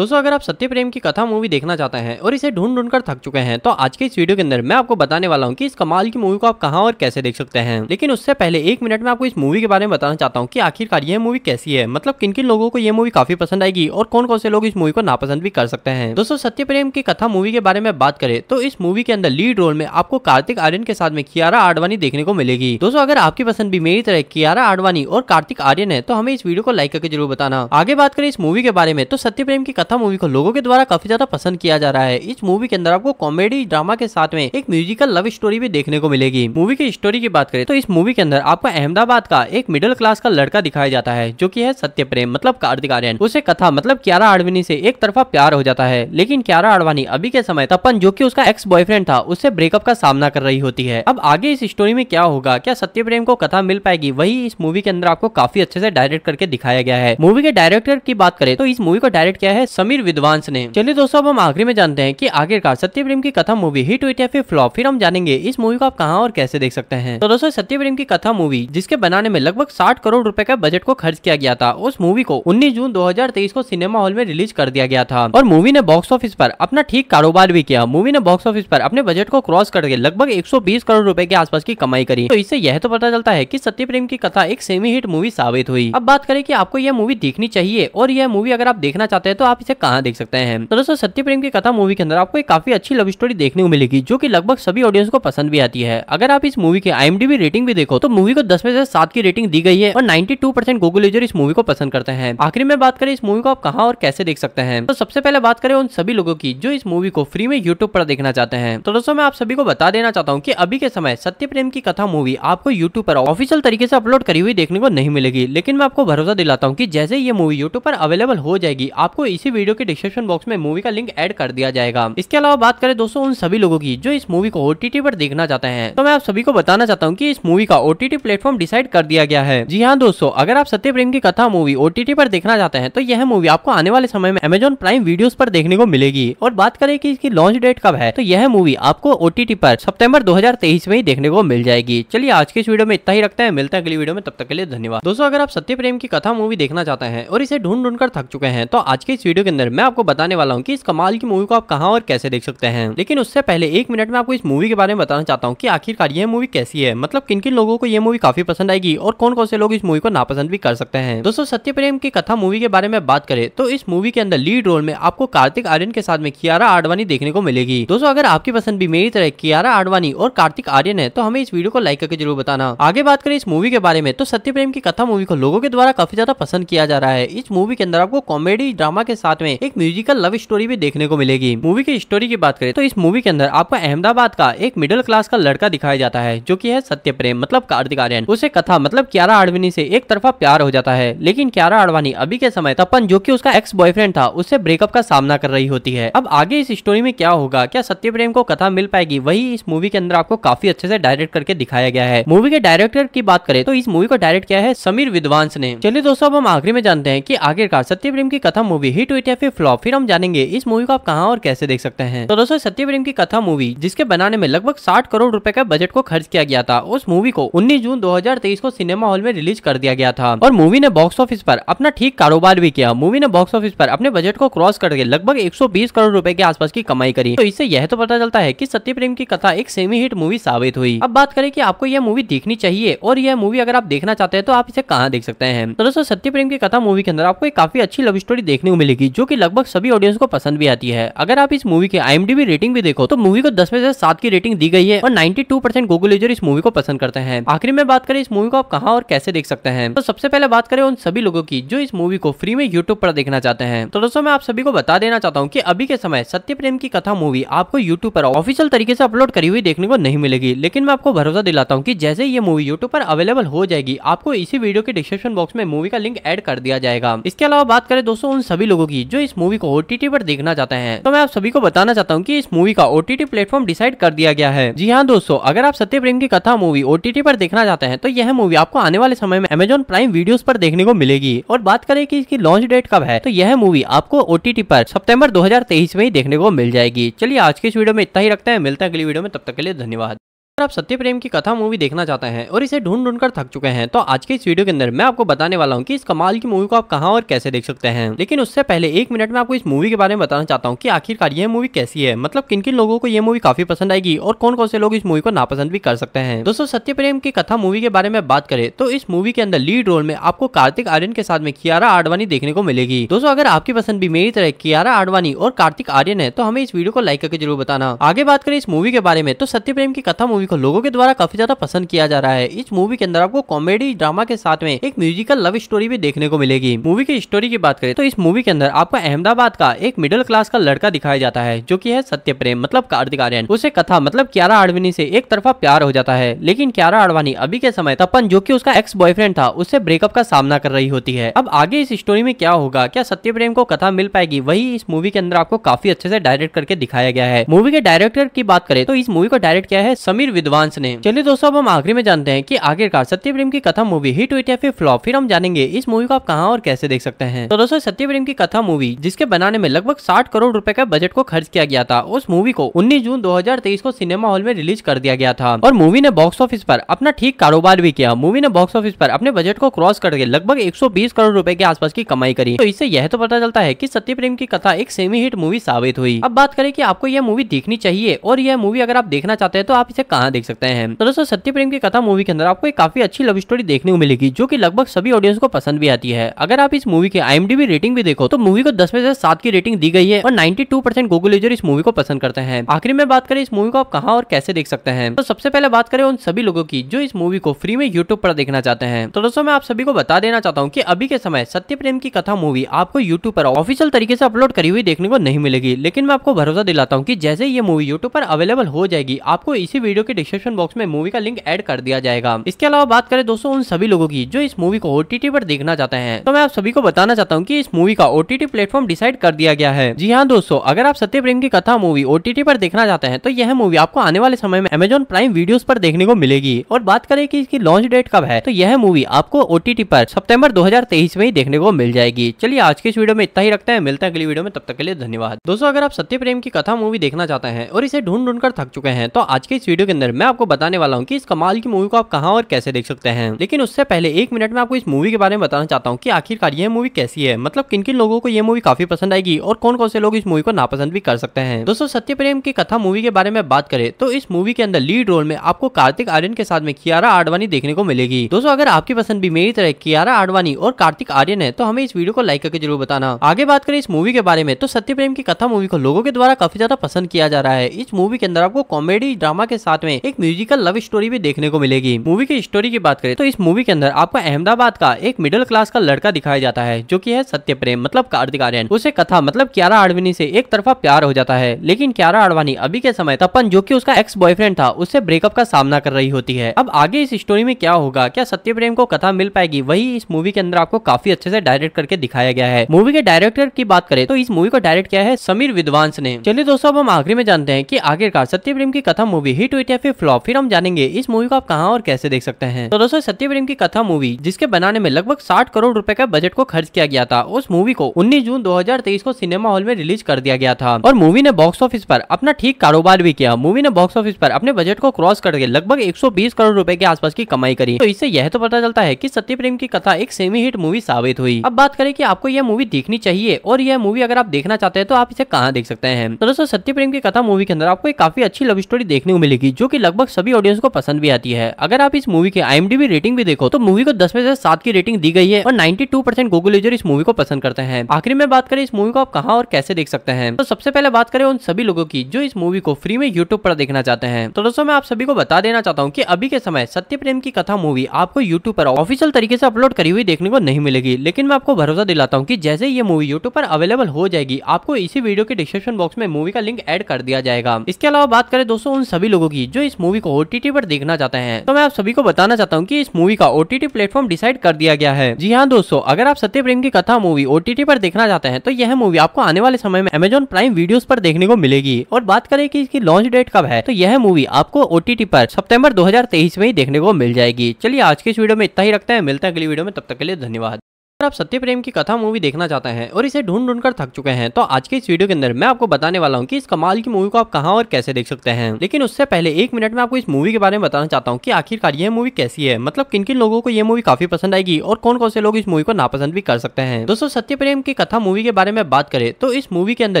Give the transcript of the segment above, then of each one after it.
दोस्तों अगर आप सत्य प्रेम की कथा मूवी देखना चाहते हैं और इसे ढूंढ ढूंढ कर थक चुके हैं तो आज के इस वीडियो के अंदर मैं आपको बताने वाला हूँ कि इस कमाल की मूवी को आप कहाँ और कैसे देख सकते हैं लेकिन उससे पहले एक मिनट में आपको इस मूवी के बारे में बताना चाहता हूँ की आखिरकार यह मूवी कैसी है मतलब किन किन लोगों को यह मूवी काफी पसंद आएगी और कौन कौन से लोग इस मूवी को नापसंद भी कर सकते हैं दोस्तों सत्य प्रेम की कथा मूवी के बारे में बात करें तो इस मूवी के अंदर लीड रोल में आपको कार्तिक आर्यन के साथ में कियारा आडवाणी देखने को मिलेगी दोस्तों अगर आपकी पसंद भी मेरी तरह कियारा आडवाणी और कार्तिक आर्यन है तो हमें इस वीडियो को लाइक करके जरूर बताना आगे बात करें इस मूवी के बारे में तो सत्य प्रेम की कथा कथा मूवी को लोगों के द्वारा काफी ज्यादा पसंद किया जा रहा है इस मूवी के अंदर आपको कॉमेडी ड्रामा के साथ में एक म्यूजिकल लव स्टोरी भी देखने को मिलेगी मूवी की स्टोरी की बात करें तो इस मूवी के अंदर आपको अहमदाबाद का एक मिडिल क्लास का लड़का दिखाया जाता है जो की है सत्य प्रेम मतलब कार्तिक आर्यन उसे कथा मतलब क्यारा आड़वानी से एक तरफा प्यार हो जाता है लेकिन क्यारा आडवाणी अभी के समय तपन जो की उसका एक्स बॉयफ्रेंड था उससे ब्रेकअप का सामना कर रही होती है अब आगे इस स्टोरी में क्या होगा क्या सत्य प्रेम को कथा मिल पाएगी वही इस मूवी के अंदर आपको काफी अच्छे से डायरेक्ट करके दिखाया गया है मूवी के डायरेक्टर की बात करें तो इस मूवी को डायरेक्ट किया है समीर विद्वांस ने चलिए दोस्तों अब हम आखिरी में जानते हैं कि आखिरकार सत्य प्रेम की कथा मूवी हिट हुई या फिर फ्लॉप फिर हम जानेंगे इस मूवी को आप कहा और कैसे देख सकते हैं तो दोस्तों सत्य प्रेम की कथा मूवी जिसके बनाने में लगभग साठ करोड़ रूपए का बजट को खर्च किया गया था उस मूवी को उन्नीस जून दो को सिनेमा हॉल में रिलीज कर दिया गया था और मूवी ने बॉक्स ऑफिस आरोप अपना ठीक कारोबार भी किया मूवी ने बॉक्स ऑफिस आरोप अपने बजट को क्रॉस करके लगभग एक करोड़ रूपए के आसपास की कमाई करी तो इससे यह तो पता चलता है की सत्य प्रेम की कथा एक सेमी हिट मूवी साबित हुई अब बात करें कि आपको यह मूवी देखनी चाहिए और यह मूवी अगर आप देखना चाहते हैं तो आप आप इसे कहाँ देख सकते हैं तो दोस्तों सत्य प्रेम की कथा मूवी के अंदर आपको एक काफी अच्छी लव स्टोरी देखने को मिलेगी जो की लगभग सभी ऑडियंस को पसंद भी आती है अगर आप इस मूवी की आई रेटिंग भी देखो तो मूवी को दस में से सात की रेटिंग दी गई है और ninety two percent Google user इस मूवी को पसंद करते हैं आखिर में बात करें इस मूवी को आप कहाँ और कैसे देख सकते हैं तो सबसे पहले बात करें उन सभी लोगों की जो इस मूवी को फ्री में यूट्यूब पर देखना चाहते हैं तो दोस्तों मैं आप सभी को बता देना चाहता हूँ की अभी के समय सत्य प्रेम की कथा मूवी आपको यूट्यूब पर ऑफिशियल तरीके से अपलोड करी हुई देखने को नहीं मिलेगी लेकिन मैं आपको भरोसा दिलाता हूँ की जैसे ये मूवी यूट्यूब पर अवेलेबल हो जाएगी आपको इसी इसी वीडियो के डिस्क्रिप्शन बॉक्स में मूवी का लिंक एड कर दिया जाएगा इसके अलावा बात करें दोस्तों उन सभी लोगों की जो इस मूवी को ओटीटी पर देखना चाहते हैं तो मैं आप सभी को बताना चाहता हूँ की इस मूवी का ओटीटी प्लेटफॉर्म डिसाइड कर दिया गया है जी हाँ दोस्तों अगर आप सत्य प्रेम की कथा मूवी ओटीटी पर देखना चाहते हैं तो यह मूवी आपको आने वाले समय में अमेजोन प्राइम वीडियो पर देखने को मिलेगी और बात करें कि इसकी लॉन्च डेट कब है तो यह मूवी आपको ओटीटी पर सितंबर 2023 में ही देखने को मिल जाएगी चलिए आज के इस वीडियो में इतना ही रखते हैं मिलते हैं अगली वीडियो में तब तक के लिए धन्यवाद दोस्तों अगर आप सत्य प्रेम की कथा मूवी देखना चाहते हैं और इसे ढूंढ ढूंढ कर थक चुके हैं तो आज के इस वीडियो वीडियो के अंदर मैं आपको बताने वाला हूँ की इस कमाल की मूवी को आप कहाँ और कैसे देख सकते हैं लेकिन उससे पहले एक मिनट में आपको इस मूवी के बारे में बताना चाहता हूँ की आखिरकार ये मूवी कैसी है मतलब किन किन लोगों को यह मूवी काफी पसंद आएगी और कौन कौन से लोग इस मूवी को नापसंद भी कर सकते हैं दोस्तों सत्य प्रेम की कथा मूवी के बारे में बात करें तो इस मूवी के अंदर लीड रोल में आपको कार्तिक आर्यन के साथ में कियारा आडवाणी देखने को मिलेगी दोस्तों अगर आपकी पसंद भी मेरी तरह कियारा आडवाणी और कार्तिक आर्यन है तो हमें इस वीडियो को लाइक करके जरूर बताना आगे बात करें इस मूवी के बारे में तो सत्य प्रेम की कथा मूवी को लोगों के द्वारा काफी ज्यादा पसंद किया जा रहा है इस मूवी के अंदर आपको कॉमेडी ड्रामा के साथ साथ में एक म्यूजिकल लव स्टोरी भी देखने को मिलेगी मूवी की स्टोरी की बात करें तो इस मूवी के अंदर आपको अहमदाबाद का एक मिडिल क्लास का लड़का दिखाया जाता है जो की है सत्य प्रेम मतलब कार्तिक आर्यन उसे कथा मतलब क्यारा आडवानी से एक तरफा प्यार हो जाता है लेकिन क्यारा आडवाणी अभी के समय तपन जो की उसका एक्स बॉयफ्रेंड था उससे ब्रेकअप का सामना कर रही होती है अब आगे इस स्टोरी में क्या होगा क्या सत्य प्रेम को कथा मिल पाएगी वही इस मूवी के अंदर आपको काफी अच्छे से डायरेक्ट करके दिखाया गया है मूवी के डायरेक्टर की बात करें तो इस मूवी को डायरेक्ट किया है समीर विद्वांस ने चलिए दोस्तों अब हम आखिरी में जानते हैं कि आखिरकार सत्य प्रेम की कथा मूवी हिट हुई हिट या फिर फ्लॉप फिर हम जानेंगे इस मूवी को आप कहाँ और कैसे देख सकते हैं तो दोस्तों सत्य प्रेम की कथा मूवी जिसके बनाने में लगभग साठ करोड़ रूपए का बजट को खर्च किया गया था उस मूवी को उन्नीस जून दो को सिनेमा हॉल में रिलीज कर दिया गया था और मूवी ने बॉक्स ऑफिस पर अपना ठीक कारोबार भी किया मूवी ने बॉक्स ऑफिस पर अपने बजट को क्रॉस करके लगभग 120 करोड़ रुपए के आसपास की कमाई करी तो इससे यह तो पता चलता है की सत्य प्रेम की कथा एक सेमी हिट मूवी साबित हुई अब बात करें कि आपको यह मूवी देखनी चाहिए और यह मूवी अगर आप देखना चाहते हैं तो आप इसे कहाँ देख सकते हैं तो दोस्तों सत्य प्रेम की कथा मूवी के अंदर आपको एक काफी अच्छी लव स्टोरी देखने को मिलेगी जो कि लगभग सभी ऑडियंस को पसंद भी आती है अगर आप इस मूवी की आईएमडीबी रेटिंग भी देखो तो मूवी को दस में से सात की रेटिंग दी गई है और ninety two percent Google user इस मूवी को पसंद करते हैं आखिर में बात करें इस मूवी को आप कहाँ और कैसे देख सकते हैं तो सबसे पहले बात करें उन सभी लोगों की जो इस मूवी को फ्री में यूट्यूब पर देखना चाहते हैं तो दोस्तों मैं आप सभी को बता देना चाहता हूँ की अभी के समय सत्य प्रेम की कथा मूवी आपको यूट्यूब पर ऑफिशियल तरीके से अपलोड करी हुई देखने को नहीं मिलेगी लेकिन मैं आपको भरोसा दिलाता हूँ की जैसे ये मूवी यूट्यूब पर अवेलेबल हो जाएगी आपको इसी वीडियो के डिस्क्रिप्शन बॉक्स में मूवी का लिंक एड कर दिया जाएगा इसके अलावा बात करें दोस्तों उन सभी लोगों की होगी जो इस मूवी को ओटीटी पर देखना चाहते हैं तो मैं आप सभी को बताना चाहता हूँ की इस मूवी का ओटीटी प्लेटफॉर्म डिसाइड कर दिया गया है जी हाँ दोस्तों अगर आप सत्य प्रेम की कथा मूवी ओटीटी पर देखना चाहते हैं तो यह मूवी आपको आने वाले समय में अमेजोन प्राइम वीडियो पर देखने को मिलेगी और बात करें कि इसकी लॉन्च डेट कब है तो यह मूवी आपको ओटीटी पर सितंबर 2023 में ही देखने को मिल जाएगी चलिए आज के इस वीडियो में इतना ही रखते हैं मिलते हैं अगली वीडियो में तब तक के लिए धन्यवाद अगर आप सत्य प्रेम की कथा मूवी देखना चाहते हैं और इसे ढूंढ ढूंढ कर थक चुके हैं तो आज के इस वीडियो के अंदर मैं आपको बताने वाला हूँ कि इस कमाल की मूवी को आप कहाँ और कैसे देख सकते हैं लेकिन उससे पहले एक मिनट में आपको इस मूवी के बारे में बताना चाहता हूँ कि आखिरकार ये मूवी कैसी है मतलब किन किन लोगों को यह मूवी काफी पसंद आएगी और कौन कौन से लोग इस मूवी को नापसंद भी कर सकते हैं दोस्तों सत्य प्रेम की कथा मूवी के बारे में बात करें तो इस मूवी के अंदर लीड रोल में आपको कार्तिक आर्यन के साथ में कियारा आडवाणी देखने को मिलेगी दोस्तों अगर आपकी पसंद भी मेरी तरह कियारा आडवाणी और कार्तिक आर्यन है तो हमें इस वीडियो को लाइक करके जरूर बताना आगे बात करें इस मूवी के बारे में तो सत्य प्रेम की कथा मूवी को लोगों के द्वारा काफी ज्यादा पसंद किया जा रहा है इस मूवी के अंदर आपको कॉमेडी ड्रामा के साथ में एक म्यूजिकल लव स्टोरी भी देखने को मिलेगी मूवी की स्टोरी की बात करें तो इस मूवी के अंदर आपको अहमदाबाद का एक मिडिल क्लास का लड़का दिखाया जाता है जो की है सत्य प्रेम मतलब कार्तिक आर्यन उसे कथा मतलब क्यारा आडवानी से एक तरफा प्यार हो जाता है लेकिन क्यारा आडवाणी अभी के समय तपन जो की उसका एक्स बॉयफ्रेंड था उससे ब्रेकअप का सामना कर रही होती है अब आगे इस स्टोरी में क्या होगा क्या सत्य प्रेम को कथा मिल पाएगी वही इस मूवी के अंदर आपको काफी अच्छे से डायरेक्ट करके दिखाया गया है मूवी के डायरेक्टर की बात करें तो इस मूवी को डायरेक्ट किया है समीर फिर विद्वांस ने चलिए दोस्तों अब हम आखिरी में जानते हैं कि आखिरकार सत्य प्रेम की कथा मूवी हिट हुई या फिर फ्लॉप फिर हम जानेंगे इस मूवी को आप कहाँ और कैसे देख सकते हैं तो दोस्तों सत्य प्रेम की कथा मूवी जिसके बनाने में लगभग साठ करोड़ रूपए का बजट को खर्च किया गया था उस मूवी को उन्नीस जून दो को सिनेमा हॉल में रिलीज कर दिया गया था और मूवी ने बॉक्स ऑफिस पर अपना ठीक कारोबार भी किया मूवी ने बॉक्स ऑफिस पर अपने बजट को क्रॉस करके लगभग 120 करोड़ रुपए के आसपास की कमाई करी तो इससे यह तो पता चलता है कि सत्य प्रेम की कथा एक सेमी हिट मूवी साबित हुई अब बात करें कि आपको यह मूवी देखनी चाहिए और यह मूवी अगर आप देखना चाहते हैं तो आप इसे हाँ देख सकते हैं तो दोस्तों सत्य प्रेम की कथा मूवी के अंदर आपको एक काफी अच्छी लव स्टोरी देखने को मिलेगी जो की लगभग सभी ऑडियंस को पसंद भी आती है अगर आप इस मूवी की आई रेटिंग भी देखो तो मूवी को दस में से सात की रेटिंग दी गई है और ninety two percent Google user इस मूवी को पसंद करते हैं आखिर में बात करें इस मूवी को आप कहाँ और कैसे देख सकते हैं तो सबसे पहले बात करें उन सभी लोगों की जो इस मूवी को फ्री में यूट्यूब पर देखना चाहते हैं तो दोस्तों मैं आप सभी को बता देना चाहता हूँ की अभी के समय सत्य प्रेम की कथा मूवी आपको यूट्यूब पर ऑफिशियल तरीके से अपलोड करी हुई देखने को नहीं मिलेगी लेकिन मैं आपको भरोसा दिलाता हूँ की जैसे ये मूवी यूट्यूब पर अवेलेबल हो जाएगी आपको इसी वीडियो के डिस्क्रिप्शन बॉक्स में मूवी का लिंक एड कर दिया जाएगा इसके अलावा बात करें दोस्तों उन सभी लोगों की जो इस मूवी को ओटीटी पर देखना चाहते हैं तो मैं आप सभी को बताना चाहता हूँ की इस मूवी का ओटीटी प्लेटफॉर्म डिसाइड कर दिया गया है जी हाँ दोस्तों अगर आप सत्य प्रेम की कथा मूवी ओटीटी पर देखना चाहते हैं तो यह मूवी आपको आने वाले समय में अमेजोन प्राइम वीडियो पर देखने को मिलेगी और बात करें की इसकी लॉन्च डेट कब है तो यह मूवी आपको ओटीटी पर सितंबर 2023 में ही देखने को मिल जाएगी चलिए आज के इस वीडियो में इतना ही रखते हैं मिलते हैं अगली वीडियो में तब तक के लिए धन्यवाद दोस्तों अगर आप सत्य प्रेम की कथा मूवी देखना चाहते हैं और इसे ढूंढ ढूंढ कर थक चुके हैं तो आज के इस वीडियो के अंदर मैं आपको बताने वाला हूँ कि इस कमाल की मूवी को आप कहाँ और कैसे देख सकते हैं लेकिन उससे पहले एक मिनट में आपको इस मूवी के बारे में बताना चाहता हूँ कि आखिरकार ये मूवी कैसी है मतलब किन किन लोगों को यह मूवी काफी पसंद आएगी और कौन कौन से लोग इस मूवी को नापसंद भी कर सकते हैं दोस्तों सत्य प्रेम की कथा मूवी के बारे में बात करें तो इस मूवी के अंदर लीड रोल में आपको कार्तिक आर्यन के साथ में कियारा आडवाणी देखने को मिलेगी दोस्तों अगर आपकी पसंद भी मेरी तरह कियारा आडवाणी और कार्तिक आर्यन है तो हमें इस वीडियो को लाइक करके जरूर बताना आगे बात करें इस मूवी के बारे में तो सत्य प्रेम की कथा मूवी को लोगों के द्वारा काफी ज्यादा पसंद किया जा रहा है इस मूवी के अंदर आपको कॉमेडी ड्रामा के साथ में एक म्यूजिकल लव स्टोरी भी देखने को मिलेगी मूवी की स्टोरी की बात करें तो इस मूवी के अंदर आपको अहमदाबाद का एक मिडिल क्लास का लड़का दिखाया जाता है जो की है सत्य प्रेम मतलब कार्तिक आर्यन उसे कथा मतलब क्यारा आडवानी से एक तरफा प्यार हो जाता है लेकिन क्यारा आडवाणी अभी के समय तपन जो की उसका एक्स बॉयफ्रेंड था उससे ब्रेकअप का सामना कर रही होती है अब आगे इस स्टोरी में क्या होगा क्या सत्य प्रेम को कथा मिल पाएगी वही इस मूवी के अंदर आपको काफी अच्छे से डायरेक्ट करके दिखाया गया है मूवी के डायरेक्टर की बात करें तो इस मूवी को डायरेक्ट किया है समीर विद्वांस ने चलिए दोस्तों अब हम आखिरी में जानते हैं की आखिरकार सत्य प्रेम की कथा मूवी हिट हुई फिर फ्लॉप फिर हम जानेंगे इस मूवी को आप कहाँ और कैसे देख सकते हैं तो दोस्तों सत्य प्रेम की कथा मूवी जिसके बनाने में लगभग साठ करोड़ रूपए का बजट को खर्च किया गया था उस मूवी को उन्नीस जून दो को सिनेमा हॉल में रिलीज कर दिया गया था और मूवी ने बॉक्स ऑफिस पर अपना ठीक कारोबार भी किया मूवी ने बॉक्स ऑफिस पर अपने बजट को क्रॉस करके लगभग 120 करोड़ रुपए के आसपास की कमाई करी तो इससे यह तो पता चलता है की सत्य प्रेम की कथा एक सेमी हिट मूवी साबित हुई अब बात करें कि आपको यह मूवी देखनी चाहिए और यह मूवी अगर आप देखना चाहते हैं तो आप इसे कहाँ देख सकते हैं तो दोस्तों सत्य प्रेम की कथा मूवी के अंदर आपको एक काफी अच्छी लव स्टोरी देखने को मिलेगी जो कि लगभग सभी ऑडियंस को पसंद भी आती है अगर आप इस मूवी के आई रेटिंग भी देखो तो मूवी को दस में से सात की रेटिंग दी गई है और ninety two percent Google user इस मूवी को पसंद करते हैं आखिर में बात करें इस मूवी को आप कहाँ और कैसे देख सकते हैं तो सबसे पहले बात करें उन सभी लोगों की जो इस मूवी को फ्री में यूट्यूब पर देखना चाहते हैं तो दोस्तों मैं आप सभी को बता देना चाहता हूँ की अभी के समय सत्य प्रेम की कथा मूवी आपको यूट्यूब पर ऑफिशियल तरीके से अपलोड करी हुई देखने को नहीं मिलेगी लेकिन मैं आपको भरोसा दिलाता हूँ की जैसे ये मूवी यूट्यूब पर अवेलेबल हो जाएगी आपको इसी वीडियो के डिस्क्रिप्शन बॉक्स में मूवी का लिंक एड कर दिया जाएगा इसके अलावा बात करें दोस्तों उन सभी लोगों की जो जो इस मूवी को ओटीटी पर देखना चाहते हैं तो मैं आप सभी को बताना चाहता हूँ की इस मूवी का ओटीटी प्लेटफॉर्म डिसाइड कर दिया गया है जी हाँ दोस्तों अगर आप सत्य प्रेम की कथा मूवी ओटीटी पर देखना चाहते हैं तो यह मूवी आपको आने वाले समय में अमेजोन प्राइम वीडियो पर देखने को मिलेगी और बात करें की इसकी लॉन्च डेट कब है तो यह मूवी आपको ओटीटी पर सितंबर 2023 में ही देखने को मिल जाएगी चलिए आज के इस वीडियो में इतना ही रखते हैं मिलते हैं अगली वीडियो में तब तक के लिए धन्यवाद अगर आप सत्य प्रेम की कथा मूवी देखना चाहते हैं और इसे ढूंढ ढूंढ कर थक चुके हैं तो आज के इस वीडियो के अंदर मैं आपको बताने वाला हूँ कि इस कमाल की मूवी को आप कहाँ और कैसे देख सकते हैं लेकिन उससे पहले एक मिनट में आपको इस मूवी के बारे में बताना चाहता हूँ कि आखिरकार यह मूवी कैसी है मतलब किन किन लोगों को यह मूवी काफी पसंद आएगी और कौन कौन से लोग इस मूवी को नापसंद भी कर सकते हैं दोस्तों सत्य प्रेम की कथा मूवी के बारे में बात करें तो इस मूवी के अंदर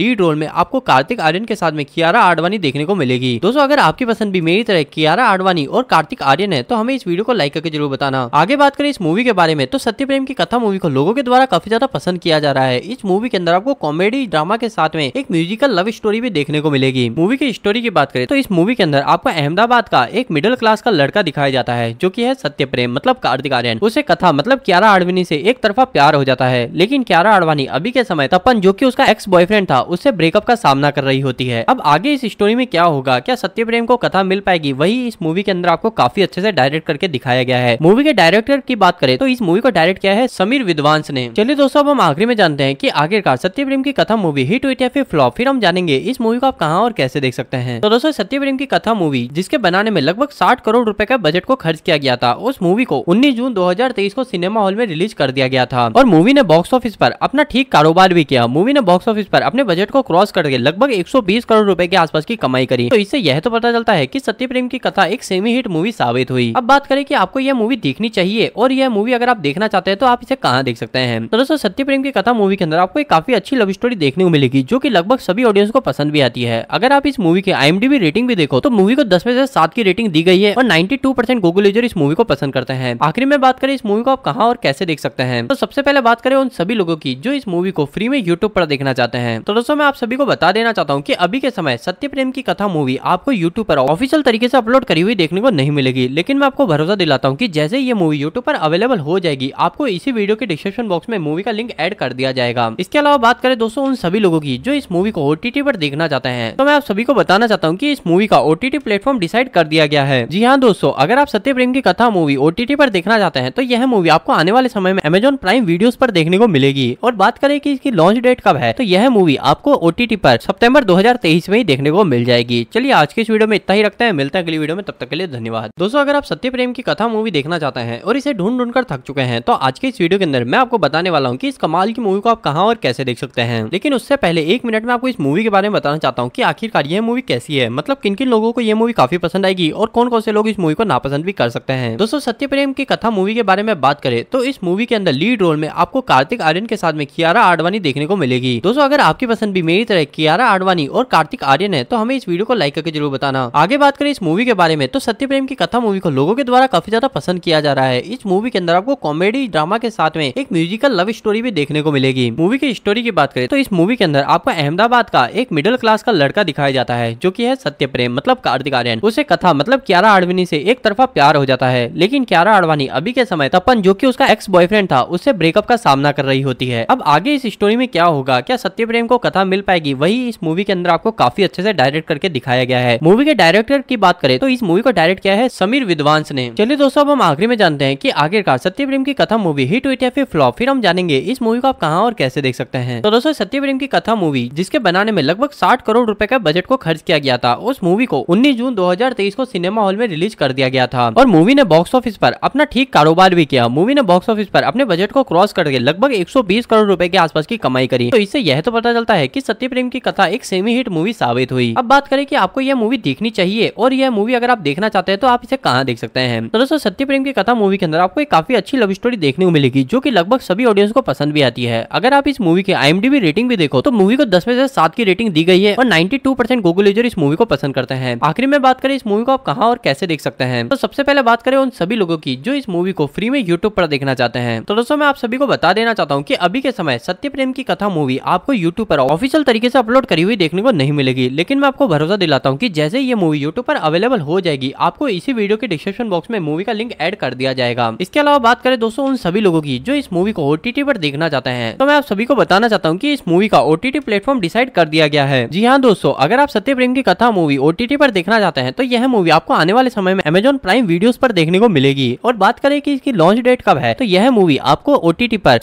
लीड रोल में आपको कार्तिक आर्यन के साथ में कियारा आडवाणी देखने को मिलेगी दोस्तों अगर आपकी पसंद भी मेरी तरह कियारा आडवाणी और कार्तिक आर्यन है तो हमें इस वीडियो को लाइक करके जरूर बताना आगे बात करें इस मूवी के बारे में तो सत्य प्रेम की कथा मूवी को लोगों के द्वारा काफी ज्यादा पसंद किया जा रहा है इस मूवी के अंदर आपको कॉमेडी ड्रामा के साथ में एक म्यूजिकल लव स्टोरी भी देखने को मिलेगी मूवी की स्टोरी की बात करें तो इस मूवी के अंदर आपको अहमदाबाद का एक मिडिल क्लास का लड़का दिखाया जाता है जो की है सत्य प्रेम मतलब कार्तिक आर्यन उसे कथा मतलब क्यारा आडवानी से एक तरफा प्यार हो जाता है लेकिन क्यारा आडवाणी अभी के समय तपन जो की उसका एक्स बॉयफ्रेंड था उससे ब्रेकअप का सामना कर रही होती है अब आगे इस स्टोरी में क्या होगा क्या सत्य प्रेम को कथा मिल पाएगी वही इस मूवी के अंदर आपको काफी अच्छे से डायरेक्ट करके दिखाया गया है मूवी के डायरेक्टर की बात करें तो इस मूवी को डायरेक्ट किया है समीर विद्वांस ने चलिए दोस्तों अब हम आखिरी में जानते हैं कि आखिरकार सत्य प्रेम की कथा मूवी हिट हुई या फिर फ्लॉप फिर हम जानेंगे इस मूवी को आप कहाँ और कैसे देख सकते हैं तो दोस्तों सत्य प्रेम की कथा मूवी जिसके बनाने में लगभग साठ करोड़ रूपए का बजट को खर्च किया गया था उस मूवी को उन्नीस जून दो को सिनेमा हॉल में रिलीज कर दिया गया था और मूवी ने बॉक्स ऑफिस पर अपना ठीक कारोबार भी किया मूवी ने बॉक्स ऑफिस पर अपने बजट को क्रॉस करके लगभग 120 करोड़ रुपए के आसपास की कमाई करी तो इससे यह तो पता चलता है कि सत्य प्रेम की कथा एक सेमी हिट मूवी साबित हुई अब बात करें कि आपको यह मूवी देखनी चाहिए और यह मूवी अगर आप देखना चाहते हैं तो आप इसे कहा यहाँ देख सकते हैं तो दोस्तों सत्य प्रेम की कथा मूवी के अंदर आपको एक काफी अच्छी लव स्टोरी देखने को मिलेगी जो की लगभग सभी ऑडियंस को पसंद भी आती है अगर आप इस मूवी की आई रेटिंग भी देखो तो मूवी को दस में से सात की रेटिंग दी गई है और नाइन्टी टू गूगल यूजर इस मूवी को पसंद करते हैं आखिर में बात करें इस मूवी को आप कहा और कैसे देख सकते हैं तो सबसे पहले बात करें उन सभी लोगों की जो इस मूवी को फ्री में यूट्यूब पर देखना चाहते हैं तो दोस्तों मैं आप सभी को बता देना चाहता हूँ की अभी के समय सत्य प्रेम की कथा मूवी आपको यूट्यूब पर ऑफिशियल तरीके से अपलोड करी हुई देखने को नहीं मिलेगी लेकिन मैं आपको भरोसा दिलाता हूँ की जैसे ये मूवी यूट्यूब पर अवेलेबल हो जाएगी आपको इसी वीडियो के डिस्क्रिप्शन बॉक्स में मूवी का लिंक एड कर दिया जाएगा इसके अलावा बात करें दोस्तों उन सभी लोगों की जो इस मूवी को ओटीटी पर देखना चाहते हैं तो मैं आप सभी को बताना चाहता हूँ की इस मूवी का ओटीटी प्लेटफॉर्म डिसाइड कर दिया गया है जी हाँ दोस्तों अगर आप सत्य प्रेम की कथा मूवी ओटीटी पर देखना चाहते हैं तो यह मूवी आपको आने वाले समय में अमेजोन प्राइम वीडियो पर देखने को मिलेगी और बात करें कि इसकी लॉन्च डेट कब है तो यह मूवी आपको ओटीटी पर सितंबर 2023 में ही देखने को मिल जाएगी चलिए आज के इस वीडियो में इतना ही रखते हैं मिलते हैं अगली वीडियो में तब तक के लिए धन्यवाद दोस्तों अगर आप सत्य प्रेम की कथा मूवी देखना चाहते हैं और इसे ढूंढ ढूंढ कर थक चुके हैं तो आज के इस वीडियो के अंदर मैं आपको बताने वाला हूँ की इस कमाल की मूवी को आप कहाँ और कैसे देख सकते हैं लेकिन उससे पहले एक मिनट में आपको इस मूवी के बारे में बताना चाहता हूँ की आखिरकार यह मूवी कैसी है मतलब किन किन लोगों को यह मूवी काफी पसंद आएगी और कौन कौन से लोग इस मूवी को नापसंद भी कर सकते हैं दोस्तों सत्य प्रेम की कथा मूवी के बारे में बात करें तो इस मूवी के अंदर लीड रोल में आपको कार्तिक आर्यन के साथ में कियारा आडवाणी देखने को मिलेगी दोस्तों अगर आपकी पसंद भी मेरी तरह कियारा आडवाणी और कार्तिक आर्यन है तो हमें इस वीडियो को लाइक करके जरूर बताना आगे बात करें इस मूवी के बारे में तो सत्य प्रेम की कथा मूवी को लोगों के द्वारा काफी ज्यादा पसंद किया जा रहा है इस मूवी के अंदर आपको कॉमेडी ड्रामा के साथ में एक म्यूजिकल लव स्टोरी भी देखने को मिलेगी मूवी की स्टोरी की बात करें तो इस मूवी के अंदर आपको अहमदाबाद का एक मिडिल क्लास का लड़का दिखाया जाता है जो की है सत्य प्रेम मतलब कार्तिक आर्यन उसे कथा मतलब क्यारा आडवानी से एक तरफा प्यार हो जाता है लेकिन क्यारा आडवाणी अभी के समय तपन जो की उसका एक्स बॉयफ्रेंड था उससे ब्रेकअप का सामना कर रही होती है अब आगे इस स्टोरी में क्या होगा क्या सत्य प्रेम को कथा मिल पाएगी वही इस मूवी के अंदर आपको काफी अच्छे से डायरेक्ट करके दिखाया गया है मूवी के डायरेक्टर की बात करें तो इस मूवी को डायरेक्ट किया है समीर विद्वांस ने चलिए दोस्तों अब हम आखिरी में जानते हैं की आखिरकार सत्य प्रेम की कथा मूवी हिट हुई या फिर फ्लॉप फिर हम जानेंगे इस मूवी को आप कहाँ और कैसे देख सकते हैं तो दोस्तों सत्यप्रेम की कथा मूवी जिसके बनाने में लगभग साठ करोड़ रूपए का बजट को खर्च किया गया था उस मूवी को उन्नीस जून दो को सिनेमा हॉल में रिलीज कर दिया गया था और मूवी ने बॉक्स ऑफिस पर अपना ठीक कारोबार भी किया मूवी ने बॉक्स ऑफिस पर अपने बजट को क्रॉस करके लगभग 120 करोड़ रुपए के आसपास की कमाई करी तो इससे यह तो पता चलता है कि सत्यप्रेम की कथा एक सेमी हिट मूवी साबित हुई अब बात करें कि आपको यह मूवी देखनी चाहिए और यह मूवी अगर आप देखना चाहते हैं तो आप इसे कहाँ देख सकते हैं तो दोस्तों सत्यप्रेम की कथा मूवी के अंदर आपको एक काफी अच्छी लव स्टोरी देखने को मिलेगी जो कि लगभग सभी ऑडियंस को पसंद भी आती है अगर आप इस मूवी की डी रेटिंग भी देखो तो मूवी को दस में से सात की रेटिंग दी गई है और टू परसेंट गूगल यूजर इस मूवी को पसंद करते हैं आखिर में बात करें इस मूवी को आप कहा और कैसे देख सकते हैं तो सबसे पहले बात करें उन सभी लोगों की जो इस मूवी को फ्री में यूट्यूब पर देखना चाहते हैं तो दोस्तों मैं आप सभी को बता देना चाहता हूँ की अभी के समय सत्य प्रेम की कथा मूवी आपको यूट्यूब पर ऑफिशियल तरीके से अपलोड करी हुई देखने को नहीं मिलेगी लेकिन मैं आपको भरोसा दिलाता हूँ की जैसे ये मूवी यूट्यूब पर अवेलेबल हो जाएगी आपको इसी वीडियो के डिस्क्रिप्शन बॉक्स में मूवी का लिंक एड कर दिया जाएगा इसके अलावा बात करें दोस्तों उन सभी लोगों की जो इस मूवी को ओटीटी पर देखना चाहते हैं तो मैं आप सभी को बताना चाहता हूँ की इस मूवी का ओटीटी प्लेटफॉर्म डिसाइड कर दिया गया है जी हाँ दोस्तों अगर आप सत्य प्रेम की कथा मूवी ओटीटी पर देखना चाहते हैं तो यह मूवी आपको आने वाले समय में अमेजोन प्राइम वीडियो पर देखने को मिलेगी और बात करें की इसकी लॉन्च डेट कब है तो यह मूवी आपको ओटीटी पर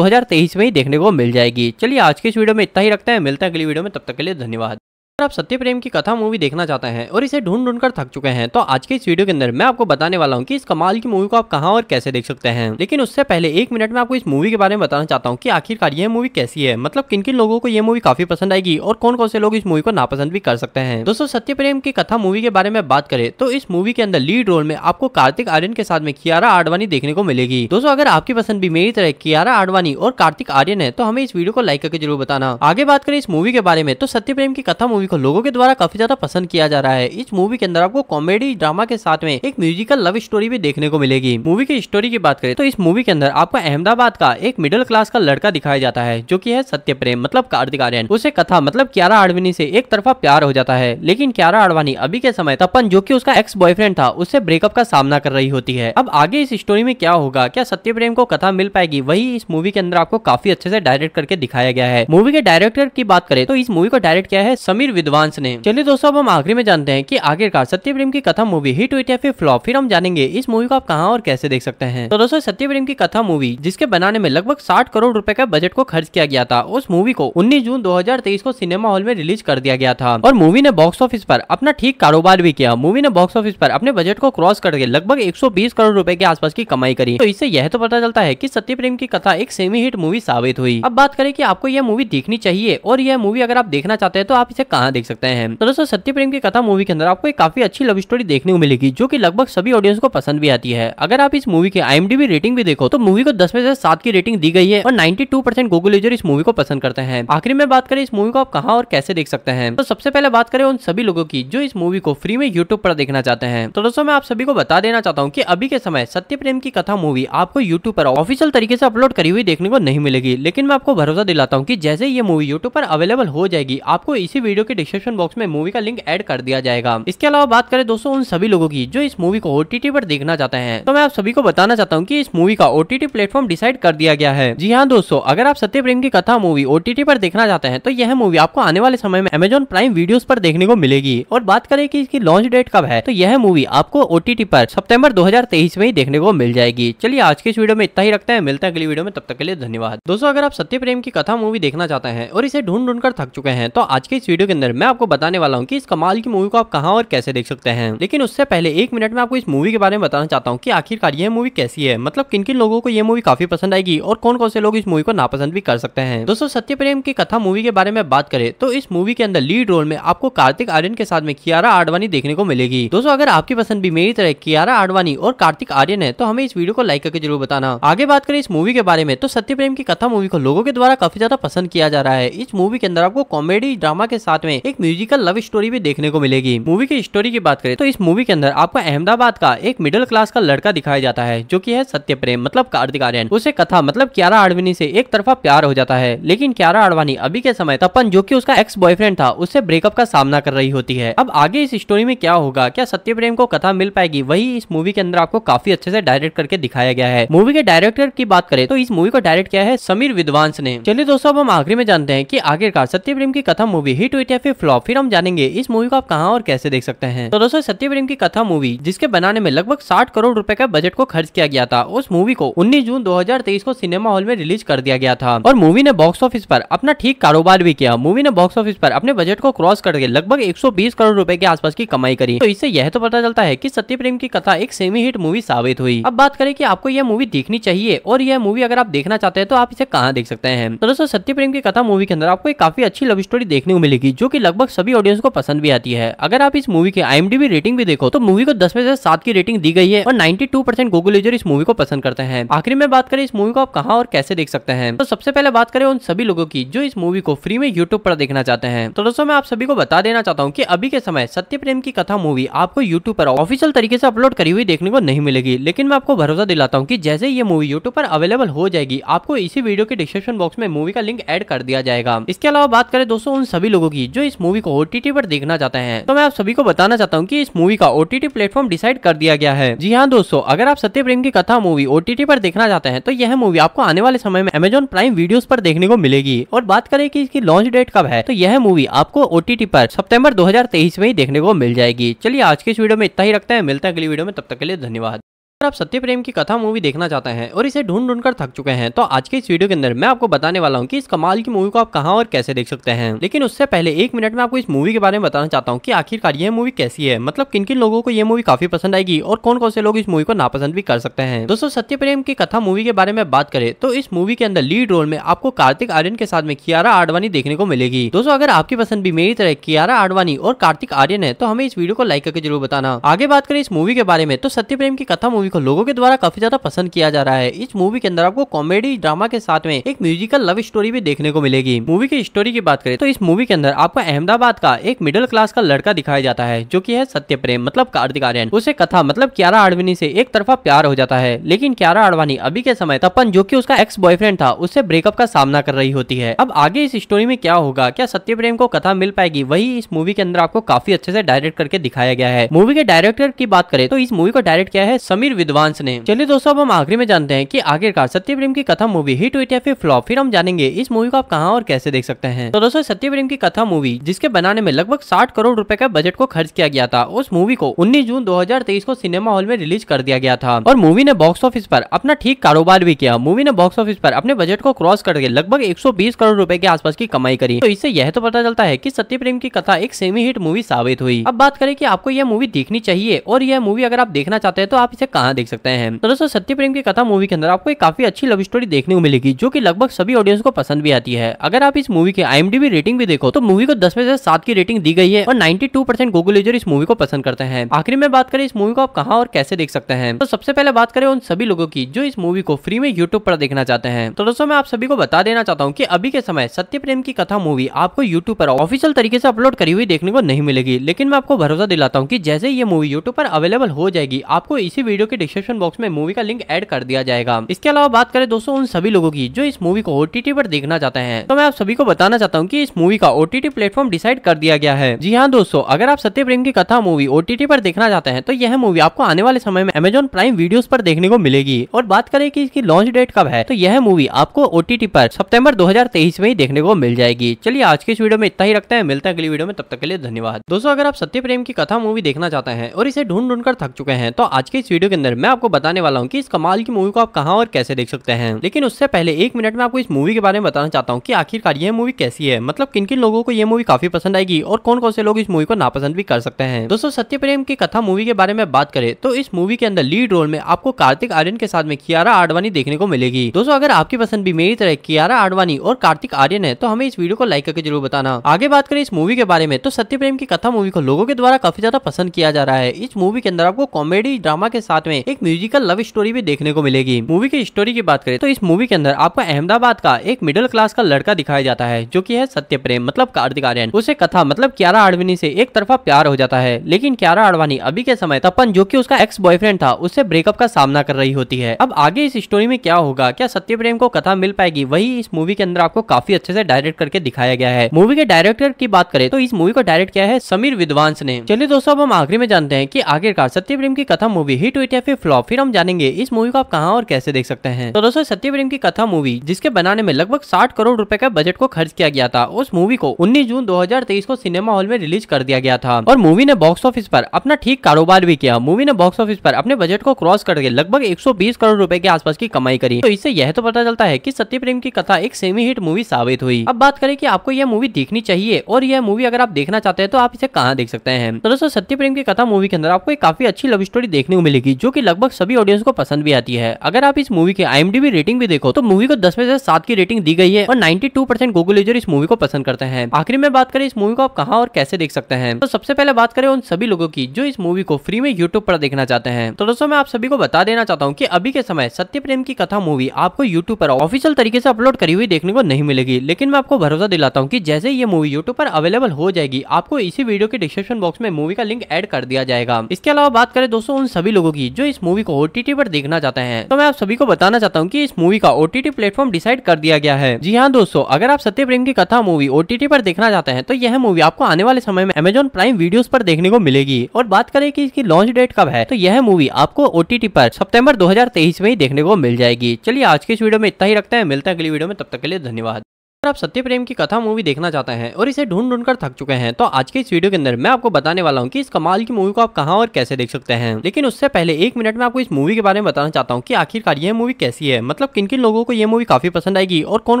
हजार तेईस में ही देखने को मिल जाएगी चलिए आज के इस वीडियो में इतना ही रखते हैं मिलते हैं अगली वीडियो में तब तक के लिए धन्यवाद अगर आप सत्य प्रेम की कथा मूवी देखना चाहते हैं और इसे ढूंढ ढूंढ कर थक चुके हैं तो आज के इस वीडियो के अंदर मैं आपको बताने वाला हूँ कि इस कमाल की मूवी को आप कहाँ और कैसे देख सकते हैं लेकिन उससे पहले एक मिनट में आपको इस मूवी के बारे में बताना चाहता हूँ कि आखिरकार यह मूवी कैसी है मतलब किन किन लोगों को यह मूवी काफी पसंद आएगी और कौन कौन से लोग इस मूवी को नापसंद भी कर सकते हैं दोस्तों सत्य प्रेम की कथा मूवी के बारे में बात करें तो इस मूवी के अंदर लीड रोल में आपको कार्तिक आर्यन के साथ में कियारा आडवाणी देखने को मिलेगी दोस्तों अगर आपकी पसंद भी मेरी तरह कियारा आडवाणी और कार्तिक आर्यन है तो हमें इस वीडियो को लाइक करके जरूर बताना आगे बात करें इस मूवी के बारे में तो सत्य प्रेम की कथा मूवी मूवी को लोगों के द्वारा काफी ज्यादा पसंद किया जा रहा है इस मूवी के अंदर आपको कॉमेडी ड्रामा के साथ में एक म्यूजिकल लव स्टोरी भी देखने को मिलेगी मूवी की स्टोरी की बात करें तो इस मूवी के अंदर आपको अहमदाबाद का एक मिडिल क्लास का लड़का दिखाया जाता है जो की है सत्य प्रेम मतलब कार्तिक आर्यन उसे कथा मतलब क्यारा आडवाणी से एक तरफा प्यार हो जाता है लेकिन क्यारा आडवाणी अभी के समय तपन जो की उसका एक्स बॉयफ्रेंड था उससे ब्रेकअप का सामना कर रही होती है अब आगे इस स्टोरी में क्या होगा क्या सत्य प्रेम को कथा मिल पाएगी वही इस मूवी के अंदर आपको काफी अच्छे से डायरेक्ट करके दिखाया गया है मूवी के डायरेक्टर की बात करें तो इस मूवी को डायरेक्ट किया है समीर विद्वांस ने चलिए दोस्तों अब हम आखिरी में जानते हैं कि आखिरकार सत्य प्रेम की कथा मूवी हिट हुई या फिर फ्लॉप फिर हम जानेंगे इस मूवी को आप कहाँ और कैसे देख सकते हैं तो दोस्तों सत्य प्रेम की कथा मूवी जिसके बनाने में लगभग साठ करोड़ रूपए का बजट को खर्च किया गया था उस मूवी को उन्नीस जून दो को सिनेमा हॉल में रिलीज कर दिया गया था और मूवी ने बॉक्स ऑफिस आरोप अपना ठीक कारोबार भी किया मूवी ने बॉक्स ऑफिस आरोप अपने बजट को क्रॉस करके लगभग एक करोड़ रूपए के आसपास की कमाई करी तो इससे यह तो पता चलता है की सत्य प्रेम की कथा एक सेमी हिट मूवी साबित हुई अब बात करें की आपको यह मूवी देखनी चाहिए और यह मूवी अगर आप देखना चाहते हैं तो आप इसे कहा यहाँ देख सकते हैं तो दोस्तों सत्य प्रेम की कथा मूवी के अंदर आपको एक काफी अच्छी लव स्टोरी देखने को मिलेगी जो कि लगभग सभी ऑडियंस को पसंद भी आती है अगर आप इस मूवी की आईएमडीबी रेटिंग भी देखो तो मूवी को दस में से सात की रेटिंग दी गई है और ninety two percent Google user इस मूवी को पसंद करते हैं आखिर में बात करें इस मूवी को आप कहाँ और कैसे देख सकते हैं तो सबसे पहले बात करें उन सभी लोगों की जो इस मूवी को फ्री में यूट्यूब पर देखना चाहते हैं तो दोस्तों मैं आप सभी को बता देना चाहता हूँ की अभी के समय सत्य प्रेम की कथा मूवी आपको यूट्यूब पर ऑफिशियल तरीके से अपलोड करी हुई देखने को नहीं मिलेगी लेकिन मैं आपको भरोसा दिलाता हूँ की जैसे ये मूवी यूट्यूब पर अवेलेबल हो जाएगी आपको इसी वीडियो के डिस्क्रिप्शन बॉक्स में मूवी का लिंक एड कर दिया जाएगा इसके अलावा बात करें दोस्तों उन सभी लोगों की जो इस मूवी को ओटीटी पर देखना चाहते हैं तो मैं आप सभी को बताना चाहता हूँ की इस मूवी का ओटीटी प्लेटफॉर्म डिसाइड कर दिया गया है जी हाँ दोस्तों अगर आप सत्य प्रेम की कथा मूवी ओटीटी पर देखना चाहते हैं तो यह मूवी आपको आने वाले समय में अमेजोन प्राइम वीडियो पर देखने को मिलेगी और बात करें कि इसकी लॉन्च डेट कब है तो यह मूवी आपको ओटीटी पर सितंबर 2023 में ही देखने को मिल जाएगी चलिए आज के इस वीडियो में इतना ही रखते हैं मिलते हैं अगली वीडियो में तब तक के लिए धन्यवाद दोस्तों अगर आप सत्य प्रेम की कथा मूवी देखना चाहते हैं और इसे ढूंढ ढूंढ कर थक चुके हैं तो आज के इस वीडियो के अंदर अंदर मैं आपको बताने वाला हूँ की इस कमाल की मूवी को आप कहाँ और कैसे देख सकते हैं लेकिन उससे पहले एक मिनट में आपको इस मूवी के बारे में बताना चाहता हूँ की आखिरकार ये मूवी कैसी है मतलब किन किन लोगों को यह मूवी काफी पसंद आएगी और कौन कौन से लोग इस मूवी को नापसंद भी कर सकते हैं दोस्तों सत्य प्रेम की कथा मूवी के बारे में बात करें तो इस मूवी के अंदर लीड रोल में आपको कार्तिक आर्यन के साथ में कियारा आडवाणी देखने को मिलेगी दोस्तों अगर आपकी पसंद भी मेरी तरह कियारा आडवाणी और कार्तिक आर्यन है तो हमें इस वीडियो को लाइक करके जरूर बताना आगे बात करें इस मूवी के बारे में तो सत्य प्रेम की कथा मूवी को लोगों के द्वारा काफी ज्यादा पसंद किया जा रहा है इस मूवी के अंदर आपको कॉमेडी ड्रामा के साथ में हमें एक म्यूजिकल लव स्टोरी भी देखने को मिलेगी मूवी की स्टोरी की बात करें तो इस मूवी के अंदर आपको अहमदाबाद का एक मिडिल क्लास का लड़का दिखाया जाता है जो की है सत्य प्रेम मतलब कार्तिक आर्यन उसे कथा मतलब क्यारा आडवाणी से एक तरफा प्यार हो जाता है लेकिन क्यारा आडवाणी अभी के समय तपन जो की उसका एक्स बॉयफ्रेंड था उससे ब्रेकअप का सामना कर रही होती है अब आगे इस स्टोरी में क्या होगा क्या सत्य प्रेम को कथा मिल पाएगी वही इस मूवी के अंदर आपको काफी अच्छे से डायरेक्ट करके दिखाया गया है मूवी के डायरेक्टर की बात करें तो इस मूवी को डायरेक्ट किया है समीर विद्वांस ने चलिए दोस्तों अब हम आखिरी में जानते हैं की आखिरकार सत्य प्रेम की कथा मूवी हिट हुई या फिर फ्लॉप फिर हम जानेंगे इस मूवी को आप कहाँ और कैसे देख सकते हैं तो दोस्तों सत्य प्रेम की कथा मूवी जिसके बनाने में लगभग साठ करोड़ रूपए का बजट को खर्च किया गया था उस मूवी को उन्नीस जून दो को सिनेमा हॉल में रिलीज कर दिया गया था और मूवी ने बॉक्स ऑफिस पर अपना ठीक कारोबार भी किया मूवी ने बॉक्स ऑफिस पर अपने बजट को क्रॉस करके लगभग 120 करोड़ रुपए के आसपास की कमाई करी तो इससे यह तो पता चलता है कि सत्य प्रेम की कथा एक सेमी हिट मूवी साबित हुई अब बात करें कि आपको यह मूवी देखनी चाहिए और यह मूवी अगर आप देखना चाहते हैं तो आप इसे कहाँ देख सकते हैं तो दोस्तों सत्य प्रेम की कथा मूवी के अंदर आपको एक काफी अच्छी लव स्टोरी देखने को मिलेगी जो जो कि लगभग सभी ऑडियंस को पसंद भी आती है अगर आप इस मूवी की आई रेटिंग भी देखो तो मूवी को दस में से सात की रेटिंग दी गई है और ninety two percent Google user इस मूवी को पसंद करते हैं आखिर में बात करें इस मूवी को आप कहाँ और कैसे देख सकते हैं तो सबसे पहले बात करें उन सभी लोगों की जो इस मूवी को फ्री में यूट्यूब पर देखना चाहते हैं तो दोस्तों मैं आप सभी को बता देना चाहता हूँ की अभी के समय सत्य प्रेम की कथा मूवी आपको यूट्यूब पर ऑफिशियल तरीके ऐसी अपलोड करी हुई देखने को नहीं मिलेगी लेकिन मैं आपको भरोसा दिलाता हूँ की जैसे ये मूवी यूट्यूब पर अवेलेबल हो जाएगी आपको इसी वीडियो के डिस्क्रिप्शन बॉक्स में मूवी का लिंक एड कर दिया जाएगा इसके अलावा बात करें दोस्तों उन सभी लोगों की जो इस मूवी को ओटीटी पर देखना चाहते हैं तो मैं आप सभी को बताना चाहता हूँ की इस मूवी का ओटीटी प्लेटफॉर्म डिसाइड कर दिया गया है जी हाँ दोस्तों अगर आप सत्य प्रेम की कथा मूवी ओटीटी पर देखना चाहते हैं तो यह मूवी आपको आने वाले समय में अमेजोन प्राइम वीडियो पर देखने को मिलेगी और बात करें की इसकी लॉन्च डेट कब है तो यह मूवी आपको ओटीटी पर सितंबर 2023 में ही देखने को मिल जाएगी चलिए आज के इस वीडियो में इतना ही रखते हैं मिलते हैं अगली वीडियो में तब तक के लिए धन्यवाद अगर आप सत्य प्रेम की कथा मूवी देखना चाहते हैं और इसे ढूंढ ढूंढ कर थक चुके हैं तो आज के इस वीडियो के अंदर मैं आपको बताने वाला हूं कि इस कमाल की मूवी को आप कहां और कैसे देख सकते हैं लेकिन उससे पहले एक मिनट में आपको इस मूवी के बारे में बताना चाहता हूं कि आखिरकार यह मूवी कैसी है मतलब किन किन लोगों को यह मूवी काफी पसंद आएगी और कौन कौन से लोग इस मूवी को नापसंद भी कर सकते हैं दोस्तों सत्य प्रेम की कथा मूवी के बारे में बात करें तो इस मूवी के अंदर लीड रोल में आपको कार्तिक आर्यन के साथ में कियारा आडवाणी देखने को मिलेगी दोस्तों अगर आपकी पसंद भी मेरी तरह कियारा आडवाणी और कार्तिक आर्यन है तो हमें इस वीडियो को लाइक करके जरूर बताना आगे बात करें इस मूवी के बारे में तो सत्य प्रेम की कथा मूवी को लोगों के द्वारा काफी ज्यादा पसंद किया जा रहा है इस मूवी के अंदर आपको कॉमेडी ड्रामा के साथ में एक म्यूजिकल लव स्टोरी भी देखने को मिलेगी मूवी की स्टोरी की बात करें तो इस मूवी के अंदर आपको अहमदाबाद का एक मिडिल क्लास का लड़का दिखाया जाता है जो की है सत्य प्रेम मतलब कार्तिक आर्यन उसे कथा मतलब क्यारा आडवाणी से एक तरफा प्यार हो जाता है लेकिन क्यारा आडवाणी अभी के समय तपन जो की उसका एक्स बॉयफ्रेंड था उससे ब्रेकअप का सामना कर रही होती है अब आगे इस स्टोरी में क्या होगा क्या सत्य प्रेम को कथा मिल पाएगी वही इस मूवी के अंदर आपको काफी अच्छे से डायरेक्ट करके दिखाया गया है मूवी के डायरेक्टर की बात करें तो इस मूवी को डायरेक्ट किया है समीर विद्वांस ने चलिए दोस्तों अब हम आखिरी में जानते हैं कि आखिरकार सत्य प्रेम की कथा मूवी हिट हुई या फिर फ्लॉप फिर हम जानेंगे इस मूवी को आप कहाँ और कैसे देख सकते हैं तो दोस्तों सत्य प्रेम की कथा मूवी जिसके बनाने में लगभग साठ करोड़ रूपए का बजट को खर्च किया गया था उस मूवी को उन्नीस जून दो को सिनेमा हॉल में रिलीज कर दिया गया था और मूवी ने बॉक्स ऑफिस पर अपना ठीक कारोबार भी किया मूवी ने बॉक्स ऑफिस पर अपने बजट को क्रॉस करके लगभग 120 करोड़ रुपए के आसपास की कमाई करी तो इससे यह तो पता चलता है कि सत्य प्रेम की कथा एक सेमी हिट मूवी साबित हुई अब बात करें कि आपको यह मूवी देखनी चाहिए और यह मूवी अगर आप देखना चाहते हैं तो आप इसे कहा यहाँ देख सकते हैं तो दोस्तों सत्य प्रेम की कथा मूवी के अंदर आपको एक काफी अच्छी लव स्टोरी देखने को मिलेगी जो कि लगभग सभी ऑडियंस को पसंद भी आती है अगर आप इस मूवी की आईएमडीबी रेटिंग भी देखो तो मूवी को दस में से सात की रेटिंग दी गई है और 92 परसेंट गूगल यूजर इस मूवी को पसंद करते हैं आखिरी में बात करें इस मूवी को आप कहा और कैसे देख सकते हैं तो सबसे पहले बात करें उन सभी लोगों की जो इस मूवी को फ्री में यूट्यूब पर देखना चाहते हैं तो दोस्तों मैं आप सभी को बता देना चाहता हूँ की अभी के समय सत्य प्रेम की कथा मूवी आपको यूट्यूब पर ऑफिशियल तरीके से अपलोड करी हुई देखने को नहीं मिलेगी लेकिन मैं आपको भरोसा दिलाता हूँ की जैसे ये मूवी यूट्यूब पर अवेलेबल हो जाएगी आपको इसी वीडियो के के डिस्क्रिप्शन बॉक्स में मूवी का लिंक एड कर दिया जाएगा इसके अलावा बात करें दोस्तों उन सभी लोगों की जो इस मूवी को ओटीटी पर देखना चाहते हैं तो मैं आप सभी को बताना चाहता हूँ की इस मूवी का ओटीटी प्लेटफॉर्म डिसाइड कर दिया गया है जी हाँ दोस्तों अगर आप सत्य प्रेम की कथा मूवी ओटीटी पर देखना चाहते हैं तो यह मूवी आपको आने वाले समय में अमेजोन प्राइम वीडियो पर देखने को मिलेगी और बात करें की इसकी लॉन्च डेट कब है तो यह मूवी आपको ओटीटी पर सितंबर 2023 में ही देखने को मिल जाएगी चलिए आज के इस वीडियो में इतना ही रखते हैं मिलते हैं अगली वीडियो में तब तक के लिए धन्यवाद दोस्तों अगर आप सत्य प्रेम की कथा मूवी देखना चाहते हैं और इसे ढूंढ ढूंढ कर थक चुके हैं तो आज के इस वीडियो के अंदर मैं आपको बताने वाला हूँ की इस कमाल की मूवी को आप कहाँ और कैसे देख सकते हैं लेकिन उससे पहले एक मिनट में आपको इस मूवी के बारे में बताना चाहता हूँ की आखिरकार ये मूवी कैसी है मतलब किन किन लोगों को ये मूवी काफी पसंद आएगी और कौन कौन से लोग इस मूवी को नापसंद भी कर सकते हैं दोस्तों सत्य प्रेम की कथा मूवी के बारे में बात करें तो इस मूवी के अंदर लीड रोल में आपको कार्तिक आर्यन के साथ में कियारा आडवाणी देखने को मिलेगी दोस्तों अगर आपकी पसंद भी मेरी तरह कियारा आडवाणी और कार्तिक आर्यन है तो हमें इस वीडियो को लाइक करके जरूर बताना आगे बात करें इस मूवी के बारे में तो सत्य प्रेम की कथा मूवी को लोगों के द्वारा काफी ज्यादा पसंद किया जा रहा है इस मूवी के अंदर आपको कॉमेडी ड्रामा के साथ में में एक म्यूजिकल लव स्टोरी भी देखने को मिलेगी मूवी की स्टोरी की बात करें तो इस मूवी के अंदर आपको अहमदाबाद का एक मिडिल क्लास का लड़का दिखाया जाता है जो की है सत्य प्रेम मतलब कार्तिक आर्यन उसे कथा मतलब क्यारा आडवानी से एक तरफा प्यार हो जाता है लेकिन क्यारा आडवाणी अभी के समय तपन जो की उसका एक्स बॉयफ्रेंड था उससे ब्रेकअप का सामना कर रही होती है अब आगे इस स्टोरी में क्या होगा क्या सत्य प्रेम को कथा मिल पाएगी वही इस मूवी के अंदर आपको काफी अच्छे से डायरेक्ट करके दिखाया गया है मूवी के डायरेक्टर की बात करें तो इस मूवी को डायरेक्ट किया है समीर विद्वांस ने चलिए दोस्तों अब हम आखिरी में जानते हैं कि आखिरकार सत्य प्रेम की कथा मूवी हिट हुई है फिर फ्लॉप फिर हम जानेंगे इस मूवी को आप कहाँ और कैसे देख सकते हैं तो दोस्तों सत्य प्रेम की कथा मूवी जिसके बनाने में लगभग साठ करोड़ रूपए का बजट को खर्च किया गया था उस मूवी को उन्नीस जून दो को सिनेमा हॉल में रिलीज कर दिया गया था और मूवी ने बॉक्स ऑफिस पर अपना ठीक कारोबार भी किया मूवी ने बॉक्स ऑफिस पर अपने बजट को क्रॉस करके लगभग 120 करोड़ रुपए के आसपास की कमाई करी तो इससे यह तो पता चलता है की सत्य प्रेम की कथा एक सेमी हिट मूवी साबित हुई अब बात करें की आपको यह मूवी देखनी चाहिए और यह मूवी अगर आप देखना चाहते हैं तो आप इसे कहाँ देख सकते हैं तो दोस्तों सत्य प्रेम की कथा मूवी के अंदर आपको एक काफी अच्छी लव स्टोरी देखने को मिलेगी जो कि लगभग सभी ऑडियंस को पसंद भी आती है अगर आप इस मूवी की आई रेटिंग भी देखो तो मूवी को दस में से सात की रेटिंग दी गई है और ninety two percent Google user इस मूवी को पसंद करते हैं आखिर में बात करें इस मूवी को आप कहा और कैसे देख सकते हैं तो सबसे पहले बात करें उन सभी लोगों की जो इस मूवी को फ्री में यूट्यूब पर देखना चाहते हैं तो दोस्तों मैं आप सभी को बता देना चाहता हूँ की अभी के समय सत्य प्रेम की कथा मूवी आपको यूट्यूब पर ऑफिशियल तरीके से अपलोड करी हुई देखने को नहीं मिलेगी लेकिन मैं आपको भरोसा दिलाता हूँ की जैसे ये मूवी यूट्यूब पर अवेलेबल हो जाएगी आपको इसी वीडियो के डिस्क्रिप्शन बॉक्स में मूवी का लिंक एड कर दिया जाएगा इसके अलावा बात करें दोस्तों उन सभी लोगों की जो इस मूवी को ओटीटी पर देखना चाहते हैं तो मैं आप सभी को बताना चाहता हूँ की इस मूवी का ओटीटी प्लेटफॉर्म डिसाइड कर दिया गया है जी हाँ दोस्तों अगर आप सत्य प्रेम की कथा मूवी ओटीटी पर देखना चाहते हैं तो यह मूवी आपको आने वाले समय में अमेजोन प्राइम वीडियो पर देखने को मिलेगी और बात करें कि इसकी लॉन्च डेट कब है तो यह मूवी आपको ओटीटी पर सितंबर 2023 में ही देखने को मिल जाएगी चलिए आज के इस वीडियो में इतना ही रखते हैं मिलते हैं अगली वीडियो में तब तक के लिए धन्यवाद अगर आप सत्य प्रेम की कथा मूवी देखना चाहते हैं और इसे ढूंढ ढूंढ कर थक चुके हैं तो आज के इस वीडियो के अंदर मैं आपको बताने वाला हूँ कि इस कमाल की मूवी को आप कहाँ और कैसे देख सकते हैं लेकिन उससे पहले एक मिनट में आपको इस मूवी के बारे में बताना चाहता हूँ कि आखिरकार ये मूवी कैसी है मतलब किन किन लोगों को यह मूवी काफी पसंद आएगी और कौन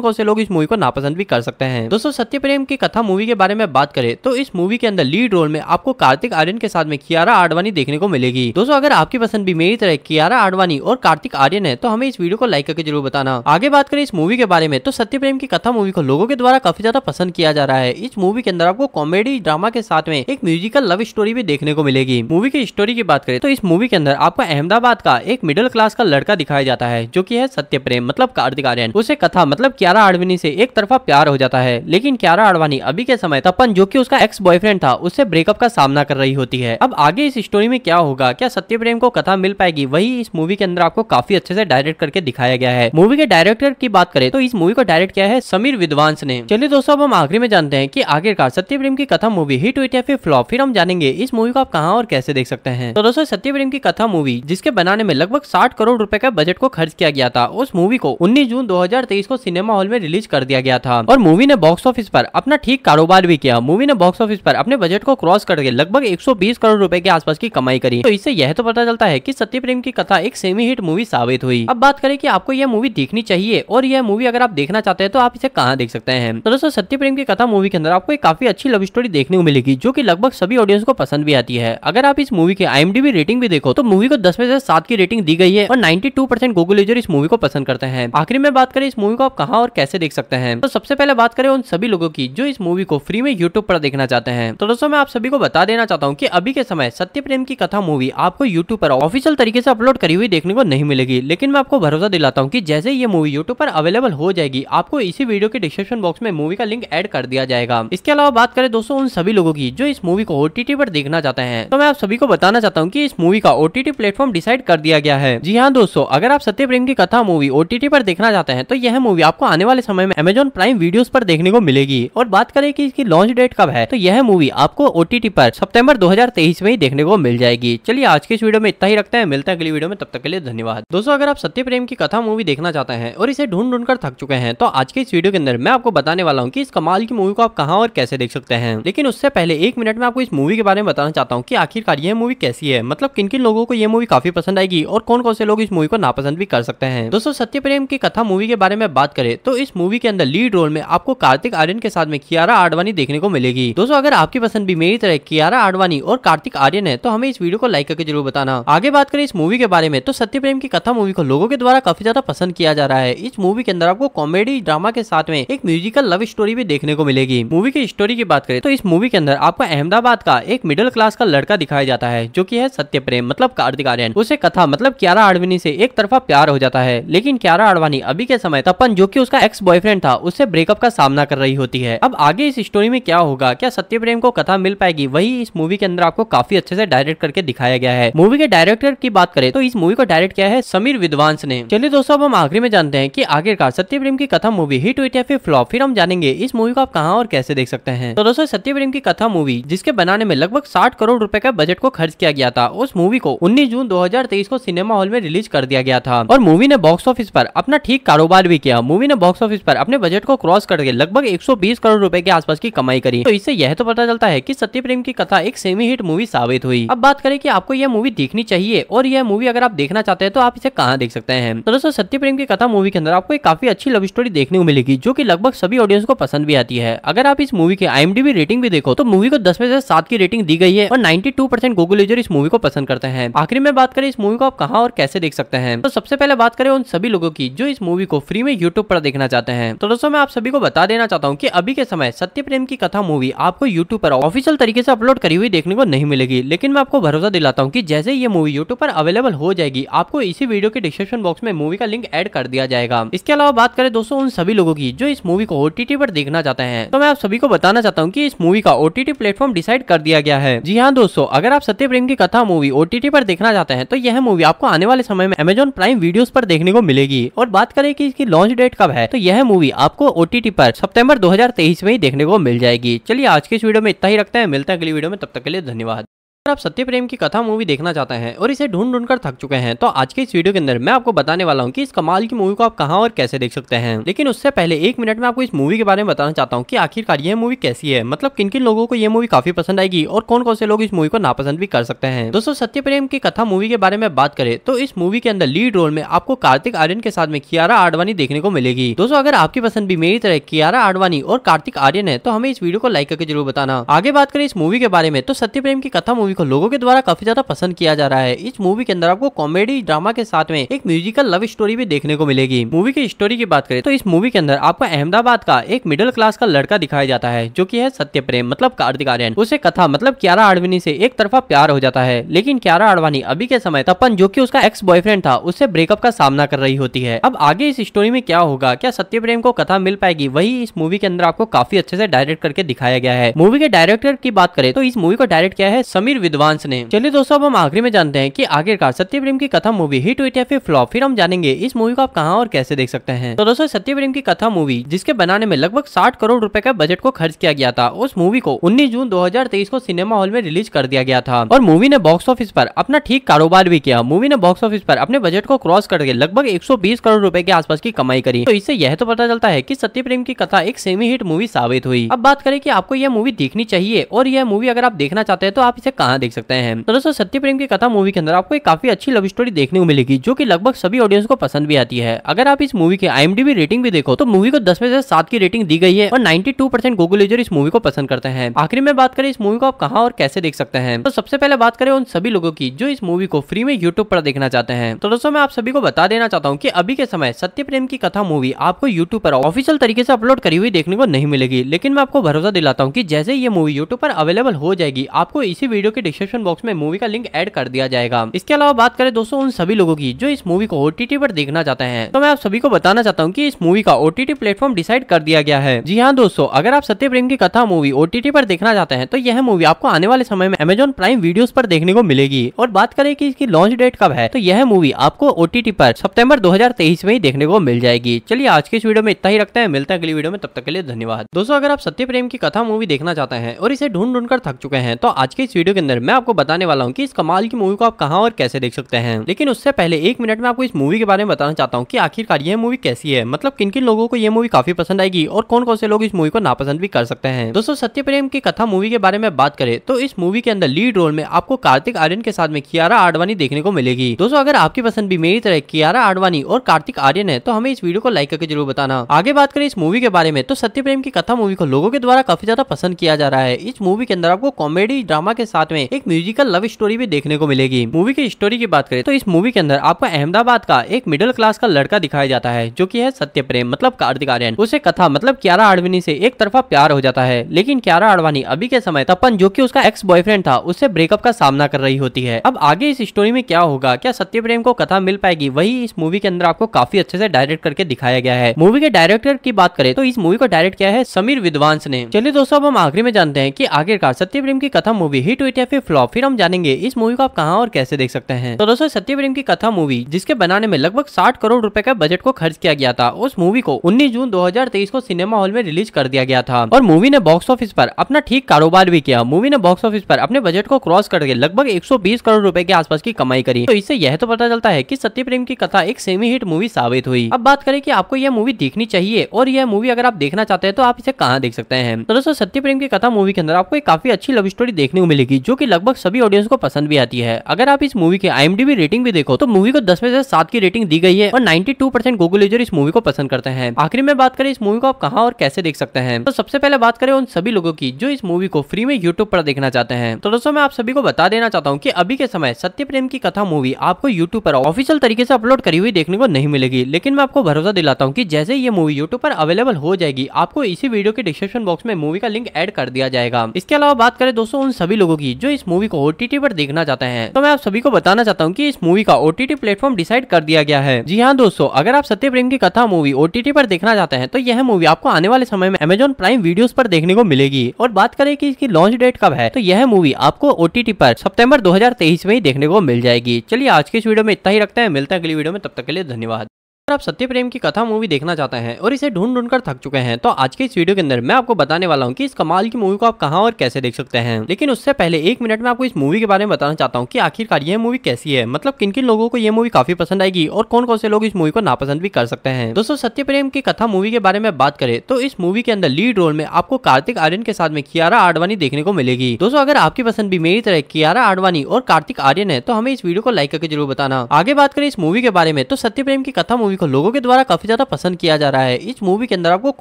कौन से लोग इस मूवी को नापसंद भी कर सकते हैं दोस्तों सत्य प्रेम की कथा मूवी के बारे में बात करें तो इस मूवी के अंदर लीड रोल में आपको कार्तिक आर्यन के साथ में कियारा आडवाणी देखने को मिलेगी दोस्तों अगर आपकी पसंद भी मेरी तरह कियारा आडवाणी और कार्तिक आर्यन है तो हमें इस वीडियो को लाइक करके जरूर बताना आगे बात करें इस मूवी के बारे में तो सत्य प्रेम की कथा मूवी को लोगों के द्वारा काफी ज्यादा पसंद किया जा रहा है इस मूवी के अंदर आपको कॉमेडी ड्रामा के साथ में एक म्यूजिकल लव स्टोरी भी देखने को मिलेगी मूवी की स्टोरी की बात करें तो इस मूवी के अंदर आपको अहमदाबाद का एक मिडिल क्लास का लड़का दिखाया जाता है जो की है सत्य प्रेम मतलब कार्तिक आर्यन उसे कथा मतलब क्यारा आडवाणी से एक तरफा प्यार हो जाता है लेकिन क्यारा आडवाणी अभी के समय तपन जो की उसका एक्स बॉयफ्रेंड था उससे ब्रेकअप का सामना कर रही होती है अब आगे इस स्टोरी में क्या होगा क्या सत्य प्रेम को कथा मिल पाएगी वही इस मूवी के अंदर आपको काफी अच्छे से डायरेक्ट करके दिखाया गया है मूवी के डायरेक्टर की बात करें तो इस मूवी को डायरेक्ट किया है समीर फिर विद्वांस ने चलिए दोस्तों अब हम आखिरी में जानते हैं कि आखिरकार सत्य प्रेम की कथा मूवी हिट हुई या फिर फ्लॉप फिर हम जानेंगे इस मूवी को आप कहाँ और कैसे देख सकते हैं तो दोस्तों सत्य प्रेम की कथा मूवी जिसके बनाने में लगभग साठ करोड़ रूपए का बजट को खर्च किया गया था उस मूवी को उन्नीस जून दो को सिनेमा हॉल में रिलीज कर दिया गया था और मूवी ने बॉक्स ऑफिस आरोप अपना ठीक कारोबार भी किया मूवी ने बॉक्स ऑफिस आरोप अपने बजट को क्रॉस करके लगभग एक करोड़ रूपए के आसपास की कमाई करी तो इससे यह तो पता चलता है की सत्य प्रेम की कथा एक सेमी हिट मूवी साबित हुई अब बात करें की आपको यह मूवी देखनी चाहिए और यह मूवी अगर आप देखना चाहते हैं तो आप इसे कहा हाँ देख सकते हैं तो दोस्तों सत्य प्रेम की कथा मूवी के अंदर आपको एक काफी अच्छी लव स्टोरी देखने को मिलेगी जो की लगभग सभी ऑडियंस को पसंद भी आती है अगर आप इस मूवी की आई रेटिंग भी देखो तो मूवी को दस में से सात की रेटिंग दी गई है और नाइन्टी टू गूगल यूजर इस मूवी को पसंद करते हैं आखिर में बात करें इस मूवी को आप कहाँ और कैसे देख सकते हैं तो सबसे पहले बात करें उन सभी लोगों की जो इस मूवी को फ्री में यूट्यूब पर देखना चाहते हैं तो दोस्तों मैं आप सभी को बता देना चाहता हूँ की अभी के समय सत्य प्रेम की कथा मूवी आपको यूट्यूब पर ऑफिशियल तरीके से अपलोड करी हुई देखने को नहीं मिलेगी लेकिन मैं आपको भरोसा दिलाता हूँ की जैसे ये मूवी यूट्यूब पर अवेलेबल हो जाएगी आपको इसी वीडियो के डिस्क्रिप्शन बॉक्स में मूवी का लिंक एड कर दिया जाएगा इसके अलावा बात करें दोस्तों उन सभी लोगों की जो इस मूवी को ओटीटी पर देखना चाहते हैं तो मैं आप सभी को बताना चाहता हूँ की इस मूवी का ओटीटी प्लेटफॉर्म डिसाइड कर दिया गया है जी हाँ दोस्तों अगर आप सत्य प्रेम की कथा मूवी ओटीटी पर देखना चाहते हैं तो यह मूवी आपको आने वाले समय में अमेजोन प्राइम वीडियो पर देखने को मिलेगी और बात करें की इसकी लॉन्च डेट कब है तो यह मूवी आपको ओटीटी पर सितंबर 2023 में ही देखने को मिल जाएगी चलिए आज के इस वीडियो में इतना ही रखते हैं मिलते हैं अगली वीडियो में तब तक के लिए धन्यवाद दोस्तों अगर आप सत्य प्रेम की कथा मूवी देखना चाहते हैं और इसे ढूंढ ढूंढ कर थक चुके हैं तो आज के इस वीडियो के अंदर मैं आपको बताने वाला हूँ कि इस कमाल की मूवी को आप कहाँ और कैसे देख सकते हैं लेकिन उससे पहले एक मिनट में आपको इस मूवी के बारे में बताना चाहता हूँ कि आखिरकार ये मूवी कैसी है मतलब किन किन लोगों को यह मूवी काफी पसंद आएगी और कौन कौन से लोग इस मूवी को नापसंद भी कर सकते हैं दोस्तों सत्य प्रेम की कथा मूवी के बारे में बात करें तो इस मूवी के अंदर लीड रोल में आपको कार्तिक आर्यन के साथ में कियारा आडवाणी देखने को मिलेगी दोस्तों अगर आपकी पसंद भी मेरी तरह कियारा आडवाणी और कार्तिक आर्यन है तो हमें इस वीडियो को लाइक करके जरूर बताना आगे बात करें इस मूवी के बारे में तो सत्य प्रेम की कथा मूवी को लोगों के द्वारा काफी ज्यादा पसंद किया जा रहा है इस मूवी के अंदर आपको कॉमेडी ड्रामा के साथ में में एक म्यूजिकल लव स्टोरी भी देखने को मिलेगी मूवी की स्टोरी की बात करें तो इस मूवी के अंदर आपको अहमदाबाद का एक मिडिल क्लास का लड़का दिखाया जाता है जो की है सत्य प्रेम मतलब कार्तिक आर्यन उसे कथा मतलब क्यारा आडवाणी से एक तरफा प्यार हो जाता है लेकिन क्यारा आडवाणी अभी के समय तपन जो की उसका एक्स बॉयफ्रेंड था उससे ब्रेकअप का सामना कर रही होती है अब आगे इस स्टोरी में क्या होगा क्या सत्य प्रेम को कथा मिल पाएगी वही इस मूवी के अंदर आपको काफी अच्छे से डायरेक्ट करके दिखाया गया है मूवी के डायरेक्टर की बात करें तो इस मूवी को डायरेक्ट किया है समीर विद्वांस ने चलिए दोस्तों अब हम आखिरी में जानते हैं की आखिरकार सत्य प्रेम की कथा मूवी हिट हुई है फिर फ्लॉप फिर हम जानेंगे इस मूवी को आप कहाँ और कैसे देख सकते हैं तो दोस्तों सत्य प्रेम की कथा मूवी जिसके बनाने में लगभग साठ करोड़ रूपए का बजट को खर्च किया गया था उस मूवी को उन्नीस जून दो को सिनेमा हॉल में रिलीज कर दिया गया था और मूवी ने बॉक्स ऑफिस पर अपना ठीक कारोबार भी किया मूवी ने बॉक्स ऑफिस पर अपने बजट को क्रॉस करके लगभग 120 करोड़ रुपए के आसपास की कमाई करी तो इससे यह तो पता चलता है की सत्य प्रेम की कथा एक सेमी हिट मूवी साबित हुई अब बात करें कि आपको यह मूवी देखनी चाहिए और यह मूवी अगर आप देखना चाहते हैं तो आप इसे कहाँ देख सकते हैं तो दोस्तों सत्य प्रेम की कथा मूवी के अंदर आपको एक काफी अच्छी लव स्टोरी देखने को मिलेगी जो कि लगभग सभी ऑडियंस को पसंद भी आती है अगर आप इस मूवी की आई रेटिंग भी देखो तो मूवी को दस में से सात की रेटिंग दी गई है और ninety two percent Google user इस मूवी को पसंद करते हैं आखिर में बात करें इस मूवी को आप कहाँ और कैसे देख सकते हैं तो सबसे पहले बात करें उन सभी लोगों की जो इस मूवी को फ्री में यूट्यूब पर देखना चाहते हैं तो दोस्तों मैं आप सभी को बता देना चाहता हूँ की अभी के समय सत्य प्रेम की कथा मूवी आपको यूट्यूब पर ऑफिशियल तरीके से अपलोड करी हुई देखने को नहीं मिलेगी लेकिन मैं आपको भरोसा दिलाता हूँ की जैसे ये मूवी यूट्यूब पर अवेलेबल हो जाएगी आपको इसी वीडियो के डिस्क्रिप्शन बॉक्स में मूवी का लिंक एड कर दिया जाएगा इसके अलावा बात करें दोस्तों उन सभी लोगों की जो जो इस मूवी को ओटीटी पर देखना चाहते हैं तो मैं आप सभी को बताना चाहता हूँ की इस मूवी का ओटीटी प्लेटफॉर्म डिसाइड कर दिया गया है जी हाँ दोस्तों अगर आप सत्य प्रेम की कथा मूवी ओटीटी पर देखना चाहते हैं तो यह मूवी आपको आने वाले समय में अमेजोन प्राइम वीडियो पर देखने को मिलेगी और बात करें की इसकी लॉन्च डेट कब है तो यह मूवी आपको ओटीटी पर सितंबर 2023 में ही देखने को मिल जाएगी चलिए आज के इस वीडियो में इतना ही रखते हैं मिलते हैं अगली वीडियो में तब तक के लिए धन्यवाद अगर आप सत्य प्रेम की कथा मूवी देखना चाहते हैं और इसे ढूंढ ढूंढ कर थक चुके हैं तो आज के इस वीडियो के अंदर मैं आपको बताने वाला हूँ कि इस कमाल की मूवी को आप कहाँ और कैसे देख सकते हैं लेकिन उससे पहले एक मिनट में आपको इस मूवी के बारे में बताना चाहता हूँ कि आखिरकार यह मूवी कैसी है मतलब किन किन लोगों को यह मूवी काफी पसंद आएगी और कौन कौन से लोग इस मूवी को नापसंद भी कर सकते हैं दोस्तों सत्य प्रेम की कथा मूवी के बारे में बात करे तो इस मूवी के अंदर लीड रोल में आपको कार्तिक आर्यन के साथ में कियारा आडवाणी देखने को मिलेगी दोस्तों अगर आपकी पसंद भी मेरी तरह कियारा आडवाणी और कार्तिक आर्यन है तो हमें इस वीडियो को लाइक करके जरूर बताना आगे बात करें इस मूवी के बारे में तो सत्य प्रेम की कथा मूवी को लोगों के द्वारा काफी ज्यादा पसंद किया जा रहा है इस मूवी के अंदर आपको कॉमेडी ड्रामा के साथ में एक म्यूजिकल लव स्टोरी भी देखने को मिलेगी मूवी की स्टोरी की बात करें तो इस मूवी के अंदर आपको अहमदाबाद का एक मिडिल क्लास का लड़का दिखाया जाता है जो की है सत्य प्रेम मतलब कार्तिक आर्यन उसे कथा मतलब क्यारा आडवानी से एक तरफा प्यार हो जाता है लेकिन क्यारा आडवाणी अभी के समय तपन जो की उसका एक्स बॉयफ्रेंड था उससे ब्रेकअप का सामना कर रही होती है अब आगे इस स्टोरी में क्या होगा क्या सत्य प्रेम को कथा मिल पाएगी वही इस मूवी के अंदर आपको काफी अच्छे से डायरेक्ट करके दिखाया गया है मूवी के डायरेक्टर की बात करें तो इस मूवी को डायरेक्ट किया है समीर विद्वांस ने चलिए दोस्तों अब हम आखिरी में जानते हैं कि आखिरकार सत्य प्रेम की कथा मूवी हिट हुई या फिर फ्लॉप फिर हम जानेंगे इस मूवी को आप कहाँ और कैसे देख सकते हैं तो दोस्तों सत्य प्रेम की कथा मूवी जिसके बनाने में लगभग साठ करोड़ रूपए का बजट को खर्च किया गया था उस मूवी को उन्नीस जून दो को सिनेमा हॉल में रिलीज कर दिया गया था और मूवी ने बॉक्स ऑफिस पर अपना ठीक कारोबार भी किया मूवी ने बॉक्स ऑफिस पर अपने बजट को क्रॉस करके लगभग 120 करोड़ रुपए के आसपास की कमाई करी तो इससे यह तो पता चलता है कि सत्य प्रेम की कथा एक सेमी हिट मूवी साबित हुई अब बात करें कि आपको यह मूवी देखनी चाहिए और यह मूवी अगर आप देखना चाहते हैं तो आप इसे कहा यहाँ देख सकते हैं तो दोस्तों सत्य प्रेम की कथा मूवी के अंदर आपको एक काफी अच्छी लव स्टोरी देखने को मिलेगी जो कि लगभग सभी ऑडियंस को पसंद भी आती है अगर आप इस मूवी की आई रेटिंग भी देखो तो मूवी को दस में से सात की रेटिंग दी गई है और ninety two percent Google user इस मूवी को पसंद करते हैं आखिर में बात करें इस मूवी को आप कहा और कैसे देख सकते हैं तो सबसे पहले बात करें उन सभी लोगों की जो इस मूवी को फ्री में यूट्यूब पर देखना चाहते हैं तो दोस्तों मैं आप सभी को बता देना चाहता हूँ की अभी के समय सत्य प्रेम की कथा मूवी आपको यूट्यूब पर ऑफिशियल तरीके से अपलोड करी हुई देखने को नहीं मिलेगी लेकिन मैं आपको भरोसा दिलाता हूँ की जैसे ये मूवी यूट्यूब पर अवेलेबल हो जाएगी आपको इसी वीडियो के डिस्क्रिप्शन बॉक्स में मूवी का लिंक एड कर दिया जाएगा इसके अलावा बात करें दोस्तों उन सभी लोगों की जो इस मूवी को ओटीटी पर देखना चाहते हैं तो मैं आप सभी को बताना चाहता हूँ की इस मूवी का ओटीटी प्लेटफॉर्म डिसाइड कर दिया गया है जी हाँ दोस्तों अगर आप सत्य प्रेम की कथा मूवी ओटीटी पर देखना चाहते हैं तो यह मूवी आपको आने वाले समय में अमेजोन प्राइम वीडियोस पर देखने को मिलेगी और बात करें कि इसकी लॉन्च डेट कब है तो यह मूवी आपको ओटीटी पर सितंबर 2023 में ही देखने को मिल जाएगी चलिए आज के इस वीडियो में इतना ही रखते हैं मिलते हैं अगली वीडियो में तब तक के लिए धन्यवाद दोस्तों अगर आप सत्य प्रेम की कथा मूवी देखना चाहते हैं और इसे ढूंढ ढूंढ कर थक चुके हैं तो आज के इस वीडियो के अंदर मैं आपको बताने वाला हूँ कि इस कमाल की मूवी को आप कहाँ और कैसे देख सकते हैं लेकिन उससे पहले एक मिनट में आपको इस मूवी के बारे में बताना चाहता हूँ की आखिरकार यह मूवी कैसी है मतलब किन किन लोगों को यह मूवी काफी पसंद आएगी और कौन कौन से लोग इस मूवी को नापसंद भी कर सकते हैं दोस्तों सत्य प्रेम की कथा मूवी के बारे में बात करें तो इस मूवी के अंदर लीड रोल में आपको कार्तिक आर्यन के साथ में कियारा आडवाणी देखने को मिलेगी दोस्तों अगर आपकी पसंद भी मेरी तरह कियारा आडवाणी और कार्तिक आर्यन है तो हमें इस वीडियो को लाइक करके जरूर बताना आगे बात करें इस मूवी के बारे में तो सत्य प्रेम की कथा मूवी को लोगों के द्वारा काफी ज्यादा पसंद किया जा रहा है इस मूवी के अंदर आपको कॉमेडी ड्रामा के साथ में एक म्यूजिकल लव स्टोरी भी देखने को मिलेगी मूवी की स्टोरी की बात करें तो इस मूवी के अंदर आपको अहमदाबाद का एक मिडिल क्लास का लड़का दिखाया जाता है जो की है सत्य प्रेम मतलब कार्तिक आर्यन उसे कथा मतलब क्यारा आडवानी से एक तरफा प्यार हो जाता है लेकिन क्यारा आडवाणी अभी के समय तपन जो की उसका एक्स बॉयफ्रेंड था उससे ब्रेकअप का सामना कर रही होती है अब आगे इस स्टोरी में क्या होगा क्या सत्य प्रेम को कथा मिल पाएगी वही इस मूवी के अंदर आपको काफी अच्छे से डायरेक्ट करके दिखाया गया है मूवी के डायरेक्टर की बात करें तो इस मूवी को डायरेक्ट किया है समीर विद्वांस ने चलिए दोस्तों अब हम आखिरी में जानते हैं की आखिरकार सत्य प्रेम की कथा मूवी हिट हुई फिर फ्लॉप फिर हम जानेंगे इस मूवी को आप कहाँ और कैसे देख सकते हैं तो दोस्तों सत्य प्रेम की कथा मूवी जिसके बनाने में लगभग साठ करोड़ रूपए का बजट को खर्च किया गया था उस मूवी को उन्नीस जून दो को सिनेमा हॉल में रिलीज कर दिया गया था और मूवी ने बॉक्स ऑफिस पर अपना ठीक कारोबार भी किया मूवी ने बॉक्स ऑफिस पर अपने बजट को क्रॉस करके लगभग 120 करोड़ रुपए के आसपास की कमाई करी तो इससे यह तो पता चलता है कि सत्य प्रेम की कथा एक सेमी हिट मूवी साबित हुई अब बात करें कि आपको यह मूवी देखनी चाहिए और यह मूवी अगर आप देखना चाहते हैं तो आप इसे कहाँ देख सकते हैं तो दोस्तों सत्य प्रेम की कथा मूवी के अंदर आपको एक काफी अच्छी लव स्टोरी देखने को मिलेगी जो कि लगभग सभी ऑडियंस को पसंद भी आती है अगर आप इस मूवी की आई रेटिंग भी देखो तो मूवी को दस में से सात की रेटिंग दी गई है और ninety two percent Google user इस मूवी को पसंद करते हैं आखिर में बात करें इस मूवी को आप कहा और कैसे देख सकते हैं तो सबसे पहले बात करें उन सभी लोगों की जो इस मूवी को फ्री में यूट्यूब पर देखना चाहते हैं तो दोस्तों मैं आप सभी को बता देना चाहता हूँ की अभी के समय सत्य प्रेम की कथा मूवी आपको यूट्यूब पर ऑफिशियल तरीके से अपलोड करी हुई देखने को नहीं मिलेगी लेकिन मैं आपको भरोसा दिलाता हूँ की जैसे ये मूवी यूट्यूब पर अवेलेबल हो जाएगी आपको इसी वीडियो के डिस्क्रिप्शन बॉक्स में मूवी का लिंक एड कर दिया जाएगा इसके अलावा बात करें दोस्तों उन सभी लोगों की जो जो इस मूवी को ओटीटी पर देखना चाहते हैं तो मैं आप सभी को बताना चाहता हूँ की इस मूवी का ओटीटी प्लेटफॉर्म डिसाइड कर दिया गया है जी हाँ दोस्तों अगर आप सत्य प्रेम की कथा मूवी ओटीटी पर देखना चाहते हैं तो यह मूवी आपको आने वाले समय में अमेजोन प्राइम वीडियो पर देखने को मिलेगी और बात करें की इसकी लॉन्च डेट कब है तो यह मूवी आपको ओटीटी पर सितंबर 2023 में ही देखने को मिल जाएगी चलिए आज के इस वीडियो में इतना ही रखते हैं मिलते हैं अगली वीडियो में तब तक के लिए धन्यवाद अगर आप सत्य प्रेम की कथा मूवी देखना चाहते हैं और इसे ढूंढ ढूंढ कर थक चुके हैं तो आज के इस वीडियो के अंदर मैं आपको बताने वाला हूँ कि इस कमाल की मूवी को आप कहाँ और कैसे देख सकते हैं लेकिन उससे पहले एक मिनट में आपको इस मूवी के बारे में बताना चाहता हूँ कि आखिरकार यह मूवी कैसी है मतलब किन किन लोगों को यह मूवी काफी पसंद आएगी और कौन कौन से लोग इस मूवी को नापसंद भी कर सकते हैं दोस्तों सत्य प्रेम की कथा मूवी के बारे में बात करें तो इस मूवी के अंदर लीड रोल में आपको कार्तिक आर्यन के साथ में कियारा आडवाणी देखने को मिलेगी दोस्तों अगर आपकी पसंद भी मेरी तरह कियारा आडवाणी और कार्तिक आर्यन है तो हमें इस वीडियो को लाइक करके जरूर बताना आगे बात करें इस मूवी के बारे में तो सत्य प्रेम की कथा मूवी मूवी को लोगों के द्वारा काफी ज्यादा पसंद किया जा रहा है इस मूवी के अंदर आपको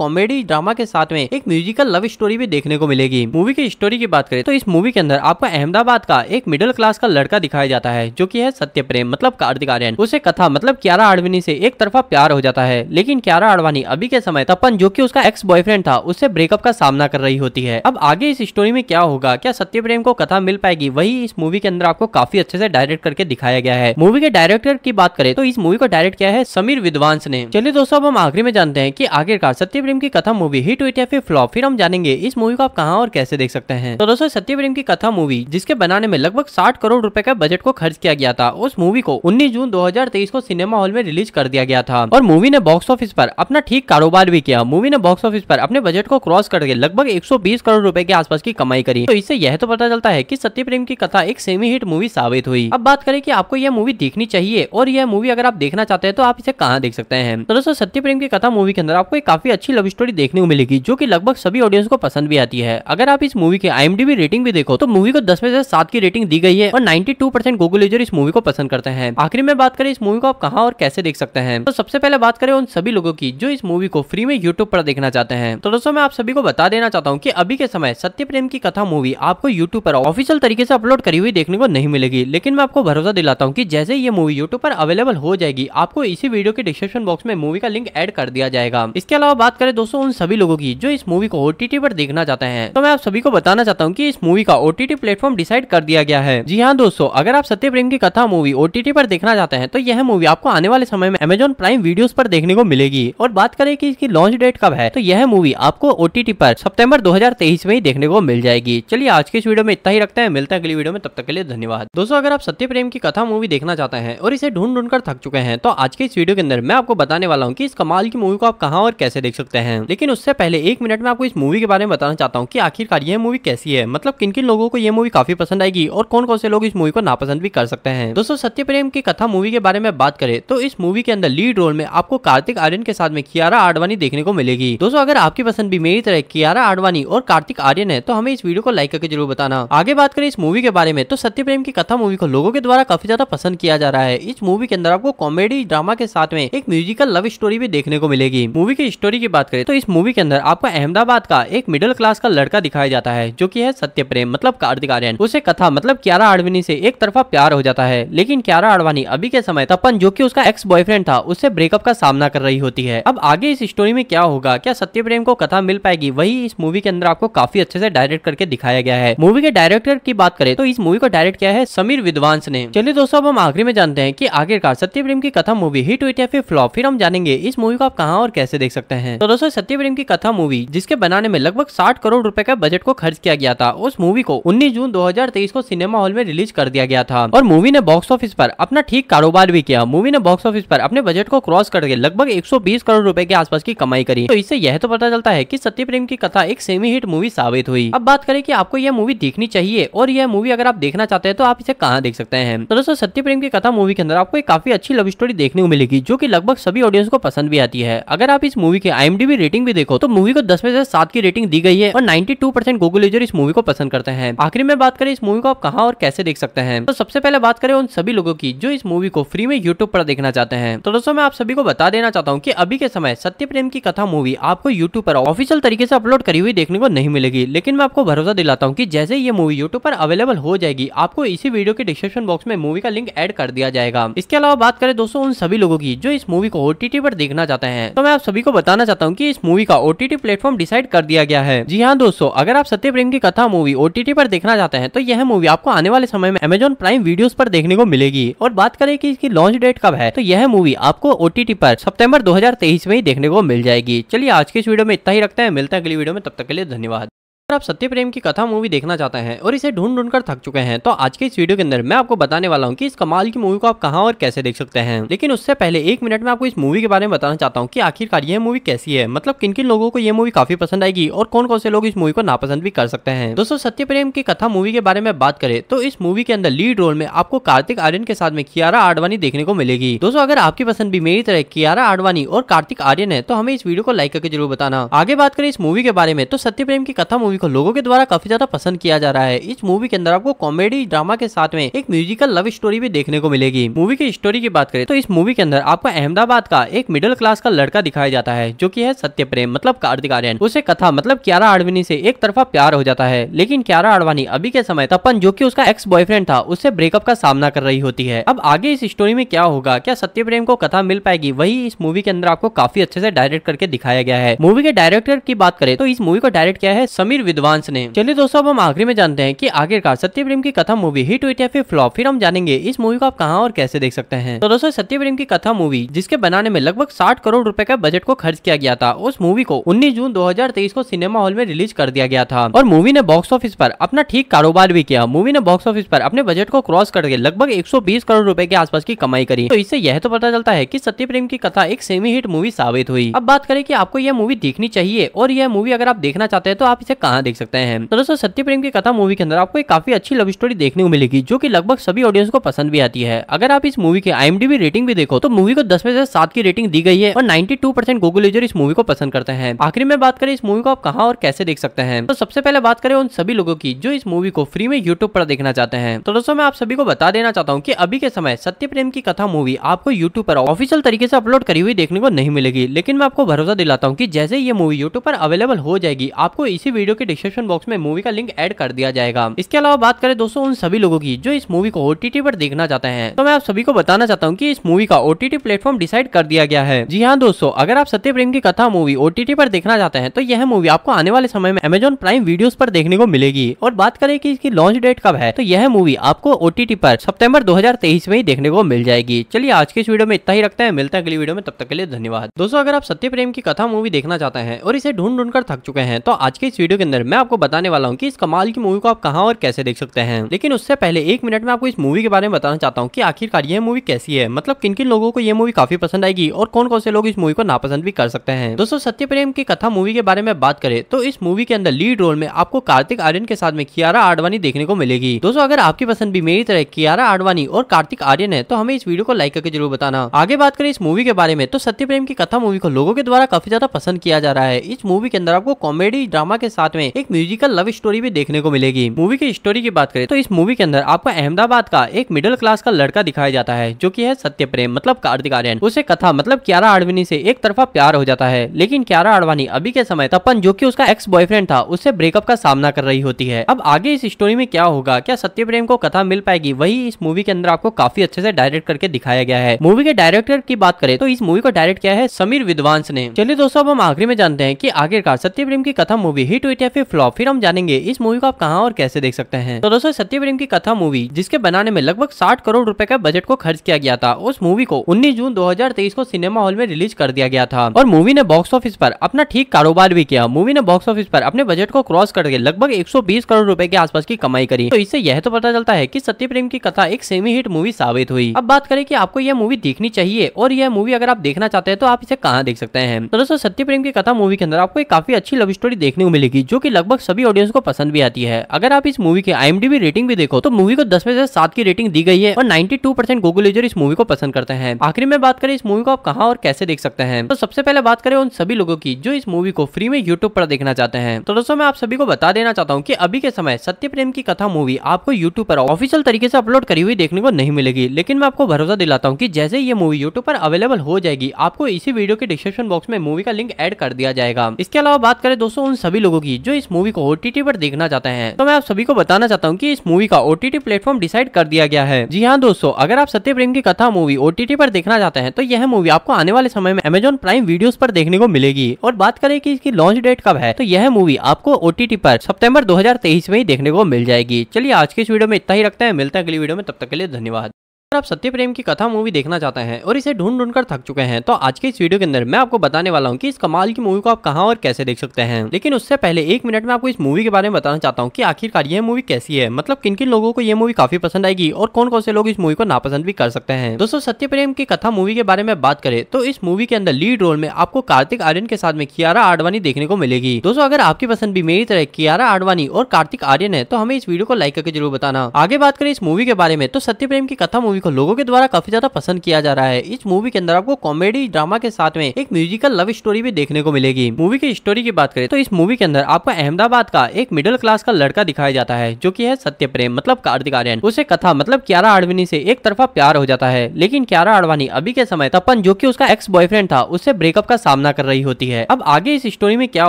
कॉमेडी ड्रामा के साथ में एक म्यूजिकल लव स्टोरी भी देखने को मिलेगी मूवी की स्टोरी की बात करें तो इस मूवी के अंदर आपको अहमदाबाद का एक मिडिल क्लास का लड़का दिखाया जाता है जो की है सत्य प्रेम मतलब कार्तिक आर्यन उसे कथा मतलब क्यारा आडवाणी से एक तरफा प्यार हो जाता है लेकिन क्यारा आडवाणी अभी के समय तपन जो की उसका एक्स बॉयफ्रेंड था उससे ब्रेकअप का सामना कर रही होती है अब आगे इस स्टोरी में क्या होगा क्या सत्य प्रेम को कथा मिल पाएगी वही इस मूवी के अंदर आपको काफी अच्छे से डायरेक्ट करके दिखाया गया है मूवी के डायरेक्टर की बात करें तो इस मूवी को डायरेक्ट किया है समीर विद्वांस ने चलिए दोस्तों अब हम आखिरी में जानते हैं कि आखिरकार सत्य प्रेम की कथा मूवी हिट हुई या फिर फ्लॉप फिर हम जानेंगे इस मूवी को आप कहाँ और कैसे देख सकते हैं तो दोस्तों सत्य प्रेम की कथा मूवी जिसके बनाने में लगभग साठ करोड़ रूपए का बजट को खर्च किया गया था उस मूवी को उन्नीस जून दो को सिनेमा हॉल में रिलीज कर दिया गया था और मूवी ने बॉक्स ऑफिस पर अपना ठीक कारोबार भी किया मूवी ने बॉक्स ऑफिस पर अपने बजट को क्रॉस करके लगभग 120 करोड़ रुपए के आसपास की कमाई करी तो इससे यह तो पता चलता है कि सत्य प्रेम की कथा एक सेमी हिट मूवी साबित हुई अब बात करें कि आपको यह मूवी देखनी चाहिए और यह मूवी अगर आप देखना चाहते हैं तो आप इसे कहा यहाँ देख सकते हैं तो दोस्तों सत्य प्रेम की कथा मूवी के अंदर आपको एक काफी अच्छी लव स्टोरी देखने को मिलेगी जो की लगभग सभी ऑडियंस को पसंद भी आती है अगर आप इस मूवी की आई रेटिंग भी देखो तो मूवी को दस में से सात की रेटिंग दी गई है और ninety two percent Google user इस मूवी को पसंद करते हैं आखिर में बात करें इस मूवी को आप कहा और कैसे देख सकते हैं तो सबसे पहले बात करें उन सभी लोगों की जो इस मूवी को फ्री में यूट्यूब पर देखना चाहते हैं तो दोस्तों मैं आप सभी को बता देना चाहता हूँ की अभी के समय सत्य प्रेम की कथा मूवी आपको यूट्यूब पर ऑफिशियल तरीके से अपलोड करी हुई देखने को नहीं मिलेगी लेकिन मैं आपको भरोसा दिलाता हूँ की जैसे ये मूवी यूट्यूब पर अवेलेबल हो जाएगी आपको इसी वीडियो के डिस्क्रिप्शन बॉक्स में मूवी का लिंक एड कर दिया जाएगा इसके अलावा बात करें दोस्तों उन सभी लोगों की जो इस मूवी को ओटीटी पर देखना चाहते हैं तो मैं आप सभी को बताना चाहता हूँ की इस मूवी का ओटीटी प्लेटफॉर्म डिसाइड कर दिया गया है जी हाँ दोस्तों अगर आप सत्य प्रेम की कथा मूवी ओटीटी पर देखना चाहते हैं तो यह मूवी आपको आने वाले समय में अमेजोन प्राइम वीडियो पर देखने को मिलेगी और बात करें की इसकी लॉन्च डेट कब है तो यह मूवी आपको ओटीटी पर सितंबर 2023 में ही देखने को मिल जाएगी चलिए आज के इस वीडियो में इतना ही रखते हैं मिलते हैं अगली वीडियो में तब तक के लिए धन्यवाद दोस्तों अगर आप सत्य प्रेम की कथा मूवी देखना चाहते हैं और इसे ढूंढ ढूंढ कर थक चुके हैं तो आज के इस वीडियो के अंदर अंदर मैं आपको बताने वाला हूँ की इस कमाल की मूवी को आप कहाँ और कैसे देख सकते हैं लेकिन उससे पहले एक मिनट में आपको इस मूवी के बारे में बताना चाहता हूँ की आखिरकार ये मूवी कैसी है मतलब किन किन लोगों को यह मूवी काफी पसंद आएगी और कौन कौन से लोग इस मूवी को नापसंद भी कर सकते हैं दोस्तों सत्य प्रेम की कथा मूवी के बारे में बात करें तो इस मूवी के अंदर लीड रोल में आपको कार्तिक आर्यन के साथ में कियारा आडवाणी देखने को मिलेगी दोस्तों अगर आपकी पसंद भी मेरी तरह कियारा आडवाणी और कार्तिक आर्यन है तो हमें इस वीडियो को लाइक करके जरूर बताना आगे बात करें इस मूवी के बारे में तो सत्य प्रेम की कथा मूवी को लोगों के द्वारा काफी ज्यादा पसंद किया जा रहा है इस मूवी के अंदर आपको कॉमेडी ड्रामा के साथ में हमें एक म्यूजिकल लव स्टोरी भी देखने को मिलेगी मूवी की स्टोरी की बात करें तो इस मूवी के अंदर आपको अहमदाबाद का एक मिडिल क्लास का लड़का दिखाया जाता है जो की है सत्य प्रेम मतलब कार्तिक आर्यन उसे कथा मतलब क्यारा आडवाणी से एक तरफा प्यार हो जाता है लेकिन क्यारा आडवाणी अभी के समय तपन जो की उसका एक्स बॉयफ्रेंड था उससे ब्रेकअप का सामना कर रही होती है अब आगे इस स्टोरी में क्या होगा क्या सत्य प्रेम को कथा मिल पाएगी वही इस मूवी के अंदर आपको काफी अच्छे से डायरेक्ट करके दिखाया गया है मूवी के डायरेक्टर की बात करें तो इस मूवी को डायरेक्ट किया है समीर विद्वांस ने चलिए दोस्तों अब हम आखिरी में जानते हैं की आखिरकार सत्य प्रेम की कथा मूवी हिट हुई या फिर फ्लॉप फिर हम जानेंगे इस मूवी को आप कहाँ और कैसे देख सकते हैं तो दोस्तों सत्य प्रेम की कथा मूवी जिसके बनाने में लगभग साठ करोड़ रूपए का बजट को खर्च किया गया था उस मूवी को उन्नीस जून दो को सिनेमा हॉल में रिलीज कर दिया गया था और मूवी ने बॉक्स ऑफिस पर अपना ठीक कारोबार भी किया मूवी ने बॉक्स ऑफिस पर अपने बजट को क्रॉस करके लगभग 120 करोड़ रुपए के आसपास की कमाई करी तो इससे यह तो पता चलता है की सत्य प्रेम की कथा एक सेमी हिट मूवी साबित हुई अब बात करें कि आपको यह मूवी देखनी चाहिए और यह मूवी अगर आप देखना चाहते हैं तो आप इसे कहाँ देख सकते हैं तो दोस्तों सत्य प्रेम की कथा मूवी के अंदर आपको एक काफी अच्छी लव स्टोरी देखने को मिलेगी जो की की लगभग सभी ऑडियंस को पसंद भी आती है अगर आप इस मूवी की आई रेटिंग भी देखो तो मूवी को दस में से सात की रेटिंग दी गई है और नाइन्टी गूगल यूजर इस मूवी को पसंद करते हैं आखिर में बात करें इस मूवी को आप कहाँ और कैसे देख सकते हैं तो सबसे पहले बात करें उन सभी लोगों की जो इस मूवी को फ्री में यूट्यूब पर देखना चाहते हैं तो दोस्तों मैं आप सभी को बता देना चाहता हूँ की अभी के समय सत्य प्रेम की कथा मूवी आपको यूट्यूब पर ऑफिशियल तरीके से अपलोड करी हुई देखने को नहीं मिलेगी लेकिन मैं आपको भरोसा दिलाता हूँ की जैसे ये मूवी यूट्यूब पर अवेलेबल हो जाएगी आपको इसी वीडियो के डिस्क्रिप्शन बॉक्स में मूवी का लिंक एड कर दिया जाएगा इसके अलावा बात करें दोस्तों उन सभी लोगों की जो इस मूवी को ओटीटी पर देखना चाहते हैं तो मैं आप सभी को बताना चाहता हूँ की इस मूवी का ओटीटी प्लेटफॉर्म डिसाइड कर दिया गया है जी हाँ दोस्तों अगर आप सत्य प्रेम की कथा मूवी ओटीटी पर देखना चाहते हैं तो यह मूवी आपको आने वाले समय में अमेजोन प्राइम वीडियो पर देखने को मिलेगी और बात करें की इसकी लॉन्च डेट कब है तो यह मूवी आपको ओटीटी पर सप्तम्बर 2023 में ही देखने को मिल जाएगी चलिए आज के इस वीडियो में इतना ही रखते हैं मिलते हैं अगली वीडियो में तब तक के लिए धन्यवाद अगर आप सत्य प्रेम की कथा मूवी देखना चाहते हैं और इसे ढूंढ ढूंढ कर थक चुके हैं तो आज के इस वीडियो के अंदर मैं आपको बताने वाला हूँ कि इस कमाल की मूवी को आप कहाँ और कैसे देख सकते हैं लेकिन उससे पहले एक मिनट में आपको इस मूवी के बारे में बताना चाहता हूँ कि आखिरकार यह मूवी कैसी है मतलब किन किन लोगों को यह मूवी काफी पसंद आएगी और कौन कौन से लोग इस मूवी को नापसंद भी कर सकते हैं दोस्तों सत्य प्रेम की कथा मूवी के बारे में बात करें तो इस मूवी के अंदर लीड रोल में आपको कार्तिक आर्यन के साथ में कियारा आडवाणी देखने को मिलेगी दोस्तों अगर आपकी पसंद भी मेरी तरह कियारा आडवाणी और कार्तिक आर्यन है तो हमें इस वीडियो को लाइक करके जरूर बताना आगे बात करें इस मूवी के बारे में तो सत्य प्रेम की कथा मूवी मूवी को लोगों के द्वारा काफी ज्यादा पसंद किया जा रहा है इस मूवी के अंदर आपको कॉमेडी ड्रामा के साथ में एक म्यूजिकल लव स्टोरी भी देखने को मिलेगी मूवी की स्टोरी की बात करें तो इस मूवी के अंदर आपको अहमदाबाद का एक मिडिल क्लास का लड़का दिखाया जाता है जो की है सत्य प्रेम मतलब कार्तिक आर्यन उसे कथा मतलब क्यारा आडवाणी से एक तरफा प्यार हो जाता है लेकिन क्यारा आडवाणी अभी के समय तपन जो की उसका एक्स बॉयफ्रेंड था उससे ब्रेकअप का सामना कर रही होती है अब आगे इस स्टोरी में क्या होगा क्या सत्य प्रेम को कथा मिल पाएगी वही इस मूवी के अंदर आपको काफी अच्छे से डायरेक्ट करके दिखाया गया है मूवी के डायरेक्टर की बात करें तो इस मूवी को डायरेक्ट किया है समीर विद्वांस ने चलिए दोस्तों अब हम आखिरी में जानते हैं कि आखिरकार सत्य प्रेम की कथा मूवी हिट हुई या फिर फ्लॉप फिर हम जानेंगे इस मूवी को आप कहाँ और कैसे देख सकते हैं तो दोस्तों सत्य प्रेम की कथा मूवी जिसके बनाने में लगभग साठ करोड़ रूपए का बजट को खर्च किया गया था उस मूवी को उन्नीस जून दो को सिनेमा हॉल में रिलीज कर दिया गया था और मूवी ने बॉक्स ऑफिस पर अपना ठीक कारोबार भी किया मूवी ने बॉक्स ऑफिस पर अपने बजट को क्रॉस करके लगभग 120 करोड़ रुपए के आसपास की कमाई करी तो इससे यह तो पता चलता है कि सत्य प्रेम की कथा एक सेमी हिट मूवी साबित हुई अब बात करें कि आपको यह मूवी देखनी चाहिए और यह मूवी अगर आप देखना चाहते हैं तो आप इसे कहा यहाँ देख सकते हैं तो दोस्तों सत्य प्रेम की कथा मूवी के अंदर आपको एक काफी अच्छी लव स्टोरी देखने को मिलेगी जो की लगभग सभी ऑडियंस को पसंद भी आती है अगर आप इस मूवी की आईएमडीबी रेटिंग भी देखो तो मूवी को दस में से सात की रेटिंग दी गई है और 92 परसेंट गूगल यूजर इस मूवी को पसंद करते हैं आखिर में बात करें इस मूवी को आप कहा और कैसे देख सकते हैं तो सबसे पहले बात करें उन सभी लोगों की जो इस मूवी को फ्री में यूट्यूब पर देखना चाहते हैं तो दोस्तों मैं आप सभी को बता देना चाहता हूँ की अभी के समय सत्य प्रेम की कथा मूवी आपको यूट्यूब पर ऑफिशियल तरीके से अपलोड करी हुई देखने को नहीं मिलेगी लेकिन मैं आपको भरोसा दिलाता हूँ की जैसे ये मूवी यूट्यूब पर अवेलेबल हो जाएगी आपको इसी वीडियो के डिस्क्रिप्शन बॉक्स में मूवी का लिंक एड कर दिया जाएगा इसके अलावा बात करें दोस्तों उन सभी लोगों की जो इस मूवी को ओटीटी पर देखना चाहते हैं तो मैं आप सभी को बताना चाहता हूँ की इस मूवी का ओटीटी प्लेटफॉर्म डिसाइड कर दिया गया है जी हाँ दोस्तों अगर आप सत्य प्रेम की कथा मूवी ओटीटी पर देखना चाहते हैं तो यह मूवी आपको आने वाले समय में अमेजोन प्राइम वीडियो पर देखने को मिलेगी और बात करें की इसकी लॉन्च डेट कब है तो यह मूवी आपको ओटीटी पर सितंबर 2023 में ही देखने को मिल जाएगी चलिए आज के इस वीडियो में इतना ही रखते हैं मिलते हैं अगली वीडियो में तब तक के लिए धन्यवाद दोस्तों अगर आप सत्य प्रेम की कथा मूवी देखना चाहते हैं और इसे ढूंढ ढूंढ कर थक चुके हैं तो आज के इस वीडियो के अंदर मैं आपको बताने वाला हूँ की इस कमाल की मूवी को आप कहा और कैसे देख सकते हैं लेकिन उससे पहले एक मिनट में आपको इस मूवी के बारे में बताना चाहता हूँ की आखिरकार ये मूवी कैसी है मतलब किन किन लोगों को ये मूवी काफी पसंद आएगी और कौन कौन से लोग इस मूवी को नापसंद भी कर सकते हैं दोस्तों सत्य प्रेम की कथा मूवी के बारे में बात करें तो इस मूवी के अंदर लीड रोल में आपको कार्तिक आर्यन के साथ में कियारा आडवाणी देखने को मिलेगी दोस्तों अगर आपकी पसंद भी मेरी तरह कियारा आडवाणी और कार्तिक आर्यन है तो हमें इस वीडियो को लाइक करके जरूर बताना आगे बात करें इस मूवी के बारे में तो सत्य प्रेम की कथा मूवी को लोगों के द्वारा काफी ज्यादा पसंद किया जा रहा है इस मूवी के अंदर आपको कॉमेडी ड्रामा के साथ में में एक म्यूजिकल लव स्टोरी भी देखने को मिलेगी मूवी की स्टोरी की बात करें तो इस मूवी के अंदर आपको अहमदाबाद का एक मिडिल क्लास का लड़का दिखाया जाता है जो की है सत्य प्रेम मतलब कार्तिक आर्यन उसे कथा मतलब क्यारा आडवाणी से एक तरफा प्यार हो जाता है लेकिन क्यारा आडवाणी अभी के समय तपन जो की उसका एक्स बॉयफ्रेंड था उससे ब्रेकअप का सामना कर रही होती है अब आगे इस स्टोरी में क्या होगा क्या सत्य प्रेम को कथा मिल पाएगी वही इस मूवी के अंदर आपको काफी अच्छे से डायरेक्ट करके दिखाया गया है मूवी के डायरेक्टर की बात करें तो इस मूवी को डायरेक्ट किया है समीर विद्वांस ने चलिए दोस्तों अब हम आखिरी में जानते हैं कि आखिरकार सत्य प्रेम की कथा मूवी हिट हुई है फिर फ्लॉप फिर हम जानेंगे इस मूवी को आप कहाँ और कैसे देख सकते हैं तो दोस्तों सत्य प्रेम की कथा मूवी जिसके बनाने में लगभग साठ करोड़ रूपए का बजट को खर्च किया गया था उस मूवी को उन्नीस जून दो को सिनेमा हॉल में रिलीज कर दिया गया था और मूवी ने बॉक्स ऑफिस पर अपना ठीक कारोबार भी किया मूवी ने बॉक्स ऑफिस पर अपने बजट को क्रॉस करके लगभग 120 करोड़ रुपए के आसपास की कमाई करी तो इससे यह तो पता चलता है की सत्य प्रेम की कथा एक सेमी हिट मूवी साबित हुई अब बात करें कि आपको यह मूवी देखनी चाहिए और यह मूवी अगर आप देखना चाहते हैं तो आप इसे कहाँ देख सकते हैं तो दोस्तों सत्य प्रेम की कथा मूवी के अंदर आपको एक काफी अच्छी लव स्टोरी देखने को मिलेगी जो की लगभग सभी ऑडियंस को पसंद भी आती है अगर आप इस मूवी की आई रेटिंग भी देखो तो मूवी को दस में से सात की रेटिंग दी गई है और ninety two percent Google user इस मूवी को पसंद करते हैं आखिर में बात करें इस मूवी को आप कहा और कैसे देख सकते हैं तो सबसे पहले बात करें उन सभी लोगों की जो इस मूवी को फ्री में यूट्यूब पर देखना चाहते हैं तो दोस्तों मैं आप सभी को बता देना चाहता हूँ की अभी के समय सत्य प्रेम की कथा मूवी आपको यूट्यूब पर ऑफिशियल तरीके से अपलोड करी हुई देखने को नहीं मिलेगी लेकिन मैं आपको भरोसा दिलाता हूँ की जैसे ये मूवी यूट्यूब पर अवेलेबल हो जाएगी आपको इसी वीडियो के डिस्क्रिप्शन बॉक्स में मूवी का लिंक एड कर दिया जाएगा इसके अलावा बात करें दोस्तों उन सभी लोगों की जो इस मूवी को ओटीटी पर देखना चाहते हैं तो मैं आप सभी को बताना चाहता हूँ की इस मूवी का ओटीटी प्लेटफॉर्म डिसाइड कर दिया गया है जी हाँ दोस्तों अगर आप सत्य प्रेम की कथा मूवी ओटीटी पर देखना चाहते हैं तो यह मूवी आपको आने वाले समय में अमेजोन प्राइम वीडियो पर देखने को मिलेगी और बात करें की इसकी लॉन्च डेट कब है तो यह मूवी आपको ओटीटी पर सितंबर 2023 में ही देखने को मिल जाएगी चलिए आज के इस वीडियो में इतना ही रखते हैं मिलते हैं अगली वीडियो में तब तक के लिए धन्यवाद अगर आप सत्य प्रेम की कथा मूवी देखना चाहते हैं और इसे ढूंढ ढूंढ कर थक चुके हैं तो आज के इस वीडियो के अंदर मैं आपको बताने वाला हूँ कि इस कमाल की मूवी को आप कहाँ और कैसे देख सकते हैं लेकिन उससे पहले एक मिनट में आपको इस मूवी के बारे में बताना चाहता हूँ कि आखिरकार ये मूवी कैसी है मतलब किन किन लोगों को यह मूवी काफी पसंद आएगी और कौन कौन से लोग इस मूवी को नापसंद भी कर सकते हैं दोस्तों सत्य प्रेम की कथा मूवी के बारे में बात करें तो इस मूवी के अंदर लीड रोल में आपको कार्तिक आर्यन के साथ में कियारा आडवाणी देखने को मिलेगी दोस्तों अगर आपकी पसंद भी मेरी तरह कियारा आडवाणी और कार्तिक आर्यन है तो हमें इस वीडियो को लाइक करके जरूर बताना आगे बात करें इस मूवी के बारे में तो सत्य प्रेम की कथा मूवी मूवी को लोगों के द्वारा काफी ज्यादा पसंद किया जा रहा है इस मूवी के अंदर आपको कॉमेडी ड्रामा के साथ में एक म्यूजिकल लव स्टोरी भी देखने को मिलेगी मूवी की स्टोरी की बात करें तो इस मूवी के अंदर आपको अहमदाबाद का एक मिडिल क्लास का लड़का दिखाया जाता है जो की है सत्य प्रेम मतलब कार्तिक आर्यन उसे कथा मतलब क्यारा आडवानी से एक तरफा प्यार हो जाता है लेकिन क्यारा आडवाणी अभी के समय तपन जो की उसका एक्स बॉयफ्रेंड था उससे ब्रेकअप का सामना कर रही होती है अब आगे इस स्टोरी में क्या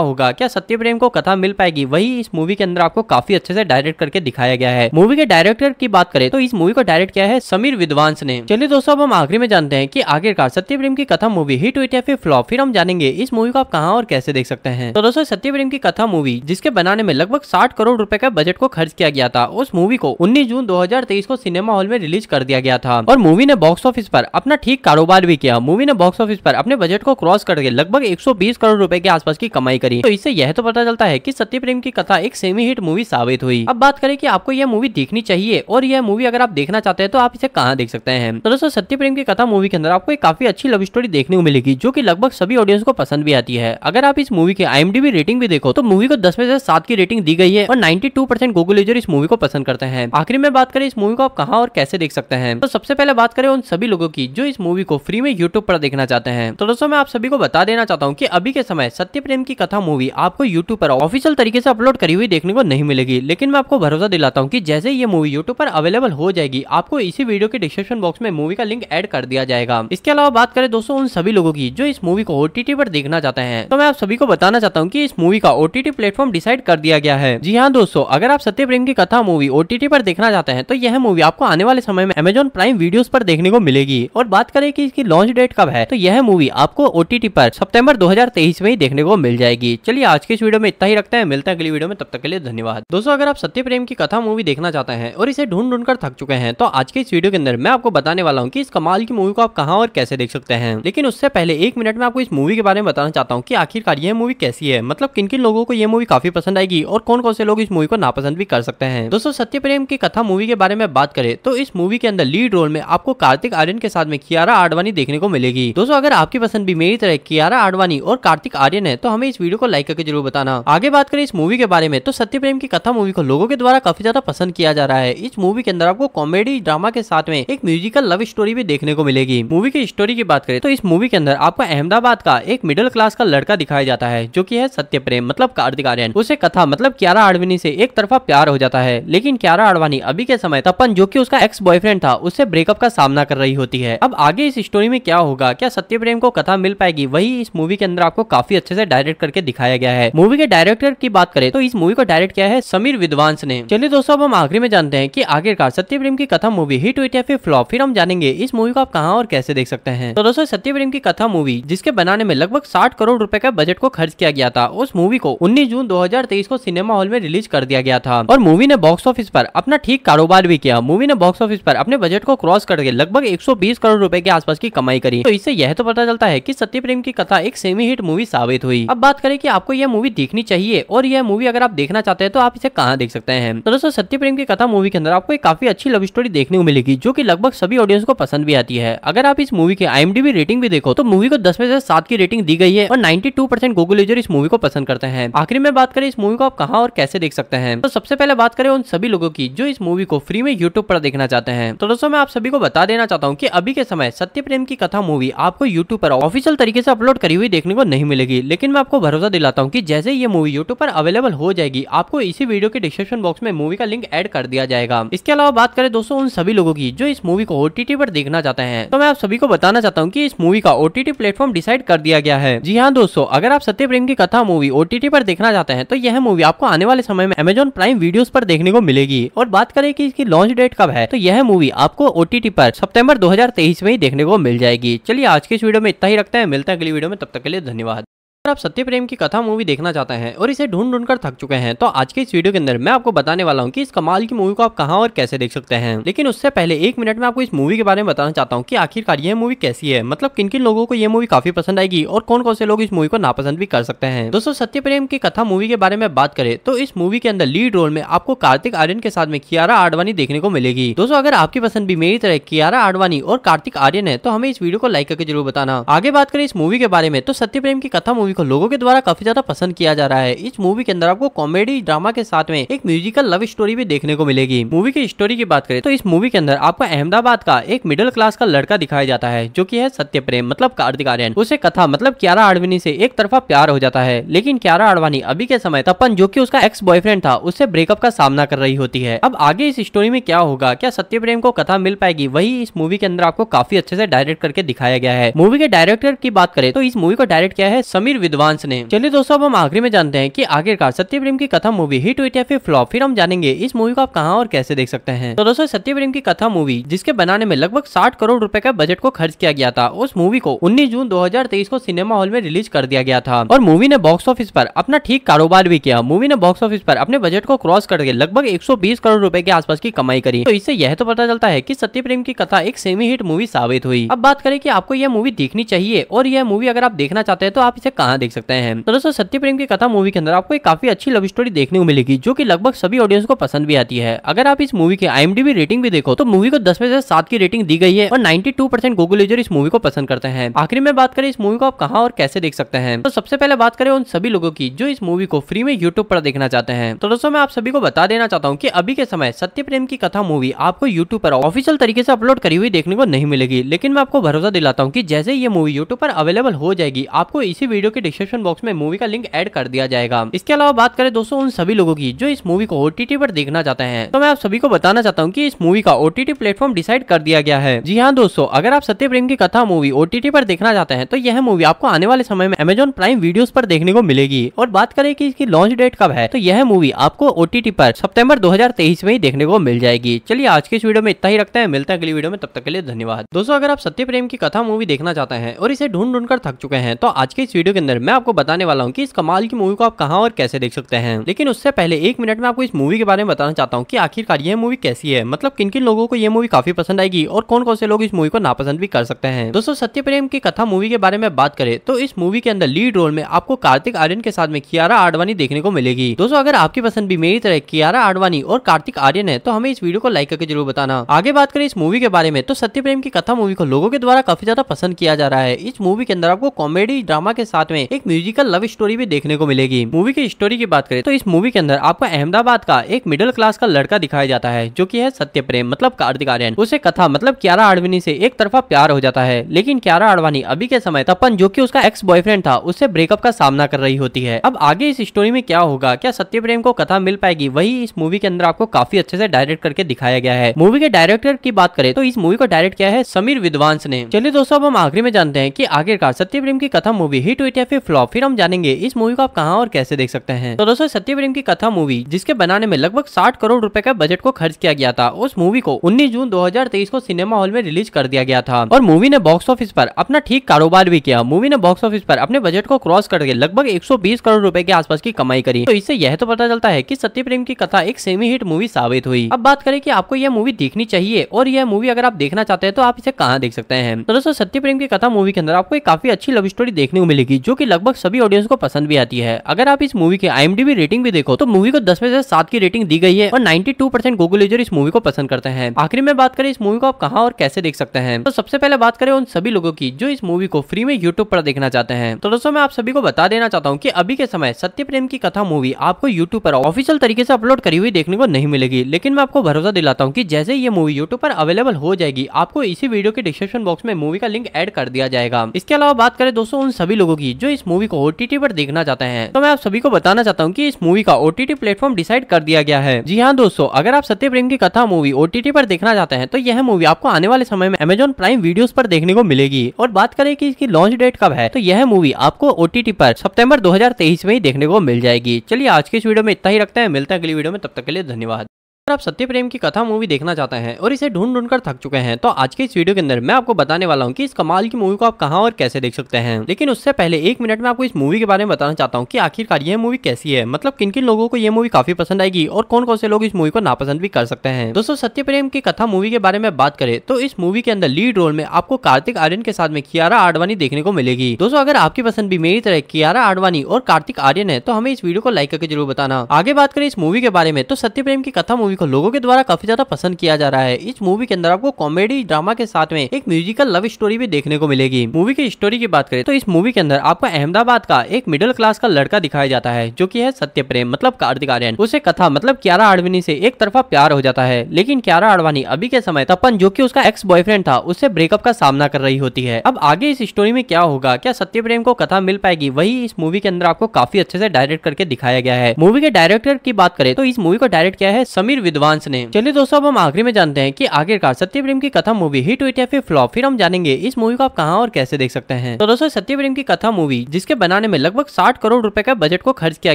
होगा क्या सत्य प्रेम को कथा मिल पाएगी वही इस मूवी के अंदर आपको काफी अच्छे से डायरेक्ट करके दिखाया गया है मूवी के डायरेक्टर की बात करें तो इस मूवी को डायरेक्ट किया है समीर फिर विद्वांस ने चलिए दोस्तों अब हम आखिरी में जानते हैं कि आखिरकार सत्य प्रेम की कथा मूवी हिट हुई या फिर फ्लॉप फिर हम जानेंगे इस मूवी को आप कहा और कैसे देख सकते हैं तो दोस्तों सत्य प्रेम की कथा मूवी जिसके बनाने में लगभग साठ करोड़ रूपए का बजट को खर्च किया गया था उस मूवी को उन्नीस जून दो को सिनेमा हॉल में रिलीज कर दिया गया था और मूवी ने बॉक्स ऑफिस आरोप अपना ठीक कारोबार भी किया मूवी ने बॉक्स ऑफिस आरोप अपने बजट को क्रॉस करके लगभग एक करोड़ रूपए के आसपास की कमाई करी तो इससे यह तो पता चलता है की सत्य प्रेम की कथा एक सेमी हिट मूवी साबित हुई अब बात करें की आपको यह मूवी देखनी चाहिए और यह मूवी अगर आप देखना चाहते हैं तो आप इसे कहा हाँ देख सकते हैं तो दोस्तों सत्य प्रेम की कथा मूवी के अंदर आपको एक काफी अच्छी लव स्टोरी देखने को मिलेगी जो की लगभग सभी ऑडियंस को पसंद भी आती है अगर आप इस मूवी की आईएमडीबी रेटिंग भी देखो तो मूवी को दस में से सात की रेटिंग दी गई है और ninety two percent Google user इस मूवी को पसंद करते हैं आखिर में बात करें इस मूवी को आप कहाँ और कैसे देख सकते हैं तो सबसे पहले बात करें उन सभी लोगों की जो इस मूवी को फ्री में यूट्यूब पर देखना चाहते हैं तो दोस्तों मैं आप सभी को बता देना चाहता हूँ की अभी के समय सत्य प्रेम की कथा मूवी आपको यूट्यूब पर ऑफिशियल तरीके से अपलोड करी हुई देखने को नहीं मिलेगी लेकिन मैं आपको भरोसा दिलाता हूँ की जैसे ये मूवी यूट्यूब पर अवेलेबल हो जाएगी आपको इसी वीडियो के के डिस्क्रिप्शन बॉक्स में मूवी का लिंक एड कर दिया जाएगा इसके अलावा बात करें दोस्तों उन सभी लोगों की जो इस मूवी को ओटीटी पर देखना चाहते हैं तो मैं आप सभी को बताना चाहता हूँ की इस मूवी का ओटीटी प्लेटफॉर्म डिसाइड कर दिया गया है जी हाँ दोस्तों अगर आप सत्य प्रेम की कथा मूवी ओटीटी पर देखना चाहते हैं तो यह मूवी आपको आने वाले समय में अमेजोन प्राइम वीडियो पर देखने को मिलेगी और बात करें कि इसकी लॉन्च डेट कब है तो यह मूवी आपको ओटीटी पर सितंबर 2023 में ही देखने को मिल जाएगी चलिए आज के इस वीडियो में इतना ही रखते हैं मिलते हैं अगली वीडियो में तब तक के लिए धन्यवाद दोस्तों अगर आप सत्य प्रेम की कथा मूवी देखना चाहते हैं और इसे ढूंढ ढूंढ कर थक चुके हैं तो आज के इस वीडियो के अंदर मैं आपको बताने वाला हूँ कि इस कमाल की मूवी को आप कहाँ और कैसे देख सकते हैं लेकिन उससे पहले एक मिनट में आपको इस मूवी के बारे में बताना चाहता हूँ कि आखिरकार ये मूवी कैसी है मतलब किन किन लोगों को यह मूवी काफी पसंद आएगी और कौन कौन से लोग इस मूवी को नापसंद भी कर सकते हैं दोस्तों सत्य प्रेम की कथा मूवी के बारे में बात करें तो इस मूवी के अंदर लीड रोल में आपको कार्तिक आर्यन के साथ में कियारा आडवाणी देखने को मिलेगी दोस्तों अगर आपकी पसंद भी मेरी तरह कियारा आडवाणी और कार्तिक आर्यन है तो हमें इस वीडियो को लाइक करके जरूर बताना आगे बात करें इस मूवी के बारे में तो सत्य प्रेम की कथा मूवी को लोगों के द्वारा काफी ज्यादा पसंद किया जा रहा है इस मूवी के अंदर आपको कॉमेडी ड्रामा के साथ में में एक म्यूजिकल लव स्टोरी भी देखने को मिलेगी मूवी की स्टोरी की बात करें तो इस मूवी के अंदर आपको अहमदाबाद का एक मिडिल क्लास का लड़का दिखाया जाता है जो की है सत्य प्रेम मतलब कार्तिक आर्यन उसे कथा मतलब क्यारा आडवानी से एक तरफा प्यार हो जाता है लेकिन क्यारा आडवाणी अभी के समय तपन जो की उसका एक्स बॉयफ्रेंड था उससे ब्रेकअप का सामना कर रही होती है अब आगे इस स्टोरी में क्या होगा क्या सत्य प्रेम को कथा मिल पाएगी वही इस मूवी के अंदर आपको काफी अच्छे से डायरेक्ट करके दिखाया गया है मूवी के डायरेक्टर की बात करें तो इस मूवी को डायरेक्ट किया है समीर विद्वांस ने चलिए दोस्तों अब हम आखिरी में जानते हैं कि आखिरकार सत्य प्रेम की कथा मूवी हिट हुई फिर फ्लॉप फिर हम जानेंगे इस मूवी को आप कहाँ और कैसे देख सकते हैं तो दोस्तों सत्य प्रेम की कथा मूवी जिसके बनाने में लगभग साठ करोड़ रूपए का बजट को खर्च किया गया था उस मूवी को उन्नीस जून दो को सिनेमा हॉल में रिलीज कर दिया गया था और मूवी ने बॉक्स ऑफिस पर अपना ठीक कारोबार भी किया मूवी ने बॉक्स ऑफिस पर अपने बजट को क्रॉस करके लगभग 120 करोड़ रुपए के आसपास की कमाई करी तो इससे यह तो पता चलता है की सत्य प्रेम की कथा एक सेमी हिट मूवी साबित हुई अब बात करें कि आपको यह मूवी देखनी चाहिए और यह मूवी अगर आप देखना चाहते हैं तो आप इसे कहाँ देख सकते हैं तो दोस्तों सत्य प्रेम की कथा मूवी के अंदर आपको एक काफी अच्छी लव स्टोरी देखने को मिलेगी जो कि लगभग सभी ऑडियंस को पसंद भी आती है अगर आप इस मूवी की आई रेटिंग भी देखो तो मूवी को दस में से सात की रेटिंग दी गई है और ninety two percent Google user इस मूवी को पसंद करते हैं आखिर में बात करें इस मूवी को आप कहाँ और कैसे देख सकते हैं तो सबसे पहले बात करें उन सभी लोगों की जो इस मूवी को फ्री में यूट्यूब पर देखना चाहते हैं तो दोस्तों मैं आप सभी को बता देना चाहता हूँ की अभी के समय सत्य प्रेम की कथा मूवी आपको यूट्यूब पर ऑफिशियल तरीके से अपलोड करी हुई देखने को नहीं मिलेगी लेकिन मैं आपको भरोसा दिलाता हूँ की जैसे ये मूवी यूट्यूब पर अवेलेबल हो जाएगी आपको इसी वीडियो के डिस्क्रिप्शन बॉक्स में मूवी का लिंक एड कर दिया जाएगा इसके अलावा बात करें दोस्तों उन सभी लोगों की जो जो इस मूवी को ओटीटी पर देखना चाहते हैं तो मैं आप सभी को बताना चाहता हूँ की इस मूवी का ओटीटी प्लेटफॉर्म डिसाइड कर दिया गया है जी हाँ दोस्तों अगर आप सत्य प्रेम की कथा मूवी ओटीटी पर देखना चाहते हैं तो यह मूवी आपको आने वाले समय में अमेजोन प्राइम वीडियो पर देखने को मिलेगी और बात करें कि इसकी लॉन्च डेट कब है तो यह मूवी आपको ओटीटी पर सितंबर 2023 में ही देखने को मिल जाएगी चलिए आज के इस वीडियो में इतना ही रखते हैं मिलते हैं अगली वीडियो में तब तक के लिए धन्यवाद अगर आप सत्य प्रेम की कथा मूवी देखना चाहते हैं और इसे ढूंढ ढूंढ कर थक चुके हैं तो आज के इस वीडियो के अंदर मैं आपको बताने वाला हूँ कि इस कमाल की मूवी को आप कहाँ और कैसे देख सकते हैं लेकिन उससे पहले एक मिनट में आपको इस मूवी के बारे में बताना चाहता हूँ कि आखिरकार ये मूवी कैसी है मतलब किन किन लोगों को यह मूवी काफी पसंद आएगी और कौन कौन से लोग इस मूवी को नापसंद भी कर सकते हैं दोस्तों सत्य प्रेम की कथा मूवी के बारे में बात करें तो इस मूवी के अंदर लीड रोल में आपको कार्तिक आर्यन के साथ में कियारा आडवाणी देखने को मिलेगी दोस्तों अगर आपकी पसंद भी मेरी तरह कियारा आडवाणी और कार्तिक आर्यन है तो हमें इस वीडियो को लाइक करके जरूर बताना आगे बात करें इस मूवी के बारे में तो सत्य प्रेम की कथा मूवी को लोगों के द्वारा काफी ज्यादा पसंद किया जा रहा है इस मूवी के अंदर आपको कॉमेडी ड्रामा के साथ में एक म्यूजिकल लव स्टोरी भी देखने को मिलेगी मूवी की स्टोरी की बात करें तो इस मूवी के अंदर आपको अहमदाबाद का एक मिडिल क्लास का लड़का दिखाया जाता है जो की है सत्य प्रेम मतलब कार्तिक आर्यन उसे कथा मतलब क्यारा आडवानी से एक तरफा प्यार हो जाता है लेकिन क्यारा आडवाणी अभी के समय तपन जो की उसका एक्स बॉयफ्रेंड था उससे ब्रेकअप का सामना कर रही होती है अब आगे इस स्टोरी में क्या होगा क्या सत्य प्रेम को कथा मिल पाएगी वही इस मूवी के अंदर आपको काफी अच्छे से डायरेक्ट करके दिखाया गया है मूवी के डायरेक्टर की बात करें तो इस मूवी को डायरेक्ट किया है समीर विद्वांस ने चलिए दोस्तों अब हम आखिरी में जानते हैं कि आखिरकार सत्य प्रेम की कथा मूवी हिट हुई या फिर फ्लॉप फिर हम जानेंगे इस मूवी को आप कहाँ और कैसे देख सकते हैं तो दोस्तों सत्य प्रेम की कथा मूवी जिसके बनाने में लगभग साठ करोड़ रूपए का बजट को खर्च किया गया था उस मूवी को उन्नीस जून दो को सिनेमा हॉल में रिलीज कर दिया गया था और मूवी ने बॉक्स ऑफिस पर अपना ठीक कारोबार भी किया मूवी ने बॉक्स ऑफिस पर अपने बजट को क्रॉस करके लगभग 120 करोड़ रुपए के आसपास की कमाई करी तो इससे यह तो पता चलता है कि सत्य प्रेम की कथा एक सेमी हिट मूवी साबित हुई अब बात करें कि आपको यह मूवी देखनी चाहिए और यह मूवी अगर आप देखना चाहते हैं तो आप इसे कहा यहाँ देख सकते हैं तो दोस्तों सत्य प्रेम की कथा मूवी के अंदर आपको एक काफी अच्छी लव स्टोरी देखने को मिलेगी जो कि लगभग सभी ऑडियंस को पसंद भी आती है अगर आप इस मूवी की आई रेटिंग भी देखो तो मूवी को दस में से सात की रेटिंग दी गई है और ninety two percent Google user इस मूवी को पसंद करते हैं आखिर में बात करें इस मूवी को आप कहाँ और कैसे देख सकते हैं तो सबसे पहले बात करें उन सभी लोगों की जो इस मूवी को फ्री में यूट्यूब पर देखना चाहते हैं तो दोस्तों मैं आप सभी को बता देना चाहता हूँ की अभी के समय सत्य प्रेम की कथा मूवी आपको यूट्यूब पर ऑफिशियल तरीके से अपलोड करी हुई देखने को नहीं मिलेगी लेकिन मैं आपको भरोसा दिलाता हूँ की जैसे ये मूवी यूट्यूब पर अवेलेबल हो जाएगी आपको इसी वीडियो की डिस्क्रिप्शन बॉक्स में मूवी का लिंक एड कर दिया जाएगा इसके अलावा बात करें दोस्तों उन सभी लोगों की जो इस मूवी को ओटीटी पर देखना चाहते हैं तो मैं आप सभी को बताना चाहता हूँ की इस मूवी का ओटीटी प्लेटफॉर्म डिसाइड कर दिया गया है जी हाँ दोस्तों अगर आप सत्य प्रेम की कथा मूवी ओटीटी पर देखना चाहते हैं तो यह मूवी आपको आने वाले समय में अमेजोन प्राइम वीडियो पर देखने को मिलेगी और बात करें कि इसकी लॉन्च डेट कब है तो यह मूवी आपको ओटीटी पर सितंबर 2023 में ही देखने को मिल जाएगी चलिए आज के इस वीडियो में इतना ही रखते हैं मिलते हैं अगली वीडियो में तब तक के लिए धन्यवाद दोस्तों अगर आप सत्य प्रेम की कथा मूवी देखना चाहते हैं और इसे ढूंढ ढूंढ कर थक चुके हैं तो आज के इस वीडियो के अंदर मैं आपको बताने वाला हूँ कि इस कमाल की मूवी को आप कहाँ और कैसे देख सकते हैं लेकिन उससे पहले एक मिनट में आपको इस मूवी के बारे में बताना चाहता हूँ कि आखिरकार यह मूवी कैसी है मतलब किन किन लोगों को यह मूवी काफी पसंद आएगी और कौन कौन से लोग इस मूवी को नापसंद भी कर सकते हैं दोस्तों सत्य प्रेम की कथा मूवी के बारे में बात करें तो इस मूवी के अंदर लीड रोल में आपको कार्तिक आर्यन के साथ में कियारा आडवाणी देखने को मिलेगी दोस्तों अगर आपकी पसंद भी मेरी तरह कियारा आडवाणी और कार्तिक आर्यन है तो हमें इस वीडियो को लाइक करके जरूर बताना आगे बात करें इस मूवी के बारे में तो सत्य प्रेम की कथा मूवी को लोगों के द्वारा काफी ज्यादा पसंद किया जा रहा है इस मूवी के अंदर आपको कॉमेडी ड्रामा के साथ में एक म्यूजिकल लव स्टोरी भी देखने को मिलेगी मूवी की स्टोरी की बात करें तो इस मूवी के अंदर आपको अहमदाबाद का एक मिडिल क्लास का लड़का दिखाया जाता है जो की है सत्य प्रेम मतलब कार्तिक आर्यन उसे कथा मतलब क्यारा आड़वानी से एक तरफा प्यार हो जाता है लेकिन क्यारा आडवाणी अभी के समय तपन जो की उसका एक्स बॉयफ्रेंड था उससे ब्रेकअप का सामना कर रही होती है अब आगे इस स्टोरी में क्या होगा क्या सत्य प्रेम को कथा मिल पाएगी वही इस मूवी के अंदर आपको काफी अच्छे से डायरेक्ट करके दिखाया गया है मूवी के डायरेक्टर की बात करें तो इस मूवी को डायरेक्ट किया है समीर विद्वांस ने चलिए दोस्तों अब हम आखिरी में जानते हैं कि आखिरकार सत्य प्रेम की कथा मूवी हिट हुई फिर फ्लॉप फिर हम जानेंगे इस मूवी को आप कहाँ और कैसे देख सकते हैं तो दोस्तों सत्य प्रेम की कथा मूवी जिसके बनाने में लगभग साठ करोड़ रूपए का बजट को खर्च किया गया था उस मूवी को उन्नीस जून दो को सिनेमा हॉल में रिलीज कर दिया गया था और मूवी ने बॉक्स ऑफिस पर अपना ठीक कारोबार भी किया मूवी ने बॉक्स ऑफिस पर अपने बजट को क्रॉस करके लगभग 120 करोड़ रुपए के आसपास की कमाई करी तो इससे यह तो पता चलता है की सत्य प्रेम की कथा एक सेमी हिट मूवी साबित हुई अब बात करें की आपको यह मूवी देखनी चाहिए और यह मूवी अगर आप देखना चाहते हैं तो आप इसे कहाँ देख सकते हैं तो दोस्तों सत्य प्रेम की कथा मूवी के अंदर आपको एक काफी अच्छी लव स्टोरी देखने को मिलेगी जो कि लगभग सभी ऑडियंस को पसंद भी आती है अगर आप इस मूवी के आई रेटिंग भी देखो तो मूवी को दस में से सात की रेटिंग दी गई है और ninety two percent Google user इस मूवी को पसंद करते हैं आखिर में बात करें इस मूवी को आप कहाँ और कैसे देख सकते हैं तो सबसे पहले बात करें उन सभी लोगों की जो इस मूवी को फ्री में यूट्यूब पर देखना चाहते हैं तो दोस्तों मैं आप सभी को बता देना चाहता हूँ की अभी के समय सत्य प्रेम की कथा मूवी आपको यूट्यूब पर ऑफिशियल तरीके से अपलोड करी हुई देखने को नहीं मिलेगी लेकिन मैं आपको भरोसा दिलाता हूँ की जैसे ये मूवी यूट्यूब पर अवेलेबल हो जाएगी आपको इसी वीडियो के डिस्क्रिप्शन बॉक्स में मूवी का लिंक एड कर दिया जाएगा इसके अलावा बात करें दोस्तों उन सभी लोगों की जो जो इस मूवी को ओटीटी पर देखना चाहते हैं तो मैं आप सभी को बताना चाहता हूँ की इस मूवी का ओटीटी प्लेटफॉर्म डिसाइड कर दिया गया है जी हाँ दोस्तों अगर आप सत्य प्रेम की कथा मूवी ओटीटी पर देखना चाहते हैं तो यह मूवी आपको आने वाले समय में अमेजोन प्राइम वीडियो पर देखने को मिलेगी और बात करें की इसकी लॉन्च डेट कब है तो यह मूवी आपको ओटीटी पर सितंबर 2023 में ही देखने को मिल जाएगी चलिए आज के इस वीडियो में इतना ही रखते हैं मिलते हैं अगली वीडियो में तब तक के लिए धन्यवाद अगर आप सत्य प्रेम की कथा मूवी देखना चाहते हैं और इसे ढूंढ ढूंढ कर थक चुके हैं तो आज के इस वीडियो के अंदर मैं आपको बताने वाला हूँ कि इस कमाल की मूवी को आप कहाँ और कैसे देख सकते हैं लेकिन उससे पहले एक मिनट में आपको इस मूवी के बारे में बताना चाहता हूँ कि आखिरकार यह मूवी कैसी है मतलब किन किन लोगों को यह मूवी काफी पसंद आएगी और कौन कौन से लोग इस मूवी को नापसंद भी कर सकते हैं दोस्तों सत्य प्रेम की कथा मूवी के बारे में बात करें तो इस मूवी के अंदर लीड रोल में आपको कार्तिक आर्यन के साथ में कियारा आडवाणी देखने को मिलेगी दोस्तों अगर आपकी पसंद भी मेरी तरह कियारा आडवाणी और कार्तिक आर्यन है तो हमें इस वीडियो को लाइक करके जरूर बताना आगे बात करें इस मूवी के बारे में तो सत्य प्रेम की कथा मूवी मूवी को लोगों के द्वारा काफी ज्यादा पसंद किया जा रहा है इस मूवी के अंदर आपको कॉमेडी ड्रामा के साथ में एक म्यूजिकल लव स्टोरी भी देखने को मिलेगी मूवी की स्टोरी की बात करें तो इस मूवी के अंदर आपको अहमदाबाद का एक मिडिल क्लास का लड़का दिखाया जाता है जो की है सत्य प्रेम मतलब कार्तिक आर्यन उसे कथा मतलब क्यारा आडवानी से एक तरफा प्यार हो जाता है लेकिन क्यारा आडवाणी अभी के समय तपन जो की उसका एक्स बॉयफ्रेंड था उससे ब्रेकअप का सामना कर रही होती है अब आगे इस स्टोरी में क्या होगा क्या सत्य प्रेम को कथा मिल पाएगी वही इस मूवी के अंदर आपको काफी अच्छे से डायरेक्ट करके दिखाया गया है मूवी के डायरेक्टर की बात करें तो इस मूवी को डायरेक्ट किया है समीर विद्वांस ने चलिए दोस्तों अब हम आखिरी में जानते हैं कि आखिरकार सत्य प्रेम की कथा मूवी हिट हुई या फिर फ्लॉप फिर हम जानेंगे इस मूवी को आप कहाँ और कैसे देख सकते हैं तो दोस्तों सत्य प्रेम की कथा मूवी जिसके बनाने में लगभग साठ करोड़ रूपए का बजट को खर्च किया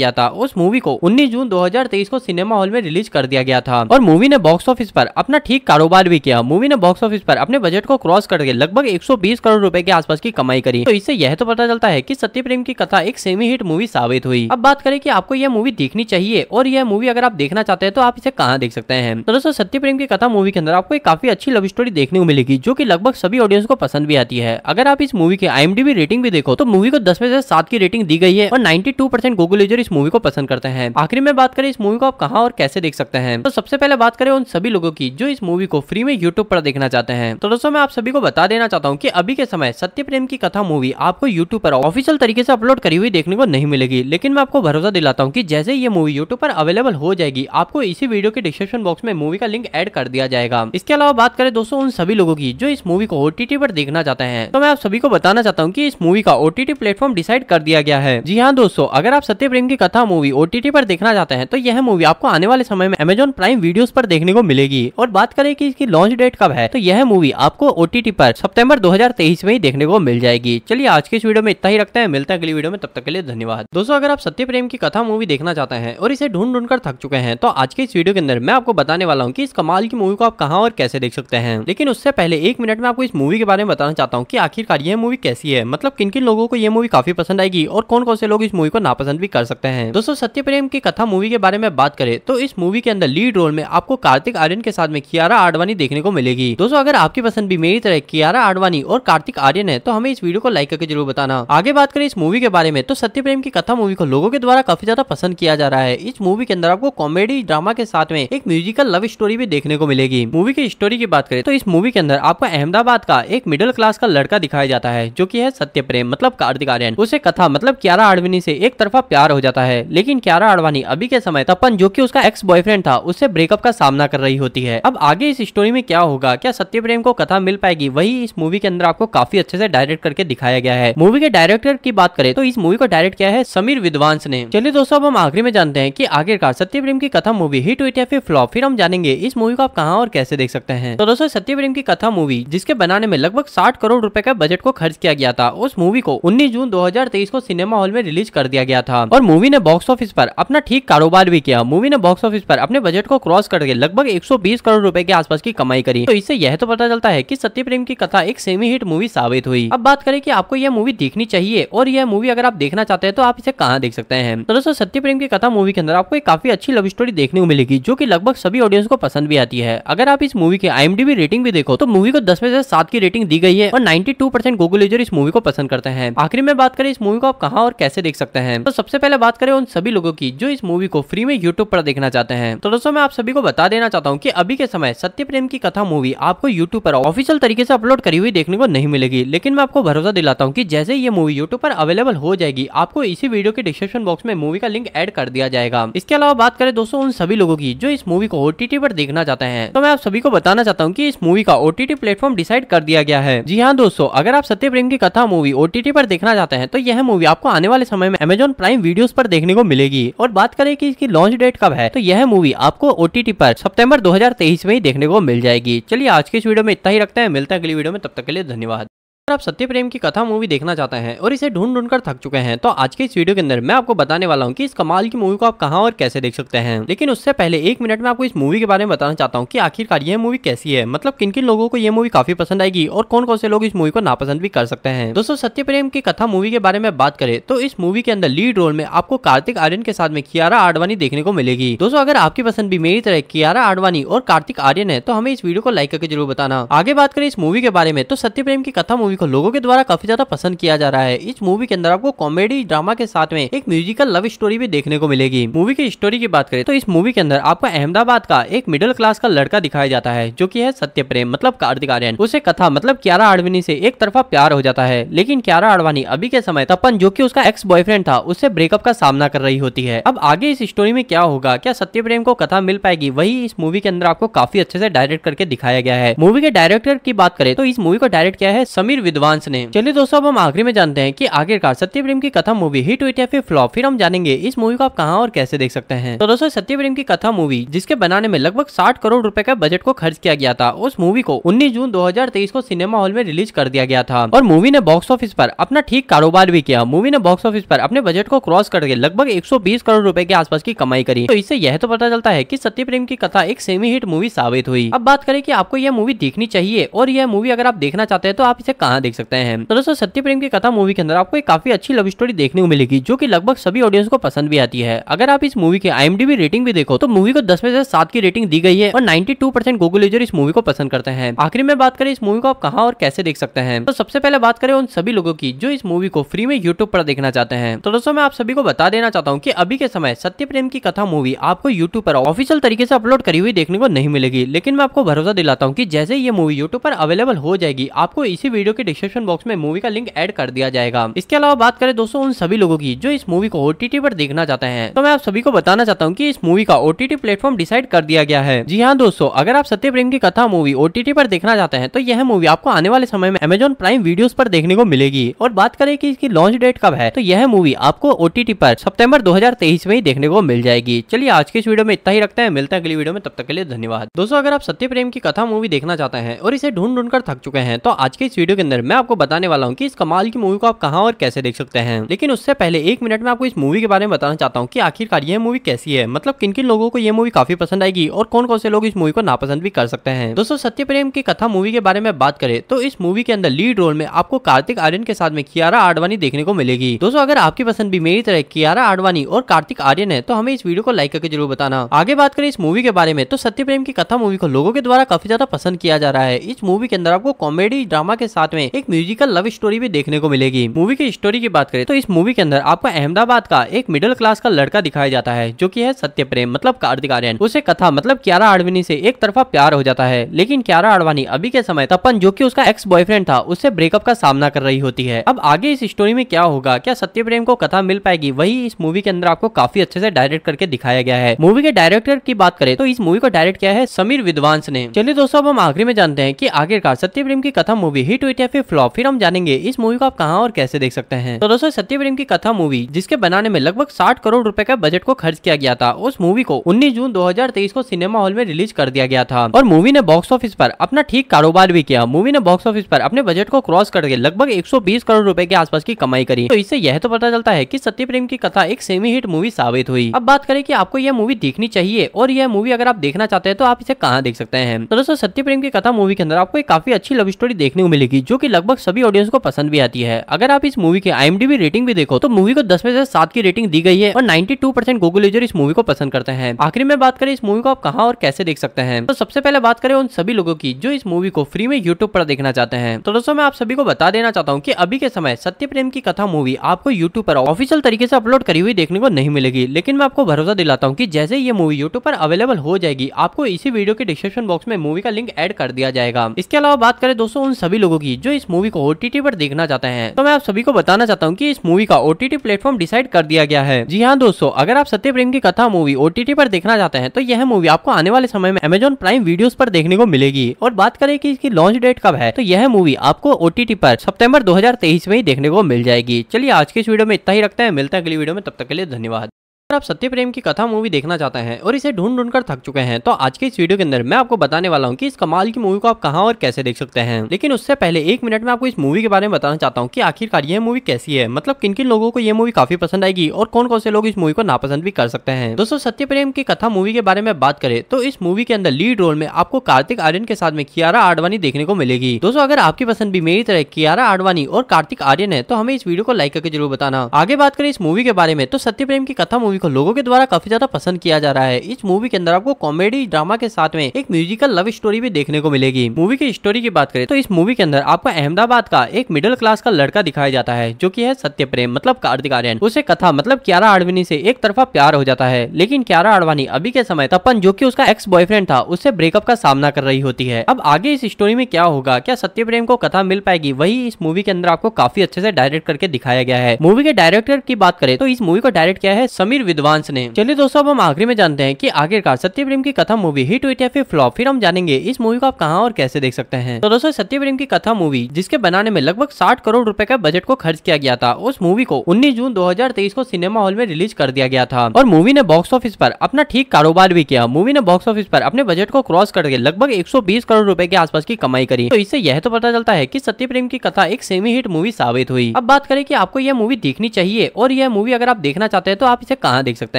गया था उस मूवी को उन्नीस जून दो को सिनेमा हॉल में रिलीज कर दिया गया था और मूवी ने बॉक्स ऑफिस पर अपना ठीक कारोबार भी किया मूवी ने बॉक्स ऑफिस पर अपने बजट को क्रॉस करके लगभग 120 करोड़ रुपए के आसपास की कमाई करी तो इससे यह तो पता चलता है कि सत्य प्रेम की कथा एक सेमी हिट मूवी साबित हुई अब बात करें कि आपको यह मूवी देखनी चाहिए और यह मूवी अगर आप देखना चाहते हैं तो आप इसे कहा यहाँ देख सकते हैं तो दोस्तों सत्य प्रेम की कथा मूवी के अंदर आपको एक काफी अच्छी लव स्टोरी देखने को मिलेगी जो की लगभग सभी ऑडियंस को पसंद भी आती है अगर आप इस मूवी की आई रेटिंग भी देखो तो मूवी को दस में से सात की रेटिंग दी गई है और ninety two percent Google user इस मूवी को पसंद करते हैं आखिर में बात करें इस मूवी को आप कहा और कैसे देख सकते हैं तो सबसे पहले बात करें उन सभी लोगों की जो इस मूवी को फ्री में यूट्यूब पर देखना चाहते हैं तो दोस्तों मैं आप सभी को बता देना चाहता हूँ की अभी के समय सत्य प्रेम की कथा मूवी आपको यूट्यूब पर ऑफिशियल तरीके से अपलोड करी हुई देखने को नहीं मिलेगी लेकिन मैं आपको भरोसा दिलाता हूँ की जैसे ये मूवी यूट्यूब पर अवेलेबल हो जाएगी आपको इसी वीडियो के डिस्क्रिप्शन बॉक्स में मूवी का लिंक एड कर दिया जाएगा इसके अलावा बात करें दोस्तों उन सभी लोगों की जो इस मूवी को ओटीटी पर देखना चाहते हैं तो मैं आप सभी को बताना चाहता हूँ की इस मूवी का ओटीटी प्लेटफॉर्म डिसाइड कर दिया गया है जी हाँ दोस्तों अगर आप सत्य प्रेम की कथा मूवी ओटीटी पर देखना चाहते हैं तो यह मूवी आपको आने वाले समय में अमेजोन प्राइम वीडियो पर देखने को मिलेगी और बात करें कि इसकी लॉन्च डेट कब है तो यह मूवी आपको ओटीटी पर सितंबर 2023 में ही देखने को मिल जाएगी चलिए आज के इस वीडियो में इतना ही रखते हैं मिलते हैं अगली वीडियो में तब तक के लिए धन्यवाद दोस्तों अगर आप सत्य प्रेम की कथा मूवी देखना चाहते हैं और इसे ढूंढ ढूंढ कर थक चुके हैं तो आज के इस वीडियो के अंदर अंदर मैं आपको बताने वाला हूँ की इस कमाल की मूवी को आप कहाँ और कैसे देख सकते हैं लेकिन उससे पहले एक मिनट में आपको इस मूवी के बारे में बताना चाहता हूँ की आखिरकार ये मूवी कैसी है मतलब किन किन लोगों को ये मूवी काफी पसंद आएगी और कौन कौन से लोग इस मूवी को नापसंद भी कर सकते हैं दोस्तों सत्य प्रेम की कथा मूवी के बारे में बात करें तो इस मूवी के अंदर लीड रोल में आपको कार्तिक आर्यन के साथ में कियारा आडवाणी देखने को मिलेगी दोस्तों अगर आपकी पसंद भी मेरी तरह कियारा आडवाणी और कार्तिक आर्यन है तो हमें इस वीडियो को लाइक करके जरूर बताना आगे बात करें इस मूवी के बारे में तो सत्य प्रेम की कथा मूवी को लोगों के द्वारा काफी ज्यादा पसंद किया जा रहा है इस मूवी के अंदर आपको कॉमेडी ड्रामा के साथ में हमें एक म्यूजिकल लव स्टोरी भी देखने को मिलेगी मूवी की स्टोरी की बात करें तो इस मूवी के अंदर आपको अहमदाबाद का एक मिडिल क्लास का लड़का दिखाया जाता है जो की है सत्य प्रेम मतलब कार्तिक आर्यन उसे कथा मतलब क्यारा आडवाणी से एक तरफा प्यार हो जाता है लेकिन क्यारा आडवाणी अभी के समय तपन जो की उसका एक्स बॉयफ्रेंड था उससे ब्रेकअप का सामना कर रही होती है अब आगे इस स्टोरी में क्या होगा क्या सत्य प्रेम को कथा मिल पाएगी वही इस मूवी के अंदर आपको काफी अच्छे से डायरेक्ट करके दिखाया गया है मूवी के डायरेक्टर की बात करें तो इस मूवी को डायरेक्ट किया है समीर विद्वांस ने चलिए दोस्तों अब हम आखिरी में जानते हैं की आखिरकार सत्य प्रेम की कथा मूवी हिट हुई या फिर फ्लॉप फिर हम जानेंगे इस मूवी को आप कहाँ और कैसे देख सकते हैं तो दोस्तों सत्य प्रेम की कथा मूवी जिसके बनाने में लगभग साठ करोड़ रूपए का बजट को खर्च किया गया था उस मूवी को उन्नीस जून दो को सिनेमा हॉल में रिलीज कर दिया गया था और मूवी ने बॉक्स ऑफिस पर अपना ठीक कारोबार भी किया मूवी ने बॉक्स ऑफिस पर अपने बजट को क्रॉस करके लगभग 120 करोड़ रुपए के आसपास की कमाई करी तो इससे यह तो पता चलता है की सत्य प्रेम की कथा एक सेमी हिट मूवी साबित हुई अब बात करें कि आपको यह मूवी देखनी चाहिए और यह मूवी अगर आप देखना चाहते हैं तो आप इसे कहाँ देख सकते हैं तो दोस्तों सत्य प्रेम की कथा मूवी के अंदर आपको एक काफी अच्छी लव स्टोरी देखने को मिलेगी जो की की लगभग सभी ऑडियंस को पसंद भी आती है अगर आप इस मूवी की आई रेटिंग भी देखो तो मूवी को दस में से सात की रेटिंग दी गई है और ninety two percent Google user इस मूवी को पसंद करते हैं आखिर में बात करें इस मूवी को आप कहाँ और कैसे देख सकते हैं तो सबसे पहले बात करें उन सभी लोगों की जो इस मूवी को फ्री में यूट्यूब पर देखना चाहते हैं तो दोस्तों मैं आप सभी को बता देना चाहता हूँ की अभी के समय सत्य प्रेम की कथा मूवी आपको यूट्यूब पर ऑफिशियल तरीके से अपलोड करी हुई देखने को नहीं मिलेगी लेकिन मैं आपको भरोसा दिलाता हूँ की जैसे ये मूवी यूट्यूब पर अवेलेबल हो जाएगी आपको इसी वीडियो के डिस्क्रिप्शन बॉक्स में मूवी का लिंक एड कर दिया जाएगा इसके अलावा बात करें दोस्तों उन सभी लोगों की जो इस मूवी को ओटीटी पर देखना चाहते हैं तो मैं आप सभी को बताना चाहता हूँ की इस मूवी का ओटीटी प्लेटफॉर्म डिसाइड कर दिया गया है जी हाँ दोस्तों अगर आप सत्य प्रेम की कथा मूवी ओटीटी पर देखना चाहते हैं तो यह मूवी आपको आने वाले समय में अमेजोन प्राइम वीडियो पर देखने को मिलेगी और बात करें की इसकी लॉन्च डेट कब है तो यह मूवी आपको ओटीटी पर सितंबर 2023 में ही देखने को मिल जाएगी चलिए आज के इस वीडियो में इतना ही रखते हैं मिलते हैं अगली वीडियो में तब तक के लिए धन्यवाद अगर आप सत्य प्रेम की कथा मूवी देखना चाहते हैं और इसे ढूंढ ढूंढ कर थक चुके हैं तो आज के इस वीडियो के अंदर मैं आपको बताने वाला हूं कि इस कमाल की मूवी को आप कहां और कैसे देख सकते हैं लेकिन उससे पहले एक मिनट में आपको इस मूवी के बारे में बताना चाहता हूं कि आखिरकार यह मूवी कैसी है मतलब किन किन लोगों को यह मूवी काफी पसंद आएगी और कौन कौन से लोग इस मूवी को नापसंद भी कर सकते हैं दोस्तों सत्य प्रेम की कथा मूवी के बारे में बात करें तो इस मूवी के अंदर लीड रोल में आपको कार्तिक आर्यन के साथ में कियारा आडवाणी देखने को मिलेगी दोस्तों अगर आपकी पसंद भी मेरी तरह कियारा आडवाणी और कार्तिक आर्यन है तो हमें इस वीडियो को लाइक करके जरूर बताना आगे बात करें इस मूवी के बारे में तो सत्य प्रेम की कथा मूवी मूवी को लोगों के द्वारा काफी ज्यादा पसंद किया जा रहा है इस मूवी के अंदर आपको कॉमेडी ड्रामा के साथ में एक म्यूजिकल लव स्टोरी भी देखने को मिलेगी मूवी की स्टोरी की बात करें तो इस मूवी के अंदर आपको अहमदाबाद का एक मिडिल क्लास का लड़का दिखाया जाता है जो की है सत्य प्रेम मतलब कार्तिक आर्यन उसे कथा मतलब क्यारा आडवाणी से एक तरफा प्यार हो जाता है लेकिन क्यारा आडवाणी अभी के समय तपन जो की उसका एक्स बॉयफ्रेंड था उससे ब्रेकअप का सामना कर रही होती है अब आगे इस स्टोरी में क्या होगा क्या सत्य प्रेम को कथा मिल पाएगी वही इस मूवी के अंदर आपको काफी अच्छे से डायरेक्ट करके दिखाया गया है मूवी के डायरेक्टर की बात करें तो इस मूवी को डायरेक्ट किया है समीर विद्वांस ने चलिए दोस्तों अब हम आखिरी में जानते हैं कि आखिरकार सत्य प्रेम की कथा मूवी हिट हुई या फिर फ्लॉप फिर हम जानेंगे इस मूवी को आप कहाँ और कैसे देख सकते हैं तो दोस्तों सत्य प्रेम की कथा मूवी जिसके बनाने में लगभग साठ करोड़ रूपए का बजट को खर्च किया गया था उस मूवी को उन्नीस जून दो को सिनेमा हॉल में रिलीज कर दिया गया था और मूवी ने बॉक्स ऑफिस पर अपना ठीक कारोबार भी किया मूवी ने बॉक्स ऑफिस पर अपने बजट को क्रॉस करके लगभग 120 करोड़ रुपए के आसपास की कमाई करी तो इससे यह तो पता चलता है कि सत्य प्रेम की कथा एक सेमी हिट मूवी साबित हुई अब बात करें कि आपको यह मूवी देखनी चाहिए और यह मूवी अगर आप देखना चाहते हैं तो आप इसे कहा यहाँ देख सकते हैं तो दोस्तों सत्य प्रेम की कथा मूवी के अंदर आपको एक काफी अच्छी लव स्टोरी देखने को मिलेगी जो की लगभग सभी ऑडियंस को पसंद भी आती है अगर आप इस मूवी की आईएमडीबी रेटिंग भी देखो तो मूवी को दस में से सात की रेटिंग दी गई है और ninety two percent Google user इस मूवी को पसंद करते हैं आखिरी में बात करें इस मूवी को आप कहा और कैसे देख सकते हैं तो सबसे पहले बात करें उन सभी लोगों की जो इस मूवी को फ्री में यूट्यूब पर देखना चाहते हैं तो दोस्तों मैं आप सभी को बता देना चाहता हूँ की अभी के समय सत्य प्रेम की कथा मूवी आपको यूट्यूब पर ऑफिशियल तरीके से अपलोड करी हुई देखने को नहीं मिलेगी लेकिन मैं आपको भरोसा दिलाता हूँ की जैसे ये मूवी यूट्यूब पर अवेलेबल हो जाएगी आपको इसी वीडियो के डिस्क्रिप्शन बॉक्स में मूवी का लिंक एड कर दिया जाएगा इसके अलावा बात करें दोस्तों उन सभी लोगों की जो इस मूवी को ओटीटी पर देखना चाहते हैं तो मैं आप सभी को बताना चाहता हूँ की इस मूवी का ओटीटी प्लेटफॉर्म डिसाइड कर दिया गया है जी हाँ दोस्तों अगर आप सत्य प्रेम की कथा मूवी ओटीटी पर देखना चाहते हैं तो यह मूवी आपको आने वाले समय में अमेजोन प्राइम वीडियो पर देखने को मिलेगी और बात करें की इसकी लॉन्च डेट कब है तो यह मूवी आपको ओटीटी पर सितंबर 2023 में ही देखने को मिल जाएगी चलिए आज के इस वीडियो में इतना ही रखते हैं मिलते हैं अगली वीडियो में तब तक के लिए धन्यवाद दोस्तों अगर आप सत्य प्रेम की कथा मूवी देखना चाहते हैं और इसे ढूंढ ढूंढ कर थक चुके हैं तो आज के इस वीडियो के अंदर अंदर मैं आपको बताने वाला हूँ की इस कमाल की मूवी को आप कहाँ और कैसे देख सकते हैं लेकिन उससे पहले एक मिनट में आपको इस मूवी के बारे में बताना चाहता हूँ की आखिरकार ये मूवी कैसी है मतलब किन किन लोगों को यह मूवी काफी पसंद आएगी और कौन कौन से लोग इस मूवी को नापसंद भी कर सकते हैं दोस्तों सत्य प्रेम की कथा मूवी के बारे में बात करें तो इस मूवी के अंदर लीड रोल में आपको कार्तिक आर्यन के साथ में कियारा आडवाणी देखने को मिलेगी दोस्तों अगर आपकी पसंद भी मेरी तरह कियारा आडवाणी और कार्तिक आर्यन है तो हमें इस वीडियो को लाइक करके जरूर बताना आगे बात करें इस मूवी के बारे में तो सत्य प्रेम की कथा मूवी को लोगों के द्वारा काफी ज्यादा पसंद किया जा रहा है इस मूवी के अंदर आपको कॉमेडी ड्रामा के साथ में में एक म्यूजिकल लव स्टोरी भी देखने को मिलेगी मूवी की स्टोरी की बात करें तो इस मूवी के अंदर आपको अहमदाबाद का एक मिडिल क्लास का लड़का दिखाया जाता है जो की है सत्य प्रेम मतलब कार्तिक आर्यन उसे कथा मतलब क्यारा आडवाणी से एक तरफा प्यार हो जाता है लेकिन क्यारा आडवाणी अभी के समय तपन जो की उसका एक्स बॉयफ्रेंड था उससे ब्रेकअप का सामना कर रही होती है अब आगे इस स्टोरी में क्या होगा क्या सत्य प्रेम को कथा मिल पाएगी वही इस मूवी के अंदर आपको काफी अच्छे से डायरेक्ट करके दिखाया गया है मूवी के डायरेक्टर की बात करें तो इस मूवी को डायरेक्ट किया है समीर विद्वांस ने चलिए दोस्तों अब हम आखिरी में जानते हैं कि आखिरकार सत्य प्रेम की कथा मूवी हिट हुई है फिर फ्लॉप फिर हम जानेंगे इस मूवी को आप कहाँ और कैसे देख सकते हैं तो दोस्तों सत्य प्रेम की कथा मूवी जिसके बनाने में लगभग साठ करोड़ रूपए का बजट को खर्च किया गया था उस मूवी को उन्नीस जून दो को सिनेमा हॉल में रिलीज कर दिया गया था और मूवी ने बॉक्स ऑफिस आरोप अपना ठीक कारोबार भी किया मूवी ने बॉक्स ऑफिस पर अपने बजट को क्रॉस करके लगभग एक करोड़ रूपए के आसपास की कमाई करी तो इससे यह तो पता चलता है की सत्य प्रेम की कथा एक सेमी हिट मूवी साबित हुई अब बात करें कि आपको यह मूवी देखनी चाहिए और यह मूवी अगर आप देखना चाहते हैं तो आप इसे कहाँ देख सकते हैं तो दोस्तों सत्य प्रेम की कथा मूवी के अंदर आपको एक काफी अच्छी लव स्टोरी देखने को मिलेगी जो कि लगभग सभी ऑडियंस को पसंद भी आती है अगर आप इस मूवी की आई रेटिंग भी देखो तो मूवी को दस में से सात की रेटिंग दी गई है और ninety two percent Google user इस मूवी को पसंद करते हैं आखिर में बात करें इस मूवी को आप कहा और कैसे देख सकते हैं तो सबसे पहले बात करें उन सभी लोगों की जो इस मूवी को फ्री में यूट्यूब पर देखना चाहते हैं तो दोस्तों मैं आप सभी को बता देना चाहता हूँ की अभी के समय सत्य प्रेम की कथा मूवी आपको यूट्यूब पर ऑफिशियल तरीके से अपलोड करी हुई देखने को नहीं मिलेगी लेकिन मैं आपको भरोसा दिलाता हूँ की जैसे ये मूवी यूट्यूब पर अवेलेबल हो जाएगी आपको इसी वीडियो के डिस्क्रिप्शन बॉक्स में मूवी का लिंक एड कर दिया जाएगा इसके अलावा बात करें दोस्तों उन सभी लोगों की जो इस मूवी को ओटीटी पर देखना चाहते हैं तो मैं आप सभी को बताना चाहता हूँ की इस मूवी का ओटीटी प्लेटफॉर्म डिसाइड कर दिया गया है जी हाँ दोस्तों अगर आप सत्य प्रेम की कथा मूवी ओटीटी पर देखना चाहते हैं तो यह मूवी आपको आने वाले समय में अमेजोन प्राइम वीडियो पर देखने को मिलेगी और बात करें की इसकी लॉन्च डेट कब है तो यह मूवी आपको ओटीटी पर सितंबर 2023 में ही देखने को मिल जाएगी चलिए आज के इस वीडियो में इतना ही रखते हैं मिलते हैं अगली वीडियो में तब तक के लिए धन्यवाद अगर आप सत्य प्रेम की कथा मूवी देखना चाहते हैं और इसे ढूंढ ढूंढ कर थक चुके हैं तो आज के इस वीडियो के अंदर मैं आपको बताने वाला हूँ कि इस कमाल की मूवी को आप कहाँ और कैसे देख सकते हैं लेकिन उससे पहले एक मिनट में आपको इस मूवी के बारे में बताना चाहता हूँ कि आखिरकार यह मूवी कैसी है मतलब किन किन लोगों को यह मूवी काफी पसंद आएगी और कौन कौन से लोग इस मूवी को नापसंद भी कर सकते हैं दोस्तों सत्य प्रेम की कथा मूवी के बारे में बात करें तो इस मूवी के अंदर लीड रोल में आपको कार्तिक आर्यन के साथ में कियारा आडवाणी देखने को मिलेगी दोस्तों अगर आपकी पसंद भी मेरी तरह कियारा आडवाणी और कार्तिक आर्यन है तो हमें इस वीडियो को लाइक करके जरूर बताना आगे बात करें इस मूवी के बारे में तो सत्य प्रेम की कथा मूवी मूवी को लोगों के द्वारा काफी ज्यादा पसंद किया जा रहा है इस मूवी के अंदर आपको कॉमेडी ड्रामा के साथ में एक म्यूजिकल लव स्टोरी भी देखने को मिलेगी मूवी की स्टोरी की बात करें तो इस मूवी के अंदर आपको अहमदाबाद का एक मिडिल क्लास का लड़का दिखाया जाता है जो की है सत्य प्रेम मतलब कार्तिक आर्यन उसे कथा मतलब क्यारा आडवानी से एक तरफा प्यार हो जाता है लेकिन क्यारा आडवाणी अभी के समय तपन जो की उसका एक्स बॉयफ्रेंड था उससे ब्रेकअप का सामना कर रही होती है अब आगे इस स्टोरी में क्या होगा क्या सत्य प्रेम को कथा मिल पाएगी वही इस मूवी के अंदर आपको काफी अच्छे से डायरेक्ट करके दिखाया गया है मूवी के डायरेक्टर की बात करें तो इस मूवी को डायरेक्ट किया है समीर विद्वांस ने चलिए दोस्तों अब हम आखिरी में जानते हैं कि आखिरकार सत्य प्रेम की कथा मूवी हिट हुई या फिर फ्लॉप फिर हम जानेंगे इस मूवी को आप कहा और कैसे देख सकते हैं तो दोस्तों सत्य प्रेम की कथा मूवी जिसके बनाने में लगभग साठ करोड़ रूपए का बजट को खर्च किया गया था उस मूवी को उन्नीस जून दो को सिनेमा हॉल में रिलीज कर दिया गया था और मूवी ने बॉक्स ऑफिस पर अपना ठीक कारोबार भी किया मूवी ने बॉक्स ऑफिस पर अपने बजट को क्रॉस करके लगभग 120 करोड़ रुपए के आसपास की कमाई करी तो इससे यह तो पता चलता है कि सत्य प्रेम की कथा एक सेमी हिट मूवी साबित हुई अब बात करें कि आपको यह मूवी देखनी चाहिए और यह मूवी अगर आप देखना चाहते हैं तो आप इसे कहा कहाँ देख सकते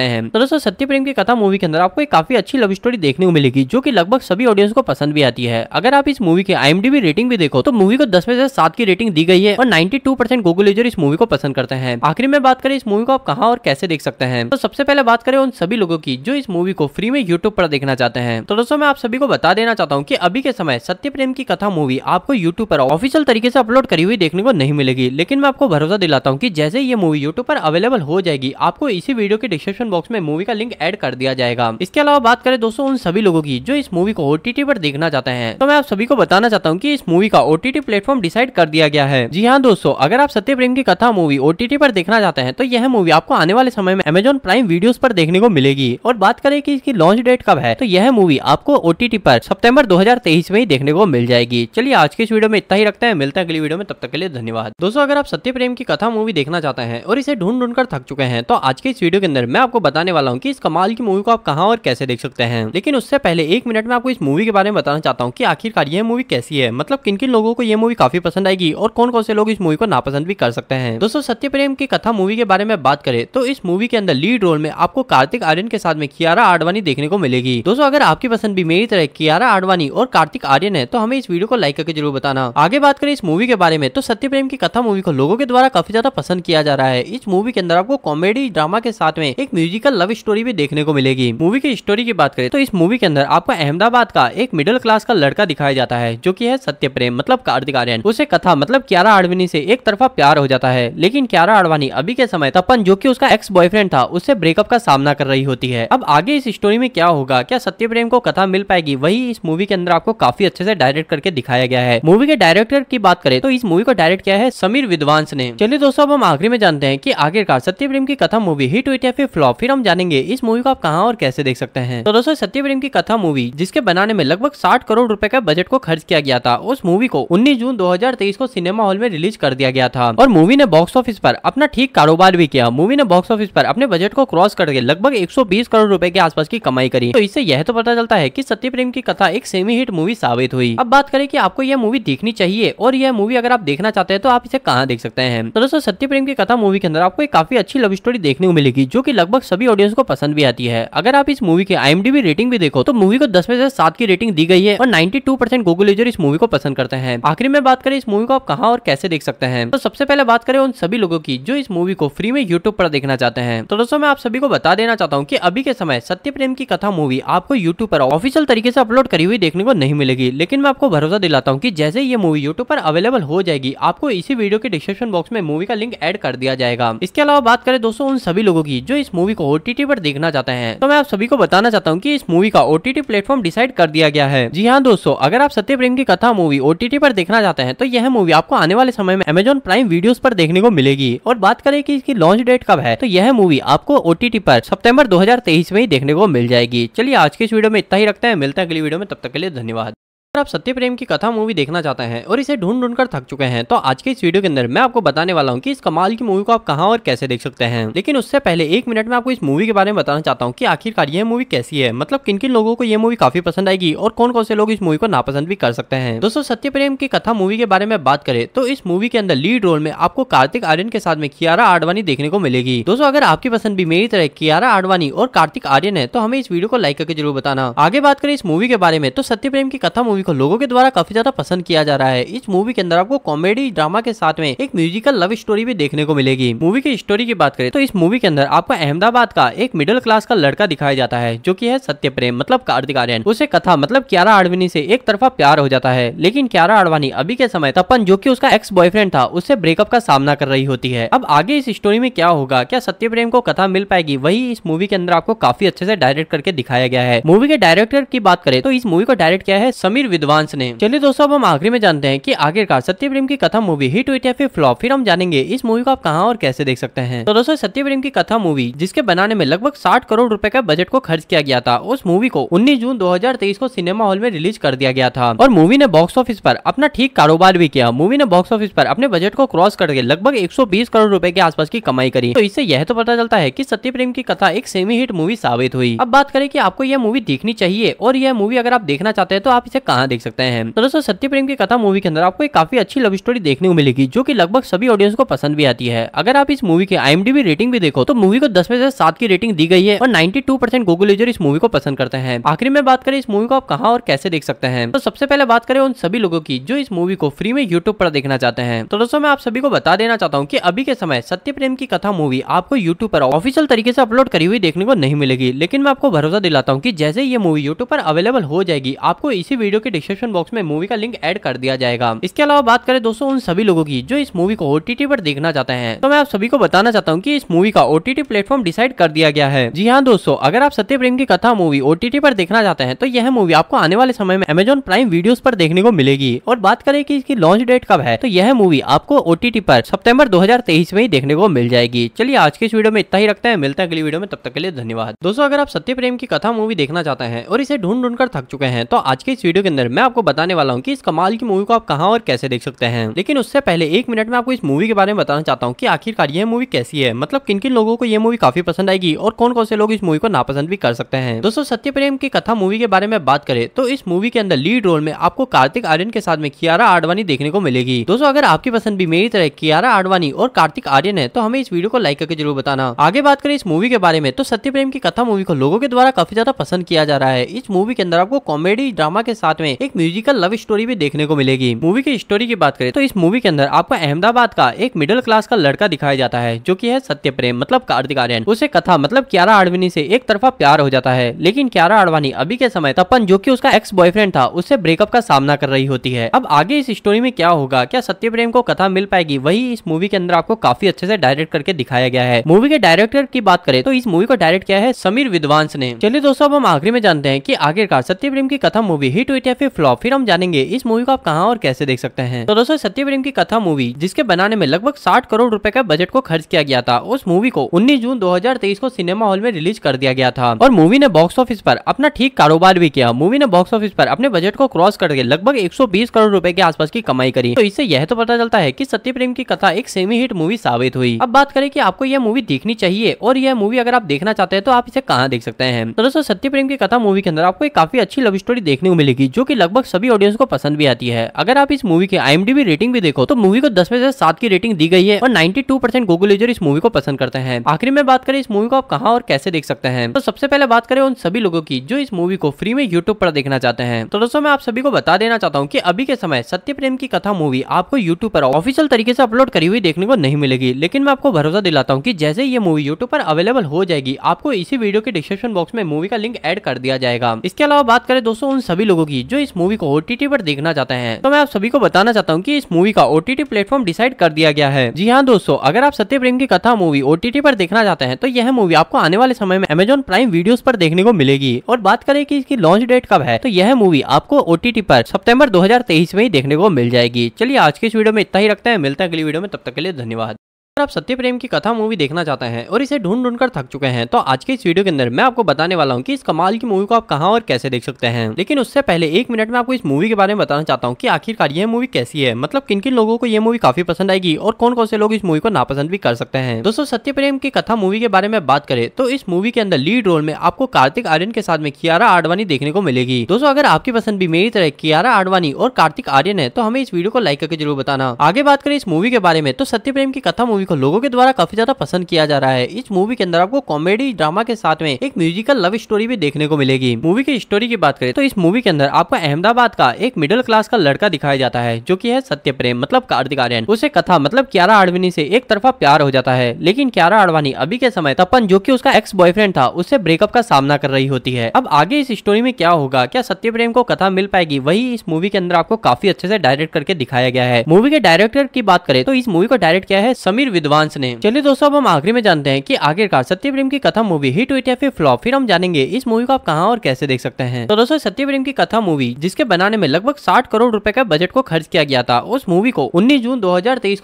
हैं तो दोस्तों सत्य प्रेम की कथा मूवी के अंदर आपको एक काफी अच्छी लव स्टोरी देखने को मिलेगी जो की लगभग सभी ऑडियंस को पसंद भी आती है अगर आप इस मूवी की आईएमडीबी रेटिंग भी देखो तो मूवी को दस में से सात की रेटिंग दी गई है और ninety two percent Google user इस मूवी को पसंद करते हैं आखिरी में बात करें इस मूवी को आप कहाँ और कैसे देख सकते हैं तो सबसे पहले बात करें उन सभी लोगों की जो इस मूवी को फ्री में यूट्यूब पर देखना चाहते हैं तो दोस्तों मैं आप सभी को बता देना चाहता हूँ की अभी के समय सत्य प्रेम की कथा मूवी आपको यूट्यूब पर ऑफिशियल तरीके से अपलोड करी हुई देखने को नहीं मिलेगी लेकिन मैं आपको भरोसा दिलाता हूँ की जैसे ये मूवी यूट्यूब पर अवेलेबल हो जाएगी आपको इसी वीडियो के के डिस्क्रिप्शन बॉक्स में मूवी का लिंक एड कर दिया जाएगा इसके अलावा बात करें दोस्तों उन सभी लोगों की जो इस मूवी को ओटीटी पर देखना चाहते हैं तो मैं आप सभी को बताना चाहता हूँ की इस मूवी का ओटीटी प्लेटफॉर्म डिसाइड कर दिया गया है जी हाँ दोस्तों अगर आप सत्य प्रेम की कथा मूवी ओटीटी पर देखना चाहते हैं तो यह मूवी आपको आने वाले समय में अमेजोन प्राइम वीडियो पर देखने को मिलेगी और बात करें कि इसकी लॉन्च डेट कब है तो यह मूवी आपको ओटीटी पर सितंबर 2023 में ही देखने को मिल जाएगी चलिए आज के इस वीडियो में इतना ही रखते हैं मिलते हैं अगली वीडियो में तब तक के लिए धन्यवाद दोस्तों अगर आप सत्य प्रेम की कथा मूवी देखना चाहते हैं और इसे ढूंढ ढूंढ कर थक चुके हैं तो आज के इस वीडियो के अंदर मैं आपको बताने वाला हूँ की इस कमाल की मूवी को आप कहाँ और कैसे देख सकते हैं लेकिन उससे पहले एक मिनट में आपको इस मूवी के बारे में बताना चाहता हूँ की आखिरकार ये मूवी कैसी है मतलब किन किन लोगों को ये मूवी काफी पसंद आएगी और कौन कौन से लोग इस मूवी को नापसंद भी कर सकते हैं दोस्तों सत्य प्रेम की कथा मूवी के बारे में बात करें तो इस मूवी के अंदर लीड रोल में आपको कार्तिक आर्यन के साथ में कियारा आडवाणी देखने को मिलेगी दोस्तों अगर आपकी पसंद भी मेरी तरह कियारा आडवाणी और कार्तिक आर्यन है तो हमें इस वीडियो को लाइक करके जरूर बताना आगे बात करें इस मूवी के बारे में तो सत्य प्रेम की कथा मूवी को लोगों के द्वारा काफी ज्यादा पसंद किया जा रहा है इस मूवी के अंदर आपको कॉमेडी ड्रामा के साथ में में एक म्यूजिकल लव स्टोरी भी देखने को मिलेगी मूवी की स्टोरी की बात करें तो इस मूवी के अंदर आपको अहमदाबाद का एक मिडिल क्लास का लड़का दिखाया जाता है जो की है सत्य प्रेम मतलब कार्तिक आर्यन उसे कथा मतलब क्यारा आडवाणी से एक तरफा प्यार हो जाता है लेकिन क्यारा आडवाणी अभी के समय तपन जो की उसका एक्स बॉयफ्रेंड था उससे ब्रेकअप का सामना कर रही होती है अब आगे इस स्टोरी में क्या होगा क्या सत्य प्रेम को कथा मिल पाएगी वही इस मूवी के अंदर आपको काफी अच्छे से डायरेक्ट करके दिखाया गया है मूवी के डायरेक्टर की बात करें तो इस मूवी को डायरेक्ट किया है समीर विद्वांस ने चलिए दोस्तों अब हम आखिरी में जानते हैं कि आखिरकार सत्य प्रेम की कथा मूवी हिट हुई फिर फ्लॉप फिर हम जानेंगे इस मूवी को आप कहाँ और कैसे देख सकते हैं तो दोस्तों सत्य प्रेम की कथा मूवी जिसके बनाने में लगभग साठ करोड़ रूपए का बजट को खर्च किया गया था उस मूवी को उन्नीस जून दो को सिनेमा हॉल में रिलीज कर दिया गया था और मूवी ने बॉक्स ऑफिस पर अपना ठीक कारोबार भी किया मूवी ने बॉक्स ऑफिस पर अपने बजट को क्रॉस करके लगभग 120 करोड़ रुपए के आसपास की कमाई करी तो इससे यह तो पता चलता है की सत्य प्रेम की कथा एक सेमी हिट मूवी साबित हुई अब बात करें कि आपको यह मूवी देखनी चाहिए और यह मूवी अगर आप देखना चाहते हैं तो आप इसे कहाँ देख सकते हैं तो दोस्तों सत्य प्रेम की कथा मूवी के अंदर आपको एक काफी अच्छी लव स्टोरी देखने को मिलेगी जो कि लगभग सभी ऑडियंस को पसंद भी आती है अगर आप इस मूवी की आई रेटिंग भी देखो तो मूवी को दस में से सात की रेटिंग दी गई है और ninety two percent Google user इस मूवी को पसंद करते हैं आखिर में बात करें इस मूवी को आप कहाँ और कैसे देख सकते हैं तो सबसे पहले बात करें उन सभी लोगों की जो इस मूवी को फ्री में यूट्यूब पर देखना चाहते हैं तो दोस्तों मैं आप सभी को बता देना चाहता हूँ की अभी के समय सत्य प्रेम की कथा मूवी आपको यूट्यूब पर ऑफिशियल तरीके से अपलोड करी हुई देखने को नहीं मिलेगी लेकिन मैं आपको भरोसा दिलाता हूँ की जैसे ये मूवी यूट्यूब पर अवेलेबल हो जाएगी आपको इसी वीडियो के डिस्क्रिप्शन बॉक्स में मूवी का लिंक एड कर दिया जाएगा इसके अलावा बात करें दोस्तों उन सभी लोगों की जो इस मूवी को ओटीटी पर देखना चाहते हैं तो मैं आप सभी को बताना चाहता हूँ की इस मूवी का ओटीटी प्लेटफॉर्म डिसाइड कर दिया गया है जी हाँ दोस्तों अगर आप सत्य प्रेम की कथा मूवी ओटीटी पर देखना चाहते हैं तो यह मूवी आपको आने वाले समय में अमेजोन प्राइम वीडियो पर देखने को मिलेगी और बात करें कि इसकी लॉन्च डेट कब है तो यह मूवी आपको ओटीटी पर सितंबर 2023 में ही देखने को मिल जाएगी चलिए आज के इस वीडियो में इतना ही रखते हैं मिलते हैं अगली वीडियो में तब तक के लिए धन्यवाद अगर आप सत्य प्रेम की कथा मूवी देखना चाहते हैं और इसे ढूंढ ढूंढ कर थक चुके हैं तो आज के इस वीडियो के अंदर मैं आपको बताने वाला हूँ कि इस कमाल की मूवी को आप कहाँ और कैसे देख सकते हैं लेकिन उससे पहले एक मिनट में आपको इस मूवी के बारे में बताना चाहता हूँ कि आखिरकार ये मूवी कैसी है मतलब किन किन लोगों को यह मूवी काफी पसंद आएगी और कौन कौन से लोग इस मूवी को नापसंद भी कर सकते हैं दोस्तों सत्य प्रेम की कथा मूवी के बारे में बात करें तो इस मूवी के अंदर लीड रोल में आपको कार्तिक आर्यन के साथ में कियारा आडवाणी देखने को मिलेगी दोस्तों अगर आपकी पसंद भी मेरी तरह कियारा आडवाणी और कार्तिक आर्यन है तो हमें इस वीडियो को लाइक करके जरूर बताना आगे बात करें इस मूवी के बारे में तो सत्य प्रेम की कथा मूवी को लोगों के द्वारा काफी ज्यादा पसंद किया जा रहा है इस मूवी के अंदर आपको कॉमेडी ड्रामा के साथ में एक म्यूजिकल लव स्टोरी भी देखने को मिलेगी मूवी की स्टोरी की बात करें तो इस मूवी के अंदर आपको अहमदाबाद का एक मिडिल क्लास का लड़का दिखाया जाता है जो की है सत्य प्रेम मतलब कार्तिक आर्यन उसे कथा मतलब क्यारा आडवानी से एक तरफा प्यार हो जाता है लेकिन क्यारा आडवाणी अभी के समय तपन जो की उसका एक्स बॉयफ्रेंड था उससे ब्रेकअप का सामना कर रही होती है अब आगे इस स्टोरी में क्या होगा क्या सत्य प्रेम को कथा मिल पाएगी वही इस मूवी के अंदर आपको काफी अच्छे से डायरेक्ट करके दिखाया गया है मूवी के डायरेक्टर की बात करें तो इस मूवी को डायरेक्ट किया है समीर विद्वांस ने चलिए दोस्तों अब हम आखिरी में जानते हैं कि आखिरकार सत्य प्रेम की कथा मूवी हिट हुई या फिर फ्लॉप फिर हम जानेंगे इस मूवी को आप कहाँ और कैसे देख सकते हैं तो दोस्तों सत्य प्रेम की कथा मूवी जिसके बनाने में लगभग साठ करोड़ रूपए का बजट को खर्च किया गया था उस मूवी को उन्नीस जून दो को सिनेमा हॉल में रिलीज कर दिया गया था और मूवी ने बॉक्स ऑफिस पर अपना ठीक कारोबार भी किया मूवी ने बॉक्स ऑफिस पर अपने बजट को क्रॉस करके लगभग 120 करोड़ रुपए के आसपास की कमाई करी तो इससे यह तो पता चलता है कि सत्य प्रेम की कथा एक सेमी हिट मूवी साबित हुई अब बात करें कि आपको यह मूवी देखनी चाहिए और यह मूवी अगर आप देखना चाहते हैं तो आप इसे कहाँ यहाँ देख सकते हैं तो दोस्तों सत्य प्रेम की कथा मूवी के अंदर आपको एक काफी अच्छी लव स्टोरी देखने को मिलेगी जो की लगभग सभी ऑडियंस को पसंद भी आती है अगर आप इस मूवी की आई रेटिंग भी देखो तो मूवी को दस में से सात की रेटिंग दी गई है और ninety two percent Google user इस मूवी को पसंद करते हैं आखिर में बात करें इस मूवी को आप कहाँ और कैसे देख सकते हैं तो सबसे पहले बात करें उन सभी लोगों की जो इस मूवी को फ्री में यूट्यूब पर देखना चाहते हैं तो दोस्तों मैं आप सभी को बता देना चाहता हूँ की अभी के समय सत्य प्रेम की कथा मूवी आपको यूट्यूब पर ऑफिशियल तरीके से अपलोड करी हुई देखने को नहीं मिलेगी लेकिन मैं आपको भरोसा दिलाता हूँ की जैसे ये मूवी यूट्यूब पर अवेलेबल हो जाएगी आपको इसी वीडियो के डिस्क्रिप्शन बॉक्स में मूवी का लिंक एड कर दिया जाएगा इसके अलावा बात करें दोस्तों उन सभी लोगों की जो इस मूवी को ओटीटी पर देखना चाहते हैं तो मैं आप सभी को बताना चाहता हूँ की इस मूवी का ओटीटी प्लेटफॉर्म डिसाइड कर दिया गया है जी हाँ दोस्तों अगर आप सत्य प्रेम की कथा मूवी ओटीटी पर देखना चाहते हैं तो यह मूवी आपको आने वाले समय में अमेजोन प्राइम वीडियो पर देखने को मिलेगी और बात करें कि इसकी लॉन्च डेट कब है तो यह मूवी आपको ओटीटी पर सितंबर 2023 में ही देखने को मिल जाएगी चलिए आज के इस वीडियो में इतना ही रखते हैं मिलते हैं अगली वीडियो में तब तक के लिए धन्यवाद दोस्तों अगर आप सत्य प्रेम की कथा मूवी देखना चाहते हैं और इसे ढूंढ ढूंढ कर थक चुके हैं तो आज के इस वीडियो के अंदर मैं आपको बताने वाला हूँ कि इस कमाल की मूवी को आप कहाँ और कैसे देख सकते हैं लेकिन उससे पहले एक मिनट में आपको इस मूवी के बारे में बताना चाहता हूँ की आखिरकार ये मूवी कैसी है मतलब किन किन लोगों को यह मूवी काफी पसंद आएगी और कौन कौन से लोग इस मूवी को नापसंद भी कर सकते हैं दोस्तों सत्य प्रेम की कथा मूवी के बारे में बात करें तो इस मूवी के अंदर लीड रोल में आपको कार्तिक आर्यन के साथ में कियारा आडवाणी देखने को मिलेगी दोस्तों अगर आपकी पसंद भी मेरी तरह कियारा आडवाणी और कार्तिक आर्यन है तो हमें इस वीडियो को लाइक करके जरूर बताना आगे बात करें इस मूवी के बारे में तो सत्य प्रेम की कथा मूवी को लोगों के द्वारा काफी ज्यादा पसंद किया जा रहा है इस मूवी के अंदर आपको कॉमेडी ड्रामा के साथ में में एक म्यूजिकल लव स्टोरी भी देखने को मिलेगी मूवी की स्टोरी की बात करें तो इस मूवी के अंदर आपको अहमदाबाद का एक मिडिल क्लास का लड़का दिखाया जाता है जो की है सत्य प्रेम मतलब कार्तिक आर्यन उसे कथा मतलब क्यारा आडवानी से एक तरफा प्यार हो जाता है लेकिन क्यारा आडवाणी अभी के समय तपन जो की उसका एक्स बॉयफ्रेंड था उससे ब्रेकअप का सामना कर रही होती है अब आगे इस स्टोरी में क्या होगा क्या सत्य प्रेम को कथा मिल पाएगी वही इस मूवी के अंदर आपको काफी अच्छे से डायरेक्ट करके दिखाया गया है मूवी के डायरेक्टर की बात करें तो इस मूवी को डायरेक्ट किया है समीर विद्वांस ने चलिए दोस्तों अब हम आखिरी में जानते हैं कि आखिरकार सत्य प्रेम की कथा मूवी हिट हुई फिर फ्लॉप फिर हम जानेंगे इस मूवी को आप कहाँ और कैसे देख सकते हैं तो दोस्तों सत्य प्रेम की कथा मूवी जिसके बनाने में लगभग साठ करोड़ रूपए का बजट को खर्च किया गया था उस मूवी को उन्नीस जून दो को सिनेमा हॉल में रिलीज कर दिया गया था और मूवी ने बॉक्स ऑफिस पर अपना ठीक कारोबार भी किया मूवी ने बॉक्स ऑफिस पर अपने बजट को क्रॉस करके लगभग 120 करोड़ रुपए के आसपास की कमाई करी तो इससे यह तो पता चलता है की सत्य प्रेम की कथा एक सेमी हिट मूवी साबित हुई अब बात करें कि आपको यह मूवी देखनी चाहिए और यह मूवी अगर आप देखना चाहते हैं तो आप इसे कहाँ देख सकते हैं तो दोस्तों सत्य प्रेम की कथा मूवी के अंदर आपको एक काफी अच्छी लव स्टोरी देखने को मिलेगी जो कि लगभग सभी ऑडियंस को पसंद भी आती है अगर आप इस मूवी की आई रेटिंग भी देखो तो मूवी को दस में से सात की रेटिंग दी गई है और ninety two percent Google user इस मूवी को पसंद करते हैं आखिर में बात करें इस मूवी को आप कहा और कैसे देख सकते हैं तो सबसे पहले बात करें उन सभी लोगों की जो इस मूवी को फ्री में यूट्यूब पर देखना चाहते हैं तो दोस्तों मैं आप सभी को बता देना चाहता हूँ की अभी के समय सत्य प्रेम की कथा मूवी आपको यूट्यूब पर ऑफिशियल तरीके से अपलोड करी हुई देखने को नहीं मिलेगी लेकिन मैं आपको भरोसा दिलाता हूँ की जैसे ये मूवी यूट्यूब पर अवेलेबल हो जाएगी आपको इसी वीडियो के डिस्क्रिप्शन बॉक्स में मूवी का लिंक एड कर दिया जाएगा इसके अलावा बात करें दोस्तों उन सभी लोगों की जो जो इस मूवी को ओटीटी पर देखना चाहते हैं तो मैं आप सभी को बताना चाहता हूँ की इस मूवी का ओटीटी प्लेटफॉर्म डिसाइड कर दिया गया है जी हाँ दोस्तों अगर आप सत्य प्रेम की कथा मूवी ओटीटी पर देखना चाहते हैं तो यह मूवी आपको आने वाले समय में अमेजोन प्राइम वीडियो पर देखने को मिलेगी और बात करें की इसकी लॉन्च डेट कब है तो यह मूवी आपको ओटीटी पर सितंबर 2023 में ही देखने को मिल जाएगी चलिए आज के इस वीडियो में इतना ही रखते हैं मिलते हैं अगली वीडियो में तब तक के लिए धन्यवाद अगर आप सत्य प्रेम की कथा मूवी देखना चाहते हैं और इसे ढूंढ ढूंढ कर थक चुके हैं तो आज के इस वीडियो के अंदर मैं आपको बताने वाला हूँ कि इस कमाल की मूवी को आप कहाँ और कैसे देख सकते हैं लेकिन उससे पहले एक मिनट में आपको इस मूवी के बारे में बताना चाहता हूँ कि आखिरकार यह मूवी कैसी है मतलब किन किन लोगों को यह मूवी काफी पसंद आएगी और कौन कौन से लोग इस मूवी को नापसंद भी कर सकते हैं दोस्तों सत्य प्रेम की कथा मूवी के बारे में बात करें तो इस मूवी के अंदर लीड रोल में आपको कार्तिक आर्यन के साथ में कियारा आडवाणी देखने को मिलेगी दोस्तों अगर आपकी पसंद भी मेरी तरह कियारा आडवाणी और कार्तिक आर्यन है तो हमें इस वीडियो को लाइक करके जरूर बताना आगे बात करें इस मूवी के बारे में तो सत्य प्रेम की कथा मूवी को लोगों के द्वारा काफी ज्यादा पसंद किया जा रहा है इस मूवी के अंदर आपको कॉमेडी ड्रामा के साथ में एक म्यूजिकल लव स्टोरी भी देखने को मिलेगी मूवी की स्टोरी की बात करें तो इस मूवी के अंदर आपको अहमदाबाद का एक मिडिल क्लास का लड़का दिखाया जाता है जो की है सत्य प्रेम मतलब कार्तिक आर्यन उसे कथा मतलब क्यारा आडवानी से एक तरफा प्यार हो जाता है लेकिन क्यारा आडवाणी अभी के समय तपन जो की उसका एक्स बॉयफ्रेंड था उससे ब्रेकअप का सामना कर रही होती है अब आगे इस स्टोरी में क्या होगा क्या सत्य प्रेम को कथा मिल पाएगी वही इस मूवी के अंदर आपको काफी अच्छे से डायरेक्ट करके दिखाया गया है मूवी के डायरेक्टर की बात करें तो इस मूवी को डायरेक्ट किया है समीर विद्वांस ने चलिए दोस्तों अब हम आखिरी में जानते हैं कि आखिरकार सत्य प्रेम की कथा मूवी हिट हुई या फिर फ्लॉप फिर हम जानेंगे इस मूवी को आप कहाँ और कैसे देख सकते हैं तो दोस्तों सत्य प्रेम की कथा मूवी जिसके बनाने में लगभग साठ करोड़ रूपए का बजट को खर्च किया गया था उस मूवी को उन्नीस जून दो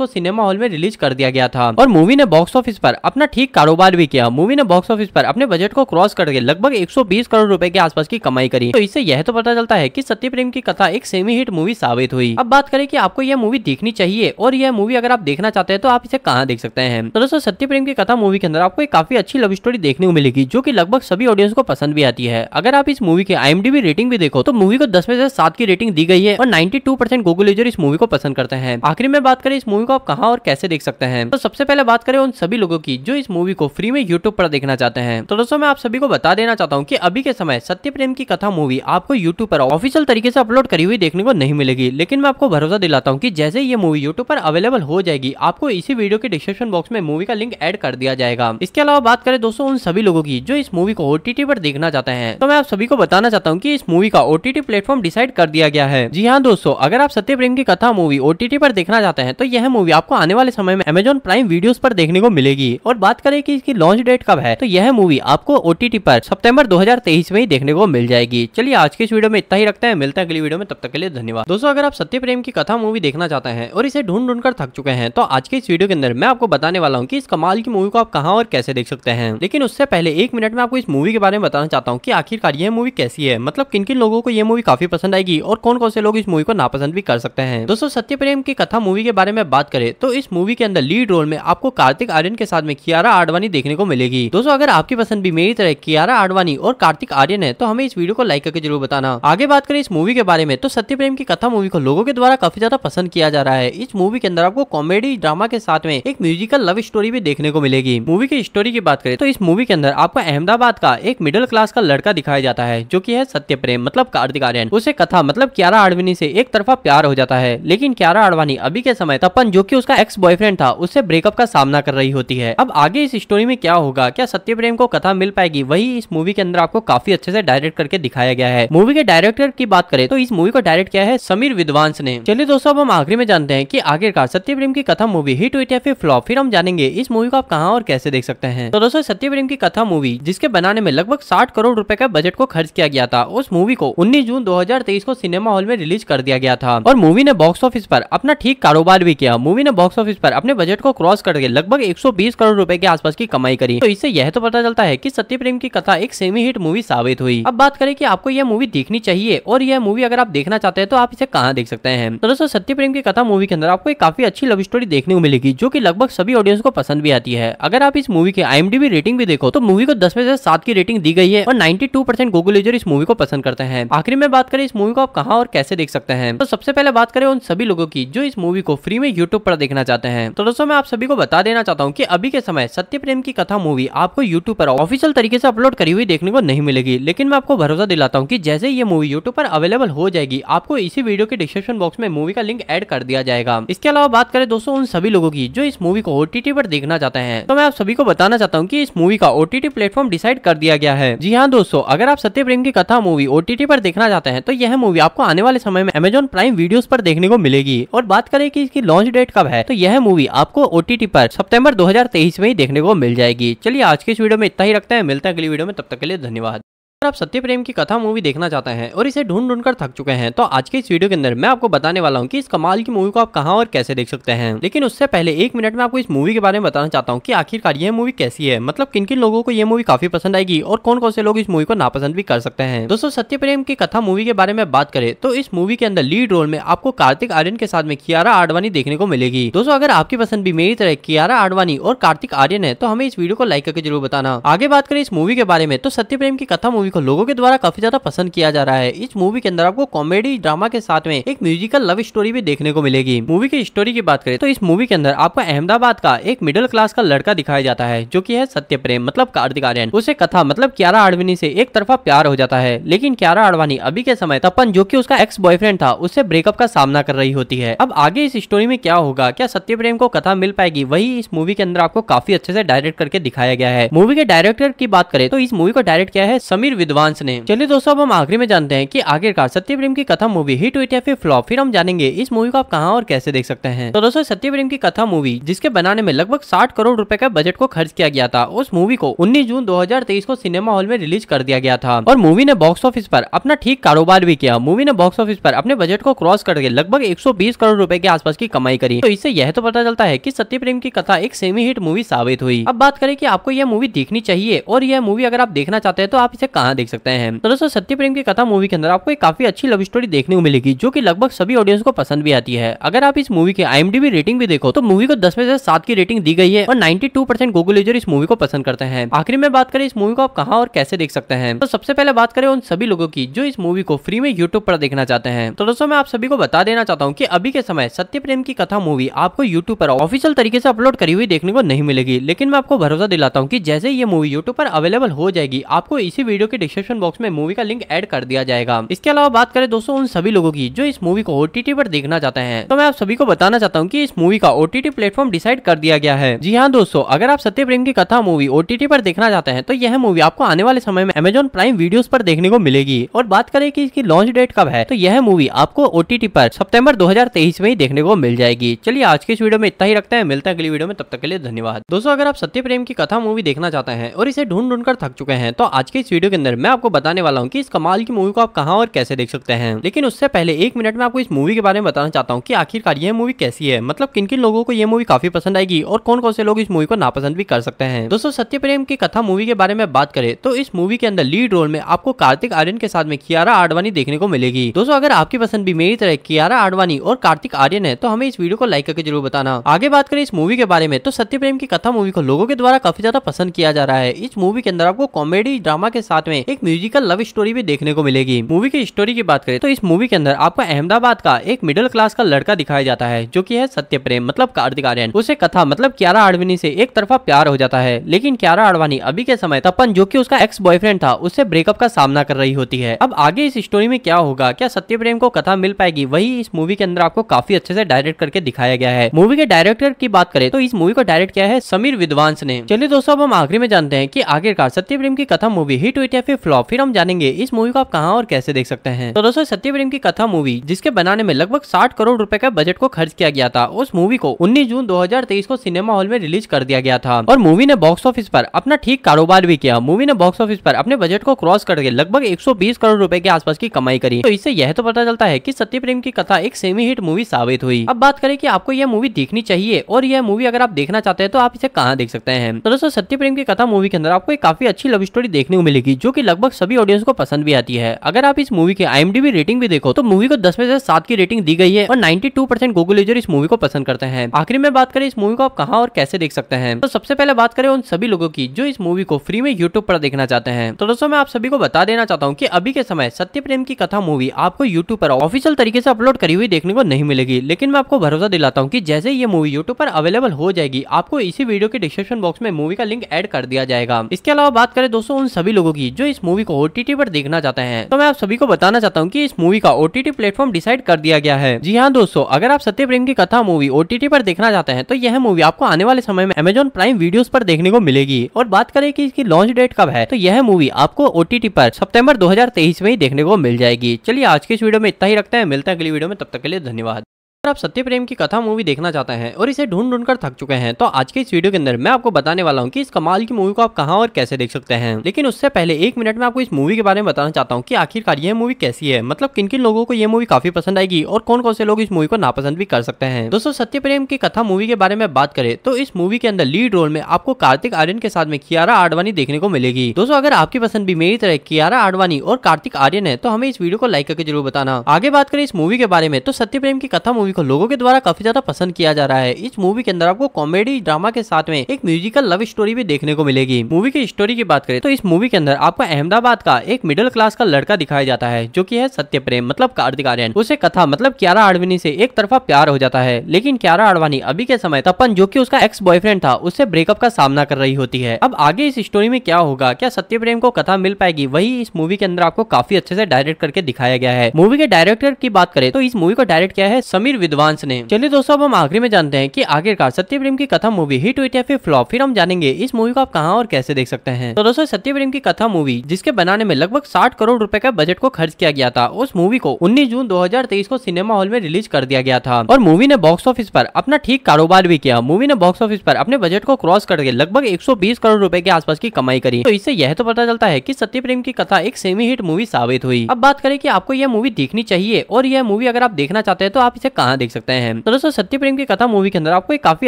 को सिनेमा हॉल में रिलीज कर दिया गया था और मूवी ने बॉक्स ऑफिस पर अपना ठीक कारोबार भी किया मूवी ने बॉक्स ऑफिस पर अपने बजट को क्रॉस करके लगभग 120 करोड़ रुपए के आसपास की कमाई करी तो इससे यह तो पता चलता है कि सत्य प्रेम की कथा एक सेमी हिट मूवी साबित हुई अब बात करें कि आपको यह मूवी देखनी चाहिए और यह मूवी अगर आप देखना चाहते हैं तो आप इसे कहा यहाँ देख सकते हैं तो दोस्तों सत्य प्रेम की कथा मूवी के अंदर आपको एक काफी अच्छी लव स्टोरी देखने को मिलेगी जो की लगभग सभी ऑडियंस को पसंद भी आती है अगर आप इस मूवी की आई रेटिंग भी देखो तो मूवी को दस में से सात की रेटिंग दी गई है और ninety two percent Google user इस मूवी को पसंद करते हैं आखिर में बात करें इस मूवी को आप कहा और कैसे देख सकते हैं तो सबसे पहले बात करें उन सभी लोगों की जो इस मूवी को फ्री में यूट्यूब पर देखना चाहते हैं तो दोस्तों मैं आप सभी को बता देना चाहता हूँ की अभी के समय सत्य प्रेम की कथा मूवी आपको यूट्यूब पर ऑफिशियल तरीके से अपलोड करी हुई देखने को नहीं मिलेगी लेकिन मैं आपको भरोसा दिलाता हूँ की जैसे ये मूवी यूट्यूब पर अवेलेबल हो जाएगी आपको इसी वीडियो के डिस्क्रिप्शन बॉक्स में मूवी का लिंक एड कर दिया जाएगा इसके अलावा बात करें दोस्तों उन सभी लोगों की जो इस मूवी को ओटीटी पर देखना चाहते हैं तो मैं आप सभी को बताना चाहता हूँ की इस मूवी का ओटीटी प्लेटफॉर्म डिसाइड कर दिया गया है जी हाँ दोस्तों अगर आप सत्य प्रेम की कथा मूवी ओटीटी पर देखना चाहते हैं तो यह मूवी आपको आने वाले समय में अमेजोन प्राइम वीडियो पर देखने को मिलेगी और बात करें की इसकी लॉन्च डेट कब है तो यह मूवी आपको ओटीटी पर सितंबर 2023 में ही देखने को मिल जाएगी चलिए आज के इस वीडियो में इतना ही रखते हैं मिलते हैं अगली वीडियो में तब तक के लिए धन्यवाद दोस्तों अगर आप सत्य प्रेम की कथा मूवी देखना चाहते हैं और इसे ढूंढ ढूंढ कर थक चुके हैं तो आज के इस वीडियो के अंदर मैं आपको बताने वाला हूँ कि इस कमाल की मूवी को आप कहाँ और कैसे देख सकते हैं लेकिन उससे पहले एक मिनट में आपको इस मूवी के बारे में बताना चाहता हूँ कि आखिरकार ये मूवी कैसी है मतलब किन किन लोगों को यह मूवी काफी पसंद आएगी और कौन कौन से लोग इस मूवी को नापसंद भी कर सकते हैं दोस्तों सत्य प्रेम की कथा मूवी के बारे में बात करें तो इस मूवी के अंदर लीड रोल में आपको कार्तिक आर्यन के साथ में कियारा आडवाणी देखने को मिलेगी दोस्तों अगर आपकी पसंद भी मेरी तरह कियारा आडवाणी और कार्तिक आर्यन है तो हमें इस वीडियो को लाइक करके जरूर बताना आगे बात करें इस मूवी के बारे में तो सत्य प्रेम की कथा मूवी को लोगों के द्वारा काफी ज्यादा पसंद किया जा रहा है इस मूवी के अंदर आपको कॉमेडी ड्रामा के साथ में एक म्यूजिकल लव स्टोरी भी देखने को मिलेगी मूवी की स्टोरी की बात करें तो इस मूवी के अंदर आपको अहमदाबाद का एक मिडिल क्लास का लड़का दिखाया जाता है जो की है सत्य प्रेम मतलब कार्तिक आर्यन उसे कथा मतलब क्यारा आडवानी से एक तरफा प्यार हो जाता है लेकिन क्यारा आडवाणी अभी के समय तपन जो की उसका एक्स बॉयफ्रेंड था उससे ब्रेकअप का सामना कर रही होती है अब आगे इस स्टोरी में क्या होगा क्या सत्य प्रेम को कथा मिल पाएगी वही इस मूवी के अंदर आपको काफी अच्छे से डायरेक्ट करके दिखाया गया है मूवी के डायरेक्टर की बात करें तो इस मूवी को डायरेक्ट किया है समीर विद्वांस ने चलिए दोस्तों अब हम आखिरी में जानते हैं की आखिरकार सत्य प्रेम की कथा मूवी हिट हुई थी फिर फ्लॉप फिर हम जानेंगे इस मूवी को आप कहाँ और कैसे देख सकते हैं तो दोस्तों सत्य प्रेम की कथा मूवी जिसके बनाने में लगभग साठ करोड़ रूपए का बजट को खर्च किया गया था उस मूवी को उन्नीस जून दो को सिनेमा हॉल में रिलीज कर दिया गया था और मूवी ने बॉक्स ऑफिस पर अपना ठीक कारोबार भी किया मूवी ने बॉक्स ऑफिस पर अपने बजट को क्रॉस करके लगभग 120 करोड़ रुपए के आसपास की कमाई करी तो इससे यह तो पता चलता है की सत्य प्रेम की कथा एक सेमी हिट मूवी साबित हुई अब बात करें कि आपको यह मूवी देखनी चाहिए और यह मूवी अगर आप देखना चाहते हैं तो आप इसे कहाँ देख सकते हैं तो दोस्तों सत्य प्रेम की कथा मूवी के अंदर आपको एक काफी अच्छी लव स्टोरी देखने को मिलेगी जो की लगभग सभी ऑडियंस को पसंद भी आती है अगर आप इस मूवी की आई रेटिंग भी देखो तो मूवी को दस में से सात की रेटिंग दी गई है और ninety two percent Google user इस मूवी को पसंद करते हैं आखिरी में बात करें इस मूवी को आप कहाँ और कैसे देख सकते हैं तो सबसे पहले बात करें उन सभी लोगों की जो इस मूवी को फ्री में यूट्यूब पर देखना चाहते हैं तो दोस्तों मैं आप सभी को बता देना चाहता हूँ की अभी के समय सत्य प्रेम की कथा मूवी आपको यूट्यूब पर ऑफिशियल तरीके से अपलोड करी हुई देखने को नहीं मिलेगी लेकिन मैं आपको भरोसा दिलाता हूँ की जैसे ये मूवी यूट्यूब पर अवेलेबल हो जाएगी आपको इसी वीडियो के डिस्क्रिप्शन बॉक्स में मूवी का लिंक एड कर दिया जाएगा इसके अलावा बात करें दोस्तों उन सभी लोगों की जो इस मूवी को ओटीटी पर देखना चाहते हैं तो मैं आप सभी को बताना चाहता हूँ की इस मूवी का ओटीटी प्लेटफॉर्म डिसाइड कर दिया गया है जी हाँ दोस्तों अगर आप सत्य प्रेम की कथा मूवी ओटीटी पर देखना चाहते हैं तो यह मूवी आपको आने वाले समय में अमेजोन प्राइम वीडियो पर देखने को मिलेगी और बात करें की इसकी लॉन्च डेट कब है तो यह मूवी आपको ओटीटी पर सितंबर 2023 में ही देखने को मिल जाएगी चलिए आज के इस वीडियो में इतना ही रखते हैं मिलते हैं अगली वीडियो में तब तक के लिए धन्यवाद अगर आप सत्य प्रेम की कथा मूवी देखना चाहते हैं और इसे ढूंढ ढूंढ कर थक चुके हैं तो आज के इस वीडियो के अंदर मैं आपको बताने वाला हूँ कि इस कमाल की मूवी को आप कहां और कैसे देख सकते हैं लेकिन उससे पहले एक मिनट में आपको इस मूवी के बारे में बताना चाहता हूँ कि आखिरकार यह मूवी कैसी है मतलब किन किन लोगों को यह मूवी काफी पसंद आएगी और कौन कौन से लोग इस मूवी को नापसंद भी कर सकते हैं दोस्तों सत्य प्रेम की कथा मूवी के बारे में बात करे तो इस मूवी के अंदर लीड रोल में आपको कार्तिक आर्यन के साथ में कियारा आडवाणी देखने को मिलेगी दोस्तों अगर आपकी पसंद भी मेरी तरह कियारा आडवाणी और कार्तिक आर्यन है तो हमें इस वीडियो को लाइक करके जरूर बताना आगे बात करें इस मूवी के बारे में तो सत्य प्रेम की कथा मूवी को लोगों के द्वारा काफी ज्यादा पसंद किया जा रहा है इस मूवी के अंदर आपको कॉमेडी ड्रामा के साथ में एक म्यूजिकल लव स्टोरी भी देखने को मिलेगी मूवी की स्टोरी की बात करें तो इस मूवी के अंदर आपको अहमदाबाद का एक मिडिल क्लास का लड़का दिखाया जाता है जो की है सत्य प्रेम मतलब कार्तिक आर्यन उसे कथा मतलब क्यारा आडवानी से एक तरफा प्यार हो जाता है लेकिन क्यारा आडवाणी अभी के समय तपन जो की उसका एक्स बॉयफ्रेंड था उससे ब्रेकअप का सामना कर रही होती है अब आगे इस स्टोरी में क्या होगा क्या सत्य प्रेम को कथा मिल पाएगी वही इस मूवी के अंदर आपको काफी अच्छे से डायरेक्ट करके दिखाया गया है मूवी के डायरेक्टर की बात करें तो इस मूवी को डायरेक्ट किया है समीर विद्वांस ने चलिए दोस्तों अब हम आखिरी में जानते हैं कि आखिरकार सत्य प्रेम की कथा मूवी हिट हुई या फिर फ्लॉप फिर हम जानेंगे इस मूवी को आप कहाँ और कैसे देख सकते हैं तो दोस्तों सत्य प्रेम की कथा मूवी जिसके बनाने में लगभग साठ करोड़ रूपए का बजट को खर्च किया गया था उस मूवी को उन्नीस जून दो को सिनेमा हॉल में रिलीज कर दिया गया था और मूवी ने बॉक्स ऑफिस पर अपना ठीक कारोबार भी किया मूवी ने बॉक्स ऑफिस पर अपने बजट को क्रॉस करके लगभग 120 करोड़ रुपए के आसपास की कमाई करी तो इससे यह तो पता चलता है कि सत्य प्रेम की कथा एक सेमी हिट मूवी साबित हुई अब बात करें कि आपको यह मूवी देखनी चाहिए और यह मूवी अगर आप देखना चाहते हैं तो आप इसे कहा यहाँ देख सकते हैं तो दोस्तों सत्य प्रेम की कथा मूवी के अंदर आपको एक काफी अच्छी लव स्टोरी देखने को मिलेगी जो की लगभग सभी ऑडियंस को पसंद भी आती है अगर आप इस मूवी की आई रेटिंग भी देखो तो मूवी को दस में से सात की रेटिंग दी गई है और ninety two percent Google user इस मूवी को पसंद करते हैं आखिर में बात करें इस मूवी को आप कहा और कैसे देख सकते हैं तो सबसे पहले बात करें उन सभी लोगों की जो इस मूवी को फ्री में यूट्यूब पर देखना चाहते हैं तो दोस्तों मैं आप सभी को बता देना चाहता हूँ की अभी के समय सत्य प्रेम की कथा मूवी आपको यूट्यूब पर ऑफिशियल तरीके से अपलोड करी हुई देखने को नहीं मिलेगी लेकिन मैं आपको भरोसा दिलाता हूँ की जैसे ये मूवी यूट्यूब पर अवेलेबल हो जाएगी आपको इसी वीडियो के डिस्क्रिप्शन बॉक्स में मूवी का लिंक एड कर दिया जाएगा इसके अलावा बात करें दोस्तों उन सभी लोगों की जो इस मूवी को ओटीटी पर देखना चाहते हैं तो मैं आप सभी को बताना चाहता हूँ की इस मूवी का ओटीटी प्लेटफॉर्म डिसाइड कर दिया गया है जी हाँ दोस्तों अगर आप सत्य प्रेम की कथा मूवी ओटीटी पर देखना चाहते हैं तो यह मूवी आपको आने वाले समय में अमेजोन प्राइम वीडियोस पर देखने को मिलेगी और बात करें कि इसकी लॉन्च डेट कब है तो यह मूवी आपको ओटीटी पर सितंबर 2023 में ही देखने को मिल जाएगी चलिए आज के इस वीडियो में इतना ही रखते हैं मिलते हैं अगली वीडियो में तब तक के लिए धन्यवाद दोस्तों अगर आप सत्य प्रेम की कथा मूवी देखना चाहते हैं और इसे ढूंढ ढूंढ कर थक चुके हैं तो आज के इस वीडियो के अंदर मैं आपको बताने वाला हूँ की इस कमाल की मूवी को आप कहाँ और कैसे देख सकते हैं लेकिन उससे पहले एक मिनट में आपको इस मूवी के बारे में बताना चाहता हूँ की आखिरकार यह मूवी कैसी है मतलब किन किन लोगों को यह मूवी काफी पसंद आएगी और कौन कौन से लोग इस मूवी को नापसंद भी कर सकते हैं दोस्तों सत्य प्रेम की कथा मूवी के बारे में बात करें तो इस मूवी के अंदर लीड रोल में आपको कार्तिक आर्यन के साथ में कियारा आडवाणी देखने को मिलेगी दोस्तों अगर आपकी पसंद भी मेरी तरह कियारा आडवाणी और कार्तिक आर्यन है तो हमें इस वीडियो को लाइक करके जरूर बताना आगे बात करें इस मूवी के बारे में तो सत्य प्रेम की कथा मूवी को लोगों के द्वारा काफी ज्यादा पसंद किया जा रहा है इस मूवी के अंदर आपको कॉमेडी ड्रामा के साथ में एक म्यूजिकल लव स्टोरी भी देखने को मिलेगी मूवी की स्टोरी की बात करें तो इस मूवी के अंदर आपको अहमदाबाद का एक मिडिल क्लास का लड़का दिखाया जाता है जो की है सत्य प्रेम मतलब कार्तिक आर्यन उसे कथा मतलब क्यारा आड़वानी से एक तरफा प्यार हो जाता है लेकिन क्यारा आडवाणी अभी के समय तपन जो की उसका एक्स बॉयफ्रेंड था उससे ब्रेकअप का सामना कर रही होती है अब आगे इस स्टोरी में क्या होगा क्या सत्य प्रेम को कथा मिल पाएगी वही इस मूवी के अंदर आपको काफी अच्छे से डायरेक्ट करके दिखाया गया है मूवी के डायरेक्टर की बात करें तो इस मूवी को डायरेक्ट किया है समीर विद्वांस ने चलिए दोस्तों अब हम आखिरी में जानते हैं कि आखिरकार सत्य प्रेम की कथा मूवी हिट हुई फिर फ्लॉप फिर हम जानेंगे इस मूवी को आप कहाँ और कैसे देख सकते हैं तो दोस्तों सत्य प्रेम की कथा मूवी जिसके बनाने में लगभग साठ करोड़ रूपए का बजट को खर्च किया गया था उस मूवी को उन्नीस जून दो को सिनेमा हॉल में रिलीज कर दिया गया था और मूवी ने बॉक्स ऑफिस पर अपना ठीक कारोबार भी किया मूवी ने बॉक्स ऑफिस पर अपने बजट को क्रॉस करके लगभग 120 करोड़ रुपए के आसपास की कमाई करी तो इससे यह तो पता चलता है कि सत्य प्रेम की कथा एक सेमी हिट मूवी साबित हुई अब बात करें कि आपको यह मूवी देखनी चाहिए और यह मूवी अगर आप देखना चाहते हैं तो आप इसे कहाँ देख सकते हैं तो दोस्तों सत्य प्रेम की कथा मूवी के अंदर आपको एक काफी अच्छी लव स्टोरी देखने को मिलेगी जो कि लगभग सभी ऑडियंस को पसंद भी आती है अगर आप इस मूवी की आई रेटिंग भी देखो तो मूवी को दस में से सात की रेटिंग दी गई है और ninety two percent Google user इस मूवी को पसंद करते हैं आखिर में बात करें इस मूवी को आप कहा और कैसे देख सकते हैं तो सबसे पहले बात करें उन सभी लोगों की जो इस मूवी को फ्री में यूट्यूब पर देखना चाहते हैं तो दोस्तों मैं आप सभी को बता देना चाहता हूँ की अभी के समय सत्य प्रेम की कथा मूवी आपको यूट्यूब पर ऑफिशियल तरीके से अपलोड करी हुई देखने को नहीं मिलेगी लेकिन मैं आपको भरोसा दिलाता हूँ की जैसे ये मूवी यूट्यूब पर अवेलेबल हो जाएगी आपको इसी वीडियो के डिस्क्रिप्शन बॉक्स में मूवी का लिंक एड कर दिया जाएगा इसके अलावा बात करें दोस्तों उन सभी लोगों की जो इस मूवी को ओटीटी पर देखना चाहते हैं तो मैं आप सभी को बताना चाहता हूँ की इस मूवी का ओटीटी प्लेटफॉर्म डिसाइड कर दिया गया है जी हाँ दोस्तों अगर आप सत्य प्रेम की कथा मूवी ओटीटी पर देखना चाहते हैं तो यह मूवी आपको आने वाले समय में अमेजोन प्राइम वीडियो पर देखने को मिलेगी और बात करें की इसकी लॉन्च डेट कब है तो यह मूवी आपको ओटीटी पर सितंबर 2023 में ही देखने को मिल जाएगी चलिए आज के इस वीडियो में इतना ही रखते हैं मिलते हैं अगली वीडियो में तब तक के लिए धन्यवाद अगर आप सत्य प्रेम की कथा मूवी देखना चाहते हैं और इसे ढूंढ ढूंढ कर थक चुके हैं तो आज के इस वीडियो के अंदर मैं आपको बताने वाला हूँ कि इस कमाल की मूवी को आप कहाँ और कैसे देख सकते हैं लेकिन उससे पहले एक मिनट में आपको इस मूवी के बारे में बताना चाहता हूँ कि आखिरकार यह मूवी कैसी है मतलब किन किन लोगों को यह मूवी काफी पसंद आएगी और कौन कौन से लोग इस मूवी को नापसंद भी कर सकते हैं दोस्तों सत्य प्रेम की कथा मूवी के बारे में बात करें तो इस मूवी के अंदर लीड रोल में आपको कार्तिक आर्यन के साथ में कियारा आडवाणी देखने को मिलेगी दोस्तों अगर आपकी पसंद भी मेरी तरह कियारा आडवाणी और कार्तिक आर्यन है तो हमें इस वीडियो को लाइक करके जरूर बताना आगे बात करें इस मूवी के बारे में तो सत्य प्रेम की कथा मूवी मूवी को लोगों के द्वारा काफी ज्यादा पसंद किया जा रहा है इस मूवी के अंदर आपको कॉमेडी ड्रामा के साथ में एक म्यूजिकल लव स्टोरी भी देखने को मिलेगी मूवी की स्टोरी की बात करें तो इस मूवी के अंदर आपको अहमदाबाद का एक मिडिल क्लास का लड़का दिखाया जाता है जो की है सत्य प्रेम मतलब कार्तिक आर्यन उसे कथा मतलब क्यारा आडवाणी से एक तरफा प्यार हो जाता है लेकिन क्यारा आडवाणी अभी के समय तपन जो की उसका एक्स बॉयफ्रेंड था उससे ब्रेकअप का सामना कर रही होती है अब आगे इस स्टोरी में क्या होगा क्या सत्य प्रेम को कथा मिल पाएगी वही इस मूवी के अंदर आपको काफी अच्छे से डायरेक्ट करके दिखाया गया है मूवी के डायरेक्टर की बात करें तो इस मूवी को डायरेक्ट किया है समीर विद्वांस ने चलिए दोस्तों अब हम आखिरी में जानते हैं कि आखिरकार सत्य प्रेम की कथा मूवी हिट हुई या फिर फ्लॉप फिर हम जानेंगे इस मूवी को आप कहाँ और कैसे देख सकते हैं तो दोस्तों सत्य प्रेम की कथा मूवी जिसके बनाने में लगभग साठ करोड़ रूपए का बजट को खर्च किया गया था उस मूवी को उन्नीस जून दो को सिनेमा हॉल में रिलीज कर दिया गया था और मूवी ने बॉक्स ऑफिस पर अपना ठीक कारोबार भी किया मूवी ने बॉक्स ऑफिस पर अपने बजट को क्रॉस करके लगभग 120 करोड़ रुपए के आसपास की कमाई करी तो इससे यह तो पता चलता है कि सत्य प्रेम की कथा एक सेमी हिट मूवी साबित हुई अब बात करें कि आपको यह मूवी देखनी चाहिए और यह मूवी अगर आप देखना चाहते हैं तो आप इसे कहा यहाँ देख सकते हैं तो दोस्तों सत्य प्रेम की कथा मूवी के अंदर आपको एक काफी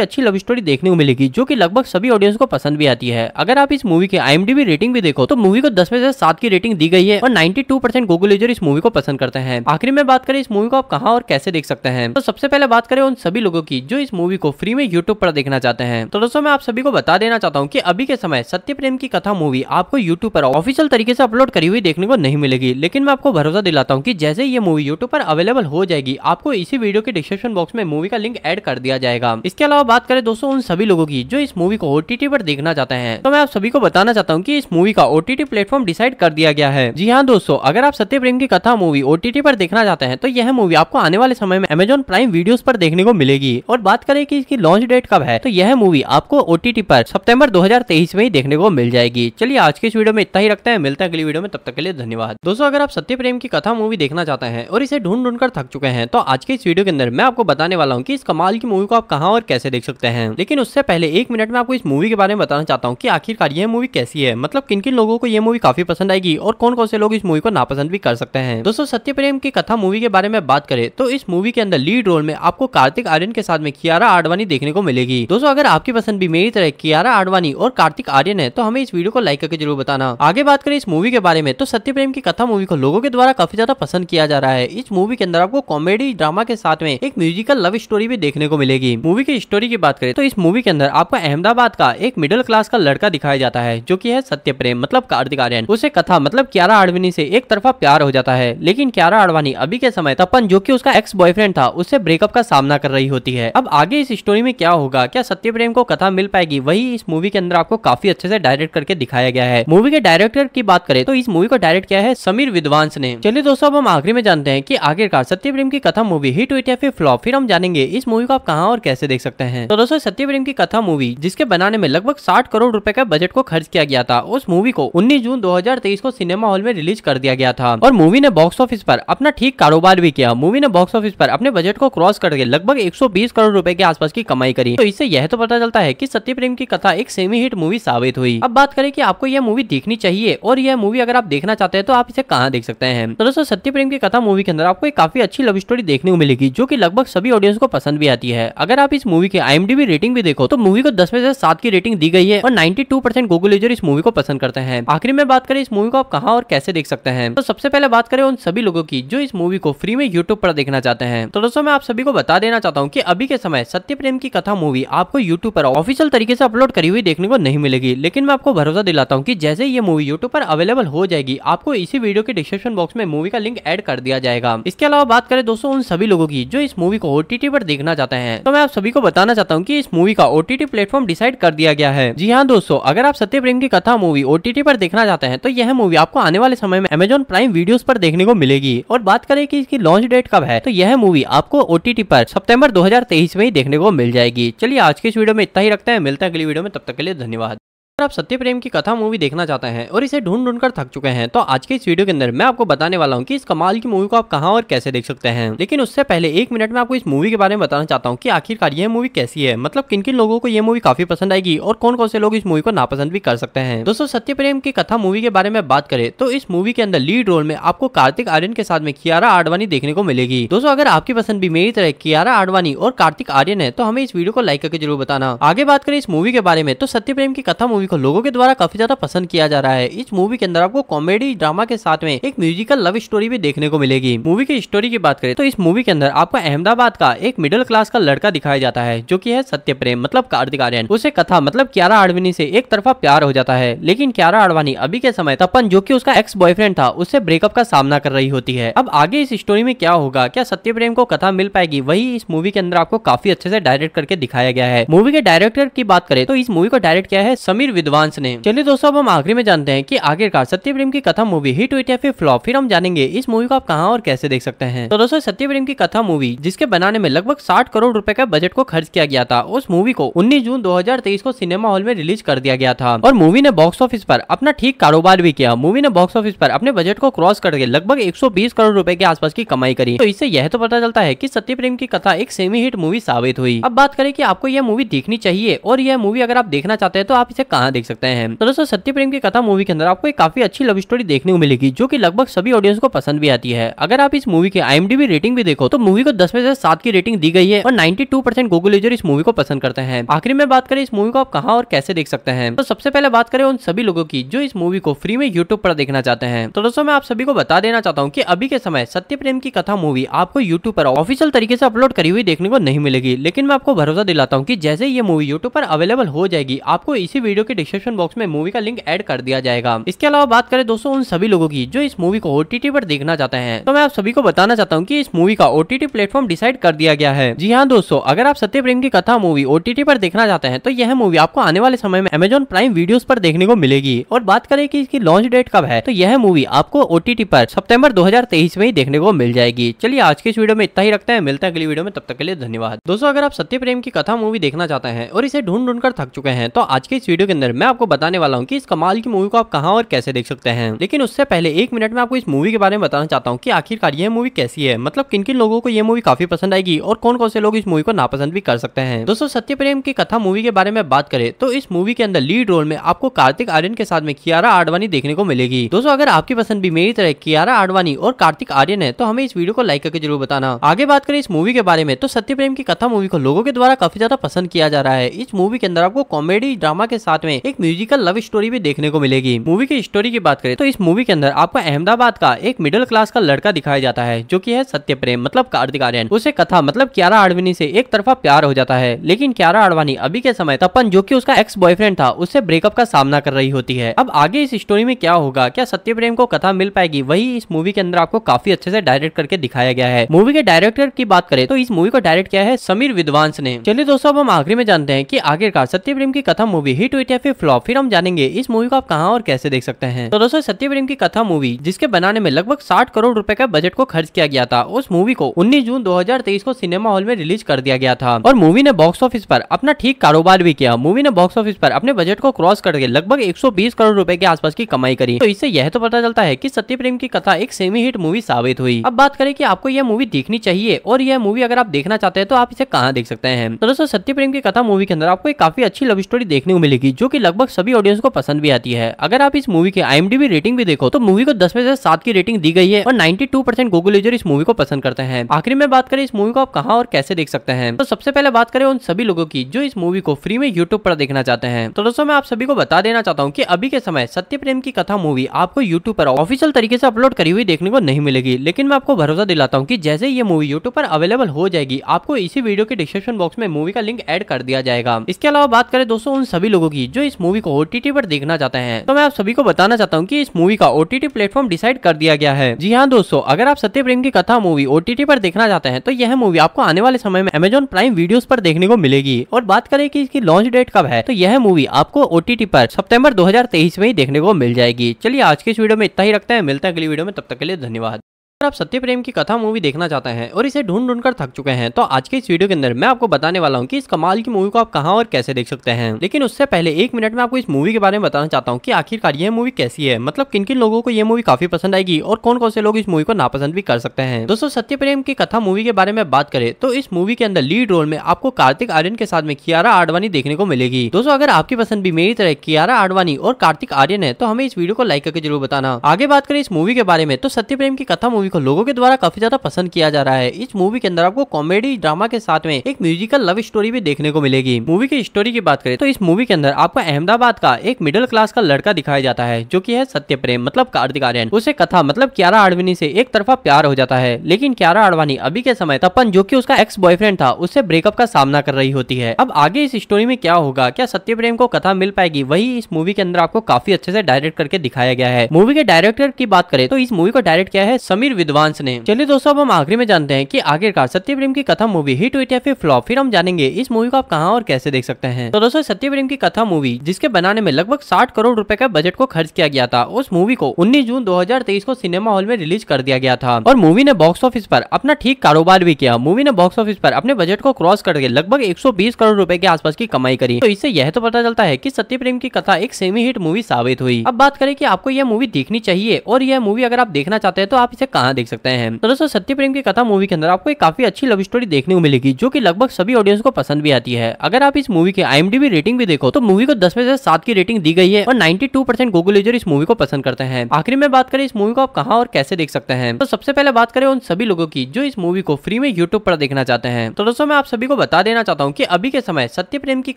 अच्छी लव स्टोरी देखने को मिलेगी जो की लगभग सभी ऑडियंस को पसंद भी आती है अगर आप इस मूवी की आई रेटिंग भी देखो तो मूवी को दस में से सात की रेटिंग दी गई है और ninety two percent Google user इस मूवी को पसंद करते हैं आखिर में बात करें इस मूवी को आप कहा और कैसे देख सकते हैं तो सबसे पहले बात करें उन सभी लोगों की जो इस मूवी को फ्री में यूट्यूब पर देखना चाहते हैं तो दोस्तों मैं आप सभी को बता देना चाहता हूँ की अभी के समय सत्य प्रेम की कथा मूवी आपको यूट्यूब पर ऑफिशियल तरीके से अपलोड करी हुई देखने को नहीं मिलेगी लेकिन मैं आपको भरोसा दिलाता हूँ की जैसे ये मूवी यूट्यूब पर अवेलेबल हो जाएगी आपको इसी वीडियो के डिस्क्रिप्शन बॉक्स में मूवी का लिंक एड कर दिया जाएगा इसके अलावा बात करें दोस्तों उन सभी लोगों की जो इस मूवी को ओटीटी पर देखना चाहते हैं तो मैं आप सभी को बताना चाहता हूँ की इस मूवी का ओटीटी प्लेटफॉर्म डिसाइड कर दिया गया है जी हाँ दोस्तों अगर आप सत्य प्रेम की कथा मूवी ओटीटी पर देखना चाहते हैं तो यह मूवी आपको आने वाले समय में अमेजोन प्राइम वीडियो पर देखने को मिलेगी और बात करें कि इसकी लॉन्च डेट कब है तो यह मूवी आपको ओटीटी पर सितंबर 2023 में ही देखने को मिल जाएगी चलिए आज के इस वीडियो में इतना ही रखते हैं मिलते हैं अगली वीडियो में तब तक के लिए धन्यवाद दोस्तों अगर आप सत्य प्रेम की कथा मूवी देखना चाहते हैं और इसे ढूंढ ढूंढ कर थक चुके हैं तो आज के इस वीडियो के अंदर अंदर मैं आपको बताने वाला हूँ की इस कमाल की मूवी को आप कहाँ और कैसे देख सकते हैं लेकिन उससे पहले एक मिनट में आपको इस मूवी के बारे में बताना चाहता हूँ की आखिरकार ये मूवी कैसी है मतलब किन किन लोगों को ये मूवी काफी पसंद आएगी और कौन कौन से लोग इस मूवी को नापसंद भी कर सकते हैं दोस्तों सत्य प्रेम की कथा मूवी के बारे में बात करें तो इस मूवी के अंदर लीड रोल में आपको कार्तिक आर्यन के साथ में कियारा आडवाणी देखने को मिलेगी दोस्तों अगर आपकी पसंद भी मेरी तरह कियारा आडवाणी और कार्तिक आर्यन है तो हमें इस वीडियो को लाइक करके जरूर बताना आगे बात करें इस मूवी के बारे में तो सत्य प्रेम की कथा मूवी को लोगों के द्वारा काफी ज्यादा पसंद किया जा रहा है इस मूवी के अंदर आपको कॉमेडी ड्रामा के साथ में हमें एक म्यूजिकल लव स्टोरी भी देखने को मिलेगी मूवी की स्टोरी की बात करें तो इस मूवी के अंदर आपको अहमदाबाद का एक मिडिल क्लास का लड़का दिखाया जाता है जो की है सत्य प्रेम मतलब कार्तिक आर्यन उसे कथा मतलब क्यारा आडवाणी से एक तरफा प्यार हो जाता है लेकिन क्यारा आडवाणी अभी के समय तपन जो की उसका एक्स बॉयफ्रेंड था उससे ब्रेकअप का सामना कर रही होती है अब आगे इस स्टोरी में क्या होगा क्या सत्य प्रेम को कथा मिल पाएगी वही इस मूवी के अंदर आपको काफी अच्छे से डायरेक्ट करके दिखाया गया है मूवी के डायरेक्टर की बात करें तो इस मूवी को डायरेक्ट किया है समीर विद्वांस ने चलिए दोस्तों अब हम आखिरी में जानते हैं की आखिरकार सत्य प्रेम की कथा मूवी हिट हुई या फिर फ्लॉप फिर हम जानेंगे इस मूवी को आप कहाँ और कैसे देख सकते हैं तो दोस्तों सत्य प्रेम की कथा मूवी जिसके बनाने में लगभग साठ करोड़ रूपए का बजट को खर्च किया गया था उस मूवी को उन्नीस जून दो को सिनेमा हॉल में रिलीज कर दिया गया था और मूवी ने बॉक्स ऑफिस पर अपना ठीक कारोबार भी किया मूवी ने बॉक्स ऑफिस पर अपने बजट को क्रॉस करके लगभग 120 करोड़ रुपए के आसपास की कमाई करी तो इससे यह तो पता चलता है कि सत्य प्रेम की कथा एक सेमी हिट मूवी साबित हुई अब बात करें कि आपको यह मूवी देखनी चाहिए और यह मूवी अगर आप देखना चाहते हैं तो आप इसे कहाँ देख सकते हैं तो दोस्तों सत्य प्रेम की कथा मूवी के अंदर आपको एक काफी अच्छी लव स्टोरी देखने को मिलेगी जो जो कि लगभग सभी ऑडियंस को पसंद भी आती है अगर आप इस मूवी की आई रेटिंग भी देखो तो मूवी को दस में से सात की रेटिंग दी गई है और ninety two percent Google user इस मूवी को पसंद करते हैं आखिर में बात करें इस मूवी को आप कहाँ और कैसे देख सकते हैं तो सबसे पहले बात करें उन सभी लोगों की जो इस मूवी को फ्री में यूट्यूब पर देखना चाहते हैं तो दोस्तों मैं आप सभी को बता देना चाहता हूँ की अभी के समय सत्य प्रेम की कथा मूवी आपको यूट्यूब पर ऑफिशियल तरीके से अपलोड करी हुई देखने को नहीं मिलेगी लेकिन मैं आपको भरोसा दिलाता हूँ की जैसे ये मूवी यूट्यूब पर अवेलेबल हो जाएगी आपको इसी वीडियो के डिस्क्रिप्शन बॉक्स में मूवी का लिंक एड कर दिया जाएगा इसके अलावा बात करें दोस्तों उन सभी लोगों की जो इस मूवी को ओटीटी पर देखना चाहते हैं तो मैं आप सभी को बताना चाहता हूँ की इस मूवी का ओटीटी प्लेटफॉर्म डिसाइड कर दिया गया है जी हाँ दोस्तों अगर आप सत्य प्रेम की कथा मूवी ओटीटी पर देखना चाहते हैं तो यह मूवी आपको आने वाले समय में अमेजोन प्राइम वीडियो पर देखने को मिलेगी और बात करें की इसकी लॉन्च डेट कब है तो यह मूवी आपको ओटीटी पर सितंबर 2023 में ही देखने को मिल जाएगी चलिए आज के इस वीडियो में इतना ही रखते हैं मिलते हैं अगली वीडियो में तब तक के लिए धन्यवाद अगर आप सत्य प्रेम की कथा मूवी देखना चाहते हैं और इसे ढूंढ ढूंढ कर थक चुके हैं तो आज के इस वीडियो के अंदर मैं आपको बताने वाला हूँ कि इस कमाल की मूवी को आप कहाँ और कैसे देख सकते हैं लेकिन उससे पहले एक मिनट में आपको इस मूवी के बारे में बताना चाहता हूँ कि आखिरकार यह मूवी कैसी है मतलब किन किन लोगों को यह मूवी काफी पसंद आएगी और कौन कौन से लोग इस मूवी को नापसंद भी कर सकते हैं दोस्तों सत्य प्रेम की कथा मूवी के बारे में बात करें तो इस मूवी के अंदर लीड रोल में आपको कार्तिक आर्यन के साथ में कियारा आडवाणी देखने को मिलेगी दोस्तों अगर आपकी पसंद भी मेरी तरह कियारा आडवाणी और कार्तिक आर्यन है तो हमें इस वीडियो को लाइक करके जरूर बताना आगे बात करें इस मूवी के बारे में तो सत्य प्रेम की कथा मूवी मूवी को लोगों के द्वारा काफी ज्यादा पसंद किया जा रहा है इस मूवी के अंदर आपको कॉमेडी ड्रामा के साथ में एक म्यूजिकल लव स्टोरी भी देखने को मिलेगी मूवी की स्टोरी की बात करें तो इस मूवी के अंदर आपको अहमदाबाद का एक मिडिल क्लास का लड़का दिखाया जाता है जो की है सत्य प्रेम मतलब कार्तिक आर्यन उसे कथा मतलब क्यारा आडवाणी से एक तरफा प्यार हो जाता है लेकिन क्यारा आडवाणी अभी के समय तपन जो की उसका एक्स बॉयफ्रेंड था उससे ब्रेकअप का सामना कर रही होती है अब आगे इस स्टोरी में क्या होगा क्या सत्य प्रेम को कथा मिल पाएगी वही इस मूवी के अंदर आपको काफी अच्छे से डायरेक्ट करके दिखाया गया है मूवी के डायरेक्टर की बात करें तो इस मूवी को डायरेक्ट किया है समीर विद्वांस ने चलिए दोस्तों अब हम आखिरी में जानते हैं कि आखिरकार सत्य प्रेम की कथा मूवी हिट हुई या फिर फ्लॉप फिर हम जानेंगे इस मूवी को आप कहाँ और कैसे देख सकते हैं तो दोस्तों सत्य प्रेम की कथा मूवी जिसके बनाने में लगभग साठ करोड़ रूपए का बजट को खर्च किया गया था उस मूवी को उन्नीस जून दो को सिनेमा हॉल में रिलीज कर दिया गया था और मूवी ने बॉक्स ऑफिस पर अपना ठीक कारोबार भी किया मूवी ने बॉक्स ऑफिस पर अपने बजट को क्रॉस करके लगभग 120 करोड़ रुपए के आसपास की कमाई करी तो इससे यह तो पता चलता है कि सत्य प्रेम की कथा एक सेमी हिट मूवी साबित हुई अब बात करें कि आपको यह मूवी देखनी चाहिए और यह मूवी अगर आप देखना चाहते हैं तो आप इसे कहा यहाँ देख सकते हैं तो दोस्तों सत्य प्रेम की कथा मूवी के अंदर आपको एक काफी अच्छी लव स्टोरी देखने को मिलेगी जो की लगभग सभी ऑडियंस को पसंद भी आती है अगर आप इस मूवी की आईएमडीबी रेटिंग भी देखो तो मूवी को दस में से सात की रेटिंग दी गई है और 92 परसेंट गूगल यूजर इस मूवी को पसंद करते हैं आखिर में बात करें इस मूवी को आप कहा और कैसे देख सकते हैं तो सबसे पहले बात करें उन सभी लोगों की जो इस मूवी को फ्री में यूट्यूब पर देखना चाहते हैं तो दोस्तों मैं आप सभी को बता देना चाहता हूँ की अभी के समय सत्य प्रेम की कथा मूवी आपको यूट्यूब पर ऑफिशियल तरीके से अपलोड करी हुई देखने को नहीं मिलेगी लेकिन मैं आपको भरोसा दिलाता हूँ की जैसे ये मूवी यूट्यूब पर अवेलेबल हो जाएगी आपको इसी वीडियो के डिस्क्रिप्शन बॉक्स में मूवी का लिंक एड कर दिया जाएगा इसके अलावा बात करें दोस्तों उन सभी लोगों की जो इस मूवी को ओटीटी पर देखना चाहते हैं तो मैं आप सभी को बताना चाहता हूँ की इस मूवी का ओटीटी प्लेटफॉर्म डिसाइड कर दिया गया है जी हाँ दोस्तों अगर आप सत्य प्रेम की कथा मूवी ओटीटी पर देखना चाहते हैं तो यह मूवी आपको आने वाले समय में अमेजोन प्राइम वीडियो पर देखने को मिलेगी और बात करें की इसकी लॉन्च डेट कब है तो यह मूवी आपको ओटीटी पर सितंबर 2023 में ही देखने को मिल जाएगी चलिए आज के इस वीडियो में इतना ही रखते हैं मिलते हैं अगली वीडियो में तब तक के लिए धन्यवाद दोस्तों अगर आप सत्य प्रेम की कथा मूवी देखना चाहते हैं और इसे ढूंढ ढूंढ कर थक चुके हैं तो आज के इस वीडियो के अंदर मैं आपको बताने वाला हूँ की इस कमाल की मूवी को आप कहाँ और कैसे देख सकते हैं लेकिन उससे पहले एक मिनट में आपको इस मूवी के बारे में बताना चाहता हूँ की आखिरकार ये मूवी कैसी है मतलब किन किन लोगों को ये मूवी काफी पसंद आएगी और कौन कौन से लोग इस मूवी को नापसंद भी कर सकते हैं दोस्तों सत्य प्रेम की कथा मूवी के बारे में बात करें तो इस मूवी के अंदर लीड रोल में आपको कार्तिक आर्यन के साथ में कियारा आडवाणी देखने को मिलेगी दोस्तों अगर आपकी पसंद भी मेरी तरह कियारा आडवाणी और कार्तिक आर्यन है तो हमें इस वीडियो को लाइक करके जरूर बताना आगे बात करें इस मूवी के बारे में तो सत्य प्रेम की कथा मूवी को लोगों के द्वारा काफी ज्यादा पसंद किया जा रहा है इस मूवी के अंदर आपको कॉमेडी ड्रामा के साथ में में एक म्यूजिकल लव स्टोरी भी देखने को मिलेगी मूवी की स्टोरी की बात करें तो इस मूवी के अंदर आपको अहमदाबाद का एक मिडिल क्लास का लड़का दिखाया जाता है जो की है सत्य प्रेम मतलब कार्तिक आर्यन उसे कथा मतलब क्यारा आडवाणी से एक तरफा प्यार हो जाता है लेकिन क्यारा आडवाणी अभी के समय तपन जो की उसका एक्स बॉयफ्रेंड था उससे ब्रेकअप का सामना कर रही होती है अब आगे इस स्टोरी में क्या होगा क्या सत्य प्रेम को कथा मिल पाएगी वही इस मूवी के अंदर आपको काफी अच्छे से डायरेक्ट करके दिखाया गया है मूवी के डायरेक्टर की बात करें तो इस मूवी को डायरेक्ट किया है समीर विद्वांस ने चलिए दोस्तों अब हम आखिरी में जानते हैं कि आखिरकार सत्य प्रेम की कथा मूवी हिट हुई है फिर फ्लॉप फिर हम जानेंगे इस मूवी को आप कहाँ और कैसे देख सकते हैं तो दोस्तों सत्य प्रेम की कथा मूवी जिसके बनाने में लगभग साठ करोड़ रूपए का बजट को खर्च किया गया था उस मूवी को उन्नीस जून दो को सिनेमा हॉल में रिलीज कर दिया गया था और मूवी ने बॉक्स ऑफिस पर अपना ठीक कारोबार भी किया मूवी ने बॉक्स ऑफिस पर अपने बजट को क्रॉस करके लगभग 120 करोड़ रुपए के आसपास की कमाई करी तो इससे यह तो पता चलता है की सत्य प्रेम की कथा एक सेमी हिट मूवी साबित हुई अब बात करें कि आपको यह मूवी देखनी चाहिए और यह मूवी अगर आप देखना चाहते हैं तो आप इसे कहाँ देख सकते हैं तो दोस्तों सत्य प्रेम की कथा मूवी के अंदर आपको एक काफी अच्छी लव स्टोरी देखने को मिलेगी जो की लगभग सभी ऑडियंस को पसंद भी आती है अगर आप इस मूवी की आई रेटिंग भी देखो तो मूवी को दस में से सात की रेटिंग दी गई है और ninety two percent Google user इस मूवी को पसंद करते हैं आखिर में बात करें इस मूवी को आप कहा और कैसे देख सकते हैं तो सबसे पहले बात करें उन सभी लोगों की जो इस मूवी को फ्री में यूट्यूब पर देखना चाहते हैं तो दोस्तों मैं आप सभी को बता देना चाहता हूँ की अभी के समय सत्य प्रेम की कथा मूवी आपको यूट्यूब पर ऑफिशियल तरीके से अपलोड करी हुई देखने को नहीं मिलेगी लेकिन मैं आपको भरोसा दिलाता हूँ की जैसे ये मूवी यूट्यूब पर अवेलेबल हो जाएगी आपको इसी वीडियो के डिस्क्रिप्शन बॉक्स में मूवी का लिंक एड कर दिया जाएगा इसके अलावा बात करें दोस्तों उन सभी लोगों की जो इस मूवी को ओटीटी पर देखना चाहते हैं तो मैं आप सभी को बताना चाहता हूँ की इस मूवी का ओटीटी प्लेटफॉर्म डिसाइड कर दिया गया है जी हाँ दोस्तों अगर आप सत्य प्रेम की कथा मूवी ओटीटी पर देखना चाहते हैं तो यह मूवी आपको आने वाले समय में अमेजोन प्राइम वीडियो पर देखने को मिलेगी और बात करें की इसकी लॉन्च डेट कब है तो यह मूवी आपको ओटीटी पर सितंबर 2023 में ही देखने को मिल जाएगी चलिए आज के इस वीडियो में इतना ही रखते हैं मिलते हैं अगली वीडियो में तब तक के लिए धन्यवाद अगर आप सत्य प्रेम की कथा मूवी देखना चाहते हैं और इसे ढूंढ ढूंढ कर थक चुके हैं तो आज के इस वीडियो के अंदर मैं आपको बताने वाला हूँ कि इस कमाल की मूवी को आप कहाँ और कैसे देख सकते हैं लेकिन उससे पहले एक मिनट में आपको इस मूवी के बारे में बताना चाहता हूँ कि आखिरकार ये मूवी कैसी है मतलब किन किन लोगों को यह मूवी काफी पसंद आएगी और कौन कौन से लोग इस मूवी को नापसंद भी कर सकते हैं दोस्तों सत्य प्रेम की कथा मूवी के बारे में बात करें तो इस मूवी के अंदर लीड रोल में आपको कार्तिक आर्यन के साथ में कियारा आडवाणी देखने को मिलेगी दोस्तों अगर आपकी पसंद भी मेरी तरह कियारा आडवाणी और कार्तिक आर्यन है तो हमें इस वीडियो को लाइक करके जरूर बताना आगे बात करें इस मूवी के बारे में तो सत्य प्रेम की कथा मूवी मूवी को लोगों के द्वारा काफी ज्यादा पसंद किया जा रहा है इस मूवी के अंदर आपको कॉमेडी ड्रामा के साथ में एक म्यूजिकल लव स्टोरी भी देखने को मिलेगी मूवी की स्टोरी की बात करें तो इस मूवी के अंदर आपको अहमदाबाद का एक मिडिल क्लास का लड़का दिखाया जाता है जो की है सत्य प्रेम मतलब कार्तिक आर्यन उसे कथा मतलब क्यारा आडवानी से एक तरफा प्यार हो जाता है लेकिन क्यारा आडवाणी अभी के समय तपन जो की उसका एक्स बॉयफ्रेंड था उससे ब्रेकअप का सामना कर रही होती है अब आगे इस स्टोरी में क्या होगा क्या सत्य प्रेम को कथा मिल पाएगी वही इस मूवी के अंदर आपको काफी अच्छे से डायरेक्ट करके दिखाया गया है मूवी के डायरेक्टर की बात करें तो इस मूवी को डायरेक्ट किया है समीर फिर विद्वांस ने चलिए दोस्तों अब हम आखिरी में जानते हैं कि आखिरकार सत्य प्रेम की कथा मूवी हिट हुई या फिर फ्लॉप फिर हम जानेंगे इस मूवी को आप कहा और कैसे देख सकते हैं तो दोस्तों सत्य प्रेम की कथा मूवी जिसके बनाने में लगभग साठ करोड़ रूपए का बजट को खर्च किया गया था उस मूवी को उन्नीस जून दो को सिनेमा हॉल में रिलीज कर दिया गया था और मूवी ने बॉक्स ऑफिस आरोप अपना ठीक कारोबार भी किया मूवी ने बॉक्स ऑफिस आरोप अपने बजट को क्रॉस करके लगभग एक करोड़ रूपए के आसपास की कमाई करी तो इससे यह तो पता चलता है की सत्य प्रेम की कथा एक सेमी हिट मूवी साबित हुई अब बात करें की आपको यह मूवी देखनी चाहिए और यह मूवी अगर आप देखना चाहते हैं तो आप इसे कहा हाँ देख सकते हैं तो दोस्तों सत्य प्रेम की कथा मूवी के अंदर आपको एक काफी अच्छी लव स्टोरी देखने को मिलेगी जो की लगभग सभी ऑडियंस को पसंद भी आती है अगर आप इस मूवी की आईएमडीबी रेटिंग भी देखो तो मूवी को दस में से सात की रेटिंग दी गई है और टू परसेंट गूगल यूजर इस मूवी को पसंद करते हैं आखिरी में बात करें इस मूवी को आप कहाँ और कैसे देख सकते हैं तो सबसे पहले बात करें उन सभी लोगों की जो इस मूवी को फ्री में यूट्यूब पर देखना चाहते हैं तो दोस्तों मैं आप सभी को बता देना चाहता हूँ की अभी के समय सत्य प्रेम की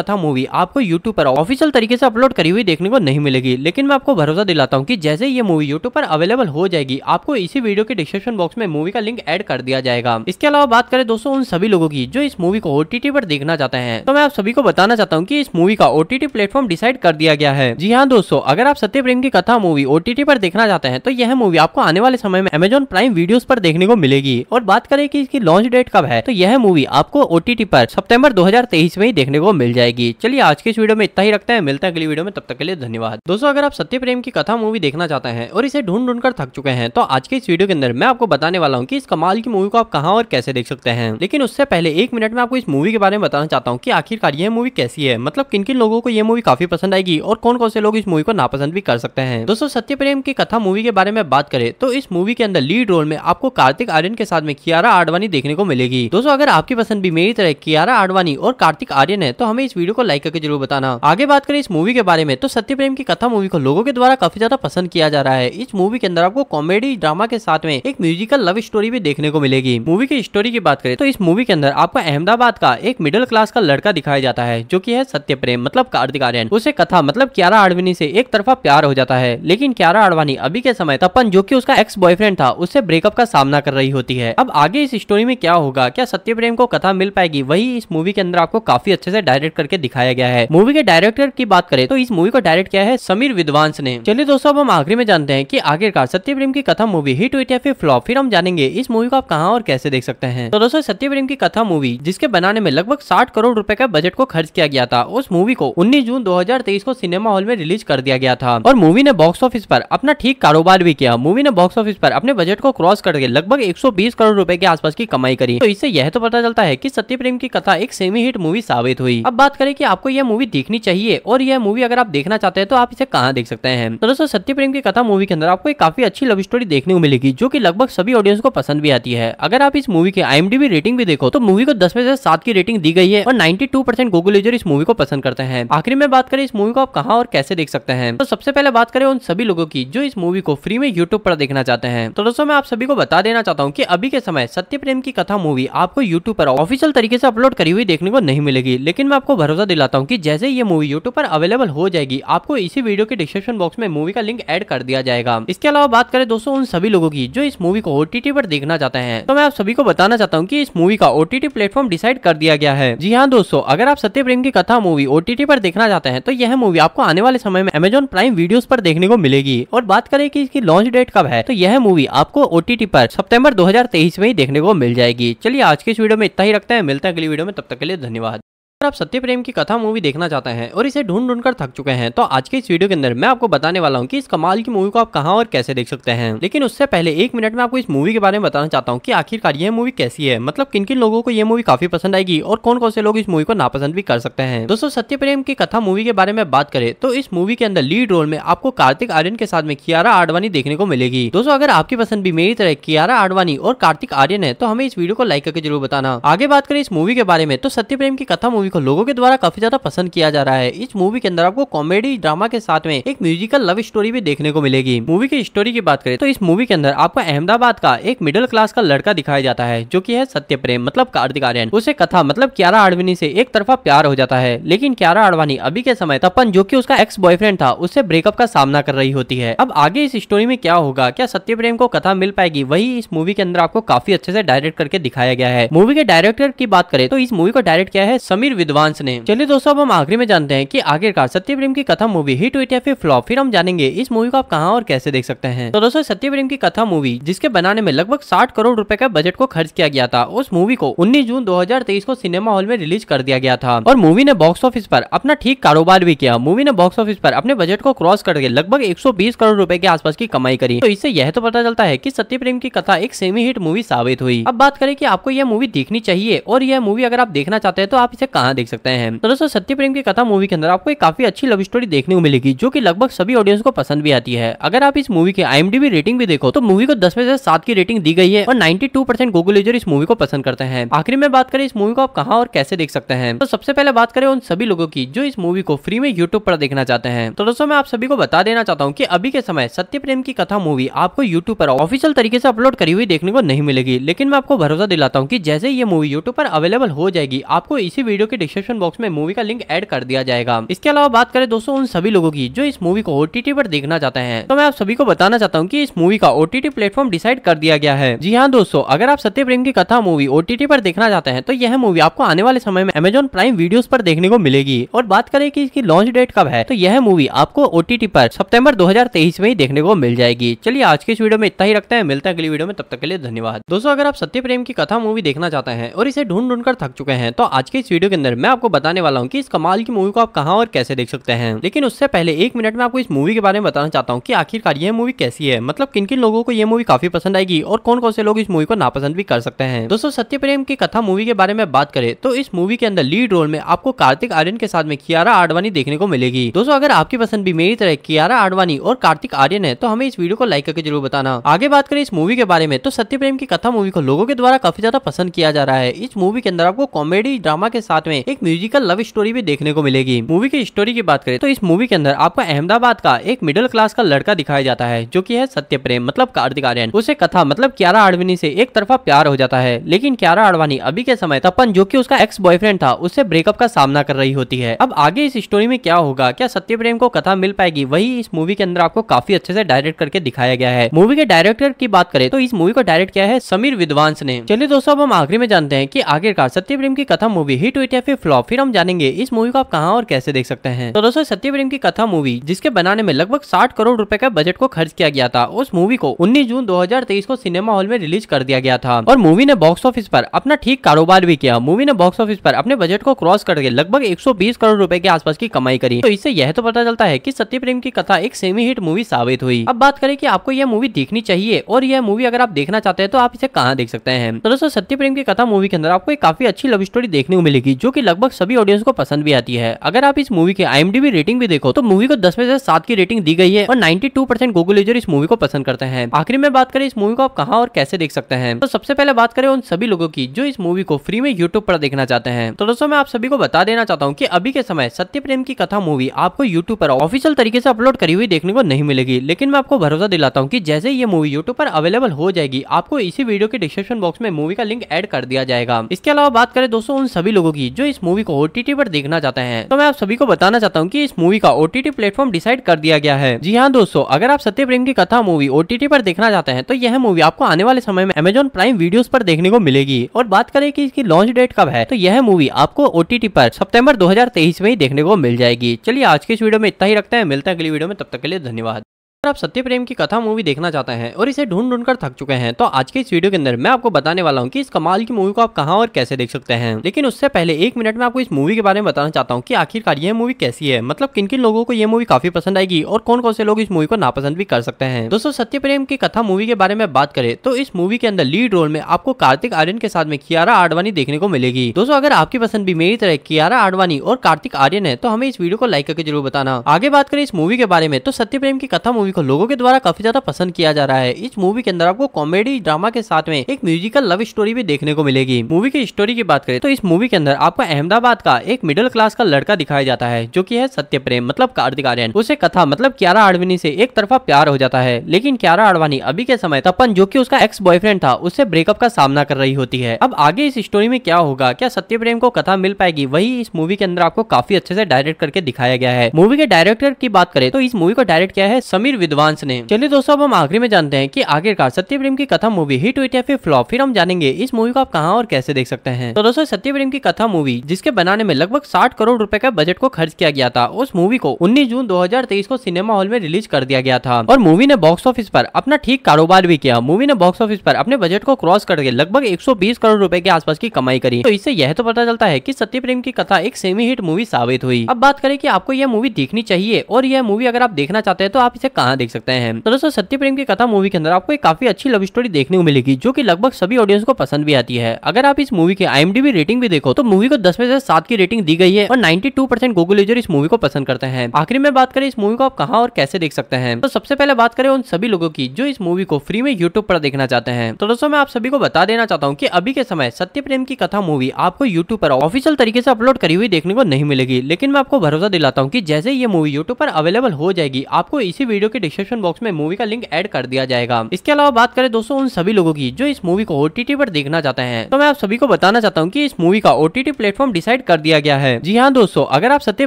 कथा मूवी आपको यूट्यूब पर ऑफिशियल तरीके से अपलोड करी हुई देखने को नहीं मिलेगी लेकिन मैं आपको भरोसा दिलाता हूँ की जैसे ये मूवी यूट्यूब पर अवेलेबल हो जाएगी आपको इसी वीडियो के डिस्क्रिप्शन बॉक्स में मूवी का लिंक एड कर दिया जाएगा इसके अलावा बात करें दोस्तों उन सभी लोगों की जो इस मूवी को ओटीटी पर देखना चाहते हैं तो मैं आप सभी को बताना चाहता हूँ की इस मूवी का ओटीटी प्लेटफॉर्म डिसाइड कर दिया गया है जी हाँ दोस्तों अगर आप सत्य प्रेम की कथा मूवी ओटीटी पर देखना चाहते हैं तो यह मूवी आपको आने वाले समय में अमेजोन प्राइम वीडियो पर देखने को मिलेगी और बात करें कि इसकी लॉन्च डेट कब है तो यह मूवी आपको ओटीटी पर सितंबर 2023 में ही देखने को मिल जाएगी चलिए आज के इस वीडियो में इतना ही रखते हैं मिलते हैं अगली वीडियो में तब तक के लिए धन्यवाद दोस्तों अगर आप सत्य प्रेम की कथा मूवी देखना चाहते हैं और इसे ढूंढ ढूंढ कर थक चुके हैं तो आज के इस वीडियो के अंदर मैं आपको बताने वाला हूँ की इस कमाल की मूवी को आप कहाँ और कैसे देख सकते हैं लेकिन उससे पहले एक मिनट में आपको इस मूवी के बारे में बताना चाहता हूँ की आखिरकार ये मूवी कैसी है मतलब किन किन लोगों को ये मूवी काफी पसंद आएगी और कौन कौन से लोग इस मूवी को नापसंद भी कर सकते हैं दोस्तों सत्य प्रेम की कथा मूवी के बारे में बात करें तो इस मूवी के अंदर लीड रोल में आपको कार्तिक आर्यन के साथ में कियारा आडवाणी देखने को मिलेगी दोस्तों अगर आपकी पसंद भी मेरी तरह कियारा आडवाणी और कार्तिक आर्यन है तो हमें इस वीडियो को लाइक करके जरूर बताना आगे बात करें इस मूवी के बारे में तो सत्य प्रेम की कथा मूवी को लोगों के द्वारा काफी ज्यादा पसंद किया जा रहा है इस मूवी के अंदर आपको कॉमेडी ड्रामा के साथ में में एक म्यूजिकल लव स्टोरी भी देखने को मिलेगी मूवी की स्टोरी की बात करें तो इस मूवी के अंदर आपको अहमदाबाद का एक मिडिल क्लास का लड़का दिखाया जाता है जो की है सत्य प्रेम मतलब कार्तिक आर्यन उसे कथा मतलब क्यारा आडवाणी से एक तरफा प्यार हो जाता है लेकिन क्यारा आडवाणी अभी के समय तपन जो की उसका एक्स बॉयफ्रेंड था उससे ब्रेकअप का सामना कर रही होती है अब आगे इस स्टोरी में क्या होगा क्या सत्य प्रेम को कथा मिल पाएगी वही इस मूवी के अंदर आपको काफी अच्छे से डायरेक्ट करके दिखाया गया है मूवी के डायरेक्टर की बात करें तो इस मूवी को डायरेक्ट किया है समीर विद्वांस ने चलिए दोस्तों अब हम आखिरी में जानते हैं कि आखिरकार सत्य प्रेम की कथा मूवी हिट हुई फिर फ्लॉप फिर हम जानेंगे इस मूवी को आप कहाँ और कैसे देख सकते हैं तो दोस्तों सत्य प्रेम की कथा मूवी जिसके बनाने में लगभग साठ करोड़ रूपए का बजट को खर्च किया गया था उस मूवी को उन्नीस जून दो को सिनेमा हॉल में रिलीज कर दिया गया था और मूवी ने बॉक्स ऑफिस पर अपना ठीक कारोबार भी किया मूवी ने बॉक्स ऑफिस पर अपने बजट को क्रॉस करके लगभग 120 करोड़ रुपए के आसपास की कमाई करी तो इससे यह तो पता चलता है की सत्य प्रेम की कथा एक सेमी हिट मूवी साबित हुई अब बात करें कि आपको यह मूवी देखनी चाहिए और यह मूवी अगर आप देखना चाहते हैं तो आप इसे कहाँ देख सकते हैं तो दोस्तों सत्य प्रेम की कथा मूवी के अंदर आपको एक काफी अच्छी लव स्टोरी देखने को मिलेगी जो कि लगभग सभी ऑडियंस को पसंद भी आती है अगर आप इस मूवी की आई रेटिंग भी देखो तो मूवी को दस में से सात की रेटिंग दी गई है और ninety two percent Google user इस मूवी को पसंद करते हैं आखिर में बात करें इस मूवी को आप कहाँ और कैसे देख सकते हैं तो सबसे पहले बात करें उन सभी लोगों की जो इस मूवी को फ्री में यूट्यूब पर देखना चाहते हैं तो दोस्तों मैं आप सभी को बता देना चाहता हूँ की अभी के समय सत्य प्रेम की कथा मूवी आपको यूट्यूब पर ऑफिशियल तरीके से अपलोड करी हुई देखने को नहीं मिलेगी लेकिन मैं आपको भरोसा दिलाता हूँ की जैसे ये मूवी यूट्यूब पर अवेलेबल हो जाएगी आपको इसी वीडियो के डिस्क्रिप्शन बॉक्स में मूवी का लिंक एड कर दिया जाएगा इसके अलावा बात करें दोस्तों उन सभी लोगों की जो इस मूवी को ओटीटी पर देखना चाहते हैं तो मैं आप सभी को बताना चाहता हूँ की इस मूवी का ओटीटी प्लेटफॉर्म डिसाइड कर दिया गया है जी हाँ दोस्तों अगर आप सत्य प्रेम की कथा मूवी ओटीटी पर देखना चाहते हैं तो यह मूवी आपको आने वाले समय में अमेजोन प्राइम वीडियो पर देखने को मिलेगी और बात करें कि इसकी लॉन्च डेट कब है तो यह मूवी आपको ओटीटी पर सितंबर 2023 में ही देखने को मिल जाएगी चलिए आज के इस वीडियो में इतना ही रखते हैं मिलते हैं अगली वीडियो में तब तक के लिए धन्यवाद अगर आप सत्य प्रेम की कथा मूवी देखना चाहते हैं और इसे ढूंढ ढूंढ कर थक चुके हैं तो आज के इस वीडियो के अंदर मैं आपको बताने वाला हूँ कि इस कमाल की मूवी को आप कहाँ और कैसे देख सकते हैं लेकिन उससे पहले एक मिनट में आपको इस मूवी के बारे में बताना चाहता हूँ कि आखिरकार ये मूवी कैसी है मतलब किन किन लोगों को यह मूवी काफी पसंद आएगी और कौन कौन से लोग इस मूवी को नापसंद भी कर सकते हैं दोस्तों सत्य प्रेम की कथा मूवी के बारे में बात करें तो इस मूवी के अंदर लीड रोल में आपको कार्तिक आर्यन के साथ में कियारा आडवाणी देखने को मिलेगी दोस्तों अगर आपकी पसंद भी मेरी तरह कियारा आडवाणी और कार्तिक आर्यन है तो हमें इस वीडियो को लाइक करके जरूर बताना आगे बात करें इस मूवी के बारे में तो सत्य प्रेम की कथा मूवी को लोगों के द्वारा काफी ज्यादा पसंद किया जा रहा है इस मूवी के अंदर आपको कॉमेडी ड्रामा के साथ में एक म्यूजिकल लव स्टोरी भी देखने को मिलेगी मूवी की स्टोरी की बात करें तो इस मूवी के अंदर आपको अहमदाबाद का एक मिडिल क्लास का लड़का दिखाया जाता है जो की है सत्य प्रेम मतलब कार्तिक आर्यन उसे कथा मतलब क्यारा आडवानी से एक तरफा प्यार हो जाता है लेकिन क्यारा आडवाणी अभी के समय तपन जो की उसका एक्स बॉयफ्रेंड था उससे ब्रेकअप का सामना कर रही होती है अब आगे इस स्टोरी में क्या होगा क्या सत्य प्रेम को कथा मिल पाएगी वही इस मूवी के अंदर आपको काफी अच्छे से डायरेक्ट करके दिखाया गया है मूवी के डायरेक्टर की बात करें तो इस मूवी को डायरेक्ट किया है समीर विद्वांस ने चलिए दोस्तों अब हम आखिरी में जानते हैं कि आखिरकार सत्य प्रेम की कथा मूवी हिट हुई या फिर फ्लॉप फिर हम जानेंगे इस मूवी को आप कहाँ और कैसे देख सकते हैं तो दोस्तों सत्य प्रेम की कथा मूवी जिसके बनाने में लगभग साठ करोड़ रूपए का बजट को खर्च किया गया था उस मूवी को उन्नीस जून दो को सिनेमा हॉल में रिलीज कर दिया गया था और मूवी ने बॉक्स ऑफिस पर अपना ठीक कारोबार भी किया मूवी ने बॉक्स ऑफिस पर अपने बजट को क्रॉस करके लगभग 120 करोड़ रुपए के आसपास की कमाई करी तो इससे यह तो पता चलता है कि सत्य प्रेम की कथा एक सेमी हिट मूवी साबित हुई अब बात करें कि आपको यह मूवी देखनी चाहिए और यह मूवी अगर आप देखना चाहते हैं तो आप इसे कहा यहाँ देख सकते हैं तो दोस्तों सत्य प्रेम की कथा मूवी के अंदर आपको एक काफी अच्छी लव स्टोरी देखने को मिलेगी जो कि लगभग सभी ऑडियंस को पसंद भी आती है अगर आप इस मूवी की आई रेटिंग भी देखो तो मूवी को दस में से सात की रेटिंग दी गई है और ninety two percent Google user इस मूवी को पसंद करते हैं आखिर में बात करें इस मूवी को आप कहाँ और कैसे देख सकते हैं तो सबसे पहले बात करें उन सभी लोगों की जो इस मूवी को फ्री में यूट्यूब पर देखना चाहते हैं तो दोस्तों मैं आप सभी को बता देना चाहता हूँ की अभी के समय सत्य प्रेम की कथा मूवी आपको यूट्यूब पर ऑफिशियल तरीके से अपलोड करी हुई देखने को नहीं मिलेगी लेकिन मैं आपको भरोसा दिलाता हूँ की जैसे ये मूवी यूट्यूब पर अवेलेबल हो जाएगी आपको इसी वीडियो की डिस्क्रिप्शन बॉक्स में मूवी का लिंक एड कर दिया जाएगा इसके अलावा बात करें दोस्तों उन सभी लोगों की जो इस मूवी को ओटीटी पर देखना चाहते हैं तो मैं आप सभी को बताना चाहता हूँ की इस मूवी का ओटीटी प्लेटफॉर्म डिसाइड कर दिया गया है जी हाँ दोस्तों अगर आप सत्य प्रेम की कथा मूवी ओटीटी पर देखना चाहते हैं तो यह मूवी आपको आने वाले समय में अमेजोन प्राइम वीडियो पर देखने को मिलेगी और बात करें कि इसकी लॉन्च डेट कब है तो यह मूवी आपको ओटीटी पर सितंबर 2023 में ही देखने को मिल जाएगी चलिए आज के इस वीडियो में इतना ही रखते हैं मिलते हैं अगली वीडियो में तब तक के लिए धन्यवाद दोस्तों अगर आप सत्य प्रेम की कथा मूवी देखना चाहते हैं और इसे ढूंढ ढूंढ कर थक चुके हैं तो आज के इस वीडियो के अंदर मैं आपको बताने वाला हूँ कि इस कमाल की मूवी को आप कहाँ और कैसे देख सकते हैं लेकिन उससे पहले एक मिनट में आपको इस मूवी के बारे में बताना चाहता हूँ कि आखिरकार यह मूवी कैसी है मतलब किन किन लोगों को यह मूवी काफी पसंद आएगी और कौन कौन से लोग इस मूवी को नापसंद भी कर सकते हैं दोस्तों सत्य प्रेम की कथा मूवी के बारे में बात करें तो इस मूवी के अंदर लीड रोल में आपको कार्तिक आर्यन के साथ में कियारा आडवाणी देखने को मिलेगी दोस्तों अगर आपकी पसंद भी मेरी तरह कियारा आडवाणी और कार्तिक आर्यन है तो हमें इस वीडियो को लाइक करके जरूर बताना आगे बात करें इस मूवी के बारे में तो सत्य प्रेम की कथा मूवी को लोगों के द्वारा काफी ज्यादा पसंद किया जा रहा है इस मूवी के अंदर आपको कॉमेडी ड्रामा के साथ में एक म्यूजिकल लव स्टोरी भी देखने को मिलेगी मूवी की स्टोरी की बात करें तो इस मूवी के अंदर आपको अहमदाबाद का एक मिडिल क्लास का लड़का दिखाया जाता है जो की है सत्य प्रेम मतलब कार्तिक आर्यन उसे कथा मतलब क्यारा आडवानी से एक तरफा प्यार हो जाता है लेकिन क्यारा आडवाणी अभी के समय तपन जो की उसका एक्स बॉयफ्रेंड था उससे ब्रेकअप का सामना कर रही होती है अब आगे इस स्टोरी में क्या होगा क्या सत्य प्रेम को कथा मिल पाएगी वही इस मूवी के अंदर आपको काफी अच्छे से डायरेक्ट करके दिखाया गया है मूवी के डायरेक्टर की बात करें तो इस मूवी को डायरेक्ट किया है समीर विद्वांस ने चलिए दोस्तों अब हम आखिरी में जानते हैं कि आखिरकार सत्य प्रेम की कथा मूवी हिट हुई फिर फ्लॉप फिर हम जानेंगे इस मूवी को आप कहाँ और कैसे देख सकते हैं तो दोस्तों सत्य प्रेम की कथा मूवी जिसके बनाने में लगभग साठ करोड़ रूपए का बजट को खर्च किया गया था उस मूवी को उन्नीस जून दो को सिनेमा हॉल में रिलीज कर दिया गया था और मूवी ने बॉक्स ऑफिस पर अपना ठीक कारोबार भी किया मूवी ने बॉक्स ऑफिस पर अपने बजट को क्रॉस करके लगभग 120 करोड़ रुपए के आसपास की कमाई करी तो इससे यह तो पता चलता है कि सत्य प्रेम की कथा एक सेमी हिट मूवी साबित हुई अब बात करें कि आपको यह मूवी देखनी चाहिए और यह मूवी अगर आप देखना चाहते हैं तो आप इसे कहाँ देख सकते हैं तो दोस्तों सत्य प्रेम की कथा मूवी के अंदर आपको एक काफी अच्छी लव स्टोरी देखने को मिलेगी जो कि लगभग सभी ऑडियंस को पसंद भी आती है अगर आप इस मूवी के आई रेटिंग भी देखो तो मूवी को दस में से सात की रेटिंग दी गई है और ninety two percent Google user इस मूवी को पसंद करते हैं आखिर में बात करें इस मूवी को आप कहाँ और कैसे देख सकते हैं तो सबसे पहले बात करें उन सभी लोगों की जो इस मूवी को फ्री में यूट्यूब पर देखना चाहते हैं तो दोस्तों मैं आप सभी को बता देना चाहता हूँ की अभी के समय सत्य प्रेम की कथा मूवी आपको यूट्यूब पर ऑफिशियल तरीके से अपलोड करी हुई देखने को नहीं मिलेगी लेकिन मैं आपको भरोसा दिलाता हूँ की जैसे ये मूवी यूट्यूब पर अवेलेबल हो जाएगी आपको इसी वीडियो के डिस्क्रिप्शन बॉक्स में मूवी का लिंक एड कर दिया जाएगा इसके अलावा बात करें दोस्तों उन सभी लोगों की जो जो इस मूवी को ओटीटी पर देखना चाहते हैं तो मैं आप सभी को बताना चाहता हूँ की इस मूवी का ओटीटी प्लेटफॉर्म डिसाइड कर दिया गया है जी हाँ दोस्तों अगर आप सत्य प्रेम की कथा मूवी ओटीटी पर देखना चाहते हैं तो यह मूवी आपको आने वाले समय में अमेजोन प्राइम वीडियो पर देखने को मिलेगी और बात करें की इसकी लॉन्च डेट कब है तो यह मूवी आपको ओटीटी पर सितंबर 2023 में ही देखने को मिल जाएगी चलिए आज के इस वीडियो में इतना ही रखते हैं मिलते हैं अगली वीडियो में तब तक के लिए धन्यवाद अगर आप सत्य प्रेम की कथा मूवी देखना चाहते हैं और इसे ढूंढ ढूंढ कर थक चुके हैं तो आज के इस वीडियो के अंदर मैं आपको बताने वाला हूँ कि इस कमाल की मूवी को आप कहाँ और कैसे देख सकते हैं लेकिन उससे पहले एक मिनट में आपको इस मूवी के बारे में बताना चाहता हूँ कि आखिरकार यह मूवी कैसी है मतलब किन किन लोगों को यह मूवी काफी पसंद आएगी और कौन कौन से लोग इस मूवी को नापसंद भी कर सकते हैं दोस्तों सत्य प्रेम की कथा मूवी के बारे में बात करें तो इस मूवी के अंदर लीड रोल में आपको कार्तिक आर्यन के साथ में कियारा आडवाणी देखने को मिलेगी दोस्तों अगर आपकी पसंद भी मेरी तरह कियारा आडवाणी और कार्तिक आर्यन है तो हमें इस वीडियो को लाइक करके जरूर बताना आगे बात करें इस मूवी के बारे में तो सत्य प्रेम की कथा मूवी मूवी को लोगों के द्वारा काफी ज्यादा पसंद किया जा रहा है इस मूवी के अंदर आपको कॉमेडी ड्रामा के साथ में एक म्यूजिकल लव स्टोरी भी देखने को मिलेगी मूवी की स्टोरी की बात करें तो इस मूवी के अंदर आपको अहमदाबाद का एक मिडिल क्लास का लड़का दिखाया जाता है जो की है सत्य प्रेम मतलब कार्तिक आर्यन उसे कथा मतलब क्यारा आड़वानी से एक तरफा प्यार हो जाता है लेकिन क्यारा आडवाणी अभी के समय तपन जो की उसका एक्स बॉयफ्रेंड था उससे ब्रेकअप का सामना कर रही होती है अब आगे इस स्टोरी में क्या होगा क्या सत्य प्रेम को कथा मिल पाएगी वही इस मूवी के अंदर आपको काफी अच्छे से डायरेक्ट करके दिखाया गया है मूवी के डायरेक्टर की बात करें तो इस मूवी को डायरेक्ट किया है समीर विद्वांस ने चलिए दोस्तों अब हम आखिरी में जानते हैं कि आखिरकार सत्य प्रेम की कथा मूवी हिट हुई या फिर फ्लॉप फिर हम जानेंगे इस मूवी को आप कहाँ और कैसे देख सकते हैं तो दोस्तों सत्य प्रेम की कथा मूवी जिसके बनाने में लगभग साठ करोड़ रूपए का बजट को खर्च किया गया था उस मूवी को उन्नीस जून दो को सिनेमा हॉल में रिलीज कर दिया गया था और मूवी ने बॉक्स ऑफिस पर अपना ठीक कारोबार भी किया मूवी ने बॉक्स ऑफिस पर अपने बजट को क्रॉस करके लगभग 120 करोड़ रुपए के आसपास की कमाई करी तो इससे यह तो पता चलता है कि सत्य प्रेम की कथा एक सेमी हिट मूवी साबित हुई अब बात करें कि आपको यह मूवी देखनी चाहिए और यह मूवी अगर आप देखना चाहते हैं तो आप इसे कहा यहाँ देख सकते हैं तो दोस्तों सत्य प्रेम की कथा मूवी के अंदर आपको एक काफी अच्छी लव स्टोरी देखने को मिलेगी जो की लगभग सभी ऑडियंस को पसंद भी आती है अगर आप इस मूवी की आई रेटिंग भी देखो तो मूवी को दस में से सात की रेटिंग दी गई है और ninety two percent Google user इस मूवी को पसंद करते हैं आखिर में बात करें इस मूवी को आप कहा और कैसे देख सकते हैं तो सबसे पहले बात करें उन सभी लोगों की जो इस मूवी को फ्री में यूट्यूब पर देखना चाहते हैं तो दोस्तों मैं आप सभी को बता देना चाहता हूँ की अभी के समय सत्य प्रेम की कथा मूवी आपको यूट्यूब पर ऑफिशियल तरीके से अपलोड करी हुई देखने को नहीं मिलेगी लेकिन मैं आपको भरोसा दिलाता हूँ की जैसे ये मूवी यूट्यूब पर अवेलेबल हो जाएगी आपको इसी वीडियो के डिस्क्रिप्शन बॉक्स में मूवी का लिंक एड कर दिया जाएगा इसके अलावा बात करें दोस्तों उन सभी लोगों की जो इस मूवी को ओटीटी पर देखना चाहते हैं तो मैं आप सभी को बताना चाहता हूँ की इस मूवी का ओटीटी प्लेटफॉर्म डिसाइड कर दिया गया है जी हाँ दोस्तों अगर आप सत्य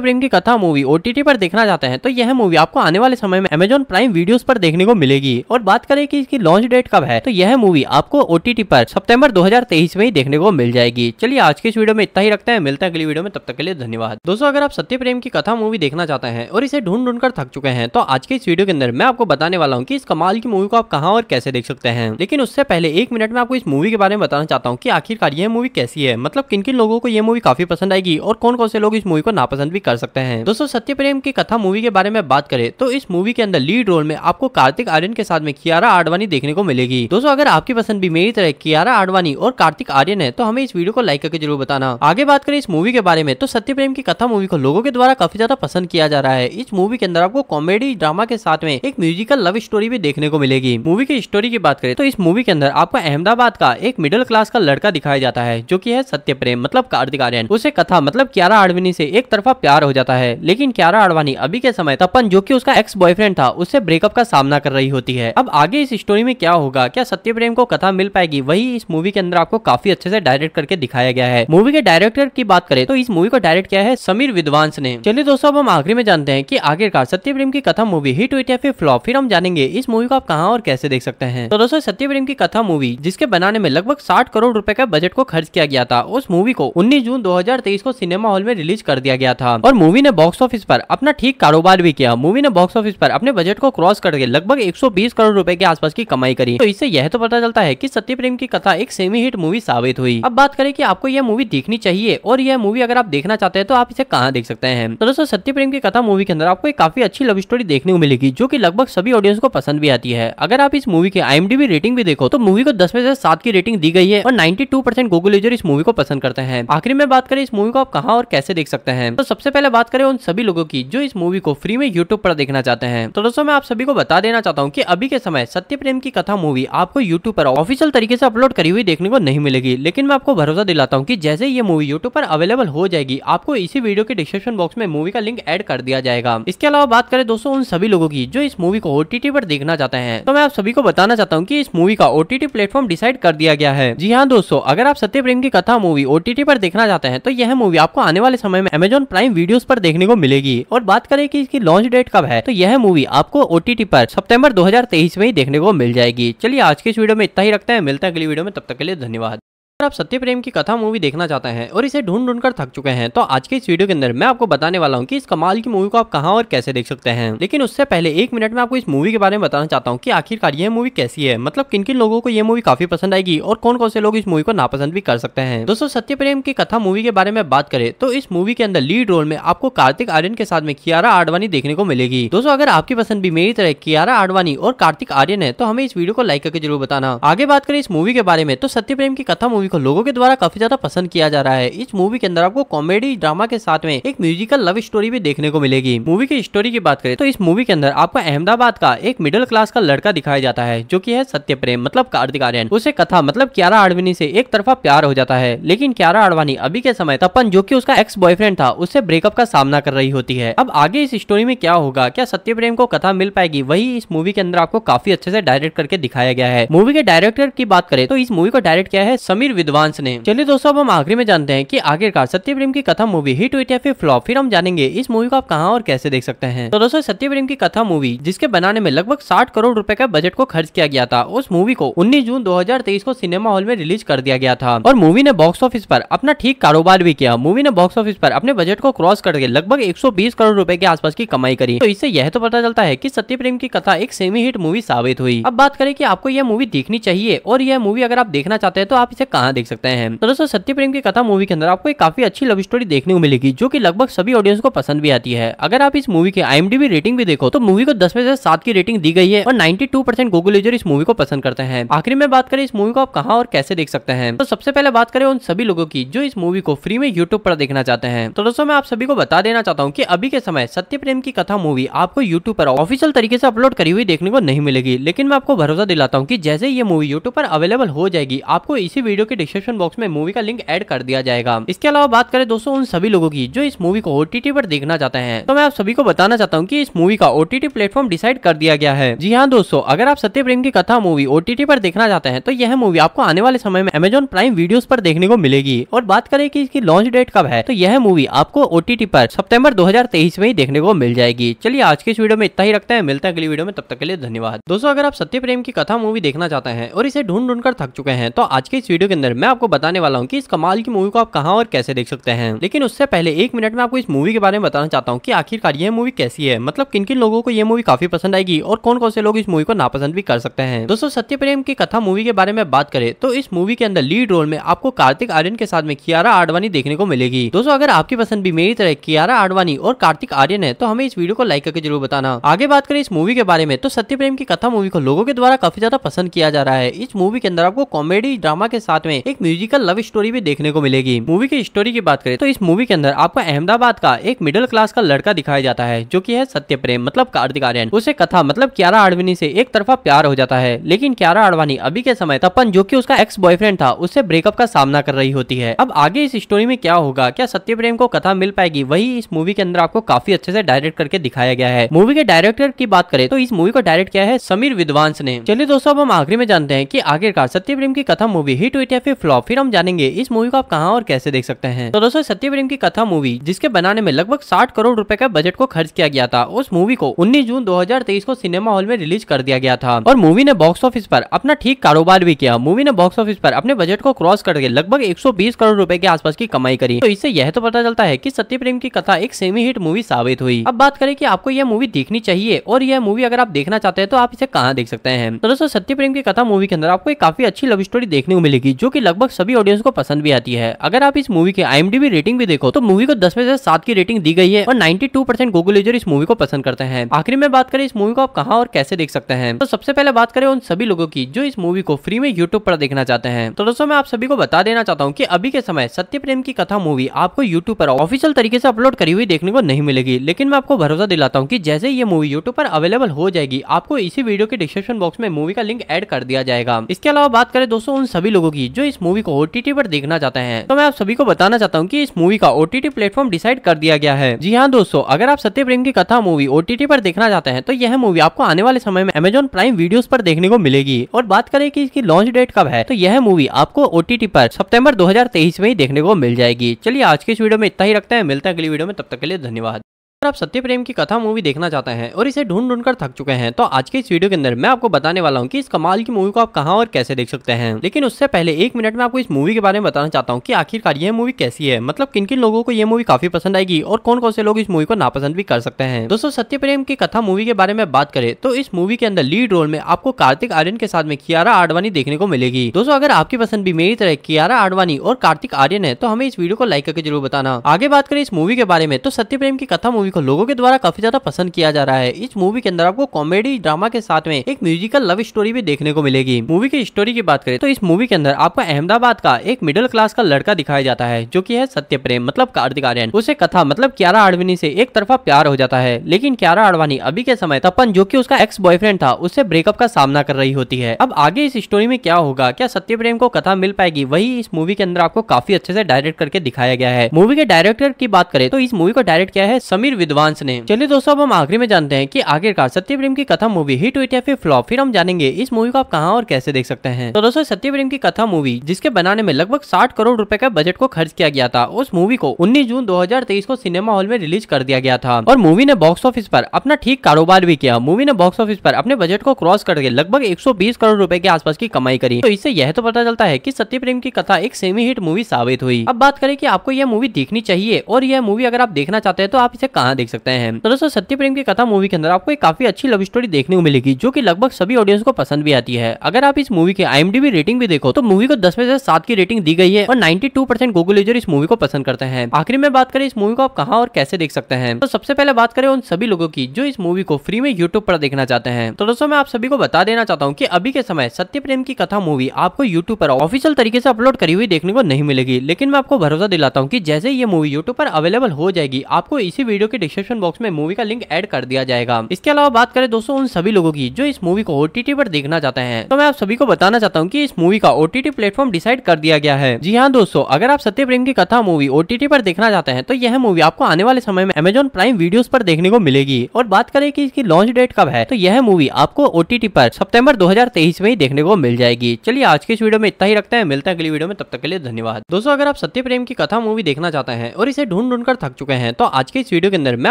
प्रेम की कथा मूवी ओटीटी पर देखना चाहते हैं तो यह मूवी आपको आने वाले समय में अमेजोन प्राइम वीडियो पर देखने को मिलेगी और बात करें कि इसकी लॉन्च डेट कब है तो यह मूवी आपको ओटीटी पर सितंबर 2023 में ही देखने को मिल जाएगी चलिए आज के इस वीडियो में इतना ही रखते हैं मिलते हैं अगली वीडियो में तब तक के लिए धन्यवाद दोस्तों अगर आप सत्य प्रेम की कथा मूवी देखना चाहते हैं और इसे ढूंढ ढूंढ कर थक चुके हैं तो आज के इस वीडियो के अंदर अंदर मैं आपको बताने वाला हूँ की इस कमाल की मूवी को आप कहाँ और कैसे देख सकते हैं लेकिन उससे पहले एक मिनट में आपको इस मूवी के बारे में बताना चाहता हूँ की आखिरकार ये मूवी कैसी है मतलब किन किन लोगों को ये मूवी काफी पसंद आएगी और कौन कौन से लोग इस मूवी को नापसंद भी कर सकते हैं दोस्तों सत्य प्रेम की कथा मूवी के बारे में बात करें तो इस मूवी के अंदर लीड रोल में आपको कार्तिक आर्यन के साथ में कियारा आडवाणी देखने को मिलेगी दोस्तों अगर आपकी पसंद भी मेरी तरह कियारा आडवाणी और कार्तिक आर्यन है तो हमें इस वीडियो को लाइक करके जरूर बताना आगे बात करें इस मूवी के बारे में तो सत्य प्रेम की कथा मूवी को लोगों के द्वारा काफी ज्यादा पसंद किया जा रहा है इस मूवी के अंदर आपको कॉमेडी ड्रामा के साथ में एक म्यूजिकल लव स्टोरी भी देखने को मिलेगी मूवी की स्टोरी की बात करें तो इस मूवी के अंदर आपको अहमदाबाद का एक मिडिल क्लास का लड़का दिखाया जाता है जो की है सत्य प्रेम मतलब कार्तिक आर्यन उसे कथा मतलब क्यारा आडवाणी से एक तरफा प्यार हो जाता है लेकिन क्यारा आडवाणी अभी के समय तपन जो की उसका एक्स बॉयफ्रेंड था उससे ब्रेकअप का सामना कर रही होती है अब आगे इस स्टोरी में क्या होगा क्या सत्य प्रेम को कथा मिल पाएगी वही इस मूवी के अंदर आपको काफी अच्छे से डायरेक्ट करके दिखाया गया है मूवी के डायरेक्टर की बात करें तो इस मूवी को डायरेक्ट किया है समीर विद्वांस ने चलिए दोस्तों अब हम आखिरी में जानते हैं की आखिरकार सत्य प्रेम की कथा मूवी हिट हुई या फिर फ्लॉप फिर हम जानेंगे इस मूवी को आप कहाँ और कैसे देख सकते हैं तो दोस्तों सत्य प्रेम की कथा मूवी जिसके बनाने में लगभग साठ करोड़ रूपए का बजट को खर्च किया गया था उस मूवी को उन्नीस जून दो को सिनेमा हॉल में रिलीज कर दिया गया था और मूवी ने बॉक्स ऑफिस पर अपना ठीक कारोबार भी किया मूवी ने बॉक्स ऑफिस पर अपने बजट को क्रॉस करके लगभग 120 करोड़ रुपए के आसपास की कमाई करी तो इससे यह तो पता चलता है की सत्य प्रेम की कथा एक सेमी हिट मूवी साबित हुई अब बात करें कि आपको यह मूवी देखनी चाहिए और यह मूवी अगर आप देखना चाहते हैं तो आप इसे कहाँ देख सकते हैं तो दोस्तों सत्य प्रेम की कथा मूवी के अंदर आपको एक काफी अच्छी लव स्टोरी देखने को मिलेगी जो जो कि लगभग सभी ऑडियंस को पसंद भी आती है अगर आप इस मूवी की आई रेटिंग भी देखो तो मूवी को दस में से सात की रेटिंग दी गई है और ninety two percent Google user इस मूवी को पसंद करते हैं आखिर में बात करें इस मूवी को आप कहा और कैसे देख सकते हैं तो सबसे पहले बात करें उन सभी लोगों की जो इस मूवी को फ्री में यूट्यूब पर देखना चाहते हैं तो दोस्तों मैं आप सभी को बता देना चाहता हूँ की अभी के समय सत्य प्रेम की कथा मूवी आपको यूट्यूब पर ऑफिशियल तरीके से अपलोड करी हुई देखने को नहीं मिलेगी लेकिन मैं आपको भरोसा दिलाता हूँ की जैसे ये मूवी यूट्यूब पर अवेलेबल हो जाएगी आपको इसी वीडियो के डिस्क्रिप्शन बॉक्स में मूवी का लिंक एड कर दिया जाएगा इसके अलावा बात करें दोस्तों उन सभी लोगों की जो इस मूवी को ओटीटी पर देखना चाहते हैं तो मैं आप सभी को बताना चाहता हूँ की इस मूवी का ओटीटी प्लेटफॉर्म डिसाइड कर दिया गया है जी हाँ दोस्तों अगर आप सत्य प्रेम की कथा मूवी ओटीटी पर देखना चाहते हैं तो यह मूवी आपको आने वाले समय में अमेजोन प्राइम वीडियो पर देखने को मिलेगी और बात करें की इसकी लॉन्च डेट कब है तो यह मूवी आपको ओटीटी पर सितंबर 2023 में ही देखने को मिल जाएगी चलिए आज के इस वीडियो में इतना ही रखते हैं मिलते हैं अगली वीडियो में तब तक के लिए धन्यवाद अगर आप सत्य प्रेम की कथा मूवी देखना चाहते हैं और इसे ढूंढ ढूंढ कर थक चुके हैं तो आज के इस वीडियो के अंदर मैं आपको बताने वाला हूं कि इस कमाल की मूवी को आप कहां और कैसे देख सकते हैं लेकिन उससे पहले एक मिनट में आपको इस मूवी के बारे में बताना चाहता हूं कि आखिरकार यह मूवी कैसी है मतलब किन किन लोगों को यह मूवी काफी पसंद आएगी और कौन कौन से लोग इस मूवी को नापसंद भी कर सकते हैं दोस्तों सत्य प्रेम की कथा मूवी के बारे में बात करें तो इस मूवी के अंदर लीड रोल में आपको कार्तिक आर्यन के साथ में कियारा आडवाणी देखने को मिलेगी दोस्तों अगर आपकी पसंद भी मेरी तरह कियारा आडवाणी और कार्तिक आर्यन है तो हमें इस वीडियो को लाइक करके जरूर बताना आगे बात करें इस मूवी के बारे में तो सत्य प्रेम की कथा मूवी मूवी को लोगों के द्वारा काफी ज्यादा पसंद किया जा रहा है इस मूवी के अंदर आपको कॉमेडी ड्रामा के साथ में एक म्यूजिकल लव स्टोरी भी देखने को मिलेगी मूवी की स्टोरी की बात करें तो इस मूवी के अंदर आपको अहमदाबाद का एक मिडिल क्लास का लड़का दिखाया जाता है जो की है सत्य प्रेम मतलब कार्तिक आर्यन उसे कथा मतलब क्यारा आडवाणी से एक तरफा प्यार हो जाता है लेकिन क्यारा आडवाणी अभी के समय तपन जो की उसका एक्स बॉयफ्रेंड था उससे ब्रेकअप का सामना कर रही होती है अब आगे इस स्टोरी में क्या होगा क्या सत्य प्रेम को कथा मिल पाएगी वही इस मूवी के अंदर आपको काफी अच्छे से डायरेक्ट करके दिखाया गया है मूवी के डायरेक्टर की बात करें तो इस मूवी को डायरेक्ट किया है समीर विद्वांस ने चलिए दोस्तों अब हम आखिरी में जानते हैं कि आखिरकार सत्य प्रेम की कथा मूवी हिट हुई या फिर फ्लॉप फिर हम जानेंगे इस मूवी को आप कहाँ और कैसे देख सकते हैं तो दोस्तों सत्य प्रेम की कथा मूवी जिसके बनाने में लगभग साठ करोड़ रूपए का बजट को खर्च किया गया था उस मूवी को उन्नीस जून दो को सिनेमा हॉल में रिलीज कर दिया गया था और मूवी ने बॉक्स ऑफिस पर अपना ठीक कारोबार भी किया मूवी ने बॉक्स ऑफिस पर अपने बजट को क्रॉस करके लगभग 120 करोड़ रुपए के आसपास की कमाई करी तो इससे यह तो पता चलता है कि सत्य प्रेम की कथा एक सेमी हिट मूवी साबित हुई अब बात करें कि आपको यह मूवी देखनी चाहिए और यह मूवी अगर आप देखना चाहते हैं तो आप इसे कहा यहाँ देख सकते हैं तो दोस्तों सत्य प्रेम की कथा मूवी के अंदर आपको एक काफी अच्छी लव स्टोरी देखने को मिलेगी जो की लगभग सभी ऑडियंस को पसंद भी आती है अगर आप इस मूवी की आईएमडीबी रेटिंग भी देखो तो मूवी को दस में से सात की रेटिंग दी गई है और ninety two percent Google user इस मूवी को पसंद करते हैं आखिर में बात करें इस मूवी को आप कहा और कैसे देख सकते हैं तो सबसे पहले बात करें उन सभी लोगों की जो इस मूवी को फ्री में यूट्यूब पर देखना चाहते हैं तो दोस्तों मैं आप सभी को बता देना चाहता हूँ की अभी के समय सत्य प्रेम की कथा मूवी आपको यूट्यूब पर ऑफिशियल तरीके से अपलोड करी हुई देखने को नहीं मिलेगी लेकिन मैं आपको भरोसा दिलाता हूँ की जैसे ये मूवी यूट्यूब पर अवेलेबल हो जाएगी आपको इसी वीडियो के डिस्क्रिप्शन बॉक्स में मूवी का लिंक एड कर दिया जाएगा इसके अलावा बात करें दोस्तों उन सभी लोगों की जो इस मूवी को ओटीटी पर देखना चाहते हैं तो मैं आप सभी को बताना चाहता हूँ की इस मूवी का ओटीटी प्लेटफॉर्म डिसाइड कर दिया गया है जी हाँ दोस्तों अगर आप सत्य प्रेम की कथा मूवी ओटीटी पर देखना चाहते हैं तो यह मूवी आपको आने वाले समय में अमेजोन प्राइम वीडियो पर देखने को मिलेगी और बात करें की इसकी लॉन्च डेट कब है तो यह मूवी आपको ओटीटी पर सितंबर 2023 में ही देखने को मिल जाएगी चलिए आज के इस वीडियो में इतना ही रखते हैं मिलते हैं अगली वीडियो में तब तक के लिए धन्यवाद दोस्तों अगर आप सत्य प्रेम की कथा मूवी देखना चाहते हैं और इसे ढूंढ ढूंढ कर थक चुके हैं तो आज के इस वीडियो के अंदर मैं आपको बताने वाला हूँ की इस कमाल की मूवी को आप कहाँ और कैसे देख सकते हैं लेकिन उससे पहले एक मिनट में आपको इस मूवी के बारे में बताना चाहता हूँ की आखिरकार ये मूवी कैसी है मतलब किन किन लोगों को ये मूवी काफी पसंद आएगी और कौन कौन से लोग इस मूवी को नापसंद भी कर सकते हैं दोस्तों सत्य प्रेम की कथा मूवी के बारे में बात करें तो इस मूवी के अंदर लीड रोल में आपको कार्तिक आर्यन के साथ में कियारा आडवाणी देखने को मिलेगी दोस्तों अगर आपकी पसंद भी मेरी तरह कियारा आडवाणी और कार्तिक आर्यन है तो हमें इस वीडियो को लाइक करके जरूर बताना आगे बात करें इस मूवी के बारे में तो सत्य प्रेम की कथा मूवी को लोगों के द्वारा काफी ज्यादा पसंद किया जा रहा है इस मूवी के अंदर आपको कॉमेडी ड्रामा के साथ में में एक म्यूजिकल लव स्टोरी भी देखने को मिलेगी मूवी की स्टोरी की बात करें तो इस मूवी के अंदर आपको अहमदाबाद का एक मिडिल क्लास का लड़का दिखाया जाता है जो की है सत्य प्रेम मतलब कार्तिक आर्यन उसे कथा मतलब क्यारा आडवाणी से एक तरफा प्यार हो जाता है लेकिन क्यारा आडवाणी अभी के समय तपन जो की उसका एक्स बॉयफ्रेंड था उससे ब्रेकअप का सामना कर रही होती है अब आगे इस स्टोरी में क्या होगा क्या सत्य प्रेम को कथा मिल पाएगी वही इस मूवी के अंदर आपको काफी अच्छे से डायरेक्ट करके दिखाया गया है मूवी के डायरेक्टर की बात करें तो इस मूवी को डायरेक्ट किया है समीर विद्वांस ने चलिए दोस्तों अब हम आखिरी में जानते हैं कि आखिरकार सत्य प्रेम की कथा मूवी हिट हुई है फिर फ्लॉप फिर हम जानेंगे इस मूवी को आप कहाँ और कैसे देख सकते हैं तो दोस्तों सत्य प्रेम की कथा मूवी जिसके बनाने में लगभग साठ करोड़ रूपए का बजट को खर्च किया गया था उस मूवी को उन्नीस जून दो को सिनेमा हॉल में रिलीज कर दिया गया था और मूवी ने बॉक्स ऑफिस पर अपना ठीक कारोबार भी किया मूवी ने बॉक्स ऑफिस पर अपने बजट को क्रॉस करके लगभग 120 करोड़ रुपए के आसपास की कमाई करी तो इससे यह तो पता चलता है की सत्य प्रेम की कथा एक सेमी हिट मूवी साबित हुई अब बात करें कि आपको यह मूवी देखनी चाहिए और यह मूवी अगर आप देखना चाहते हैं तो आप इसे कहाँ देख सकते हैं तो दोस्तों सत्य प्रेम की कथा मूवी के अंदर आपको एक काफी अच्छी लव स्टोरी देखने को मिलेगी जो कि लगभग सभी ऑडियंस को पसंद भी आती है अगर आप इस मूवी की आई रेटिंग भी देखो तो मूवी को दस में से सात की रेटिंग दी गई है और ninety two percent Google user इस मूवी को पसंद करते हैं आखिर में बात करें इस मूवी को आप कहा और कैसे देख सकते हैं तो सबसे पहले बात करें उन सभी लोगों की जो इस मूवी को फ्री में यूट्यूब पर देखना चाहते हैं तो दोस्तों मैं आप सभी को बता देना चाहता हूँ की अभी के समय सत्य प्रेम की कथा मूवी आपको यूट्यूब पर ऑफिशियल तरीके से अपलोड करी हुई देखने को नहीं मिलेगी लेकिन मैं आपको भरोसा दिलाता हूँ की जैसे ये मूवी यूट्यूब पर अवेलेबल हो जाएगी आपको इसी वीडियो के डिस्क्रिप्शन बॉक्स में मूवी का लिंक एड कर दिया जाएगा इसके अलावा बात करें दोस्तों उन सभी लोगों की जो इस मूवी को ओटीटी पर देखना चाहते हैं तो मैं आप सभी को बताना चाहता हूँ की इस मूवी का ओटीटी प्लेटफॉर्म डिसाइड कर दिया गया है जी हाँ दोस्तों अगर आप सत्य प्रेम की कथा मूवी ओटीटी पर देखना चाहते हैं तो यह मूवी आपको आने वाले समय में अमेजोन प्राइम वीडियो पर देखने को मिलेगी और बात करें की इसकी लॉन्च डेट कब है तो यह मूवी आपको ओटीटी पर सितंबर 2023 में ही देखने को मिल जाएगी चलिए आज के इस वीडियो में इतना ही रखते हैं मिलते हैं अगली वीडियो में तब तक के लिए धन्यवाद अगर आप सत्य प्रेम की कथा मूवी देखना चाहते हैं और इसे ढूंढ ढूंढ कर थक चुके हैं तो आज के इस वीडियो के अंदर मैं आपको बताने वाला हूँ कि इस कमाल की मूवी को आप कहाँ और कैसे देख सकते हैं लेकिन उससे पहले एक मिनट में आपको इस मूवी के बारे में बताना चाहता हूँ कि आखिरकार यह मूवी कैसी है मतलब किन किन लोगों को यह मूवी काफी पसंद आएगी और कौन कौन से लोग इस मूवी को नापसंद भी कर सकते हैं दोस्तों सत्य प्रेम की कथा मूवी के बारे में बात करें तो इस मूवी के अंदर लीड रोल में आपको कार्तिक आर्यन के साथ में कियारा आडवाणी देखने को मिलेगी दोस्तों अगर आपकी पसंद भी मेरी तरह कियारा आडवाणी और कार्तिक आर्यन है तो हमें इस वीडियो को लाइक करके जरूर बताना आगे बात करें इस मूवी के बारे में तो सत्य प्रेम की कथा मूवी मूवी को लोगों के द्वारा काफी ज्यादा पसंद किया जा रहा है इस मूवी के अंदर आपको कॉमेडी ड्रामा के साथ में एक म्यूजिकल लव स्टोरी भी देखने को मिलेगी मूवी की स्टोरी की बात करें तो इस मूवी के अंदर आपको अहमदाबाद का एक मिडिल क्लास का लड़का दिखाया जाता है जो की है सत्य प्रेम मतलब कार्तिक आर्यन उसे कथा मतलब क्यारा आडवानी से एक तरफा प्यार हो जाता है लेकिन क्यारा आडवाणी अभी के समय तपन जो की उसका एक्स बॉयफ्रेंड था उससे ब्रेकअप का सामना कर रही होती है अब आगे इस स्टोरी में क्या होगा क्या सत्य प्रेम को कथा मिल पाएगी वही इस मूवी के अंदर आपको काफी अच्छे से डायरेक्ट करके दिखाया गया है मूवी के डायरेक्टर की बात करें तो इस मूवी को डायरेक्ट किया है समीर विद्वांस ने चलिए दोस्तों अब हम आखिरी में जानते हैं कि आखिरकार सत्य प्रेम की कथा मूवी हिट हुई या फिर फ्लॉप फिर हम जानेंगे इस मूवी को आप कहा और कैसे देख सकते हैं तो दोस्तों सत्य प्रेम की कथा मूवी जिसके बनाने में लगभग साठ करोड़ रूपए का बजट को खर्च किया गया था उस मूवी को उन्नीस जून दो को सिनेमा हॉल में रिलीज कर दिया गया था और मूवी ने बॉक्स ऑफिस पर अपना ठीक कारोबार भी किया मूवी ने बॉक्स ऑफिस पर अपने बजट को क्रॉस करके लगभग 120 करोड़ रुपए के आसपास की कमाई करी तो इससे यह तो पता चलता है कि सत्य प्रेम की कथा एक सेमी हिट मूवी साबित हुई अब बात करें कि आपको यह मूवी देखनी चाहिए और यह मूवी अगर आप देखना चाहते हैं तो आप इसे कहा हाँ देख सकते हैं तो दोस्तों सत्य प्रेम की कथा मूवी के अंदर आपको एक काफी अच्छी लव स्टोरी देखने को मिलेगी जो कि लगभग सभी ऑडियंस को पसंद भी आती है अगर आप इस मूवी की आईएमडीबी रेटिंग भी देखो तो मूवी को दस में से सात की रेटिंग दी गई है और 92 परसेंट गूगल यूजर इस मूवी को पसंद करते हैं आखिरी में बात करें इस मूवी को आप कहाँ और कैसे देख सकते हैं तो सबसे पहले बात करें उन सभी लोगों की जो इस मूवी को फ्री में यूट्यूब पर देखना चाहते हैं तो दोस्तों मैं आप सभी को बता देना चाहता हूँ की अभी के समय सत्य प्रेम की कथा मूवी आपको यूट्यूब पर ऑफिशियल तरीके से अपलोड करी हुई देखने को नहीं मिलेगी लेकिन मैं आपको भरोसा दिलाता हूँ की जैसे ये मूवी यूट्यूब पर अवेलेबल हो जाएगी आपको इसी वीडियो के के डिस्क्रिप्शन बॉक्स में मूवी का लिंक एड कर दिया जाएगा इसके अलावा बात करें दोस्तों उन सभी लोगों की जो इस मूवी को ओटीटी पर देखना चाहते हैं तो मैं आप सभी को बताना चाहता हूँ की इस मूवी का ओटीटी प्लेटफॉर्म डिसाइड कर दिया गया है जी हाँ दोस्तों अगर आप सत्य प्रेम की कथा मूवी ओटीटी पर देखना चाहते हैं तो यह मूवी आपको आने वाले समय में अमेजोन प्राइम वीडियो पर देखने को मिलेगी और बात करें कि इसकी लॉन्च डेट कब है तो यह मूवी आपको ओटीटी पर सितंबर 2023 में ही देखने को मिल जाएगी चलिए आज के इस वीडियो में इतना ही रखते हैं मिलते हैं अगली वीडियो में तब तक के लिए धन्यवाद दोस्तों अगर आप सत्य प्रेम की कथा मूवी देखना चाहते हैं और इसे ढूंढ ढूंढ कर थक चुके हैं तो आज के इस वीडियो के अंदर मैं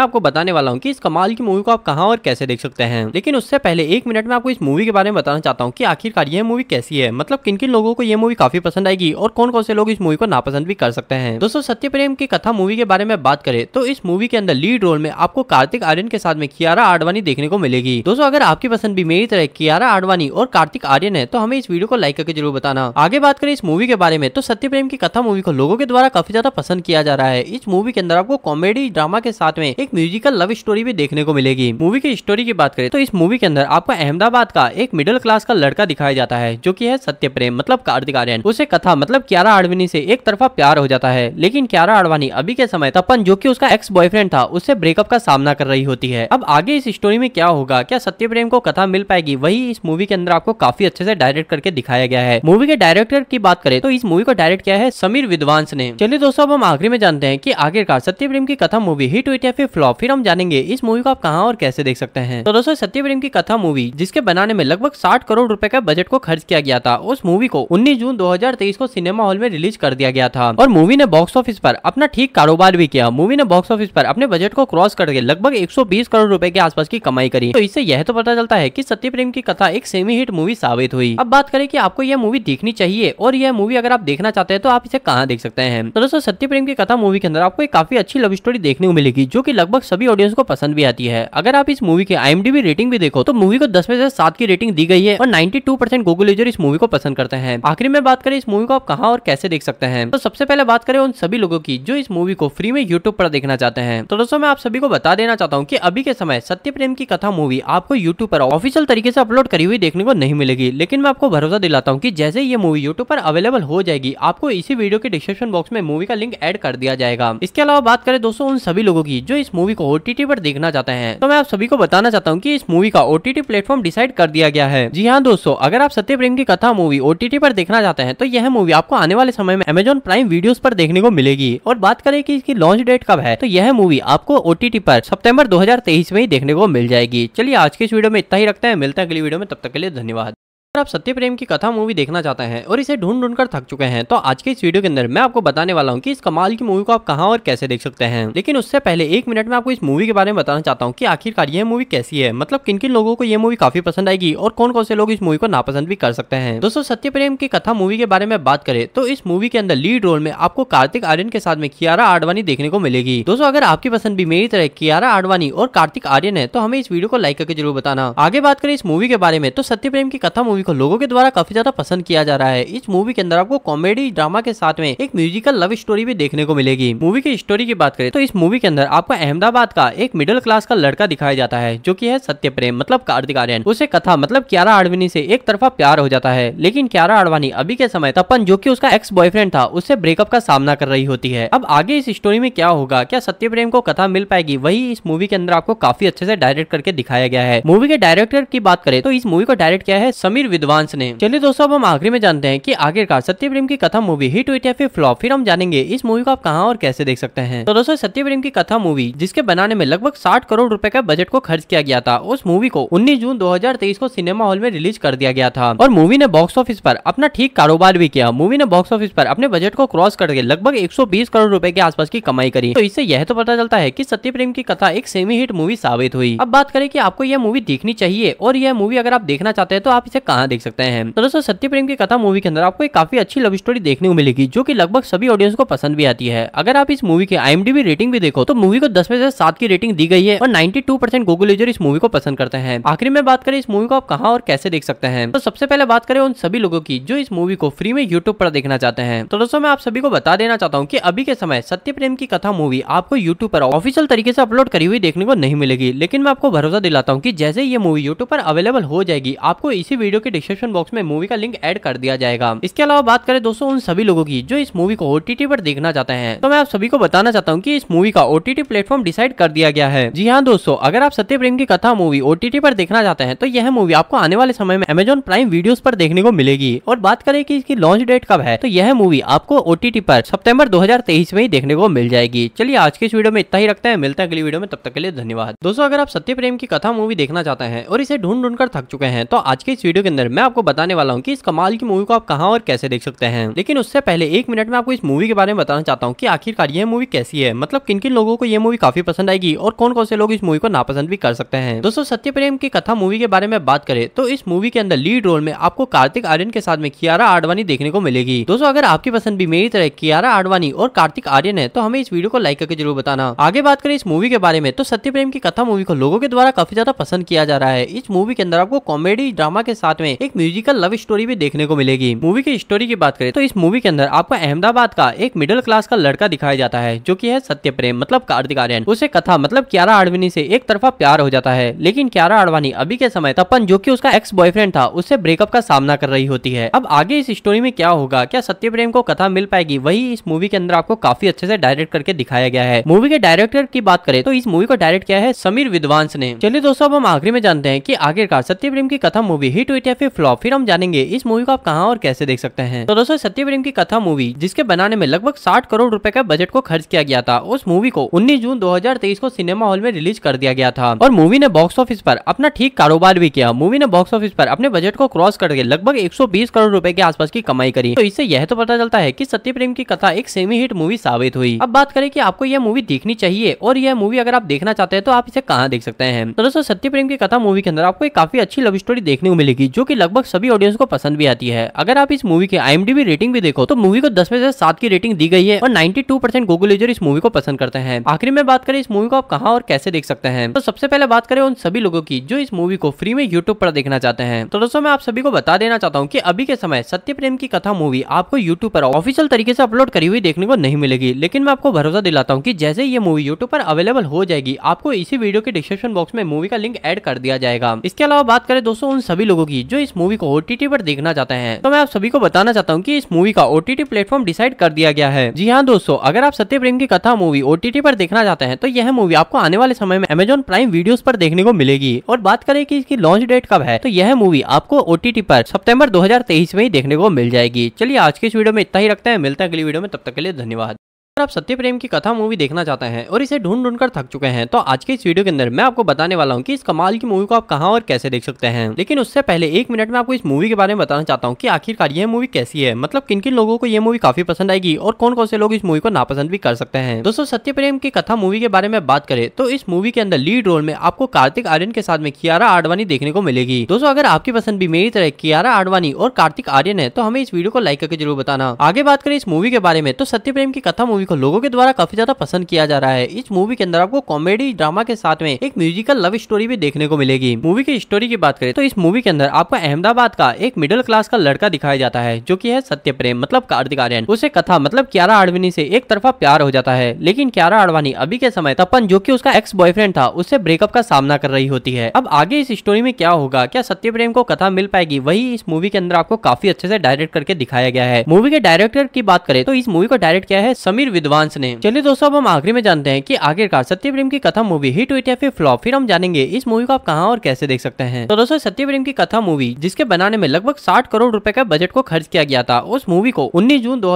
आपको बताने वाला हूँ की इस कमाल की मूवी को आप कहाँ और कैसे देख सकते हैं लेकिन उससे पहले एक मिनट में आपको इस मूवी के बारे में बताना चाहता हूँ की आखिरकार ये मूवी कैसी है मतलब किन किन लोगों को ये मूवी काफी पसंद आएगी और कौन कौन से लोग इस मूवी को नापसंद भी कर सकते हैं दोस्तों सत्य प्रेम की कथा मूवी के बारे में बात करें तो इस मूवी के अंदर लीड रोल में आपको कार्तिक आर्यन के साथ में कियारा आडवाणी देखने को मिलेगी दोस्तों अगर आपकी पसंद भी मेरी तरह कियारा आडवाणी और कार्तिक आर्यन है तो हमें इस वीडियो को लाइक करके जरूर बताना आगे बात करें इस मूवी के बारे में तो सत्य प्रेम की कथा मूवी को लोगों के द्वारा काफी ज्यादा पसंद किया जा रहा है इस मूवी के अंदर आपको कॉमेडी ड्रामा के साथ में में एक म्यूजिकल लव स्टोरी भी देखने को मिलेगी मूवी की स्टोरी की बात करें तो इस मूवी के अंदर आपको अहमदाबाद का एक मिडिल क्लास का लड़का दिखाया जाता है जो की है सत्य प्रेम मतलब कार्तिक आर्यन उसे कथा मतलब क्यारा आडवाणी से एक तरफा प्यार हो जाता है लेकिन क्यारा आडवाणी अभी के समय तपन जो की उसका एक्स बॉयफ्रेंड था उससे ब्रेकअप का सामना कर रही होती है अब आगे इस स्टोरी में क्या होगा क्या सत्य प्रेम को कथा मिल पाएगी वही इस मूवी के अंदर आपको काफी अच्छे से डायरेक्ट करके दिखाया गया है मूवी के डायरेक्टर की बात करें तो इस मूवी को डायरेक्ट किया है समीर विद्वांस ने चलिए दोस्तों अब हम आखिरी में जानते हैं कि आखिरकार सत्य प्रेम की कथा मूवी हिट हुई या फिर फ्लॉप फिर हम जानेंगे इस मूवी को आप कहाँ और कैसे देख सकते हैं तो दोस्तों सत्य प्रेम की कथा मूवी जिसके बनाने में लगभग साठ करोड़ रूपए का बजट को खर्च किया गया था उस मूवी को उन्नीस जून दो को सिनेमा हॉल में रिलीज कर दिया गया था और मूवी ने बॉक्स ऑफिस पर अपना ठीक कारोबार भी किया मूवी ने बॉक्स ऑफिस पर अपने बजट को क्रॉस करके लगभग 120 करोड़ रुपए के आसपास की कमाई करी तो इससे यह तो पता चलता है की सत्य प्रेम की कथा एक सेमी हिट मूवी साबित हुई अब बात करें कि आपको यह मूवी देखनी चाहिए और यह मूवी अगर आप देखना चाहते हैं तो आप इसे कहाँ देख सकते हैं तो दोस्तों सत्य प्रेम की कथा मूवी के अंदर आपको एक काफी अच्छी लव स्टोरी देखने को मिलेगी जो कि लगभग सभी ऑडियंस को पसंद भी आती है अगर आप इस मूवी की आई रेटिंग भी देखो तो मूवी को दस में से सात की रेटिंग दी गई है और ninety two percent Google user इस मूवी को पसंद करते हैं आखिर में बात करें इस मूवी को आप कहाँ और कैसे देख सकते हैं तो सबसे पहले बात करें उन सभी लोगों की जो इस मूवी को फ्री में यूट्यूब पर देखना चाहते हैं तो दोस्तों मैं आप सभी को बता देना चाहता हूँ की अभी के समय सत्य प्रेम की कथा मूवी आपको यूट्यूब पर ऑफिशियल तरीके से अपलोड करी हुई देखने को नहीं मिलेगी लेकिन मैं आपको भरोसा दिलाता हूँ की जैसे ये मूवी यूट्यूब पर अवेलेबल हो जाएगी आपको इसी वीडियो के डिस्क्रिप्शन बॉक्स में मूवी का लिंक एड कर दिया जाएगा इसके अलावा बात करें दोस्तों उन सभी लोगों की जो इस मूवी को ओटीटी पर देखना चाहते हैं तो मैं आप सभी को बताना चाहता हूँ की इस मूवी का ओटीटी प्लेटफॉर्म डिसाइड कर दिया गया है जी हाँ दोस्तों अगर आप सत्य प्रेम की कथा मूवी ओटीटी पर देखना चाहते हैं तो यह मूवी आपको आने वाले समय में अमेजोन प्राइम वीडियो पर देखने को मिलेगी और बात करें की इसकी लॉन्च डेट कब है तो यह मूवी आपको ओटीटी पर सितंबर 2023 में ही देखने को मिल जाएगी चलिए आज के इस वीडियो में इतना ही रखते हैं मिलते हैं अगली वीडियो में तब तक के लिए धन्यवाद अगर आप सत्य प्रेम की कथा मूवी देखना चाहते हैं और इसे ढूंढ ढूंढ कर थक चुके हैं तो आज के इस वीडियो के अंदर मैं आपको बताने वाला हूँ कि इस कमाल की मूवी को आप कहाँ और कैसे देख सकते हैं लेकिन उससे पहले एक मिनट में आपको इस मूवी के बारे में बताना चाहता हूँ कि आखिरकार ये मूवी कैसी है मतलब किन किन लोगों को यह मूवी काफी पसंद आएगी और कौन कौन से लोग इस मूवी को नापसंद भी कर सकते हैं दोस्तों सत्य प्रेम की कथा मूवी के बारे में बात करें तो इस मूवी के अंदर लीड रोल में आपको कार्तिक आर्यन के साथ में कियारा आडवाणी देखने को मिलेगी दोस्तों अगर आपकी पसंद भी मेरी तरह कियारा आडवाणी और कार्तिक आर्यन है तो हमें इस वीडियो को लाइक करके जरूर बताना आगे बात करें इस मूवी के बारे में तो सत्य प्रेम की कथा मूवी को लोगों के द्वारा काफी ज्यादा पसंद किया जा रहा है इस मूवी के अंदर आपको कॉमेडी ड्रामा के साथ में एक म्यूजिकल लव स्टोरी भी देखने को मिलेगी मूवी की स्टोरी की बात करें तो इस मूवी के अंदर आपको अहमदाबाद का एक मिडिल क्लास का लड़का दिखाया जाता है जो की है सत्य प्रेम मतलब कार्तिक आर्यन उसे कथा मतलब क्यारा आडवानी से एक तरफा प्यार हो जाता है लेकिन क्यारा आडवाणी अभी के समय तपन जो की उसका एक्स बॉयफ्रेंड था उससे ब्रेकअप का सामना कर रही होती है अब आगे इस स्टोरी में क्या होगा क्या सत्य प्रेम को कथा मिल पाएगी वही इस मूवी के अंदर आपको काफी अच्छे से डायरेक्ट करके दिखाया गया है मूवी के डायरेक्टर की बात करें तो इस मूवी को डायरेक्ट किया है समीर विद्वांस ने चलिए दोस्तों अब हम आखिरी में जानते हैं कि आखिरकार सत्य प्रेम की कथा मूवी हिट हुई या फिर फ्लॉप फिर हम जानेंगे इस मूवी को आप कहाँ और कैसे देख सकते हैं तो दोस्तों सत्य प्रेम की कथा मूवी जिसके बनाने में लगभग साठ करोड़ रूपए का बजट को खर्च किया गया था उस मूवी को उन्नीस जून दो को सिनेमा हॉल में रिलीज कर दिया गया था और मूवी ने बॉक्स ऑफिस पर अपना ठीक कारोबार भी किया मूवी ने बॉक्स ऑफिस पर अपने बजट को क्रॉस करके लगभग 120 करोड़ रुपए के आसपास की कमाई करी तो इससे यह तो पता चलता है कि सत्य प्रेम की कथा एक सेमी हिट मूवी साबित हुई अब बात करें कि आपको यह मूवी देखनी चाहिए और यह मूवी अगर आप देखना चाहते हैं तो आप इसे कहाँ देख सकते हैं तो दोस्तों सत्य प्रेम की कथा मूवी के अंदर आपको एक काफी अच्छी लव स्टोरी देखने को मिलेगी जो की लगभग सभी ऑडियंस को पसंद भी आती है अगर आप इस मूवी की आई रेटिंग भी देखो तो मूवी को दस में से सात की रेटिंग दी गई है और ninety two percent Google user इस मूवी को पसंद करते हैं आखिर में बात करें इस मूवी को आप कहाँ और कैसे देख सकते हैं तो सबसे पहले बात करें उन सभी लोगों की जो इस मूवी को फ्री में यूट्यूब पर देखना चाहते हैं तो दोस्तों मैं आप सभी को बता देना चाहता हूँ की अभी के समय सत्य प्रेम की कथा मूवी आपको यूट्यूब पर ऑफिशियल तरीके से अपलोड करी हुई देखने को नहीं मिलेगी लेकिन मैं आपको भरोसा दिलाता हूँ की जैसे ये मूवी यूट्यूब पर अवेलेबल हो जाएगी आपको इसी वीडियो के डिस्क्रिप्शन बॉक्स में मूवी का लिंक एड कर दिया जाएगा इसके अलावा बात करें दोस्तों उन सभी लोगों की जो इस मूवी को ओटीटी पर देखना चाहते हैं तो मैं आप सभी को बताना चाहता हूँ की इस मूवी का ओटीटी प्लेटफॉर्म डिसाइड कर दिया गया है जी हाँ दोस्तों अगर आप सत्य प्रेम की कथा मूवी ओटीटी पर देखना चाहते हैं तो यह मूवी आपको आने वाले समय में अमेजोन प्राइम वीडियो पर देखने को मिलेगी और बात करें कि इसकी लॉन्च डेट कब है तो यह मूवी आपको ओटीटी पर सितंबर 2023 में ही देखने को मिल जाएगी चलिए आज के इस वीडियो में इतना ही रखते हैं मिलते हैं अगली वीडियो में तब तक के लिए धन्यवाद दोस्तों अगर आप सत्य प्रेम की कथा मूवी देखना चाहते हैं और इसे ढूंढ ढूंढ कर थक चुके हैं तो आज के इस वीडियो के अंदर मैं आपको बताने वाला हूँ कि इस कमाल की मूवी को आप कहाँ और कैसे देख सकते हैं लेकिन उससे पहले एक मिनट में आपको इस मूवी के बारे में बताना चाहता हूँ कि आखिरकार यह मूवी कैसी है मतलब किन किन लोगों को यह मूवी काफी पसंद आएगी और कौन कौन से लोग इस मूवी को नापसंद भी कर सकते हैं दोस्तों सत्य प्रेम की कथा मूवी के बारे में बात करें तो इस मूवी के अंदर लीड रोल में आपको कार्तिक आर्यन के साथ में कियारा आडवाणी देखने को मिलेगी दोस्तों अगर आपकी पसंद भी मेरी तरह कियारा आडवाणी और कार्तिक आर्यन है तो हमें इस वीडियो को लाइक करके जरूर बताना आगे बात करें इस मूवी के बारे में तो सत्य प्रेम की कथा मूवी को लोगों के द्वारा काफी ज्यादा पसंद किया जा रहा है इस मूवी के अंदर आपको कॉमेडी ड्रामा के साथ में एक म्यूजिकल लव स्टोरी भी देखने को मिलेगी मूवी की स्टोरी की बात करें तो इस मूवी के अंदर आपको अहमदाबाद का एक मिडिल क्लास का लड़का दिखाया जाता है जो की है सत्य प्रेम मतलब कार्तिक आर्यन उसे कथा मतलब क्यारा आडवानी से एक तरफा प्यार हो जाता है लेकिन क्यारा आडवाणी अभी के समय तपन जो की उसका एक्स बॉयफ्रेंड था उससे ब्रेकअप का सामना कर रही होती है अब आगे इस स्टोरी में क्या होगा क्या सत्य प्रेम को कथा मिल पाएगी वही इस मूवी के अंदर आपको काफी अच्छे से डायरेक्ट करके दिखाया गया है मूवी के डायरेक्टर की बात करें तो इस मूवी को डायरेक्ट किया है समीर विद्वांस ने चलिए दोस्तों अब हम आखिरी में जानते हैं की आखिरकार सत्य प्रेम की कथा मूवी हिट हुई फिर फ्लॉप फिर हम जानेंगे इस मूवी को आप कहाँ और कैसे देख सकते हैं तो दोस्तों सत्य प्रेम की कथा मूवी जिसके बनाने में लगभग साठ करोड़ रूपए का बजट को खर्च किया गया था उस मूवी को उन्नीस जून दो को सिनेमा हॉल में रिलीज कर दिया गया था और मूवी ने बॉक्स ऑफिस पर अपना ठीक कारोबार भी किया मूवी ने बॉक्स ऑफिस पर अपने बजट को क्रॉस करके लगभग 120 करोड़ रुपए के आसपास की कमाई करी तो इससे यह तो पता चलता है की सत्य प्रेम की कथा एक सेमी हिट मूवी साबित हुई अब बात करें कि आपको यह मूवी देखनी चाहिए और यह मूवी अगर आप देखना चाहते हैं तो आप इसे कहाँ देख सकते हैं तो दोस्तों सत्य प्रेम की कथा मूवी के अंदर आपको एक काफी अच्छी लव स्टोरी देखने को मिलेगी जो कि लगभग सभी ऑडियंस को पसंद भी आती है अगर आप इस मूवी की आई रेटिंग भी देखो तो मूवी को दस में से सात की रेटिंग दी गई है और ninety two percent Google user इस मूवी को पसंद करते हैं आखिर में बात करें इस मूवी को आप कहा और कैसे देख सकते हैं तो सबसे पहले बात करें उन सभी लोगों की जो इस मूवी को फ्री में यूट्यूब पर देखना चाहते हैं तो दोस्तों मैं आप सभी को बता देना चाहता हूँ की अभी के समय सत्य प्रेम की कथा मूवी आपको यूट्यूब पर ऑफिशियल तरीके से अपलोड करी हुई देखने को नहीं मिलेगी लेकिन मैं आपको भरोसा दिलाता हूँ की जैसे ये मूवी यूट्यूब पर अवेलेबल हो जाएगी आपको इसी वीडियो के डिस्क्रिप्शन बॉक्स में मूवी का लिंक एड कर दिया जाएगा इसके अलावा बात करें दोस्तों उन सभी लोगों की जो जो इस मूवी को ओटीटी पर देखना चाहते हैं तो मैं आप सभी को बताना चाहता हूँ की इस मूवी का ओटीटी प्लेटफॉर्म डिसाइड कर दिया गया है जी हाँ दोस्तों अगर आप सत्य प्रेम की कथा मूवी ओटीटी पर देखना चाहते हैं तो यह मूवी आपको आने वाले समय में अमेजोन प्राइम वीडियो पर देखने को मिलेगी और बात करें की इसकी लॉन्च डेट कब है तो यह मूवी आपको ओटीटी पर सितंबर 2023 में ही देखने को मिल जाएगी चलिए आज के इस वीडियो में इतना ही रखते हैं मिलते हैं अगली वीडियो में तब तक के लिए धन्यवाद अगर आप सत्य प्रेम की कथा मूवी देखना चाहते हैं और इसे ढूंढ ढूंढ कर थक चुके हैं तो आज के इस वीडियो के अंदर मैं आपको बताने वाला हूँ कि इस कमाल की मूवी को आप कहाँ और कैसे देख सकते हैं लेकिन उससे पहले एक मिनट में आपको इस मूवी के बारे में बताना चाहता हूँ कि आखिरकार यह मूवी कैसी है मतलब किन किन लोगों को यह मूवी काफी पसंद आएगी और कौन कौन से लोग इस मूवी को नापसंद भी कर सकते हैं दोस्तों सत्य प्रेम की कथा मूवी के बारे में बात करें तो इस मूवी के अंदर लीड रोल में आपको कार्तिक आर्यन के साथ में कियारा आडवाणी देखने को मिलेगी दोस्तों अगर आपकी पसंद भी मेरी तरह कियारा आडवाणी और कार्तिक आर्यन है तो हमें इस वीडियो को लाइक करके जरूर बताना आगे बात करें इस मूवी के बारे में तो सत्य प्रेम की कथा मूवी को लोगों के द्वारा काफी ज्यादा पसंद किया जा रहा है इस मूवी के अंदर आपको कॉमेडी ड्रामा के साथ में एक म्यूजिकल लव स्टोरी भी देखने को मिलेगी मूवी की स्टोरी की बात करें तो इस मूवी के अंदर आपको अहमदाबाद का एक मिडिल क्लास का लड़का दिखाया जाता है जो की है सत्य प्रेम मतलब कार्तिक आर्यन उसे कथा मतलब क्यारा आडवानी से एक तरफा प्यार हो जाता है लेकिन क्यारा आडवाणी अभी के समय तपन जो की उसका एक्स बॉयफ्रेंड था उससे ब्रेकअप का सामना कर रही होती है अब आगे इस स्टोरी में क्या होगा क्या सत्य प्रेम को कथा मिल पाएगी वही इस मूवी के अंदर आपको काफी अच्छे से डायरेक्ट करके दिखाया गया है मूवी के डायरेक्टर की बात करें तो इस मूवी को डायरेक्ट किया है समीर विद्वांस ने चलिए दोस्तों अब हम आखिरी में जानते हैं कि आखिरकार सत्य प्रेम की कथा मूवी हिट हुई या फिर फ्लॉप फिर हम जानेंगे इस मूवी को आप कहाँ और कैसे देख सकते हैं तो दोस्तों सत्य प्रेम की कथा मूवी जिसके बनाने में लगभग साठ करोड़ रूपए का बजट को खर्च किया गया था उस मूवी को उन्नीस जून दो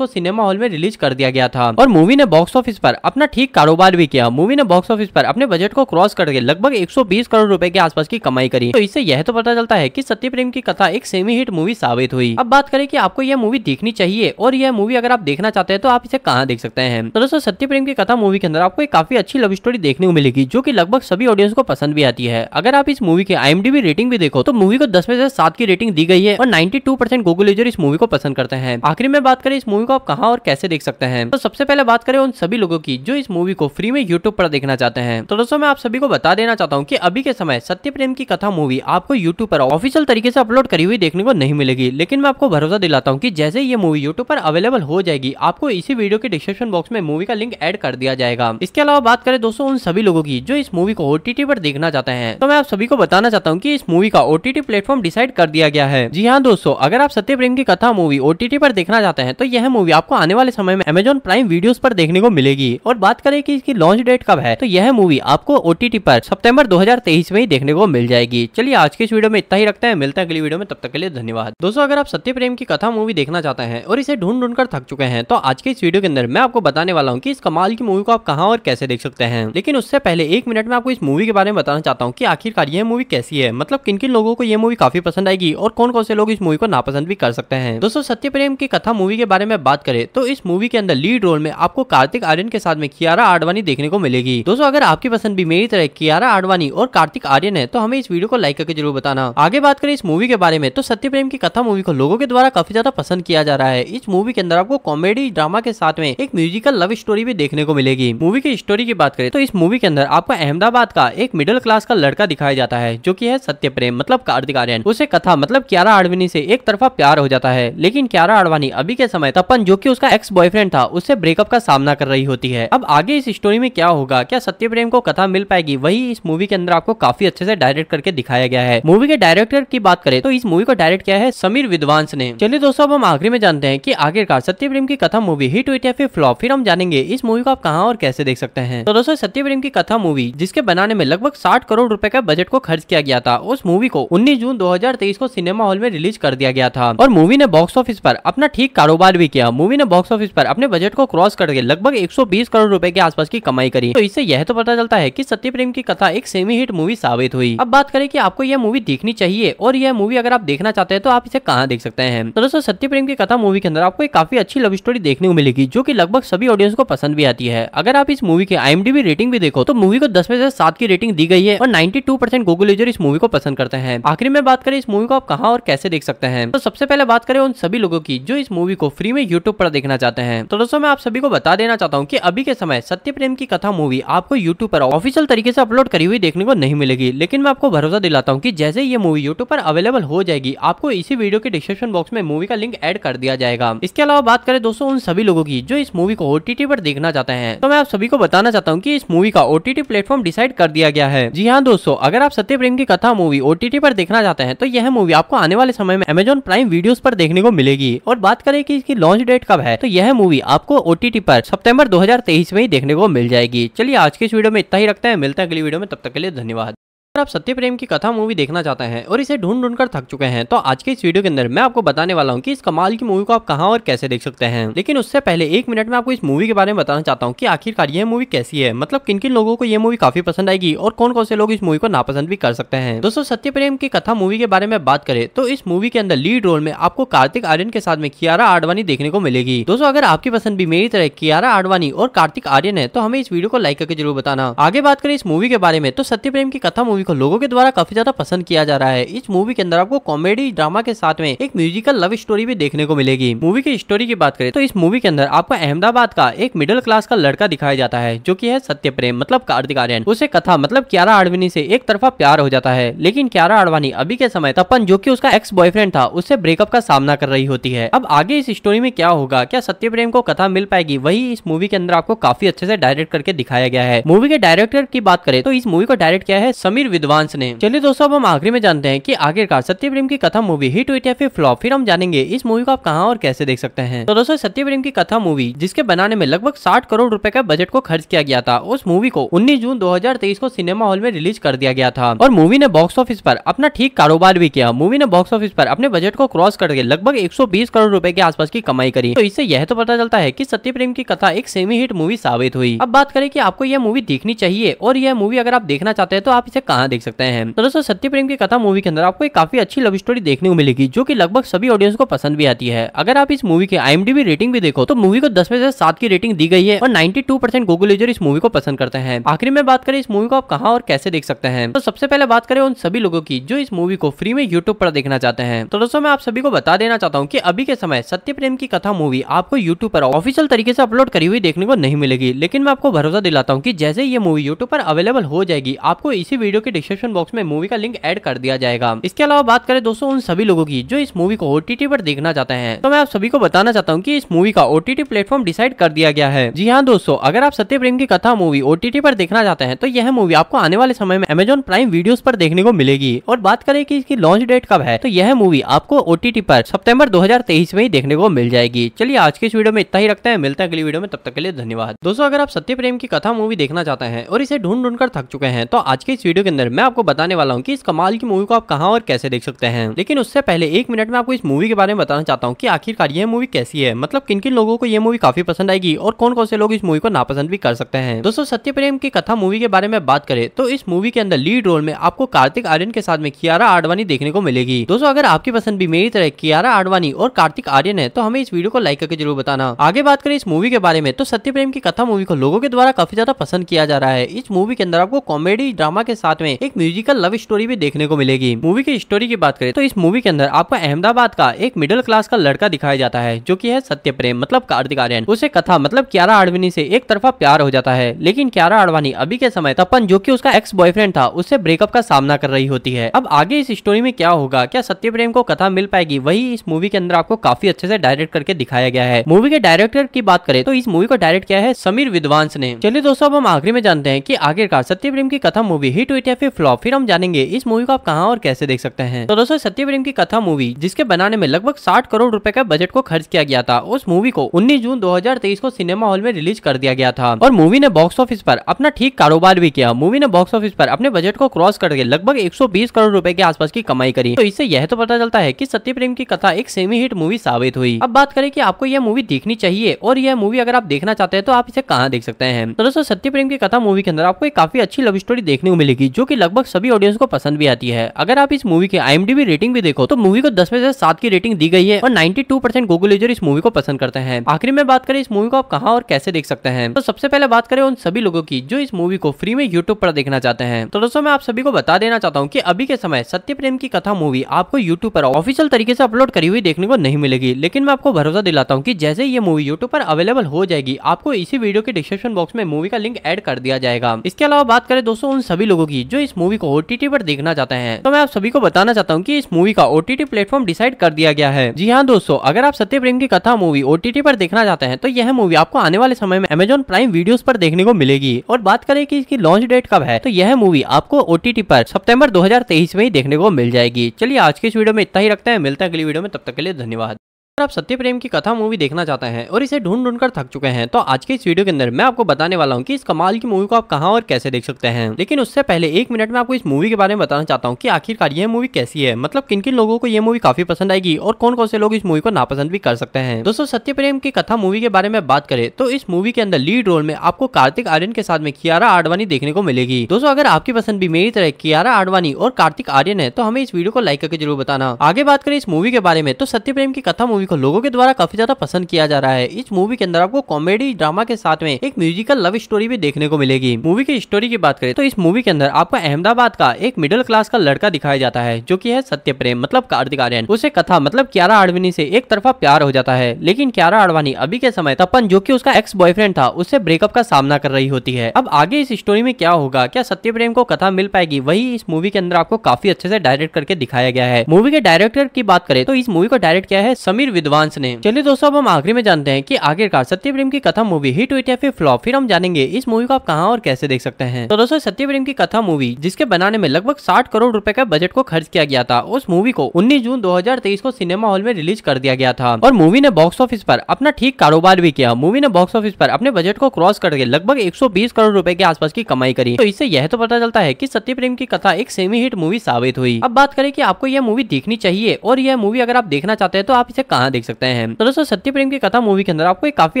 को सिनेमा हॉल में रिलीज कर दिया गया था और मूवी ने बॉक्स ऑफिस पर अपना ठीक कारोबार भी किया मूवी ने बॉक्स ऑफिस पर अपने बजट को क्रॉस करके लगभग 120 करोड़ रुपए के आसपास की कमाई करी तो इससे यह तो पता चलता है कि सत्य प्रेम की कथा एक सेमी हिट मूवी साबित हुई अब बात करें कि आपको यह मूवी देखनी चाहिए और यह मूवी अगर आप देखना चाहते हैं तो आप इसे कहा यहाँ देख सकते हैं तो दोस्तों सत्य प्रेम की कथा मूवी के अंदर आपको एक काफी अच्छी लव स्टोरी देखने को मिलेगी जो की लगभग सभी ऑडियंस को पसंद भी आती है अगर आप इस मूवी की आई रेटिंग भी देखो तो मूवी को दस में से सात की रेटिंग दी गई है और ninety two percent Google user इस मूवी को पसंद करते हैं आखिर में बात करें इस मूवी को आप कहा और कैसे देख सकते हैं तो सबसे पहले बात करें उन सभी लोगों की जो इस मूवी को फ्री में यूट्यूब पर देखना चाहते हैं तो दोस्तों मैं आप सभी को बता देना चाहता हूँ की अभी के समय सत्य प्रेम की कथा मूवी आपको यूट्यूब पर ऑफिशियल तरीके से अपलोड करी हुई देखने को नहीं मिलेगी लेकिन मैं आपको भरोसा दिलाता हूँ की जैसे ये मूवी यूट्यूब पर अवेलेबल हो जाएगी आपको इसी वीडियो के डिस्क्रिप्शन बॉक्स में मूवी का लिंक एड कर दिया जाएगा इसके अलावा बात करें दोस्तों उन सभी लोगों की जो इस मूवी को ओटीटी पर देखना चाहते हैं तो मैं आप सभी को बताना चाहता हूँ की इस मूवी का ओटीटी प्लेटफॉर्म डिसाइड कर दिया गया है जी हाँ दोस्तों अगर आप सत्य प्रेम की कथा मूवी ओटीटी पर देखना चाहते हैं तो यह मूवी आपको आने वाले समय में अमेजोन प्राइम वीडियो पर देखने को मिलेगी और बात करें कि इसकी लॉन्च डेट कब है तो यह मूवी आपको ओटीटी पर सितंबर 2023 में ही देखने को मिल जाएगी चलिए आज के इस वीडियो में इतना ही रखते हैं मिलते हैं अगली वीडियो में तब तक के लिए धन्यवाद दोस्तों अगर आप सत्य प्रेम की कथा मूवी देखना चाहते हैं और इसे ढूंढ ढूंढ कर थक चुके हैं तो आज के इस वीडियो के अंदर अंदर मैं आपको बताने वाला हूँ की इस कमाल की मूवी को आप कहाँ और कैसे देख सकते हैं लेकिन उससे पहले एक मिनट में आपको इस मूवी के बारे में बताना चाहता हूँ की आखिरकार यह मूवी कैसी है मतलब किन किन लोगों को यह मूवी काफी पसंद आएगी और कौन कौन से लोग इस मूवी को नापसंद भी कर सकते हैं दोस्तों सत्य प्रेम की कथा मूवी के बारे में बात करें तो इस मूवी के अंदर लीड रोल में आपको कार्तिक आर्यन के साथ में कियारा आडवाणी देखने को मिलेगी दोस्तों अगर आपकी पसंद भी मेरी तरह कियारा आडवाणी और कार्तिक आर्यन है तो हमें इस वीडियो को लाइक करके जरूर बताना आगे बात करें इस मूवी के बारे में तो सत्य प्रेम की कथा मूवी को लोगों के द्वारा काफी ज्यादा पसंद किया जा रहा है इस मूवी के अंदर आपको कॉमेडी ड्रामा के साथ में हमें एक म्यूजिकल लव स्टोरी भी देखने को मिलेगी मूवी की स्टोरी की बात करें तो इस मूवी के अंदर आपको अहमदाबाद का एक मिडिल क्लास का लड़का दिखाया जाता है जो की है सत्य प्रेम मतलब कार्तिक आर्यन उसे कथा मतलब क्यारा आडवाणी से एक तरफा प्यार हो जाता है लेकिन क्यारा आडवाणी अभी के समय तपन जो की उसका एक्स बॉयफ्रेंड था उससे ब्रेकअप का सामना कर रही होती है अब आगे इस स्टोरी में क्या होगा क्या सत्य प्रेम को कथा मिल पाएगी वही इस मूवी के अंदर आपको काफी अच्छे से डायरेक्ट करके दिखाया गया है मूवी के डायरेक्टर की बात करें तो इस मूवी को डायरेक्ट किया है समीर विद्वांस ने चलिए दोस्तों अब हम आखिरी में जानते हैं की आखिरकार सत्य प्रेम की कथा मूवी हिट हुई या की फ्लॉप फिर हम जानेंगे इस मूवी को आप कहाँ और कैसे देख सकते हैं तो दोस्तों सत्य प्रेम की कथा मूवी जिसके बनाने में लगभग साठ करोड़ रूपए का बजट को खर्च किया गया था उस मूवी को उन्नीस जून दो को सिनेमा हॉल में रिलीज कर दिया गया था और मूवी ने बॉक्स ऑफिस पर अपना ठीक कारोबार भी किया मूवी ने बॉक्स ऑफिस पर अपने बजट को क्रॉस करके लगभग 120 करोड़ रुपए के आसपास की कमाई करी तो इससे यह तो पता चलता है कि सत्य प्रेम की कथा एक सेमी हिट मूवी साबित हुई अब बात करें कि आपको यह मूवी देखनी चाहिए और यह मूवी अगर आप देखना चाहते हैं तो आप इसे कहाँ देख सकते हैं तो दोस्तों सत्य प्रेम की कथा मूवी के अंदर आपको एक काफी अच्छी लव स्टोरी देखने को मिलेगी जो की की लगभग सभी ऑडियंस को पसंद भी आती है अगर आप इस मूवी की आई रेटिंग भी देखो तो मूवी को दस में से सात की रेटिंग दी गई है और ninety two percent Google user इस मूवी को पसंद करते हैं आखिर में बात करें इस मूवी को आप कहाँ और कैसे देख सकते हैं तो सबसे पहले बात करें उन सभी लोगों की जो इस मूवी को फ्री में यूट्यूब पर देखना चाहते हैं तो दोस्तों मैं आप सभी को बता देना चाहता हूँ की अभी के समय सत्य प्रेम की कथा मूवी आपको यूट्यूब पर ऑफिशियल तरीके ऐसी अपलोड करी हुई देखने को नहीं मिलेगी लेकिन मैं आपको भरोसा दिलाता हूँ की जैसे ये मूवी यूट्यूब पर अवेलेबल हो जाएगी आपको इसी वीडियो के डिस्क्रिप्शन बॉक्स में मूवी का लिंक एड कर दिया जाएगा इसके अलावा बात करें दोस्तों उन सभी लोगों की जो इस मूवी को ओटीटी पर देखना चाहते हैं तो मैं आप सभी को बताना चाहता हूँ की इस मूवी का ओटीटी प्लेटफॉर्म डिसाइड कर दिया गया है जी हाँ दोस्तों अगर आप सत्य प्रेम की कथा मूवी ओटीटी पर देखना चाहते हैं तो यह मूवी आपको आने वाले समय में अमेजोन प्राइम वीडियो पर देखने को मिलेगी और बात करें की इसकी लॉन्च डेट कब है तो यह मूवी आपको ओटीटी पर सितंबर 2023 में ही देखने को मिल जाएगी चलिए आज के इस वीडियो में इतना ही रखते हैं मिलते हैं अगली वीडियो में तब तक के लिए धन्यवाद अगर आप सत्य प्रेम की कथा मूवी देखना चाहते हैं और इसे ढूंढ ढूंढ कर थक चुके हैं तो आज के इस वीडियो के अंदर मैं आपको बताने वाला हूँ कि इस कमाल की मूवी को आप कहाँ और कैसे देख सकते हैं लेकिन उससे पहले एक मिनट में आपको इस मूवी के बारे में बताना चाहता हूँ कि आखिरकार यह मूवी कैसी है मतलब किन किन लोगों को यह मूवी काफी पसंद आएगी और कौन कौन से लोग इस मूवी को नापसंद भी कर सकते हैं दोस्तों सत्य प्रेम की कथा मूवी के बारे में बात करें तो इस मूवी के अंदर लीड रोल में आपको कार्तिक आर्यन के साथ में कियारा आडवाणी देखने को मिलेगी दोस्तों अगर आपकी पसंद भी मेरी तरह कियारा आडवाणी और कार्तिक आर्यन है तो हमें इस वीडियो को लाइक करके जरूर बताना आगे बात करें इस मूवी के बारे में तो सत्य प्रेम की कथा मूवी मूवी को लोगों के द्वारा काफी ज्यादा पसंद किया जा रहा है इस मूवी के अंदर आपको कॉमेडी ड्रामा के साथ में एक म्यूजिकल लव स्टोरी भी देखने को मिलेगी मूवी की स्टोरी की बात करें तो इस मूवी के अंदर आपको अहमदाबाद का एक मिडिल क्लास का लड़का दिखाया जाता है जो की है सत्य प्रेम मतलब कार्तिक आर्यन उसे कथा मतलब क्यारा आडवानी से एक तरफा प्यार हो जाता है लेकिन क्यारा आडवाणी अभी के समय तपन जो की उसका एक्स बॉयफ्रेंड था उससे ब्रेकअप का सामना कर रही होती है अब आगे इस स्टोरी में क्या होगा क्या सत्य प्रेम को कथा मिल पाएगी वही इस मूवी के अंदर आपको काफी अच्छे से डायरेक्ट करके दिखाया गया है मूवी के डायरेक्टर की बात करें तो इस मूवी को डायरेक्ट किया है समीर विद्वांस ने चलिए दोस्तों अब हम आखिरी में जानते हैं कि आखिरकार सत्य प्रेम की कथा मूवी हिट हुई या फिर फ्लॉप फिर हम जानेंगे इस मूवी को आप कहाँ और कैसे देख सकते हैं तो दोस्तों सत्य प्रेम की कथा मूवी जिसके बनाने में लगभग साठ करोड़ रूपए का बजट को खर्च किया गया था उस मूवी को उन्नीस जून दो को सिनेमा हॉल में रिलीज कर दिया गया था और मूवी ने बॉक्स ऑफिस पर अपना ठीक कारोबार भी किया मूवी ने बॉक्स ऑफिस पर अपने बजट को क्रॉस करके लगभग 120 करोड़ रुपए के आसपास की कमाई करी तो इससे यह तो पता चलता है कि सत्य प्रेम की कथा एक सेमी हिट मूवी साबित हुई अब बात करें कि आपको यह मूवी देखनी चाहिए और यह मूवी अगर आप देखना चाहते हैं तो आप इसे कहा यहाँ देख सकते हैं तो दोस्तों सत्य प्रेम की कथा मूवी के अंदर आपको एक काफी अच्छी लव स्टोरी देखने को मिलेगी जो की लगभग सभी ऑडियंस को पसंद भी आती है अगर आप इस मूवी की आईएमडीबी रेटिंग भी देखो तो मूवी को दस में से सात की रेटिंग दी गई है और 92 परसेंट गूगल यूजर इस मूवी को पसंद करते हैं आखिर में बात करें इस मूवी को आप कहाँ और कैसे देख सकते हैं तो सबसे पहले बात करें उन सभी लोगों की जो इस मूवी को फ्री में यूट्यूब पर देखना चाहते हैं तो दोस्तों मैं आप सभी को बता देना चाहता हूँ की अभी के समय सत्य प्रेम की कथा मूवी आपको यूट्यूब पर ऑफिशियल तरीके से अपलोड करी हुई देखने को नहीं मिलेगी लेकिन मैं आपको भरोसा दिलाता हूँ की जैसे ये मूवी यूट्यूब पर अवेलेबल हो जाएगी आपको इसी वीडियो के डिस्क्रिप्शन बॉक्स में मूवी का लिंक एड कर दिया जाएगा इसके अलावा बात करें दोस्तों उन सभी लोगों की जो इस मूवी को ओटीटी पर देखना चाहते हैं तो मैं आप सभी को बताना चाहता हूँ की इस मूवी का ओटीटी प्लेटफॉर्म डिसाइड कर दिया गया है जी हाँ दोस्तों अगर आप सत्य प्रेम की कथा मूवी ओटीटी पर देखना चाहते हैं तो यह मूवी आपको आने वाले समय में अमेजोन प्राइम वीडियो पर देखने को मिलेगी और बात करें कि इसकी लॉन्च डेट कब है तो यह मूवी आपको ओटीटी पर सितंबर 2023 में ही देखने को मिल जाएगी चलिए आज के इस वीडियो में इतना ही रखते हैं मिलते हैं अगली वीडियो में तब तक के लिए धन्यवाद दोस्तों अगर आप सत्य प्रेम की कथा मूवी देखना चाहते हैं और इसे ढूंढ ढूंढ कर थक चुके हैं तो आज के इस वीडियो के अंदर अंदर मैं आपको बताने वाला हूँ की इस कमाल की मूवी को आप कहाँ और कैसे देख सकते हैं लेकिन उससे पहले एक मिनट में आपको इस मूवी के बारे में बताना चाहता हूँ की आखिरकार ये मूवी कैसी है मतलब किन किन लोगों को यह मूवी काफी पसंद आएगी और कौन कौन से लोग इस मूवी को नापसंद भी कर सकते हैं दोस्तों सत्य प्रेम की कथा मूवी के बारे में बात करें तो इस मूवी के अंदर लीड रोल में आपको कार्तिक आर्यन के साथ में कियारा आडवाणी देखने को मिलेगी दोस्तों अगर आपकी पसंद भी मेरी तरह कियारा आडवाणी और कार्तिक आर्यन है तो हमें इस वीडियो को लाइक करके जरूर बताना आगे बात करें इस मूवी के बारे में तो सत्य प्रेम की कथा मूवी को लोगों के द्वारा काफी ज्यादा पसंद किया जा रहा है इस मूवी के अंदर आपको कॉमेडी ड्रामा के साथ में में एक म्यूजिकल लव स्टोरी भी देखने को मिलेगी मूवी की स्टोरी की बात करें तो इस मूवी के अंदर आपको अहमदाबाद का एक मिडिल क्लास का लड़का दिखाया जाता है जो की है सत्य प्रेम मतलब कार्तिक आर्यन उसे कथा मतलब क्यारा आडवाणी से एक तरफा प्यार हो जाता है लेकिन क्यारा आडवाणी अभी के समय तपन जो की उसका एक्स बॉयफ्रेंड था उससे ब्रेकअप का सामना कर रही होती है अब आगे इस स्टोरी में क्या होगा क्या सत्य प्रेम को कथा मिल पाएगी वही इस मूवी के अंदर आपको काफी अच्छे से डायरेक्ट करके दिखाया गया है मूवी के डायरेक्टर की बात करें तो इस मूवी को डायरेक्ट किया है समीर विद्वांस ने चलिए दोस्तों अब हम आखिरी में जानते हैं की आखिरकार सत्य प्रेम की कथा मूवी हिट हुई है फिर फ्लॉप फिर हम जानेंगे इस मूवी को आप कहाँ और कैसे देख सकते हैं तो दोस्तों सत्य प्रेम की कथा मूवी जिसके बनाने में लगभग साठ करोड़ रूपए का बजट को खर्च किया गया था उस मूवी को उन्नीस जून दो को सिनेमा हॉल में रिलीज कर दिया गया था और मूवी ने बॉक्स ऑफिस पर अपना ठीक कारोबार भी किया मूवी ने बॉक्स ऑफिस पर अपने बजट को क्रॉस करके लगभग 120 करोड़ रुपए के आसपास की कमाई करी तो इससे यह तो पता चलता है कि सत्य प्रेम की कथा एक सेमी हिट मूवी साबित हुई अब बात करें कि आपको यह मूवी देखनी चाहिए और यह मूवी अगर आप देखना चाहते हैं तो आप इसे कहाँ देख सकते हैं तो दोस्तों सत्य प्रेम की कथा मूवी के अंदर आपको एक काफी अच्छी लव स्टोरी देखने को मिलेगी जो कि लगभग सभी ऑडियंस को पसंद भी आती है अगर आप इस मूवी की आई रेटिंग भी देखो तो मूवी को दस में से सात की रेटिंग दी गई है और ninety two percent Google user इस मूवी को पसंद करते हैं आखिरी में बात करें इस मूवी को आप कहा और कैसे देख सकते हैं तो सबसे पहले बात करें उन सभी लोगों की जो इस मूवी को फ्री में यूट्यूब पर देखना चाहते हैं तो दोस्तों मैं आप सभी को बता देना चाहता हूँ की अभी के समय सत्य प्रेम की कथा मूवी आपको यूट्यूब पर ऑफिशियल तरीके से अपलोड करी हुई देखने को नहीं मिलेगी लेकिन मैं आपको भरोसा दिलाता हूँ की जैसे ये मूवी यूट्यूब पर अवेलेबल हो जाएगी आपको इसी वीडियो के डिस्क्रिप्शन बॉक्स में मूवी का लिंक एड कर दिया जाएगा इसके अलावा बात करें दोस्तों उन सभी लोगों की जो इस मूवी को ओटीटी पर देखना चाहते हैं तो मैं आप सभी को बताना चाहता हूँ की इस मूवी का ओटीटी प्लेटफॉर्म डिसाइड कर दिया गया है जी हाँ दोस्तों अगर आप सत्य प्रेम की कथा मूवी ओटीटी पर देखना चाहते हैं तो यह मूवी आपको आने वाले समय में अमेजोन प्राइम वीडियो पर देखने को मिलेगी और बात करें की इसकी लॉन्च डेट कब है तो यह मूवी आपको ओटीटी पर सितंबर 2023 में ही देखने को मिल जाएगी चलिए आज के इस वीडियो में इतना ही रखते हैं मिलते हैं अगली वीडियो में तब तक के लिए धन्यवाद आप सत्य प्रेम की कथा मूवी देखना चाहते हैं और इसे ढूंढ ढूंढ कर थक चुके हैं तो आज के इस वीडियो के अंदर मैं आपको बताने वाला हूँ कि इस कमाल की मूवी को आप कहाँ और कैसे देख सकते हैं लेकिन उससे पहले एक मिनट में आपको इस मूवी के बारे में बताना चाहता हूँ की आखिरकार ये मूवी कैसी है मतलब किन किन लोगों को ये मूवी काफी पसंद आएगी और कौन कौन से लोग इस मूवी को नापसंद भी कर सकते हैं दोस्तों सत्य प्रेम की कथा मूवी के बारे में बात करें तो इस मूवी के अंदर लीड रोल में आपको कार्तिक आर्यन के साथ में कियारा आडवाणी देखने को मिलेगी दोस्तों अगर आपकी पसंद भी मेरी तरह कियारा आडवाणी और कार्तिक आर्यन है तो हमें इस वीडियो को लाइक करके जरूर बताना आगे बात करें इस मूवी के बारे में तो सत्य प्रेम की कथा मूवी को लोगों के द्वारा काफी ज्यादा पसंद किया जा रहा है इस मूवी के अंदर आपको कॉमेडी ड्रामा के साथ में एक म्यूजिकल लव स्टोरी भी देखने को मिलेगी मूवी की स्टोरी की बात करें तो इस मूवी के अंदर आपको अहमदाबाद का एक मिडिल क्लास का लड़का दिखाया जाता है जो की है सत्य प्रेम मतलब कार्तिक आर्यन उसे कथा मतलब क्यारा आडवाणी से एक तरफा प्यार हो जाता है लेकिन क्यारा आडवाणी अभी के समय तपन जो की उसका एक्स बॉयफ्रेंड था उससे ब्रेकअप का सामना कर रही होती है अब आगे इस स्टोरी में क्या होगा क्या सत्य प्रेम को कथा मिल पाएगी वही इस मूवी के अंदर आपको काफी अच्छे से डायरेक्ट करके दिखाया गया है मूवी के डायरेक्टर की बात करें तो इस मूवी को डायरेक्ट किया है समीर विद्वांस ने चलिए दोस्तों अब हम आखिरी में जानते हैं कि आखिरकार सत्य प्रेम की कथा मूवी हिट हुई या फिर फ्लॉप फिर हम जानेंगे इस मूवी को आप कहाँ और कैसे देख सकते हैं तो दोस्तों सत्य प्रेम की कथा मूवी जिसके बनाने में लगभग साठ करोड़ रूपए का बजट को खर्च किया गया था उस मूवी को उन्नीस जून दो को सिनेमा हॉल में रिलीज कर दिया गया था और मूवी ने बॉक्स ऑफिस आरोप अपना ठीक कारोबार भी किया मूवी ने बॉक्स ऑफिस आरोप अपने बजट को क्रॉस करके लगभग एक करोड़ रूपए के आसपास की कमाई करी तो इससे यह तो पता चलता है कि सत्य प्रेम की कथा एक सेमी हिट मूवी साबित हुई अब बात करें कि आपको यह मूवी देखनी चाहिए और यह मूवी अगर आप देखना चाहते हैं तो आप इसे कहा यहाँ देख सकते हैं तो दोस्तों सत्य प्रेम की कथा मूवी के अंदर आपको एक काफी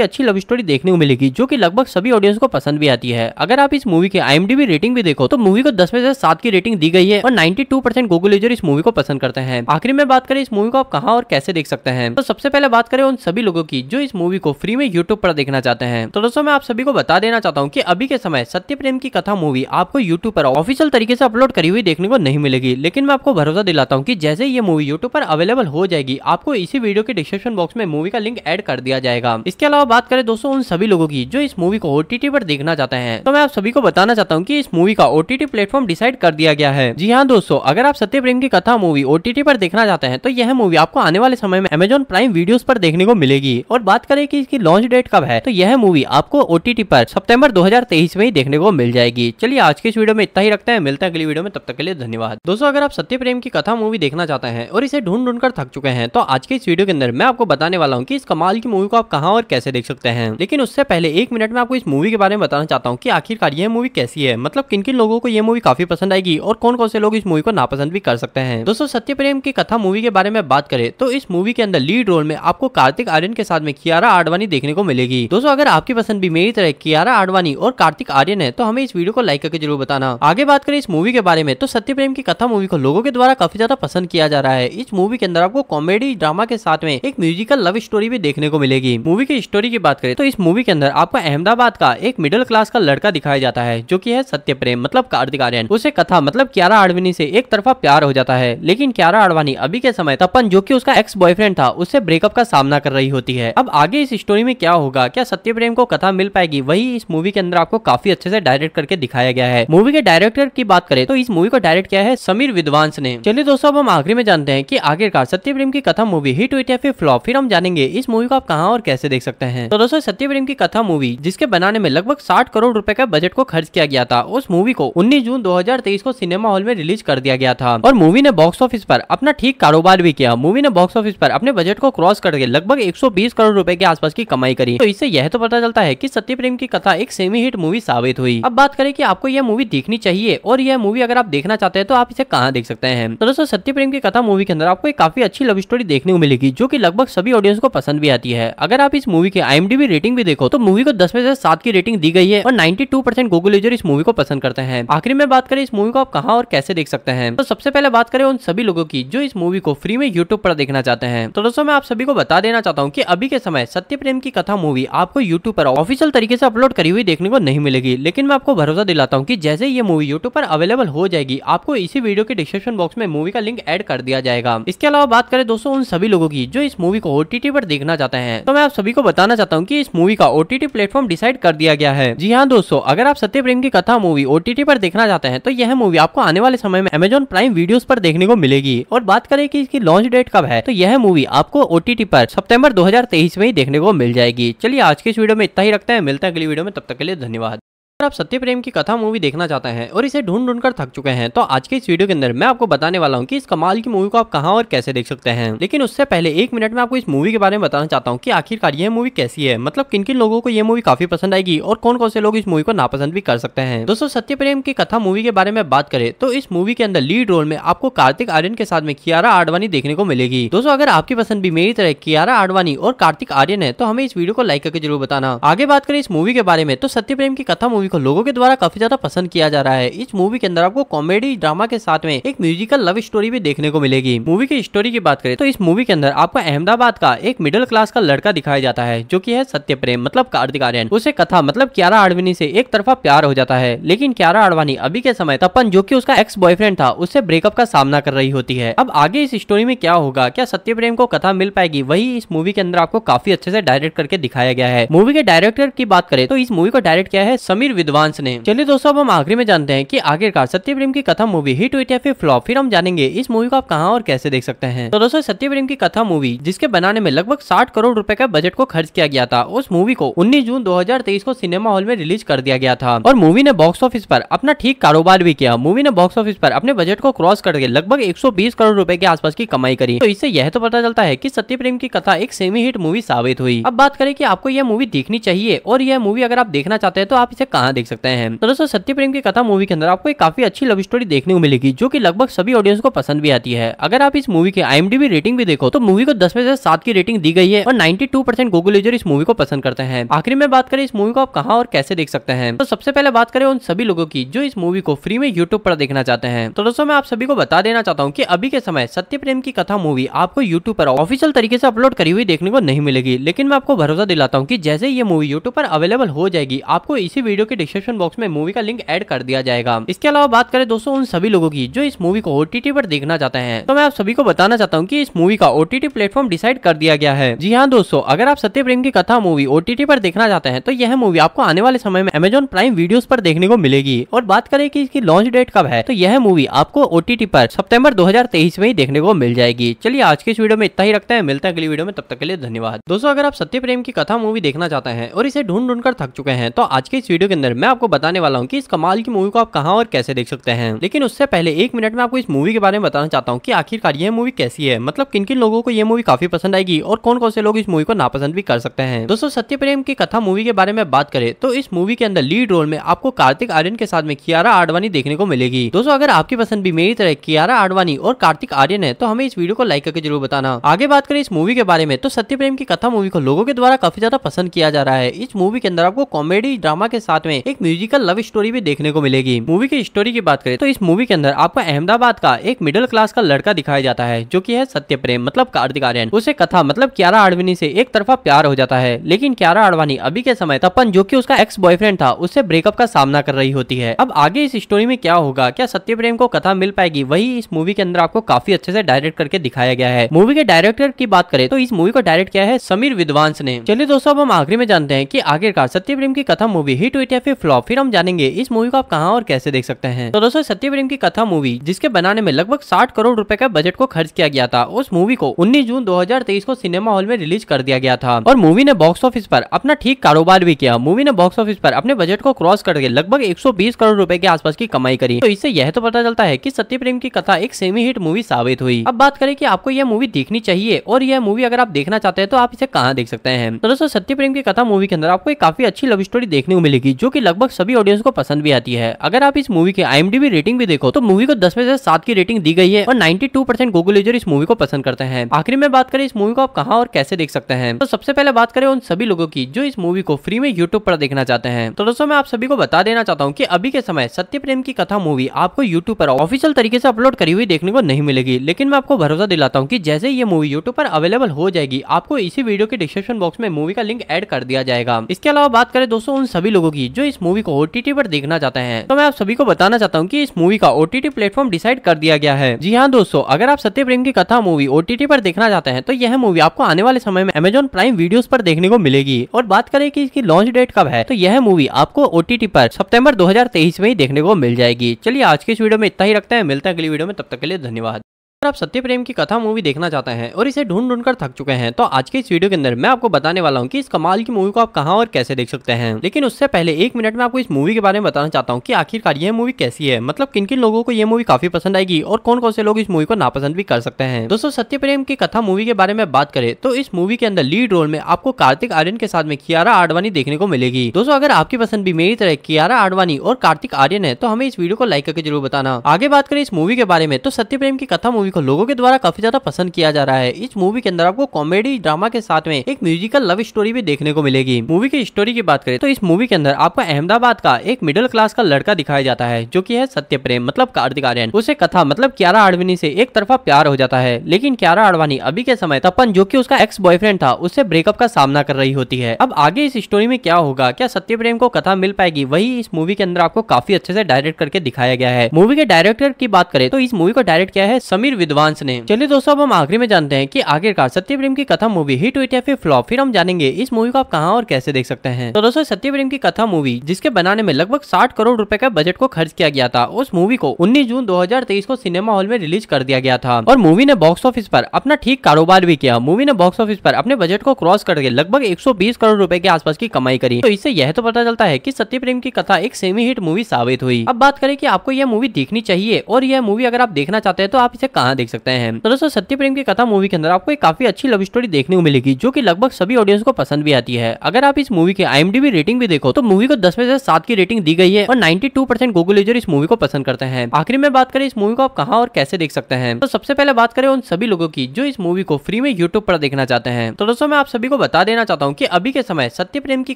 अच्छी लव स्टोरी देखने को मिलेगी जो की लगभग सभी ऑडियंस को पसंद भी आती है अगर आप इस मूवी की आईएमडीबी रेटिंग भी देखो तो मूवी को दस में से सात की रेटिंग दी गई है और 92 परसेंट गूगल यूजर इस मूवी को पसंद करते हैं आखिरी में बात करें इस मूवी को आप कहाँ और कैसे देख सकते हैं तो सबसे पहले बात करें उन सभी लोगों की जो इस मूवी को फ्री में यूट्यूब पर देखना चाहते हैं तो दोस्तों मैं आप सभी को बता देना चाहता हूँ की अभी के समय सत्य प्रेम की कथा मूवी आपको यूट्यूब पर ऑफिशियल तरीके से अपलोड करी हुई देखने को नहीं मिलेगी लेकिन मैं आपको भरोसा दिलाता हूँ की जैसे ये मूवी यूट्यूब पर अवेलेबल हो जाएगी आपको इसी वीडियो के के डिस्क्रिप्शन बॉक्स में मूवी का लिंक एड कर दिया जाएगा इसके अलावा बात करें दोस्तों उन सभी लोगों की जो इस मूवी को ओटीटी पर देखना चाहते हैं तो मैं आप सभी को बताना चाहता हूँ की इस मूवी का ओटीटी प्लेटफॉर्म डिसाइड कर दिया गया है जी हाँ दोस्तों अगर आप सत्य प्रेम की कथा मूवी ओटीटी पर देखना चाहते हैं तो यह मूवी आपको आने वाले समय में अमेजोन प्राइम वीडियो पर देखने को मिलेगी और बात करें कि इसकी लॉन्च डेट कब है तो यह मूवी आपको ओटीटी पर सितंबर 2023 में ही देखने को मिल जाएगी चलिए आज के इस वीडियो में इतना ही रखते हैं मिलते हैं अगली वीडियो में तब तक के लिए धन्यवाद दोस्तों अगर आप सत्य प्रेम की कथा मूवी देखना चाहते हैं और इसे ढूंढ ढूंढ कर थक चुके हैं तो आज के इस वीडियो के अंदर मैं आपको बताने वाला हूँ की इस कमाल की मूवी को आप कहाँ और कैसे देख सकते हैं लेकिन उससे पहले एक मिनट में आपको इस मूवी के बारे में बताना चाहता हूँ की आखिरकार ये मूवी कैसी है मतलब किन किन लोगों को ये मूवी काफी पसंद आएगी और कौन कौन से लोग इस मूवी को नापसंद भी कर सकते हैं दोस्तों सत्य प्रेम की कथा मूवी के बारे में बात करें तो इस मूवी के अंदर लीड रोल में आपको कार्तिक आर्यन के साथ में कियारा आडवाणी देखने को मिलेगी दोस्तों अगर आपकी पसंद भी मेरी तरह कियारा आडवाणी और कार्तिक आर्यन है तो हमें इस वीडियो को लाइक करके जरूर बताना आगे बात करें इस मूवी के बारे में तो सत्य प्रेम की कथा मूवी को लोगों के द्वारा काफी ज्यादा पसंद किया जा रहा है इस मूवी के अंदर आपको कॉमेडी ड्रामा के साथ में में एक म्यूजिकल लव स्टोरी भी देखने को मिलेगी मूवी की स्टोरी की बात करें तो इस मूवी के अंदर आपको अहमदाबाद का एक मिडिल क्लास का लड़का दिखाया जाता है जो की है सत्य प्रेम मतलब कार्तिक आर्यन उसे कथा मतलब क्यारा आडवानी से एक तरफा प्यार हो जाता है लेकिन क्यारा आडवाणी अभी के समय तपन जो की उसका एक्स बॉयफ्रेंड था उससे ब्रेकअप का सामना कर रही होती है अब आगे इस स्टोरी में क्या होगा क्या सत्य प्रेम को कथा मिल पाएगी वही इस मूवी के अंदर आपको काफी अच्छे से डायरेक्ट करके दिखाया गया है मूवी के डायरेक्टर की बात करें तो इस मूवी को डायरेक्ट किया है समीर विद्वांस ने चलिए दोस्तों अब हम आखिरी में जानते हैं कि आखिरकार सत्य प्रेम की कथा मूवी हिट हुई थे फिर फ्लॉप फिर हम जानेंगे इस मूवी को आप कहाँ और कैसे देख सकते हैं तो दोस्तों सत्य प्रेम की कथा मूवी जिसके बनाने में लगभग साठ करोड़ रूपए का बजट को खर्च किया गया था उस मूवी को उन्नीस जून दो को सिनेमा हॉल में रिलीज कर दिया गया था और मूवी ने बॉक्स ऑफिस पर अपना ठीक कारोबार भी किया मूवी ने बॉक्स ऑफिस पर अपने बजट को क्रॉस करके लगभग 120 करोड़ रुपए के आसपास की कमाई करी तो इससे यह तो पता चलता है की सत्य प्रेम की कथा एक सेमी हिट मूवी साबित हुई अब बात करें कि आपको यह मूवी देखनी चाहिए और यह मूवी अगर आप देखना चाहते हैं तो आप इसे कहाँ देख सकते हैं तो दोस्तों सत्य प्रेम की कथा मूवी के अंदर आपको एक काफी अच्छी लव स्टोरी देखने को मिलेगी जो कि लगभग सभी ऑडियंस को पसंद भी आती है अगर आप इस मूवी की आई रेटिंग भी देखो तो मूवी को दस में से सात की रेटिंग दी गई है और ninety two percent Google user इस मूवी को पसंद करते हैं आखिर में बात करें इस मूवी को आप कहा और कैसे देख सकते हैं तो सबसे पहले बात करें उन सभी लोगों की जो इस मूवी को फ्री में यूट्यूब पर देखना चाहते हैं तो दोस्तों मैं आप सभी को बता देना चाहता हूँ की अभी के समय सत्य प्रेम की कथा मूवी आपको यूट्यूब पर ऑफिशियल तरीके से अपलोड करी हुई देखने को नहीं मिलेगी लेकिन मैं आपको भरोसा दिलाता हूँ की जैसे ये मूवी यूट्यूब पर अवेलेबल हो जाएगी आपको इसी वीडियो के डिस्क्रिप्शन बॉक्स में मूवी का लिंक एड कर दिया जाएगा इसके अलावा बात करें दोस्तों उन सभी लोगों की जो इस मूवी को ओटीटी पर देखना चाहते हैं तो मैं आप सभी को बताना चाहता हूँ की इस मूवी का ओटीटी प्लेटफॉर्म डिसाइड कर दिया गया है जी हाँ दोस्तों अगर आप सत्य प्रेम की कथा मूवी ओटीटी पर देखना चाहते हैं तो यह मूवी आपको आने वाले समय में अमेजोन प्राइम वीडियो पर देखने को मिलेगी और बात करें कि इसकी लॉन्च डेट कब है तो यह मूवी आपको ओटीटी पर सितंबर 2023 में ही देखने को मिल जाएगी चलिए आज के इस वीडियो में इतना ही रखते हैं मिलते हैं अगली वीडियो में तब तक के लिए धन्यवाद अगर आप सत्य प्रेम की कथा मूवी देखना चाहते हैं और इसे ढूंढ ढूंढ कर थक चुके हैं तो आज के इस वीडियो के अंदर मैं आपको बताने वाला हूँ कि इस कमाल की मूवी को आप कहाँ और कैसे देख सकते हैं लेकिन उससे पहले एक मिनट में आपको इस मूवी के बारे में बताना चाहता हूँ कि आखिरकार ये मूवी कैसी है मतलब किन किन लोगों को यह मूवी काफी पसंद आएगी और कौन कौन से लोग इस मूवी को नापसंद भी कर सकते हैं दोस्तों सत्य प्रेम की कथा मूवी के बारे में बात करें तो इस मूवी के अंदर लीड रोल में आपको कार्तिक आर्यन के साथ में कियारा आडवाणी देखने को मिलेगी दोस्तों अगर आपकी पसंद भी मेरी तरह कियारा आडवाणी और कार्तिक आर्यन है तो हमें इस वीडियो को लाइक करके जरूर बताना आगे बात करें इस मूवी के बारे में तो सत्य प्रेम की कथा मूवी को लोगों के द्वारा काफी ज्यादा पसंद किया जा रहा है इस मूवी के अंदर आपको कॉमेडी ड्रामा के साथ में एक म्यूजिकल लव स्टोरी भी देखने को मिलेगी मूवी की स्टोरी की बात करें तो इस मूवी के अंदर आपको अहमदाबाद का एक मिडिल क्लास का लड़का दिखाया जाता है जो की है सत्य प्रेम मतलब कार्तिक आर्यन उसे कथा मतलब क्यारा आडवानी से एक तरफा प्यार हो जाता है लेकिन क्यारा आडवाणी अभी के समय तपन जो की उसका एक्स बॉयफ्रेंड था उससे ब्रेकअप का सामना कर रही होती है अब आगे इस स्टोरी में क्या होगा क्या सत्य प्रेम को कथा मिल पाएगी वही इस मूवी के अंदर आपको काफी अच्छे से डायरेक्ट करके दिखाया गया है मूवी के डायरेक्टर की बात करें तो इस मूवी को डायरेक्ट किया है समीर विद्वांस ने चलिए दोस्तों अब हम आखिरी में जानते हैं कि आखिरकार सत्य प्रेम की कथा मूवी हिट हुई या फिर फ्लॉप फिर हम जानेंगे इस मूवी को आप कहाँ और कैसे देख सकते हैं तो दोस्तों सत्य प्रेम की कथा मूवी जिसके बनाने में लगभग साठ करोड़ रूपए का बजट को खर्च किया गया था उस मूवी को उन्नीस जून दो को सिनेमा हॉल में रिलीज कर दिया गया था और मूवी ने बॉक्स ऑफिस पर अपना ठीक कारोबार भी किया मूवी ने बॉक्स ऑफिस पर अपने बजट को क्रॉस करके लगभग एक करोड़ रूपए के आसपास की कमाई करी तो इससे यह तो पता चलता है की सत्य प्रेम की कथा एक सेमी हिट मूवी साबित हुई अब बात करें कि आपको यह मूवी देखनी चाहिए और यह मूवी अगर आप देखना चाहते हैं तो आप इसे हाँ देख सकते हैं तो दोस्तों सत्य प्रेम की कथा मूवी के अंदर आपको एक काफी अच्छी लव स्टोरी देखने को मिलेगी जो की लगभग सभी ऑडियंस को पसंद भी आती है अगर आप इस मूवी की आईएमडीबी रेटिंग भी देखो तो मूवी को दस में से सात की रेटिंग दी गई है और नाइन्टी टू गूगल यूजर इस मूवी को पसंद करते हैं आखिर में बात करें इस मूवी को आप कहाँ और कैसे देख सकते हैं तो सबसे पहले बात करें उन सभी लोगों की जो इस मूवी को फ्री में यूट्यूब पर देखना चाहते हैं तो दोस्तों मैं आप सभी को बता देना चाहता हूँ की अभी के समय सत्य प्रेम की कथा मूवी आपको यूट्यूब पर ऑफिशियल तरीके से अपलोड करी हुई देखने को नहीं मिलेगी लेकिन मैं आपको भरोसा दिलाता हूँ की जैसे ये मूवी यूट्यूब पर अवेलेबल हो जाएगी आपको इसी वीडियो के डिस्क्रिप्शन बॉक्स में मूवी का लिंक एड कर दिया जाएगा इसके अलावा बात करें दोस्तों उन सभी लोगों की जो इस मूवी को ओटीटी पर देखना चाहते हैं तो मैं आप सभी को बताना चाहता हूँ की इस मूवी का ओटीटी प्लेटफॉर्म डिसाइड कर दिया गया है जी हाँ दोस्तों अगर आप सत्य प्रेम की कथा मूवी ओटीटी पर देखना चाहते हैं तो यह मूवी आपको आने वाले समय में अमेजोन प्राइम वीडियो पर देखने को मिलेगी और बात करें की इसकी लॉन्च डेट कब है तो यह मूवी आपको ओटीटी पर सितंबर 2023 में ही देखने को मिल जाएगी चलिए आज के इस वीडियो में इतना ही रखते हैं मिलते हैं अगली वीडियो में तब तक के लिए धन्यवाद दोस्तों अगर आप सत्य प्रेम की कथा मूवी देखना चाहते हैं और इसे ढूंढ ढूंढ कर थक चुके हैं तो आज के इस वीडियो के अंदर मैं आपको बताने वाला हूँ कि इस कमाल की मूवी को आप कहाँ और कैसे देख सकते हैं लेकिन उससे पहले एक मिनट में आपको इस मूवी के बारे में बताना चाहता हूँ कि आखिरकार ये मूवी कैसी है मतलब किन किन लोगों को यह मूवी काफी पसंद आएगी और कौन कौन से लोग इस मूवी को नापसंद भी कर सकते हैं दोस्तों सत्य प्रेम की कथा मूवी के बारे में बात करें तो इस मूवी के अंदर लीड रोल में आपको कार्तिक आर्यन के साथ में कियारा आडवाणी देखने को मिलेगी दोस्तों अगर आपकी पसंद भी मेरी तरह कियारा आडवाणी और कार्तिक आर्यन है तो हमें इस वीडियो को लाइक करके जरूर बताना आगे बात करें इस मूवी के बारे में तो सत्य प्रेम की कथा मूवी को लोगों के द्वारा काफी ज्यादा पसंद किया जा रहा है इस मूवी के अंदर आपको कॉमेडी ड्रामा के साथ में एक म्यूजिकल लव स्टोरी भी देखने को मिलेगी मूवी की स्टोरी की बात करें तो इस मूवी के अंदर आपको अहमदाबाद का एक मिडिल क्लास का लड़का दिखाया जाता है जो की है सत्य प्रेम मतलब कार्तिक आर्यन उसे कथा मतलब क्यारा आडवानी से एक तरफा प्यार हो जाता है लेकिन क्यारा आडवाणी अभी के समय तपन जो की उसका एक्स बॉयफ्रेंड था उससे ब्रेकअप का सामना कर रही होती है अब आगे इस स्टोरी में क्या होगा क्या सत्य प्रेम को कथा मिल पाएगी वही इस मूवी के अंदर आपको काफी अच्छे से डायरेक्ट करके दिखाया गया है मूवी के डायरेक्टर की बात करें तो इस मूवी को डायरेक्ट किया है समीर विद्वांस ने चलिए दोस्तों अब हम आखिरी में जानते हैं की आखिरकार सत्य प्रेम की कथा मूवी हिट हुई फिर फ्लॉप फिर हम जानेंगे इस मूवी को आप कहाँ और कैसे देख सकते हैं तो दोस्तों सत्य प्रेम की कथा मूवी जिसके बनाने में लगभग साठ करोड़ रूपए का बजट को खर्च किया गया था उस मूवी को उन्नीस जून दो को सिनेमा हॉल में रिलीज कर दिया गया था और मूवी ने बॉक्स ऑफिस पर अपना ठीक कारोबार भी किया मूवी ने बॉक्स ऑफिस पर अपने बजट को क्रॉस करके लगभग 120 करोड़ रुपए के आसपास की कमाई करी तो इससे यह तो पता चलता है की सत्य प्रेम की कथा एक सेमी हिट मूवी साबित हुई अब बात करें कि आपको यह मूवी देखनी चाहिए और यह मूवी अगर आप देखना चाहते हैं तो आप इसे कहाँ देख सकते हैं तो दोस्तों सत्य प्रेम की कथा मूवी के अंदर आपको एक काफी अच्छी लव स्टोरी देखने को मिलेगी जो कि लगभग सभी ऑडियंस को पसंद भी आती है अगर आप इस मूवी की आई रेटिंग भी देखो तो मूवी को दस में से सात की रेटिंग दी गई है और ninety two percent Google user इस मूवी को पसंद करते हैं आखिर में बात करें इस मूवी को आप कहा और कैसे देख सकते हैं तो सबसे पहले बात करें उन सभी लोगों की जो इस मूवी को फ्री में यूट्यूब पर देखना चाहते हैं तो दोस्तों मैं आप सभी को बता देना चाहता हूँ की अभी के समय सत्य प्रेम की कथा मूवी आपको यूट्यूब पर ऑफिशियल तरीके से अपलोड करी हुई देखने को नहीं मिलेगी लेकिन मैं आपको भरोसा दिलाता हूँ की जैसे ये मूवी यूट्यूब पर अवेलेबल हो जाएगी आपको इसी वीडियो के डिस्क्रिप्शन बॉक्स में मूवी का लिंक एड कर दिया जाएगा इसके अलावा बात करें दोस्तों उन सभी लोगों की जो जो इस मूवी को ओटीटी पर देखना चाहते हैं तो मैं आप सभी को बताना चाहता हूँ की इस मूवी का ओटीटी प्लेटफॉर्म डिसाइड कर दिया गया है जी हाँ दोस्तों अगर आप सत्य प्रेम की कथा मूवी ओटीटी पर देखना चाहते हैं तो यह मूवी आपको आने वाले समय में अमेजोन प्राइम वीडियो पर देखने को मिलेगी और बात करें की इसकी लॉन्च डेट कब है तो यह मूवी आपको ओटीटी पर सितंबर 2023 में ही देखने को मिल जाएगी चलिए आज के इस वीडियो में इतना ही रखते हैं मिलते हैं अगली वीडियो में तब तक के लिए धन्यवाद अगर आप सत्य प्रेम की कथा मूवी देखना चाहते हैं और इसे ढूंढ ढूंढ कर थक चुके हैं तो आज के इस वीडियो के अंदर मैं आपको बताने वाला हूँ कि इस कमाल की मूवी को आप कहाँ और कैसे देख सकते हैं लेकिन उससे पहले एक मिनट में आपको इस मूवी के बारे में बताना चाहता हूँ कि आखिरकार यह मूवी कैसी है मतलब किन किन लोगों को यह मूवी काफी पसंद आएगी और कौन कौन से लोग इस मूवी को नापसंद भी कर सकते हैं दोस्तों सत्य प्रेम की कथा मूवी के बारे में बात करें तो इस मूवी के अंदर लीड रोल में आपको कार्तिक आर्यन के साथ में कियारा आडवाणी देखने को मिलेगी दोस्तों अगर आपकी पसंद भी मेरी तरह कियारा आडवाणी और कार्तिक आर्यन है तो हमें इस वीडियो को लाइक करके जरूर बताना आगे बात करें इस मूवी के बारे में तो सत्य प्रेम की कथा मूवी को लोगों के द्वारा काफी ज्यादा पसंद किया जा रहा है इस मूवी के अंदर आपको कॉमेडी ड्रामा के साथ में एक म्यूजिकल लव स्टोरी भी देखने को मिलेगी मूवी की स्टोरी की बात करें तो इस मूवी के अंदर आपको अहमदाबाद का एक मिडिल क्लास का लड़का दिखाया जाता है जो की है सत्य प्रेम मतलब कार्तिक आर्यन उसे कथा मतलब क्यारा आडवानी से एक तरफा प्यार हो जाता है लेकिन क्यारा आडवाणी अभी के समय तपन जो की उसका एक्स बॉयफ्रेंड था उससे ब्रेकअप का सामना कर रही होती है अब आगे इस स्टोरी में क्या होगा क्या सत्य प्रेम को कथा मिल पाएगी वही इस मूवी के अंदर आपको काफी अच्छे से डायरेक्ट करके दिखाया गया है मूवी के डायरेक्टर की बात करें तो इस मूवी को डायरेक्ट किया है समीर विद्वांस ने चलिए दोस्तों अब हम आखिरी में जानते हैं कि आखिरकार सत्य प्रेम की कथा मूवी हिट हुई या फिर फ्लॉप फिर हम जानेंगे इस मूवी को आप कहाँ और कैसे देख सकते हैं तो दोस्तों सत्य प्रेम की कथा मूवी जिसके बनाने में लगभग साठ करोड़ रूपए का बजट को खर्च किया गया था उस मूवी को उन्नीस जून दो को सिनेमा हॉल में रिलीज कर दिया गया था और मूवी ने बॉक्स ऑफिस पर अपना ठीक कारोबार भी किया मूवी ने बॉक्स ऑफिस पर अपने बजट को क्रॉस करके लगभग 120 करोड़ रुपए के आसपास की कमाई करी तो इससे यह तो पता चलता है कि सत्य प्रेम की कथा एक सेमी हिट मूवी साबित हुई अब बात करें कि आपको यह मूवी देखनी चाहिए और यह मूवी अगर आप देखना चाहते हैं तो आप इसे कहा यहाँ देख सकते हैं तो दोस्तों सत्य प्रेम की कथा मूवी के अंदर आपको एक काफी अच्छी लव स्टोरी देखने को मिलेगी जो की लगभग सभी ऑडियंस को पसंद भी आती है अगर आप इस मूवी की आई रेटिंग भी देखो तो मूवी को दस में से सात की रेटिंग दी गई है और नाइन्टी टू गूगल यूजर इस मूवी को पसंद करते हैं आखिर में बात करें इस मूवी को आप कहा और कैसे देख सकते हैं तो सबसे पहले बात करें उन सभी लोगों की जो इस मूवी को फ्री में यूट्यूब पर देखना चाहते हैं तो दोस्तों मैं आप सभी को बता देना चाहता हूँ की अभी के समय सत्य प्रेम की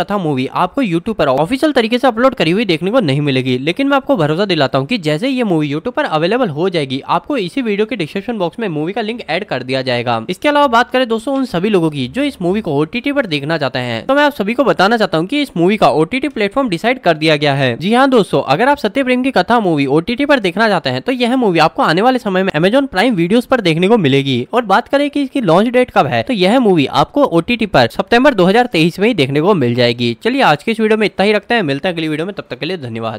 कथा मूवी आपको यूट्यूब पर ऑफिशियल तरीके से अपलोड करी हुई देखने को नहीं मिलेगी लेकिन मैं आपको भरोसा दिलाता हूँ की जैसे ये मूवी यूट्यूब पर अवेलेबल हो जाएगी आपको इसी वीडियो के डिस्क्रिप्शन बॉक्स में मूवी का लिंक एड कर दिया जाएगा इसके अलावा बात करें दोस्तों उन सभी लोगों की जो इस मूवी को ओटीटी पर देखना चाहते हैं तो मैं आप सभी को बताना चाहता हूँ की इस मूवी का ओटीटी प्लेटफॉर्म डिसाइड कर दिया गया है जी हाँ दोस्तों अगर आप सत्य प्रेम की कथा मूवी ओटीटी पर देखना चाहते हैं तो यह मूवी आपको आने वाले समय में अमेजोन प्राइम वीडियो पर देखने को मिलेगी और बात करें की इसकी लॉन्च डेट कब है तो यह मूवी आपको ओटीटी पर सितंबर 2023 में ही देखने को मिल जाएगी चलिए आज के इस वीडियो में इतना ही रखते हैं मिलते हैं अगली वीडियो में तब तक के लिए धन्यवाद